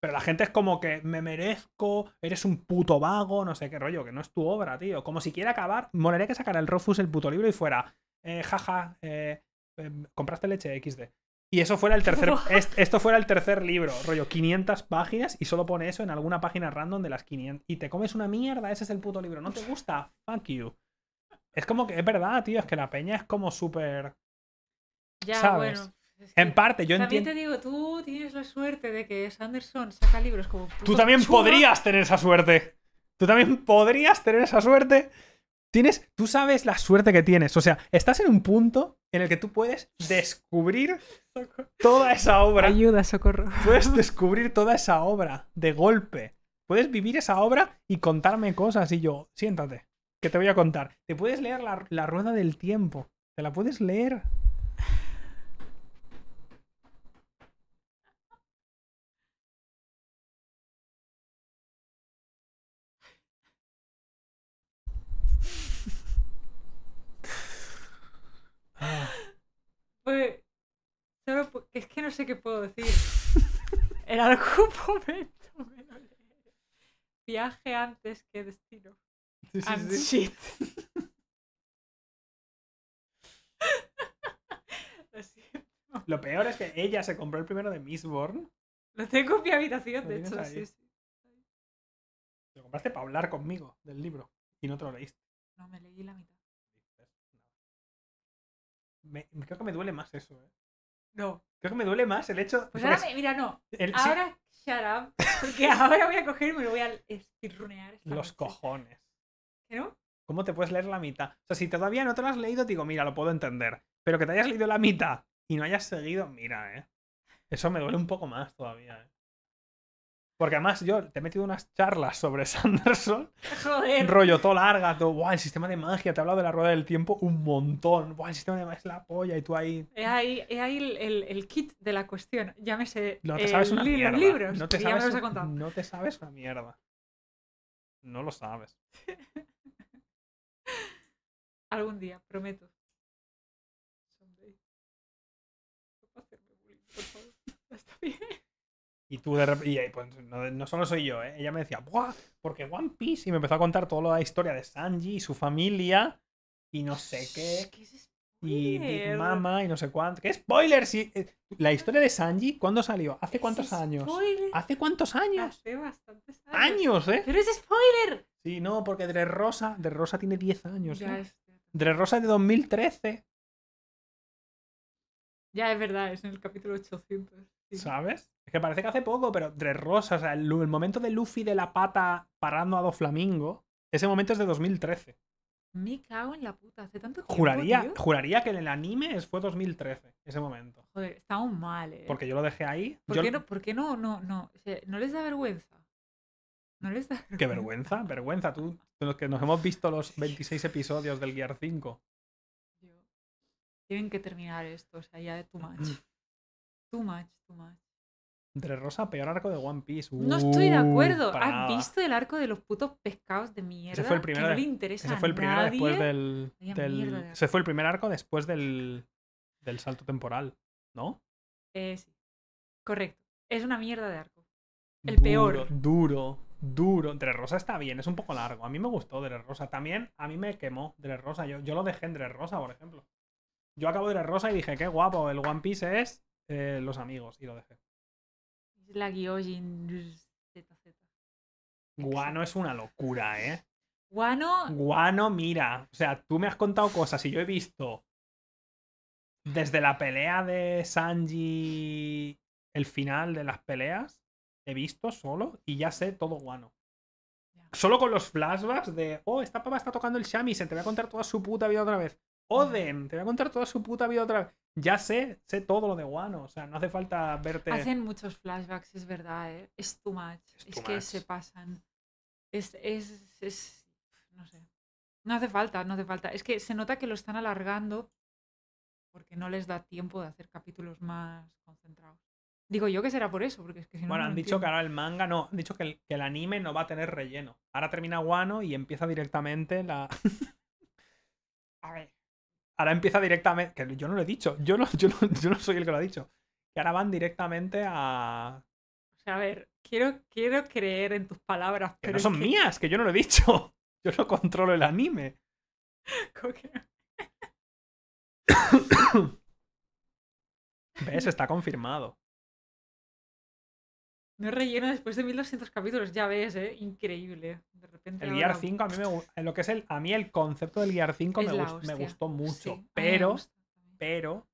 Pero la gente es como que me merezco, eres un puto vago, no sé qué rollo, que no es tu obra, tío. Como si quiera acabar, molaría que sacara el Rofus el puto libro y fuera, eh, jaja, eh, em, compraste leche XD. Y eso fuera el tercer, esto fuera el tercer libro, rollo 500 páginas y solo pone eso en alguna página random de las 500. Y te comes una mierda, ese es el puto libro, no te gusta, fuck you. Es como que es verdad, tío, es que la peña es como súper... Ya, ¿sabes? bueno en parte, yo entiendo. También te digo, tú tienes la suerte de que Sanderson saca libros como. tú también podrías tener esa suerte. Tú también podrías tener esa suerte. Tienes, tú sabes la suerte que tienes. O sea, estás en un punto en el que tú puedes descubrir toda esa obra. Ayuda, socorro. Puedes descubrir toda esa obra de golpe. Puedes vivir esa obra y contarme cosas. Y yo, siéntate, que te voy a contar. Te puedes leer la rueda del tiempo. Te la puedes leer. es que no sé qué puedo decir. en algún momento Viaje antes que destino. lo, peor es que ella se compró el primero de Miss Bourne Lo tengo en mi habitación, de hecho, Lo compraste para hablar conmigo del libro y no te lo leíste. No, me leí la mitad creo que me duele más eso, ¿eh? No. Creo que me duele más el hecho. Pues, pues ahora, mira, no. ahora, shut up. Porque ahora voy a coger y me lo voy a estirrunear. Los cojones. ¿No? ¿Cómo te puedes leer la mitad? O sea, si todavía no te lo has leído, te digo, mira, lo puedo entender. Pero que te hayas leído la mitad y no hayas seguido, mira, ¿eh? Eso me duele un poco más todavía, ¿eh? Porque además yo te he metido unas charlas sobre Sanderson. Joder. Rollo todo larga, todo, wow, el sistema de magia, te he hablado de la rueda del tiempo un montón. el sistema de magia es la polla y tú ahí. Es ahí, ahí el, kit de la cuestión. Llámese. No te sabes libro No te, sabes, no te sabes una mierda. No lo sabes. Algún día, prometo. Está bien. Y tú de y, eh, pues, no, solo soy yo, ¿eh? ella me decía, ¡buah! Porque One Piece. Y me empezó a contar toda la historia de Sanji y su familia y no sé qué. ¿Qué es y Big Mama y no sé cuánto. ¿Qué spoiler? Eh, la historia de Sanji, ¿cuándo salió? ¿Hace cuántos años? ¿Hace cuántos años? Hace bastantes años. Años, ¿eh? Pero es spoiler. Sí, no, porque Dre Rosa, Dre Rosa tiene 10 años. Ya ¿eh? es... Rosa es de 2013. Ya es verdad, es en el capítulo 800. ¿sabes? Es que parece que hace poco, pero Tres Rosas, o sea, el, momento de Luffy de la pata parando a Doflamingo, ese momento es de 2013. Me cago en la puta, hace tanto tiempo, Juraría, juraría que en el anime fue 2013, ese momento. Joder, está aún mal, ¿eh? Porque yo lo dejé ahí. ¿Por, qué, no, no, no, no? ¿No les da vergüenza? ¿No les da Qué vergüenza, vergüenza. Tú, los que nos hemos visto los 26 episodios del Gear 5. Tienen que terminar esto, o sea, ya de tu match Too much, too much. Entre Rosa, peor arco de One Piece. no estoy de uh, acuerdo. ¿Has visto el arco de los putos pescados de mierda? Ese fue el primero. Que ese fue el primero después del. del fue el primer arco después del, del salto temporal, ¿no? Eh, sí. Correcto. Es una mierda de arco. El peor. Duro, duro. Entre Rosa está bien, es un poco largo. A mí me gustó Dre Rosa. También a mí me quemó Dre Rosa. Yo, yo lo dejé en Dre Rosa, por ejemplo. Yo acabo de Dre Rosa y dije, qué guapo, el One Piece es eh, los amigos y lo dejé. ZZ. Guano es una locura, ¿eh? Guano. Guano, mira. O sea, tú me has contado cosas y yo he visto. Desde la pelea de Sanji, el final de las peleas, he visto solo y ya sé todo guano. Solo con los flashbacks de, oh, esta papa está tocando el shami, se te voy a contar toda su puta vida otra vez. Oden, te voy a contar toda su puta vida otra vez. Ya sé, sé todo lo de Wano, o sea, no hace falta verte. Hacen muchos flashbacks, es verdad, eh. es too much. Es, que se pasan. Es, es, es. No sé. No hace falta, no hace falta. Es que se nota que lo están alargando porque no les da tiempo de hacer capítulos más concentrados. Digo yo que será por eso, porque es que si no. Bueno, han dicho que ahora el manga no, han dicho que el, que el anime no va a tener relleno. Ahora termina Wano y empieza directamente la. a ver ahora empieza directamente. Que yo no lo he dicho. Yo no, soy el que lo ha dicho. Que ahora van directamente a. A ver, quiero, quiero creer en tus palabras. Pero que no son mías, que yo no lo he dicho. Yo no controlo el anime. ¿Ves? Está confirmado. No relleno después de 1200 capítulos, ya ves, ¿eh? Increíble. De repente. El Gear 5, a mí, me, lo que es el, a mí el concepto del Gear 5 me, gustó mucho, pero, pero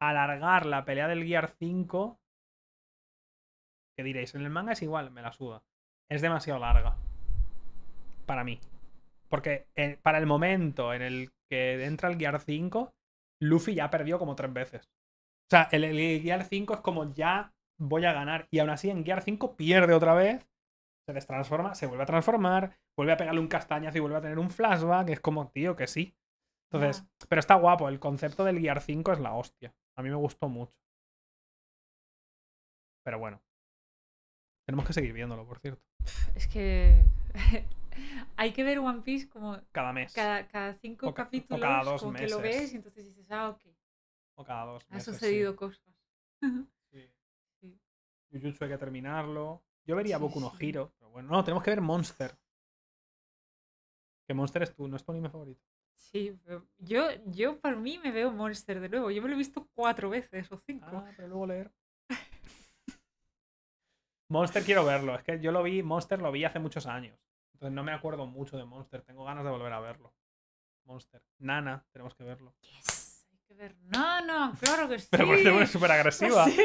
alargar la pelea del Gear 5, que diréis, en el manga es igual, me la suda. Es demasiado larga. Para mí. Porque eh, para el momento en el que entra el Gear 5, Luffy ya perdió como tres veces. O sea, el, el Gear 5 es como ya voy a ganar. Y aún así en Gear 5 pierde otra vez, se destransforma, se vuelve a transformar, vuelve a pegarle un castañazo y vuelve a tener un flashback. Es como, tío, que sí. Entonces, pero está guapo, el concepto del Gear 5 es la hostia. A mí me gustó mucho. Pero bueno. Tenemos que seguir viéndolo, por cierto. Es que hay que ver One Piece como... Cada mes. Cada, cada cinco capítulos. O cada dos meses. que lo entonces dices, ah, ok. O cada dos meses. Ha sucedido cosas. Jujutsu hay que terminarlo. Yo vería Boku no Hero, pero bueno, no, tenemos que ver Monster. Que Monster es tú, no es tu anime favorito. Sí, eh, yo, yo para mí me veo Monster de nuevo. Yo me lo he visto cuatro veces o cinco. Ah, pero luego leer. Monster quiero verlo. Es que yo lo vi, Monster lo vi hace muchos años. Entonces no me acuerdo mucho de Monster. Tengo ganas de volver a verlo. Monster. Nana, tenemos que verlo. Yes, hay que ver Nana, claro que sí. Pero por es súper agresiva.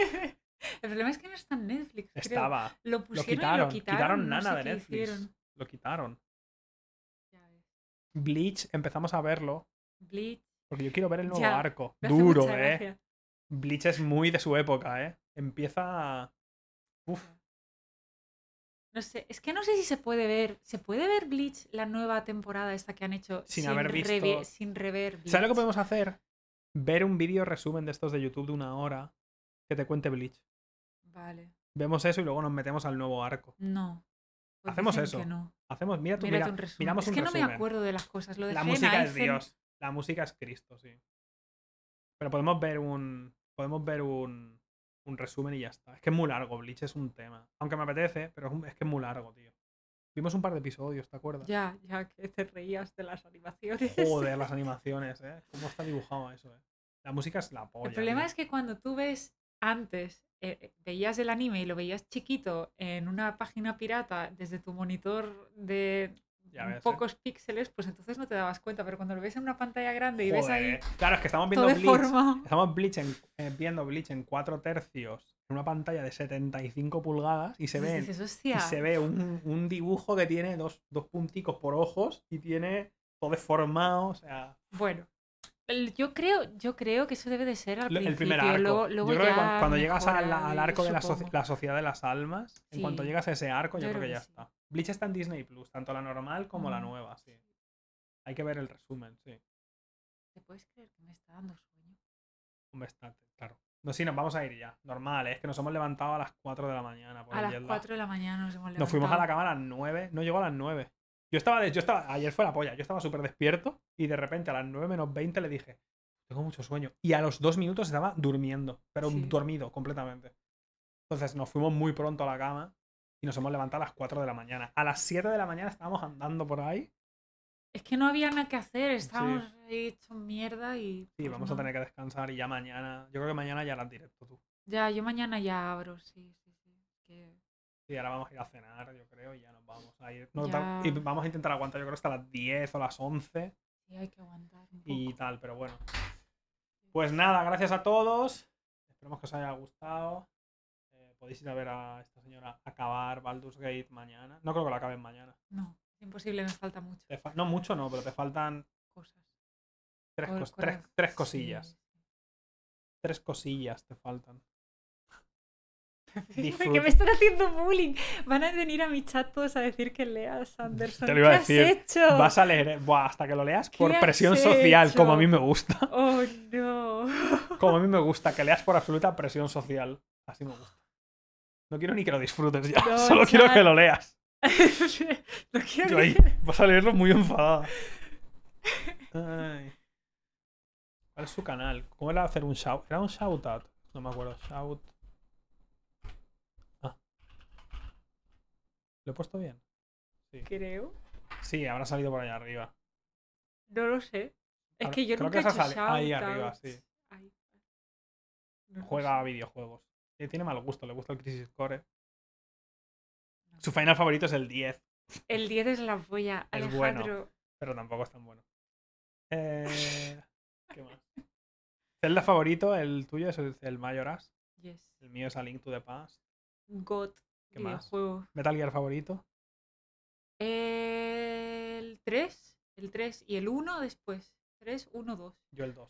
El problema es que no está en Netflix. Estaba. Lo pusieron lo quitaron. lo quitaron. nana de Netflix. Lo quitaron. Bleach, empezamos a verlo. Bleach. Porque yo quiero ver el nuevo arco. Duro, eh. Bleach es muy de su época, eh. Empieza. Uf. No sé, es que no sé si se puede ver. ¿Se puede ver Bleach la nueva temporada esta que han hecho sin, haber visto? Rever, sin rever ¿Sabes lo que podemos hacer? Ver un vídeo resumen de estos de YouTube de una hora que te cuente Bleach. Vale. Vemos eso y luego nos metemos al nuevo arco. No. Pues Hacemos eso. Hacemos, mira, tu mira miramos es que no me acuerdo de las cosas. Lo la música es Dios. La música es Cristo, sí. Pero podemos ver un. Podemos ver un, un resumen y ya está. Es que es muy largo, Bleach es un tema. Aunque me apetece, pero es, que es muy largo, tío. Vimos un par de episodios, ¿te acuerdas? Ya, ya que te reías de las animaciones. Joder, las animaciones, ¿eh? ¿Cómo está dibujado eso, eh? La música es la polla. El problema es que cuando tú ves antes eh, veías el anime y lo veías chiquito en una página pirata desde tu monitor de pocos eh. píxeles, pues entonces no te dabas cuenta, pero cuando lo ves en una pantalla grande y ves ahí... Claro, es que estamos viendo Bleach. Estamos en, eh, viendo en 4 tercios en una pantalla de 75 pulgadas y se, ve, y se ve un, dibujo que tiene dos, dos punticos por ojos y tiene todo deformado, o sea... Bueno, yo creo, yo creo que eso debe de ser al el primer arco. cuando, llegas al, arco de la, Sociedad de las Almas, en cuanto llegas a ese arco, yo, creo, que, ya está. Bleach está en Disney Plus, tanto la normal como la nueva, sí. Hay que ver el resumen, sí. ¿Te puedes creer que me está dando sueño? Un claro. No, sí, nos vamos a ir ya. Normal, ¿eh? es que nos hemos levantado a las 4 de la mañana. a las 4 de la mañana nos hemos levantado. Nos fuimos a la cama a las 9. No llegó a las 9. Yo estaba, yo estaba, ayer fue la polla, yo estaba súper despierto y de repente a las 9 menos 20 le dije, tengo mucho sueño. Y a los dos minutos estaba durmiendo, pero dormido completamente. Entonces nos fuimos muy pronto a la cama y nos hemos levantado a las 4 de la mañana. A las 7 de la mañana estábamos andando por ahí. Es que no había nada que hacer, estábamos hechos mierda y... Sí, pues vamos a tener que descansar y ya mañana, yo creo que mañana ya la directo tú. Ya, yo mañana ya abro, sí, sí, sí. Y ahora vamos a ir a cenar, yo creo, y ya nos vamos a ir. vamos a intentar aguantar, yo creo, hasta las 10 o las 11. y hay que aguantar. Y tal, pero bueno. Pues nada, gracias a todos. Esperemos que os haya gustado. Eh, podéis ir a ver a esta señora acabar Baldur's Gate mañana. No creo que la acaben mañana. No, imposible, nos falta mucho. no mucho, no, pero te faltan. Tres, tres, cosillas. Tres cosillas te faltan que me están haciendo bullying. Van a venir a mi chat todos a decir que leas Anderson. Te lo iba a decir. Vas a leer eh, Buah, hasta que lo leas por presión social, como a mí me gusta. Oh, no. Como a mí me gusta, que leas por absoluta presión social. Así me gusta. No quiero ni que lo disfrutes ya, solo quiero que lo leas. no quiero vas a leerlo muy enfadado a ¿Cuál es su canal? ¿Cómo era hacer un shout? ¿Era un shoutout? No me acuerdo. Shout. ¿Lo he puesto bien? Sí. Creo. Sí, habrá salido por allá arriba. No lo sé. Es que yo Creo nunca que he hecho sale Ahí arriba, sí. Ahí. Juega videojuegos. tiene mal gusto, le gusta el Crisis Core. Su final favorito es el 10. El 10 es la polla, es Alejandro. pero tampoco es tan bueno. Eh, ¿Qué más? Zelda favorito, el tuyo es el Majora's. Yes. El mío es A Link to the Past. God. ¿Qué más? ¿Metal Gear favorito? El 3. El 3 y el 1 después. 3, 1, 2. Yo el 2.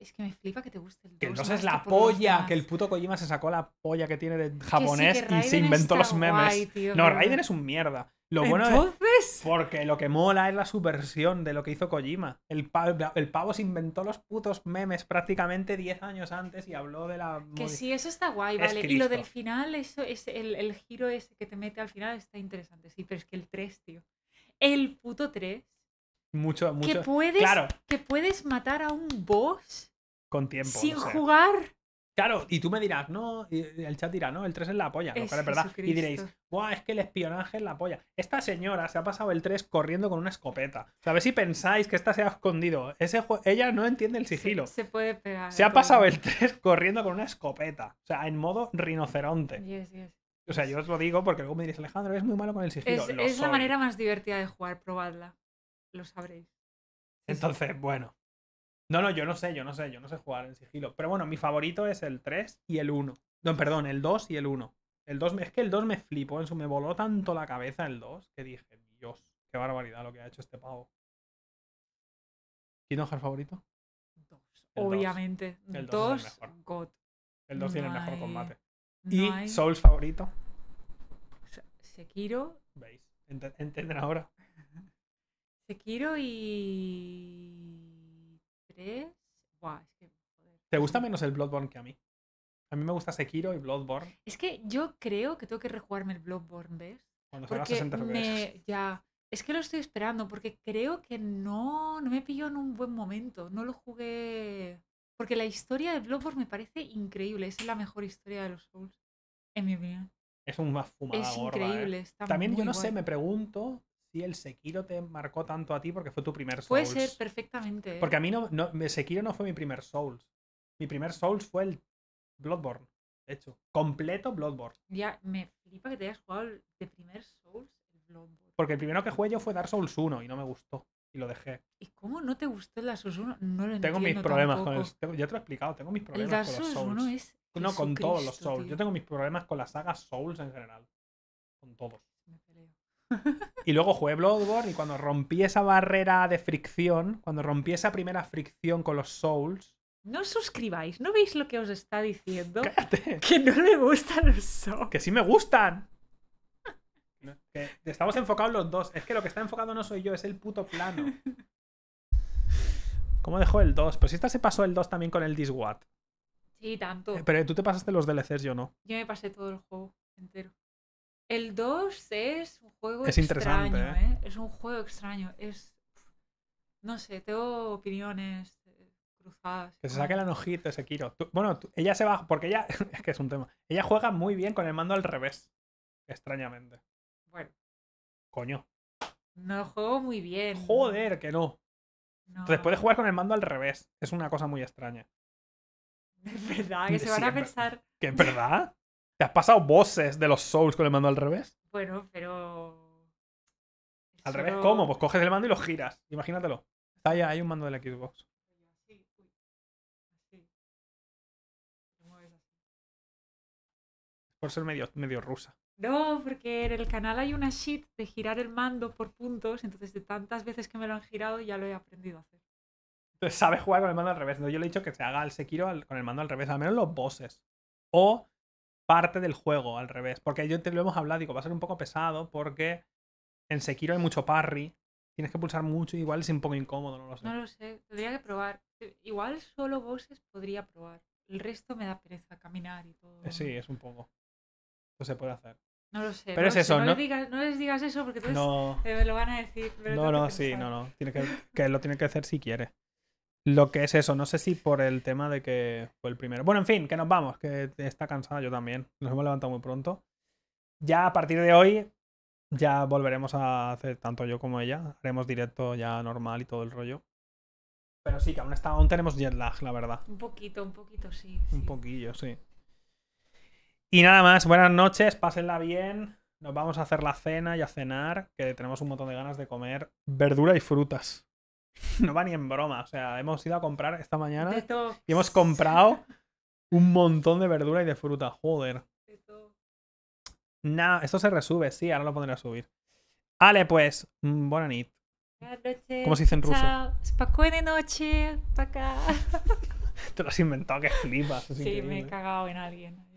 Es que me flipa que te guste el 2. Que el 2 es la polla. Que el puto Kojima se sacó la polla que tiene de japonés y se inventó los memes. no, Raiden es un mierda. Lo bueno es porque lo que mola es la subversión de lo que hizo Kojima. El pavo, el se inventó los putos memes prácticamente 10 años antes y habló de la... Que sí, eso está guay, vale. Y lo del final, eso es el, giro ese que te mete al final está interesante, sí, pero es que el 3, tío. El puto 3. Mucho, mucho. Que puedes, claro. que puedes matar a un boss. Con tiempo. Sin jugar. Claro, y tú me dirás, no, el chat dirá, no, el 3 es la polla, lo cual es verdad. Y diréis, guau, es que el espionaje es la polla. Esta señora se ha pasado el 3 corriendo con una escopeta. O a ver si pensáis que esta se ha escondido. Ese Ella no entiende el sigilo. Se, puede pegar. Se ha ¿eh? pasado el 3 corriendo con una escopeta. O sea, en modo rinoceronte. O sea, yo os lo digo porque luego me diréis, Alejandro, es muy malo con el sigilo. Es, es la manera más divertida de jugar, probadla. Lo sabréis. Entonces, bueno. No, no, yo no sé, yo no sé, yo no sé jugar en sigilo. Pero bueno, mi favorito es el 3 y el 1. No, perdón, el 2 y el 1. El 2, es que el 2 me flipó, en su me voló tanto la cabeza el 2 que dije, Dios, qué barbaridad lo que ha hecho este pavo. ¿Quién es el favorito? Obviamente. El 2 el 2 tiene el mejor combate. ¿Y Souls favorito? Sekiro. ¿Veis? entender entienden ahora. Sekiro y. ¿Te gusta menos el Bloodborne que a mí? A mí me gusta Sekiro y Bloodborne. Es que yo creo que tengo que rejugarme el Bloodborne, ¿ves? Cuando me... Ya. Es que lo estoy esperando porque creo que no, no me pilló en un buen momento. No lo jugué. Porque la historia de Bloodborne me parece increíble. es la mejor historia de los Souls, en mi opinión. Es un más increíble. ¿eh? También yo no sé, me pregunto si el Sekiro te marcó tanto a ti porque fue tu primer Souls. Puede ser, perfectamente. ¿eh? Porque a mí no, no, Sekiro no fue mi primer Souls. Mi primer Souls fue el Bloodborne, de hecho. Completo Bloodborne. Ya, me flipa que te hayas jugado de primer Souls el Bloodborne. Porque el primero que jugué yo fue Dark Souls 1 y no me gustó. Y lo dejé. ¿Y cómo no te gustó el Dark Souls 1? No lo tengo entiendo. Tengo mis problemas con el. Tengo, ya te lo he explicado, tengo mis problemas con los Souls. Souls. 1 es no, con todos los Souls. Yo tengo mis problemas con la saga Souls en general. Con todos. Y luego jugué Bloodborne y cuando rompí esa barrera de fricción, cuando rompí esa primera fricción con los Souls. No suscribáis, ¿no veis lo que os está diciendo? Que no le gustan los Souls. Que sí me gustan. estamos enfocados los dos. Es que lo que está enfocado no soy yo, es el puto plano. ¿Cómo dejó el 2? Pues esta se pasó el 2 también con el Diswat. Sí, tanto. Pero tú te pasaste los DLCs, yo no. Yo me pasé todo el juego entero. El 2 es un juego es extraño, ¿eh? ¿eh? Es un juego extraño. Es. No sé, tengo opiniones eh, cruzadas. Que se saque la nojita ese Kiro. bueno, ella se va. Porque ella. es que es un tema. Ella juega muy bien con el mando al revés. Extrañamente. Bueno. Coño. No lo juego muy bien. Joder, que no. Entonces puedes jugar con el mando al revés. Es una cosa muy extraña. Es verdad, que se van a pensar. qué es verdad? ¿Te has pasado bosses de los Souls con el mando al revés? Bueno, pero. ¿Al revés cómo? Pues coges el mando y lo giras. Imagínatelo. Está allá, hay un mando de la Xbox. Por ser medio, medio rusa. No, porque en el canal hay una shit de girar el mando por puntos, entonces de tantas veces que me lo han girado ya lo he aprendido a hacer. Entonces sabes jugar con el mando al revés. No, yo le he dicho que se haga el Sekiro con el mando al revés, al menos los bosses. O parte del juego al revés. Porque yo te lo hemos hablado, digo, va a ser un poco pesado porque en Sekiro hay mucho parry. Tienes que pulsar mucho, igual es un poco incómodo, no lo sé. No lo sé, tendría que probar. Eh, igual solo bosses podría probar. El resto me da pereza caminar y todo. Eh, sí, es un poco. No se puede hacer. No lo sé. Pero es eso, No, ¿no? Les digas, no, eso porque entonces eh, lo van a decir. no, no, sí, no, no. Tiene que, que lo tiene que hacer si quiere lo que es eso. No sé si por el tema de que fue el primero. Bueno, en fin, que nos vamos, que está cansada yo también. Nos hemos levantado muy pronto. Ya a partir de hoy, ya volveremos a hacer tanto yo como ella. Haremos directo ya normal y todo el rollo. Pero sí, que aún, tenemos jet lag, la verdad. Un poquito, un poquito, sí. Un poquillo, sí. Y nada más, buenas noches, pásenla bien. Nos vamos a hacer la cena y a cenar, que tenemos un montón de ganas de comer verdura y frutas. no va ni en broma. O sea, hemos ido a comprar esta mañana y hemos comprado un montón de verdura y de fruta. Joder. Nada, esto se resube, sí, ahora lo pondré a subir. Ale, pues, mm, buena nit. Buenas ¿Cómo se dice en ruso? de Te lo has inventado, que flipas. sí, me he cagado en alguien.